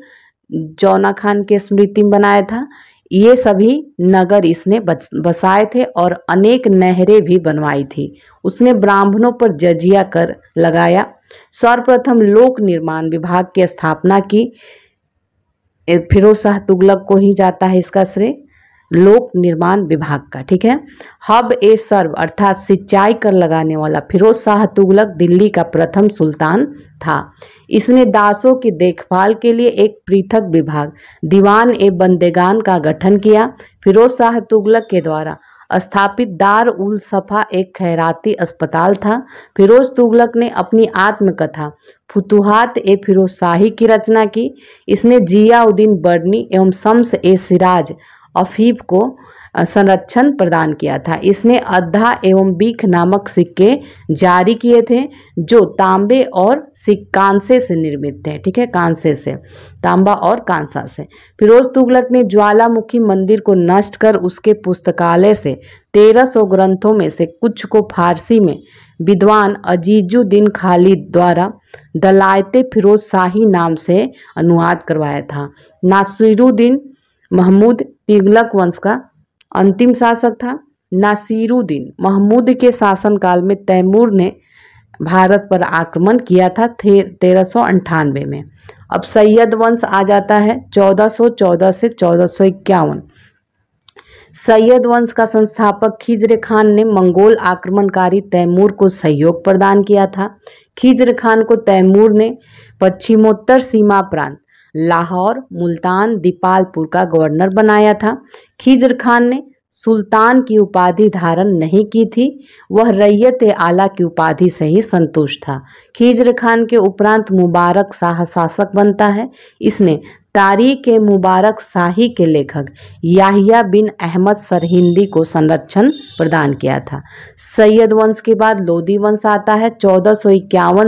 जौना खान के स्मृति में बनाया था ये सभी नगर इसने बसाए थे और अनेक नहरें भी बनवाई थी उसने ब्राह्मणों पर जजिया कर लगाया सर्वप्रथम लोक निर्माण विभाग की स्थापना की फिरोज शाह तुगलक को ही जाता है इसका श्रेय लोक निर्माण विभाग का ठीक है हब ए सर्व अर्थात सिंचाई कर लगाने वाला फिरोज शाह तुगलक दिल्ली का प्रथम सुल्तान था इसने दासों की देखभाल के लिए एक पृथक विभाग दीवान ए बंदेगान का गठन किया फिरोज शाह तुगलक के द्वारा स्थापित दार उल सफ़ा एक खैराती अस्पताल था फिरोज तुगलक ने अपनी आत्मकथा फुतुहात ए फिरोज शाही की रचना की इसने जियाउद्दीन बर्नी एवं शम्स ए सिराज अफीब को संरक्षण प्रदान किया था इसने अद्धा एवं बीख नामक सिक्के जारी किए थे जो तांबे और कांसे से निर्मित थे ठीक है कांसे से तांबा और कांसा से फिरोज तुगलक ने ज्वालामुखी मंदिर को नष्ट कर उसके पुस्तकालय से तेरह सौ ग्रंथों में से कुछ को फारसी में विद्वान अजीजुद्दीन खालिद द्वारा दलायत फिरोज शाही नाम से अनुवाद करवाया था नासिरुद्दीन महमूद तिगलक वंश का अंतिम शासक था नासिरुद्दीन महमूद के शासनकाल में तैमूर ने भारत पर आक्रमण किया था तेरह सौ अंठानवे में अब सैयद वंश आ जाता है चौदह सौ चौदह से चौदह इक्यावन सैयद वंश का संस्थापक खिजर खान ने मंगोल आक्रमणकारी तैमूर को सहयोग प्रदान किया था खिजर खान को तैमूर ने पश्चिमोत्तर सीमा प्रांत लाहौर मुल्तान दीपालपुर का गवर्नर बनाया था खिजर खान ने सुल्तान की उपाधि धारण नहीं की थी वह रैयत आला की उपाधि से ही संतुष्ट था खिजर खान के उपरांत मुबारक शाह शासक बनता है इसने तारीख मुबारक शाही के लेखक याहिया बिन अहमद सरहिंदी को संरक्षण प्रदान किया था सैयद वंश के बाद लोदी वंश आता है चौदह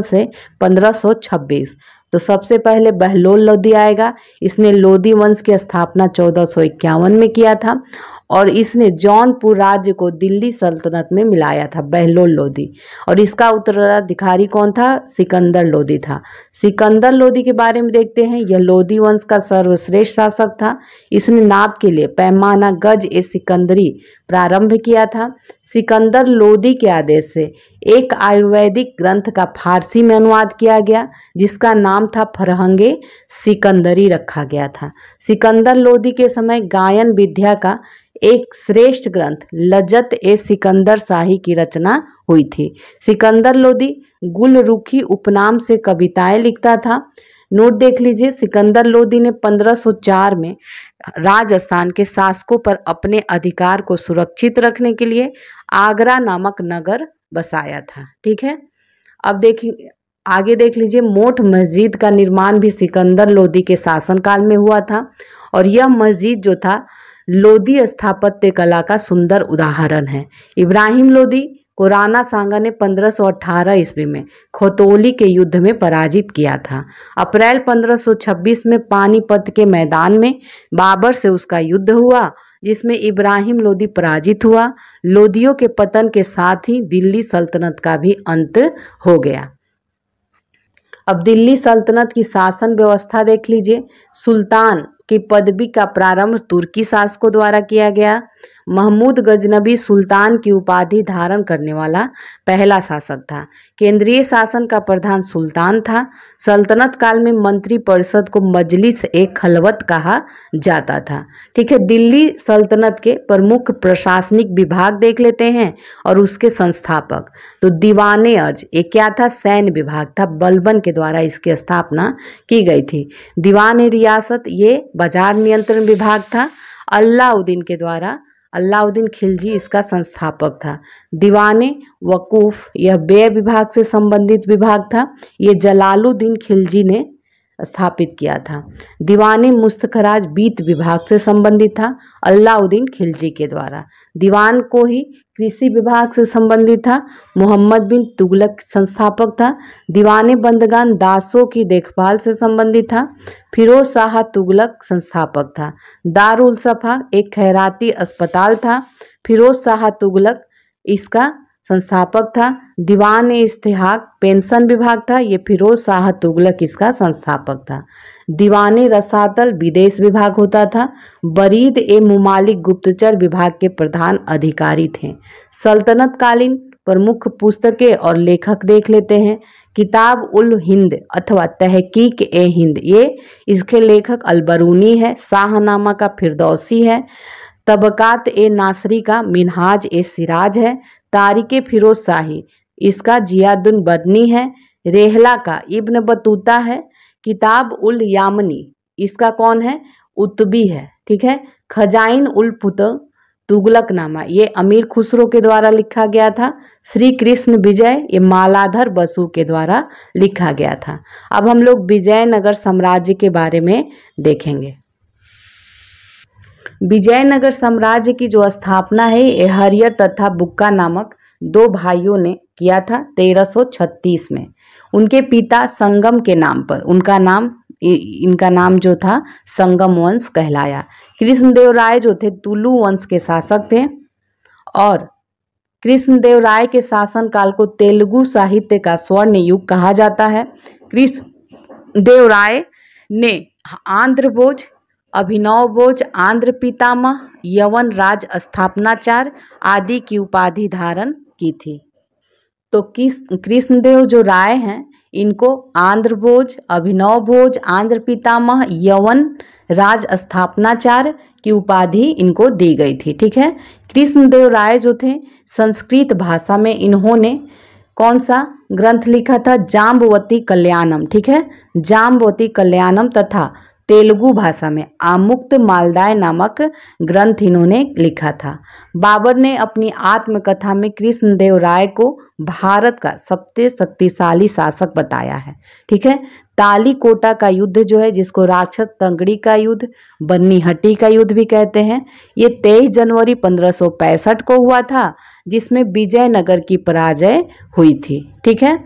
से पंद्रह तो सबसे पहले बहलोल लोधी आएगा इसने लोदी वंश की स्थापना चौदह में किया था और इसने जौनपुर राज्य को दिल्ली सल्तनत में मिलाया था बहलोल लोधी और इसका उत्तराधिकारी कौन था सिकंदर लोधी था सिकंदर लोधी के बारे में देखते हैं यह लोधी वंश का सर्वश्रेष्ठ शासक था इसने नाप के लिए पैमाना गज ए सिकंदरी प्रारंभ किया था सिकंदर लोधी के आदेश से एक आयुर्वेदिक ग्रंथ का फारसी में अनुवाद किया गया जिसका नाम था फरहंगे सिकंदरी रखा गया था सिकंदर लोधी के समय गायन विद्या का एक श्रेष्ठ ग्रंथ लजत ए सिकंदर शाही की रचना हुई थी सिकंदर लोदी रुखी उपनाम से कविताएं लिखता था नोट देख लीजिए सिकंदर लोदी ने 1504 में राजस्थान के शासकों पर अपने अधिकार को सुरक्षित रखने के लिए आगरा नामक नगर बसाया था ठीक है अब देखिए आगे देख लीजिए मोट मस्जिद का निर्माण भी सिकंदर लोदी के शासनकाल में हुआ था और यह मस्जिद जो था लोदी स्थापत्य कला का सुंदर उदाहरण है इब्राहिम लोदी को राणा सांगा ने 1518 ईस्वी में खोतोली के युद्ध में पराजित किया था अप्रैल 1526 में पानीपत के मैदान में बाबर से उसका युद्ध हुआ जिसमें इब्राहिम लोदी पराजित हुआ लोदियों के पतन के साथ ही दिल्ली सल्तनत का भी अंत हो गया अब दिल्ली सल्तनत की शासन व्यवस्था देख लीजिए सुल्तान की पदवी का प्रारंभ तुर्की शासकों द्वारा किया गया महमूद गजनबी सुल्तान की उपाधि धारण करने वाला पहला शासक था केंद्रीय शासन का प्रधान सुल्तान था सल्तनत काल में मंत्री परिषद को मजलिस एक खलवत कहा जाता था ठीक है दिल्ली सल्तनत के प्रमुख प्रशासनिक विभाग देख लेते हैं और उसके संस्थापक तो दीवान अर्ज ये क्या था सैन्य विभाग था बलबन के द्वारा इसकी स्थापना की गई थी दीवान रियासत ये बाजार नियंत्रण विभाग था अलाउद्दीन के द्वारा अलाउद्दीन खिलजी इसका संस्थापक था दीवाने वकूफ़ यह व्यय विभाग से संबंधित विभाग था ये जलालुद्दीन खिलजी ने स्थापित किया था दीवानी मुस्तखराज बीत विभाग से संबंधित था अलाउद्दीन खिलजी के द्वारा दीवान को ही कृषि विभाग से संबंधित था मोहम्मद बिन तुगलक संस्थापक था दीवाने बंदगान दासों की देखभाल से संबंधित था फिरोज शाह तुगलक संस्थापक था दारुल सफा एक खैराती अस्पताल था फिरोज शाह तुगलक इसका संस्थापक था दीवान इस्तेहाक पेंशन विभाग था ये फिरोज शाह तुगलक इसका संस्थापक था दीवान रसातल विदेश विभाग होता था बरीद ए मुमालिक गुप्तचर विभाग के प्रधान अधिकारी थे सल्तनतकालीन प्रमुख पुस्तकें और लेखक देख लेते हैं किताब उल हिंद अथवा तहकीक ए हिंद ये इसके लेखक अलबरूनी है शाहनामा का फिरदौसी है तबकात ए नासरी का मिनहाज ए सिराज है तारिक फिरोज शाही इसका जियादुन बदनी है रेहला का इब्न बतूता है किताब उल यामनी इसका कौन है उत्बी है ठीक है खजाइन उल पुत तुगलक नामा ये अमीर खुसरो के द्वारा लिखा गया था श्री कृष्ण विजय ये मालाधर बसु के द्वारा लिखा गया था अब हम लोग विजयनगर साम्राज्य के बारे में देखेंगे विजयनगर साम्राज्य की जो स्थापना है ये हरियर तथा बुक्का नामक दो भाइयों ने किया था 1336 में उनके पिता संगम के नाम पर उनका नाम इनका नाम जो था संगम वंश कहलाया कृष्णदेव राय जो थे तुलु वंश के शासक थे और कृष्णदेव राय के शासनकाल को तेलुगु साहित्य का स्वर्ण युग कहा जाता है कृष्णदेव राय ने आंध्र भोज अभिनव बोझ आंध्र पितामह यवन राज स्थापनाचार आदि की उपाधि धारण की थी तो किस कृष्णदेव जो राय हैं इनको आंध्र भोज अभिनव भोज आंध्र पितामह यवन राज स्थापनाचार की उपाधि इनको दी गई थी ठीक है कृष्णदेव राय जो थे संस्कृत भाषा में इन्होंने कौन सा ग्रंथ लिखा था जाम्बवती कल्याणम ठीक है जाम्बवती कल्याणम तथा तेलुगु भाषा में आमुक्त मालदाय नामक ग्रंथ इन्होंने लिखा था बाबर ने अपनी आत्मकथा में कृष्णदेव राय को भारत का सबसे शक्तिशाली शासक बताया है ठीक है तालीकोटा का युद्ध जो है जिसको राक्षस तंगड़ी का युद्ध बन्नीहट्टी का युद्ध भी कहते हैं ये 23 जनवरी पंद्रह को हुआ था जिसमें विजयनगर की पराजय हुई थी ठीक है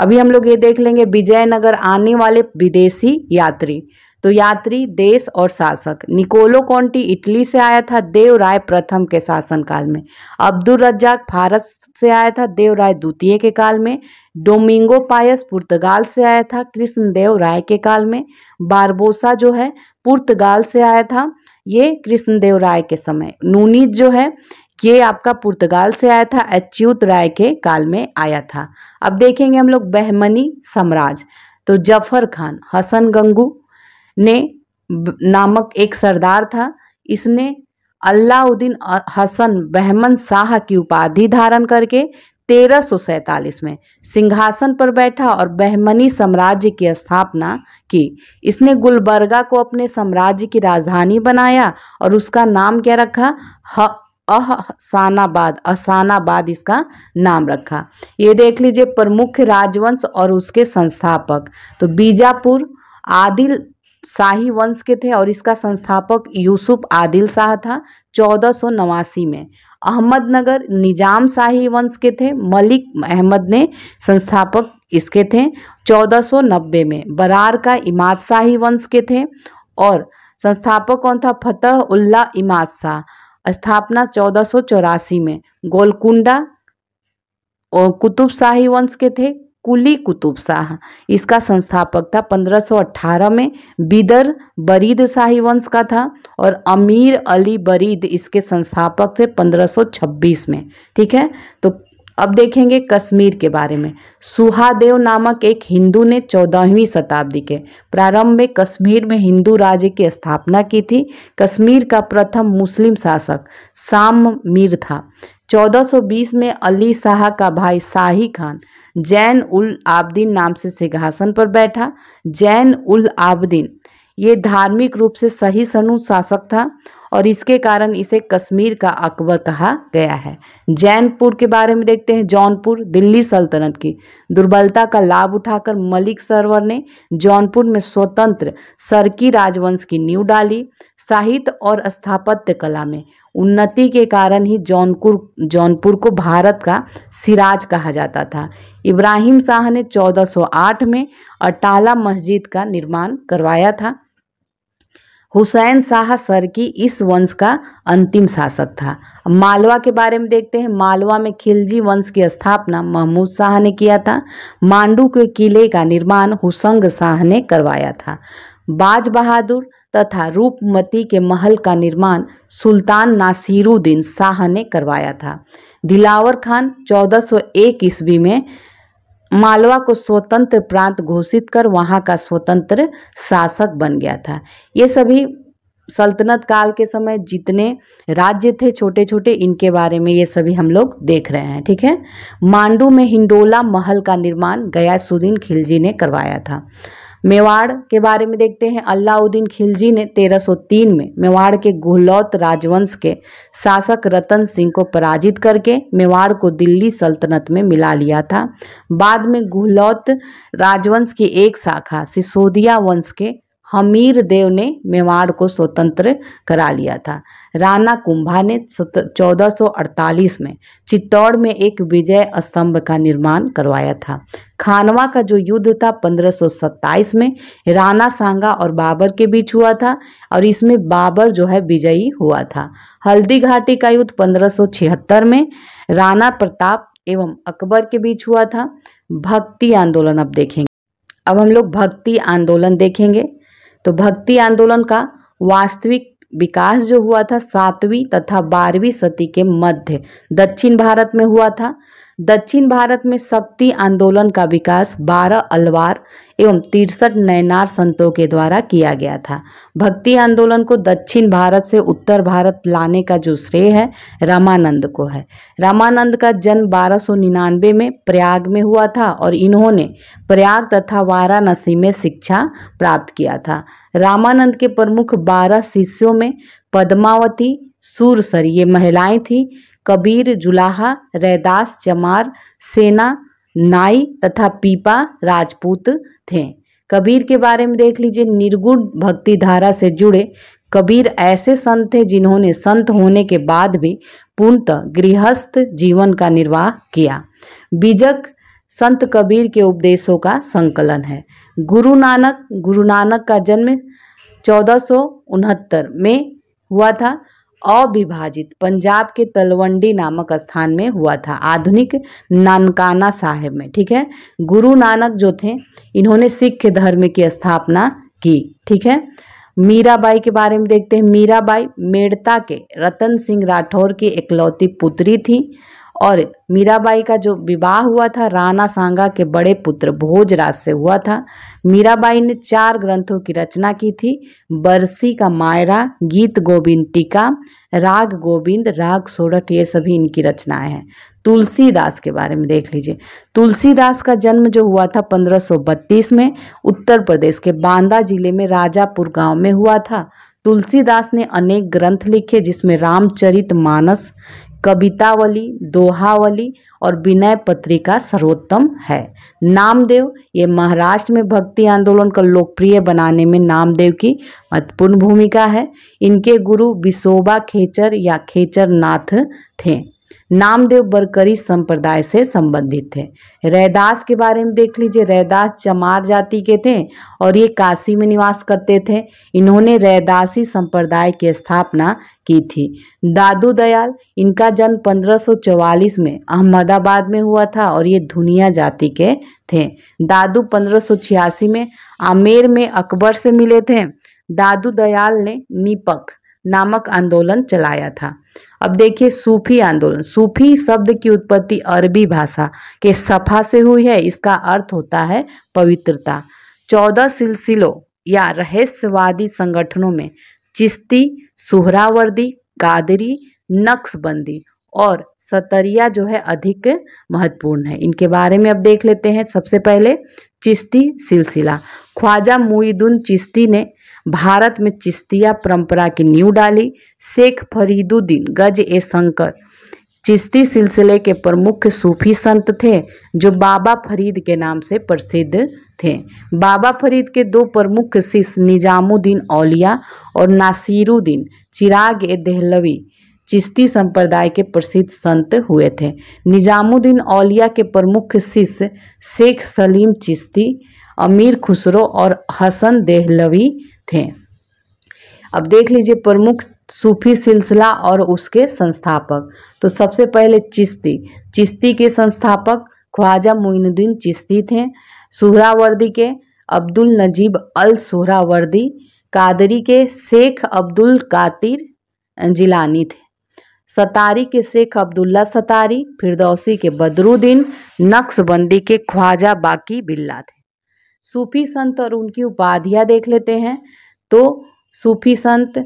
अभी हम लोग ये देख लेंगे विजयनगर आने वाले विदेशी यात्री तो यात्री देश और शासक निकोलो कॉन्टी इटली से आया था देव राय प्रथम के शासनकाल में अब्दुल रज्जाक फारस से आया था देव राय द्वितीय के काल में डोमिंगो पायस पुर्तगाल से आया था कृष्णदेव राय के काल में बारबोसा जो है पुर्तगाल से आया था ये कृष्णदेव राय के समय नूनीत जो है ये आपका पुर्तगाल से आया था अच्युत राय के काल में आया था अब देखेंगे हम लोग बहमनी साम्राज्य तो जफर खान हसन गंगू ने नामक एक सरदार था इसने अलाउद्दीन हसन बहमन शाह की उपाधि धारण करके तेरह में सिंहासन पर बैठा और बहमनी साम्राज्य की स्थापना की इसने गुलबर्गा को अपने साम्राज्य की राजधानी बनाया और उसका नाम क्या रखा ह अहसानाबाद असानाबाद इसका नाम रखा ये देख लीजिए प्रमुख राजवंश और उसके संस्थापक तो बीजापुर आदिल शाही वंश के थे और इसका संस्थापक यूसुफ आदिल शाह था चौदह नवासी में अहमदनगर निजाम शाही वंश के थे मलिक अहमद ने संस्थापक इसके थे 1490 में बरार का इमाद शाही वंश के थे और संस्थापक कौन था फतेह उल्ला इमाद शाह स्थापना चौदह में गोलकुंडा और कुतुब शाही वंश के थे कुली कुतुब शाह इसका संस्थापक था 1518 में बिदर बरीद शाही वंश का था और अमीर अली बरीद इसके संस्थापक थे 1526 में ठीक है तो अब देखेंगे कश्मीर के बारे में सुहादेव नामक एक हिंदू ने चौदहवीं शताब्दी के प्रारंभ में कश्मीर में हिंदू राज्य की स्थापना की थी कश्मीर का प्रथम मुस्लिम शासक साम मीर था 1420 में अली शाह का भाई शाही खान जैन उल आबदीन नाम से सिंहासन पर बैठा जैन उल आबदीन ये धार्मिक रूप से सही सनु शासक था और इसके कारण इसे कश्मीर का अकबर कहा गया है जैनपुर के बारे में देखते हैं जौनपुर दिल्ली सल्तनत की दुर्बलता का लाभ उठाकर मलिक सरवर ने जौनपुर में स्वतंत्र सरकी राजवंश की नींव डाली साहित्य और स्थापत्य कला में उन्नति के कारण ही जौनपुर जौनपुर को भारत का सिराज कहा जाता था इब्राहिम शाह ने 1408 में अटाला मस्जिद का निर्माण करवाया था हुसैन शाह सर की इस वंश का अंतिम शासक था मालवा के बारे में देखते हैं मालवा में खिलजी वंश की स्थापना महमूद शाह ने किया था मांडू के किले का निर्माण हुसंग शाह ने करवाया था बाज बहादुर तथा रूपमती के महल का निर्माण सुल्तान नासिरुद्दीन शाह ने करवाया था दिलावर खान 1401 ईस्वी में मालवा को स्वतंत्र प्रांत घोषित कर वहाँ का स्वतंत्र शासक बन गया था ये सभी सल्तनत काल के समय जितने राज्य थे छोटे छोटे इनके बारे में ये सभी हम लोग देख रहे हैं ठीक है मांडू में हिंडोला महल का निर्माण सुदीन खिलजी ने करवाया था मेवाड़ के बारे में देखते हैं अलाउद्दीन खिलजी ने 1303 में मेवाड़ के गुहलौत राजवंश के शासक रतन सिंह को पराजित करके मेवाड़ को दिल्ली सल्तनत में मिला लिया था बाद में गुहलौत राजवंश की एक शाखा सिसोदिया वंश के हमीर देव ने मेवाड़ को स्वतंत्र करा लिया था राणा कुंभा ने 1448 में चित्तौड़ में एक विजय स्तंभ का निर्माण करवाया था खानवा का जो युद्ध था 1527 में राणा सांगा और बाबर के बीच हुआ था और इसमें बाबर जो है विजयी हुआ था हल्दी घाटी का युद्ध 1576 में राणा प्रताप एवं अकबर के बीच हुआ था भक्ति आंदोलन अब देखेंगे अब हम लोग भक्ति आंदोलन देखेंगे तो भक्ति आंदोलन का वास्तविक विकास जो हुआ था सातवीं तथा बारहवीं सदी के मध्य दक्षिण भारत में हुआ था दक्षिण भारत में शक्ति आंदोलन का विकास बारह अलवार एवं तिरसठ नैनार संतों के द्वारा किया गया था भक्ति आंदोलन को दक्षिण भारत से उत्तर भारत लाने का जो श्रेय है रामानंद को है रामानंद का जन्म बारह में प्रयाग में हुआ था और इन्होंने प्रयाग तथा वाराणसी में शिक्षा प्राप्त किया था रामानंद के प्रमुख बारह शिष्यों में पद्मावती सूरसर ये महिलाएं थी कबीर जुलाहा रैदास चमार सेना नाई तथा पीपा राजपूत थे कबीर के बारे में देख लीजिए निर्गुण भक्ति धारा से जुड़े कबीर ऐसे संत थे जिन्होंने संत होने के बाद भी पूर्णतः गृहस्थ जीवन का निर्वाह किया बीजक संत कबीर के उपदेशों का संकलन है गुरु नानक गुरु नानक का जन्म चौदह में हुआ था अविभाजित पंजाब के तलवंडी नामक स्थान में हुआ था आधुनिक नानकाना साहेब में ठीक है गुरु नानक जो थे इन्होंने सिख धर्म की स्थापना की ठीक है मीराबाई के बारे में देखते हैं मीराबाई मेड़ता के रतन सिंह राठौर की एकलौती पुत्री थी और मीराबाई का जो विवाह हुआ था राणा सांगा के बड़े पुत्र भोजराज से हुआ था मीराबाई ने चार ग्रंथों की रचना की थी बरसी का मायरा गीत गोविंद टीका राग गोविंद राग सोरठ ये सभी इनकी रचनाएं हैं तुलसीदास के बारे में देख लीजिए तुलसीदास का जन्म जो हुआ था 1532 में उत्तर प्रदेश के बांदा जिले में राजापुर गांव में हुआ था तुलसीदास ने अनेक ग्रंथ लिखे जिसमें रामचरित मानस कवितावली दोहावली और विनय पत्रिका सर्वोत्तम है नामदेव ये महाराष्ट्र में भक्ति आंदोलन को लोकप्रिय बनाने में नामदेव की महत्वपूर्ण भूमिका है इनके गुरु बिसोबा खेचर या खेचर नाथ थे नामदेव बरकरी संप्रदाय से संबंधित थे रैदास के बारे में देख लीजिए रैदास चमार जाति के थे और ये काशी में निवास करते थे इन्होंने रैदासी संप्रदाय की स्थापना की थी दादू दयाल इनका जन्म 1544 में अहमदाबाद में हुआ था और ये धुनिया जाति के थे दादू 1586 में आमेर में अकबर से मिले थे दादू दयाल ने नीपक नामक आंदोलन चलाया था अब देखिए सूफी आंदोलन सूफी शब्द की उत्पत्ति अरबी भाषा के सफा से हुई है इसका अर्थ होता है पवित्रता चौदह सिलसिलों या रहस्यवादी संगठनों में चिश्ती सुहरावर्दी कादरी नक्शबंदी और सतरिया जो है अधिक महत्वपूर्ण है इनके बारे में अब देख लेते हैं सबसे पहले चिश्ती सिलसिला ख्वाजा मुईदुन चिश्ती ने भारत में चिश्तिया परंपरा की नींव डाली शेख फरीदुद्दीन गज ए शंकर चिश्ती सिलसिले के प्रमुख सूफी संत थे जो बाबा फरीद के नाम से प्रसिद्ध थे बाबा फरीद के दो प्रमुख शिष्य निजामुद्दीन औलिया और नासिरुद्दीन चिराग ए दहलवी चिश्ती संप्रदाय के प्रसिद्ध संत हुए थे निजामुद्दीन औलिया के प्रमुख शिष्य शेख सलीम चिश्ती अमीर खुसरो और हसन देहलवी थे अब देख लीजिए प्रमुख सूफी सिलसिला और उसके संस्थापक तो सबसे पहले चिश्ती चिश्ती के संस्थापक ख्वाजा मोइनुद्दीन चिश्ती थे सुहरावर्दी के अब्दुल नजीब अल सुहरावर्दी कादरी के शेख अब्दुल कातिर जिलानी थे सतारी के शेख अब्दुल्ला सतारी फिरदौसी के बदरुद्दीन नक्शबंदी के ख्वाजा बाकी बिल्ला थे सूफी संत और उनकी उपाधियां देख लेते हैं तो सूफी संत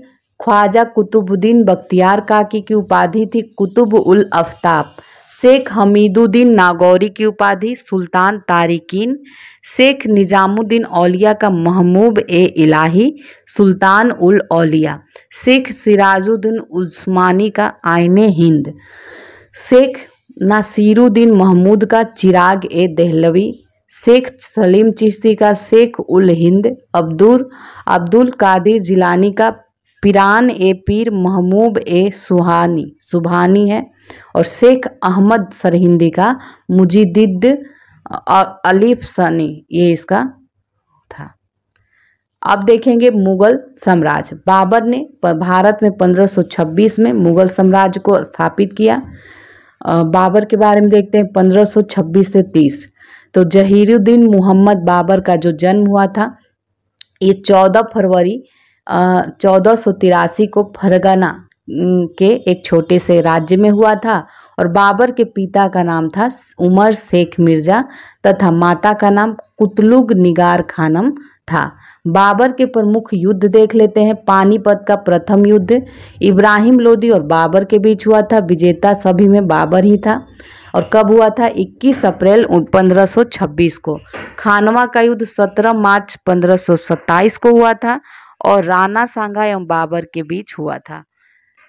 ख्वाजा कुतुबुद्दीन बख्तियार काकी की उपाधि थी कुतुब उल अफ्ताब शेख हमीदुद्दीन नागौरी की उपाधि सुल्तान तारिकीन शेख निजामुद्दीन औलिया का महमूब ए इलाही सुल्तान उल औलिया शेख सिराजुद्दीन उस्मानी का आयन हिंद शेख नासिरुद्दीन महमूद का चिराग ए दहलवी शेख सलीम चिश्ती का शेख उल हिंद अब्दुल अब्दुल कादिर जिलानी का पिरान ए पीर महमूब ए सुहानी सुबहानी है और शेख अहमद सरहिंदी का मुजिदिद अलीफ सनी ये इसका था अब देखेंगे मुगल साम्राज्य बाबर ने भारत में 1526 में मुगल साम्राज्य को स्थापित किया बाबर के बारे में देखते हैं 1526 से 30 तो जहीरुद्दीन मोहम्मद बाबर का जो जन्म हुआ था ये चौदह फरवरी चौदह सौ तिरासी को फरगना के एक छोटे से राज्य में हुआ था और बाबर के पिता का नाम था उमर शेख मिर्जा तथा माता का नाम कुतलुग निगार खानम था बाबर के प्रमुख युद्ध देख लेते हैं पानीपत का प्रथम युद्ध इब्राहिम लोदी और बाबर के बीच हुआ था विजेता सभी में बाबर ही था और कब हुआ था 21 अप्रैल 1526 को खानवा का युद्ध 17 मार्च 1527 को हुआ था और राणा सांगा एवं बाबर के बीच हुआ था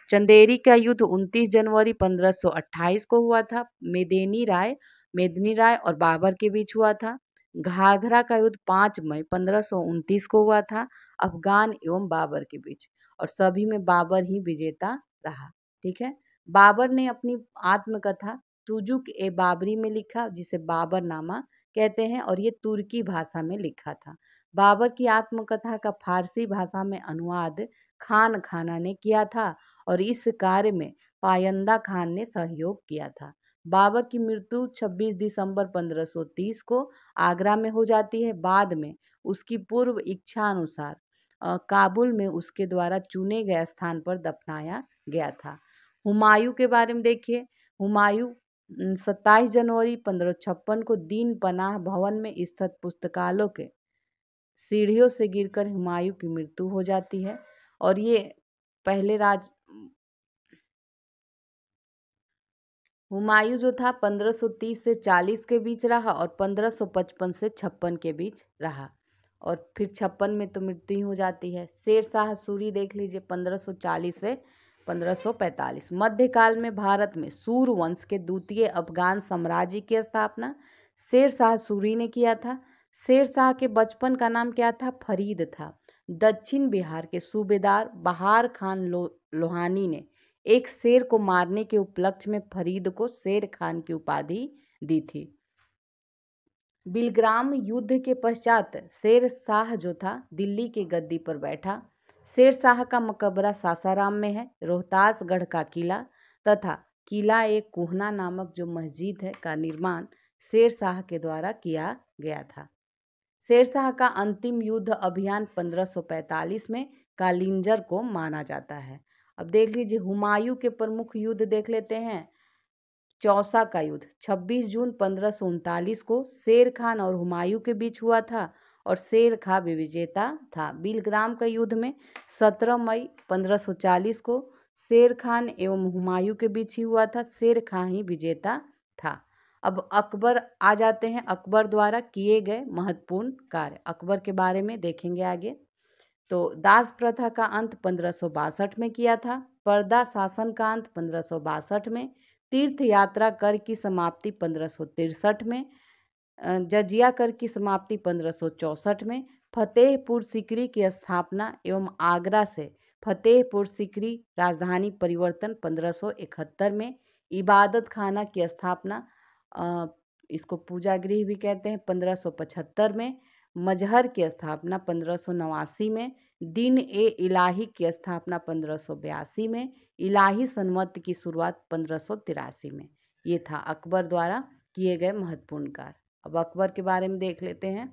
चंदेरी का युद्ध 29 जनवरी 1528 को हुआ था मेदेनी राय मेदनी राय और बाबर के बीच हुआ था घाघरा का युद्ध 5 मई पंद्रह को हुआ था अफगान एवं बाबर के बीच और सभी में बाबर ही विजेता रहा ठीक है बाबर ने अपनी आत्मकथा तुजुक ए बाबरी में लिखा जिसे बाबर नामा कहते हैं और ये तुर्की भाषा में लिखा था बाबर की आत्मकथा का फारसी भाषा में अनुवाद खान खाना ने किया था और इस कार्य में पायंदा खान ने सहयोग किया था बाबर की मृत्यु 26 दिसंबर 1530 को आगरा में हो जाती है बाद में उसकी पूर्व इच्छानुसार काबुल में उसके द्वारा चुने गए स्थान पर दफनाया गया था हुमायूं के बारे में देखिए हुमायूं 27 जनवरी 1556 को दीन पनाह भवन में स्थित पुस्तकालों के सीढ़ियों से गिरकर हुमायूं की मृत्यु हो जाती है और ये पहले राज हुमायूं जो था 1530 से 40 के बीच रहा और 1555 से छप्पन के बीच रहा और फिर छप्पन में तो मृत्यु हो जाती है शेर शाह सूरी देख लीजिए 1540 से 1545 मध्यकाल में भारत में सूर वंश के द्वितीय अफगान साम्राज्य की स्थापना शेर शाह सूरी ने किया था शेर शाह के बचपन का नाम क्या था फरीद था दक्षिण बिहार के सूबेदार बहार खान लो लोहानी ने एक शेर को मारने के उपलक्ष्य में फरीद को शेर खान की उपाधि दी थी बिलग्राम युद्ध के पश्चात शेर शाह जो था दिल्ली के गद्दी पर बैठा शेर शाह का मकबरा सासाराम में है रोहतासगढ़ का किला तथा किला एक कोहना नामक जो मस्जिद है का निर्माण शेर शाह के द्वारा किया गया था शेर शाह का अंतिम युद्ध अभियान 1545 में कालिंजर को माना जाता है अब देख लीजिए हुमायूं के प्रमुख युद्ध देख लेते हैं चौसा का युद्ध 26 जून पंद्रह को शेर खान और हुमायूं के बीच हुआ था और शेर खां विजेता था बिलग्राम का युद्ध में 17 मई 1540 को शेर खान एवं हुमायूं के बीच ही हुआ था शेर खां ही विजेता था अब अकबर आ जाते हैं अकबर द्वारा किए गए महत्वपूर्ण कार्य अकबर के बारे में देखेंगे आगे तो दास प्रथा का अंत पंद्रह में किया था पर्दा शासन का अंत पंद्रह में तीर्थ यात्रा कर की समाप्ति पंद्रह में जजिया कर की समाप्ति पंद्रह में फतेहपुर सिकरी की स्थापना एवं आगरा से फतेहपुर सिकरी राजधानी परिवर्तन 1571 में इबादत खाना की स्थापना इसको पूजा गृह भी कहते हैं 1575 में मजहर की स्थापना पंद्रह में दीन ए इलाही की स्थापना पंद्रह में इलाही सनमत की शुरुआत पंद्रह में ये था अकबर द्वारा किए गए महत्वपूर्ण कार्य अब अकबर के बारे में देख लेते हैं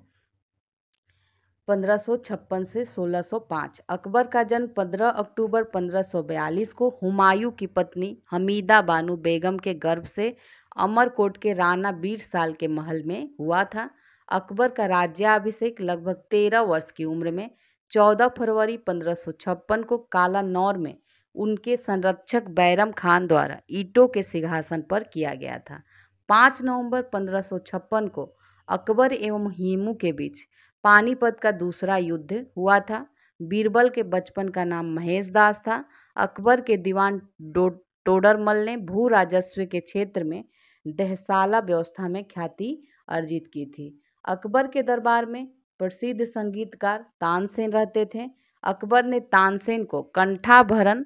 1556 से 1605 अकबर का जन्म 15 अक्टूबर 1542 को हुमायूं की पत्नी हमीदा बानू बेगम के गर्भ से अमरकोट के राणा बीर साल के महल में हुआ था अकबर का राज्याभिषेक लगभग तेरह वर्ष की उम्र में चौदह फरवरी पंद्रह को काला नौर में उनके संरक्षक बैरम खान द्वारा ईटों के सिंहासन पर किया गया था पाँच नवंबर पंद्रह को अकबर एवं हीमू के बीच पानीपत का दूसरा युद्ध हुआ था बीरबल के बचपन का नाम महेश दास था अकबर के दीवान टोडरमल ने भू राजस्व के क्षेत्र में दहसाला व्यवस्था में ख्याति अर्जित की थी अकबर के दरबार में प्रसिद्ध संगीतकार तानसेन रहते थे अकबर ने तानसेन को कंठाभरण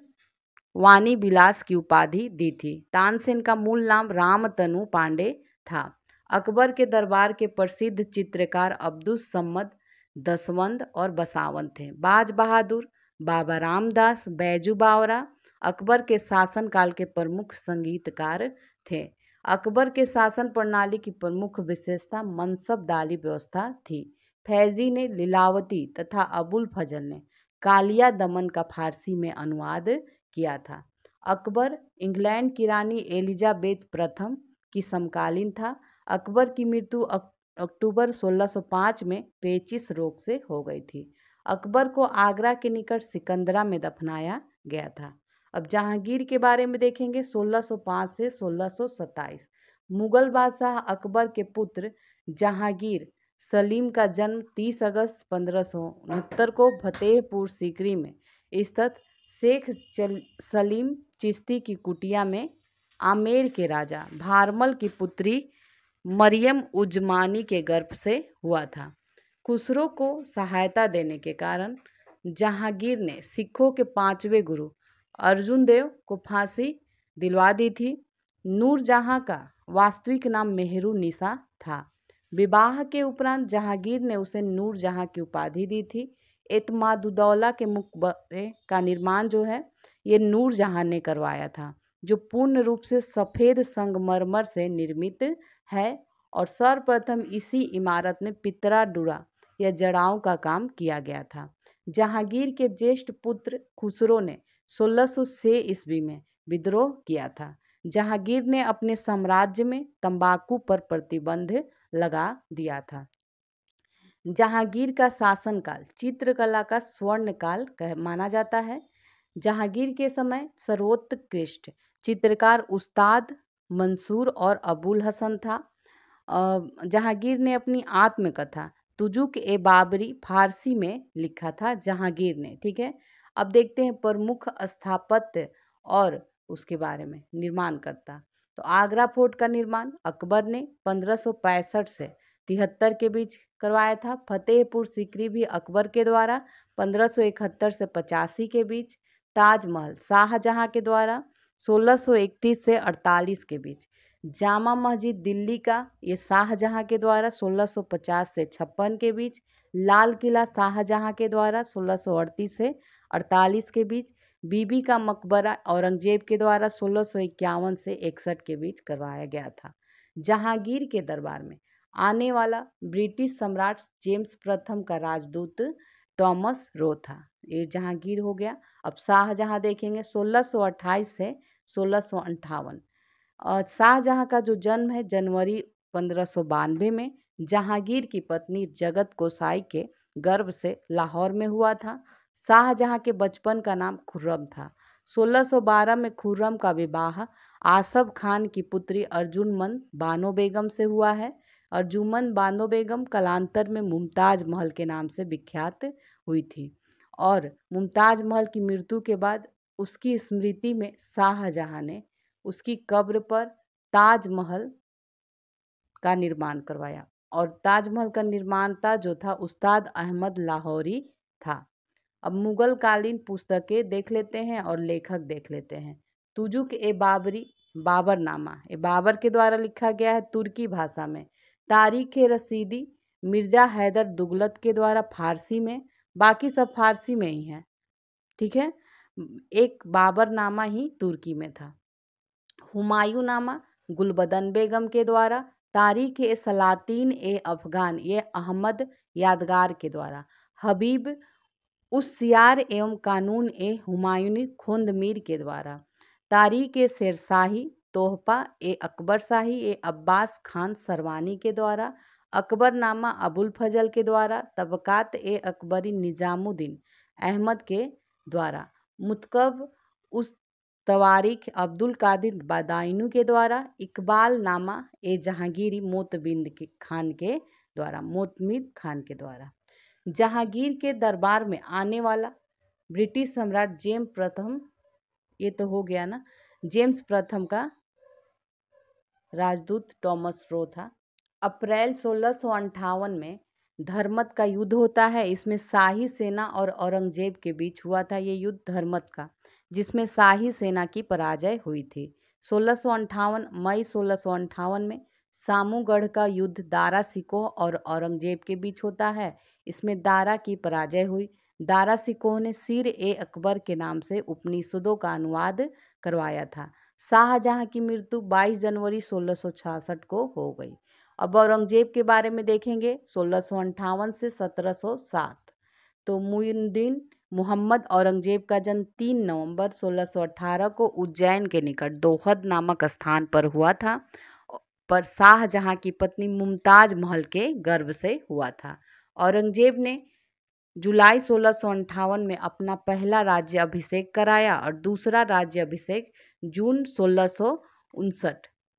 वाणी विलास की उपाधि दी थी तानसेन का मूल नाम रामतनु पांडे था अकबर के दरबार के प्रसिद्ध चित्रकार अब्दुल सम्मद दसवंद और बसावंत थे बाज बहादुर बाबा रामदास बैजू बावरा अकबर के शासनकाल के प्रमुख संगीतकार थे अकबर के शासन प्रणाली की प्रमुख विशेषता दाली व्यवस्था थी फैजी ने लीलावती तथा अबुल फजल ने कालिया दमन का फारसी में अनुवाद किया था अकबर इंग्लैंड की रानी एलिजाबेथ प्रथम की समकालीन था अकबर की मृत्यु अक्टूबर 1605 में पेचिस रोग से हो गई थी अकबर को आगरा के निकट सिकंदरा में दफनाया गया था अब जहांगीर के बारे में देखेंगे 1605 से 1627 मुगल बादशाह अकबर के पुत्र जहांगीर सलीम का जन्म 30 अगस्त पंद्रह को फतेहपुर सीकरी में स्थित शेख सलीम चिश्ती की कुटिया में आमेर के राजा भारमल की पुत्री मरियम उजमानी के गर्भ से हुआ था खुसरो को सहायता देने के कारण जहांगीर ने सिखों के पांचवें गुरु अर्जुन देव को फांसी दिलवा दी थी नूरजहाँ का वास्तविक नाम मेहरू निशा था विवाह के उपरांत जहांगीर ने उसे नूरजहाँ की उपाधि दी थी एतमादुदौला के मुकबरे का निर्माण जो है ये नूरजहाँ ने करवाया था जो पूर्ण रूप से सफ़ेद संगमरमर से निर्मित है और सर्वप्रथम इसी इमारत में पितरा डुरा या जड़ाओं का काम किया गया था जहांगीर के ज्येष्ठ पुत्र खुसरो ने 1606 ईस्वी में विद्रोह किया था जहांगीर ने अपने साम्राज्य में तंबाकू पर प्रतिबंध लगा दिया था जहांगीर का शासनकाल चित्रकला का स्वर्ण काल कह माना जाता है जहांगीर के समय सर्वोत्कृष्ट चित्रकार उस्ताद मंसूर और अबुल हसन था जहांगीर ने अपनी आत्मकथा तुजुक ए बाबरी फारसी में लिखा था जहांगीर ने ठीक है अब देखते हैं प्रमुख स्थापत्य और उसके बारे में निर्माणकर्ता तो आगरा फोर्ट का निर्माण अकबर ने पंद्रह से तिहत्तर के बीच करवाया था फतेहपुर सिकरी भी अकबर के द्वारा 1571 से पचासी के बीच ताजमहल शाहजहां के द्वारा 1631 से 48 के बीच जामा मस्जिद दिल्ली का ये शाहजहां के द्वारा 1650 से छप्पन के बीच लाल किला शाहजहां के द्वारा सोलह से अड़तालीस के बीच बीबी का मकबरा औरंगजेब के द्वारा सोलह से इकसठ के बीच करवाया गया था जहांगीर के दरबार में आने वाला ब्रिटिश सम्राट जेम्स प्रथम का राजदूत टॉमस रो था ये जहांगीर हो गया अब शाहजहाँ देखेंगे 1628 से सोलह और शाहजहाँ का जो जन्म है जनवरी पंद्रह में जहांगीर की पत्नी जगत गोसाई के गर्भ से लाहौर में हुआ था शाहजहाँ के बचपन का नाम खुर्रम था 1612 में खुर्रम का विवाह आसफ खान की पुत्री अर्जुनमन बानो बेगम से हुआ है अर्जुमन बानो बेगम कलांतर में मुमताज महल के नाम से विख्यात हुई थी और मुमताज महल की मृत्यु के बाद उसकी स्मृति में शाहजहाँ ने उसकी कब्र पर ताजमहल का निर्माण करवाया और ताजमहल का निर्माणता जो था उस्ताद अहमद लाहौरी था अब मुगल कालीन पुस्तकें देख लेते हैं और लेखक देख लेते हैं तुजुक ए बाबरी नामा ए बाबर के द्वारा लिखा गया है तुर्की भाषा में तारीख रसीदी मिर्ज़ा हैदर दुगलत के द्वारा फारसी में बाकी सब फारसी में ही है ठीक है एक बाबरनामा ही तुर्की में था हुमायूं नामा गुलबदन बेगम के द्वारा तारीख ए सलातीन ए अफगान ये अहमद यादगार के द्वारा हबीब उस सियार एवं कानून ए हुमायूनी खुंद मीर के द्वारा तारीख ए शेरशाही तोहपा ए अकबर शाही ए अब्बास खान सरवानी के द्वारा अकबरनामा अबुल फजल के द्वारा तबकात ए अकबरी निजामुद्दीन अहमद के द्वारा मुतकब उस तवारीख अब्दुल कादिर बादाइनू के द्वारा इकबाल नामा ए जहांगीरी मोतबिंद के खान के द्वारा मोतमिद खान के द्वारा जहांगीर के दरबार में आने वाला ब्रिटिश सम्राट जेम प्रथम ये तो हो गया ना जेम्स प्रथम का राजदूत टॉमस रो था अप्रैल सोलह में धर्मत का युद्ध होता है इसमें शाही सेना और औरंगजेब के बीच हुआ था ये युद्ध धर्मत का जिसमें शाही सेना की पराजय हुई थी सोलह मई सोलह में सामूगढ़ का युद्ध दारा सिकोह और औरंगजेब के बीच होता है इसमें दारा की पराजय हुई दारा सिकोह ने सिर ए अकबर के नाम से उपनिषदों का अनुवाद करवाया था शाहजहाँ की मृत्यु 22 जनवरी 1666 को हो गई अब औरंगजेब के बारे में देखेंगे सोलह से 1707 तो मुइनुद्दीन मोहम्मद औरंगजेब का जन्म 3 नवंबर 1618 को उज्जैन के निकट दोहद नामक स्थान पर हुआ था पर शाहजहाँ की पत्नी मुमताज महल के गर्भ से हुआ था औरंगजेब ने जुलाई सोलह में अपना पहला राज्य अभिषेक कराया और दूसरा राज्य अभिषेक जून सोलह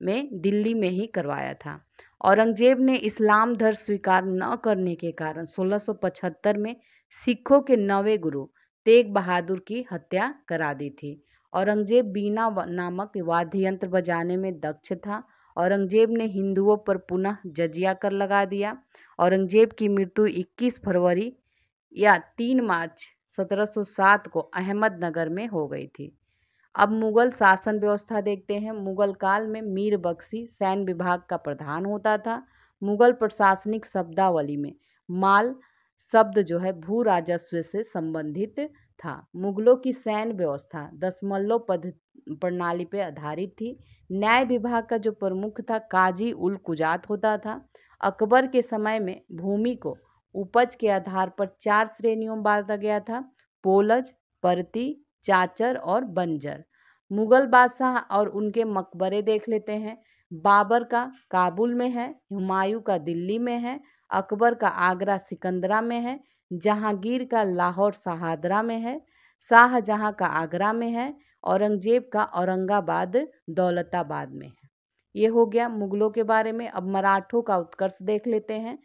में दिल्ली में ही करवाया था औरंगजेब ने इस्लाम धर्म स्वीकार न करने के कारण 1675 में सिखों के नवे गुरु तेग बहादुर की हत्या करा दी थी औरंगजेब बीना नामक वाद्य यंत्र बजाने में दक्ष था औरंगजेब ने हिंदुओं पर पुनः जजिया कर लगा दिया औरंगजेब की मृत्यु 21 फरवरी या 3 मार्च 1707 को अहमदनगर में हो गई थी अब मुगल शासन व्यवस्था देखते हैं मुगल काल में मीर बख्शी सैन्य विभाग का प्रधान होता था मुगल प्रशासनिक शब्दावली में माल शब्द जो है भू राजस्व से संबंधित था मुगलों की सैन्य व्यवस्था दशमलव पद प्रणाली पर आधारित थी न्याय विभाग का जो प्रमुख था काजी उल कुजात होता था अकबर के समय में भूमि को उपज के आधार पर चार श्रेणियों में बांटा गया था पोलज परती चाचर और बंजर मुगल बादशाह और उनके मकबरे देख लेते हैं बाबर का काबुल में है हुमायूं का दिल्ली में है अकबर का आगरा सिकंदरा में है जहांगीर का लाहौर शाहदरा में है शाहजहाँ का आगरा में है औरंगजेब का औरंगाबाद दौलताबाद में है ये हो गया मुगलों के बारे में अब मराठों का उत्कर्ष देख लेते हैं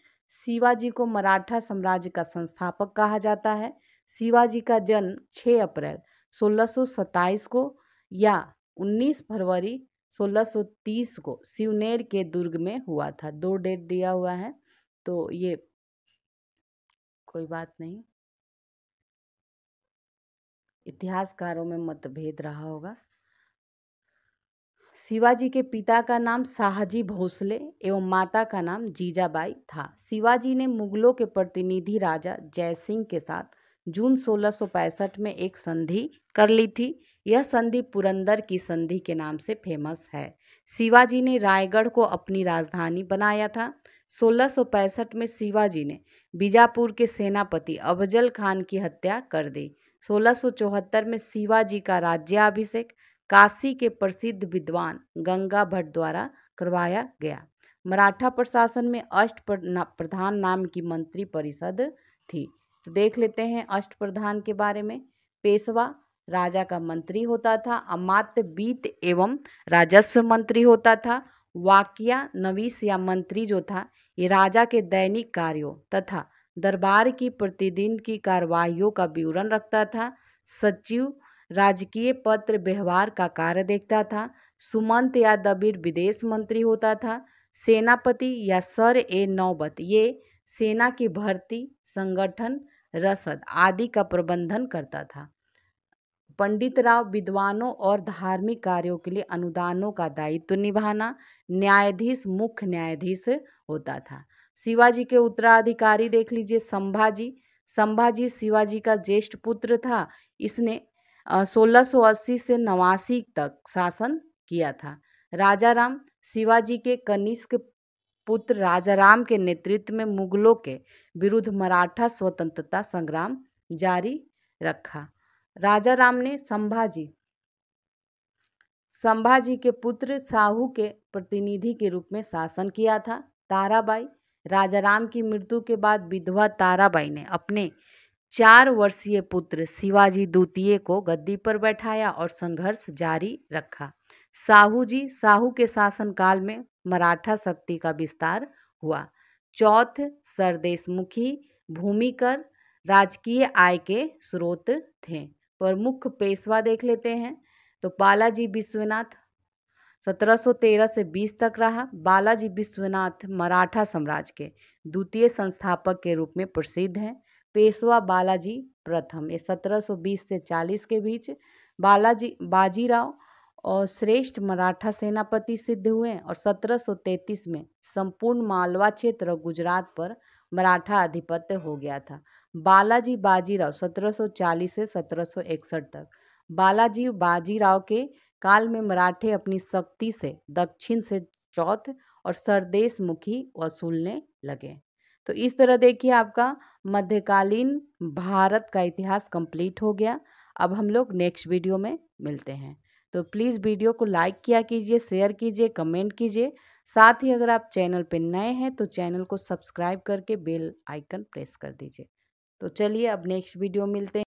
शिवाजी को मराठा साम्राज्य का संस्थापक कहा जाता है शिवाजी का जन्म 6 अप्रैल 1627 को या 19 फरवरी 1630 को शिवनेर के दुर्ग में हुआ था दो डेट दिया हुआ है तो ये कोई बात नहीं इतिहासकारों में मतभेद रहा होगा शिवाजी के पिता का नाम शाहजी भोसले एवं माता का नाम जीजाबाई था शिवाजी ने मुगलों के प्रतिनिधि राजा जयसिंह के साथ जून सोलह में एक संधि कर ली थी यह संधि पुरंदर की संधि के नाम से फेमस है शिवाजी ने रायगढ़ को अपनी राजधानी बनाया था सोलह में शिवाजी ने बीजापुर के सेनापति अफजल खान की हत्या कर दी सोलह में शिवाजी का राज्याभिषेक काशी के प्रसिद्ध विद्वान गंगा भट्ट द्वारा करवाया गया मराठा प्रशासन में अष्ट प्रधान नाम की मंत्री परिषद थी तो देख लेते हैं अष्ट प्रधान के बारे में पेशवा राजा का मंत्री होता था अमात्य बीत एवं राजस्व मंत्री होता था वाकिया नवीस या मंत्री जो था ये राजा के दैनिक कार्यों तथा दरबार की प्रतिदिन की कार्रवाइयों का विवरण रखता था सचिव राजकीय पत्र व्यवहार का कार्य देखता था सुमंत या दबीर विदेश मंत्री होता था सेनापति या सर ए नौबत ये सेना की भर्ती संगठन रसद आदि का प्रबंधन करता था पंडित राव विद्वानों और धार्मिक कार्यों के लिए अनुदानों का दायित्व निभाना न्यायाधीश मुख्य न्यायाधीश होता था शिवाजी के उत्तराधिकारी देख लीजिए संभाजी संभाजी शिवाजी का ज्येष्ठ पुत्र था इसने 1680 से नवासी तक शासन किया था राजा राम शिवाजी के कनिष्क पुत्र राजा राम के नेतृत्व में मुगलों के विरुद्ध मराठा स्वतंत्रता संग्राम जारी रखा राजा राम ने संभाजी संभाजी के पुत्र साहू के प्रतिनिधि के रूप में शासन किया था ताराबाई राजा राम की मृत्यु के बाद विधवा ताराबाई ने अपने चार वर्षीय पुत्र शिवाजी द्वितीय को गद्दी पर बैठाया और संघर्ष जारी रखा साहू जी साहू के शासनकाल में मराठा शक्ति का विस्तार हुआ चौथ सरदेशमुखी भूमिकर राजकीय आय के स्रोत थे प्रमुख पेशवा देख लेते हैं तो बालाजी विश्वनाथ 1713 से 20 तक रहा बालाजी विश्वनाथ मराठा साम्राज्य के द्वितीय संस्थापक के रूप में प्रसिद्ध हैं पेशवा बालाजी प्रथम ये 1720 से 40 के बीच बालाजी बाजीराव और श्रेष्ठ मराठा सेनापति सिद्ध हुए और 1733 में संपूर्ण मालवा क्षेत्र और गुजरात पर मराठा आधिपत्य हो गया था बालाजी बाजीराव 1740 से 1761 तक बालाजी बाजीराव के काल में मराठे अपनी शक्ति से दक्षिण से चौथ और सरदेश मुखी वसूलने लगे तो इस तरह देखिए आपका मध्यकालीन भारत का इतिहास कंप्लीट हो गया अब हम लोग नेक्स्ट वीडियो में मिलते हैं तो प्लीज़ वीडियो को लाइक किया कीजिए शेयर कीजिए कमेंट कीजिए साथ ही अगर आप चैनल पर नए हैं तो चैनल को सब्सक्राइब करके बेल आइकन प्रेस कर दीजिए तो चलिए अब नेक्स्ट वीडियो मिलते हैं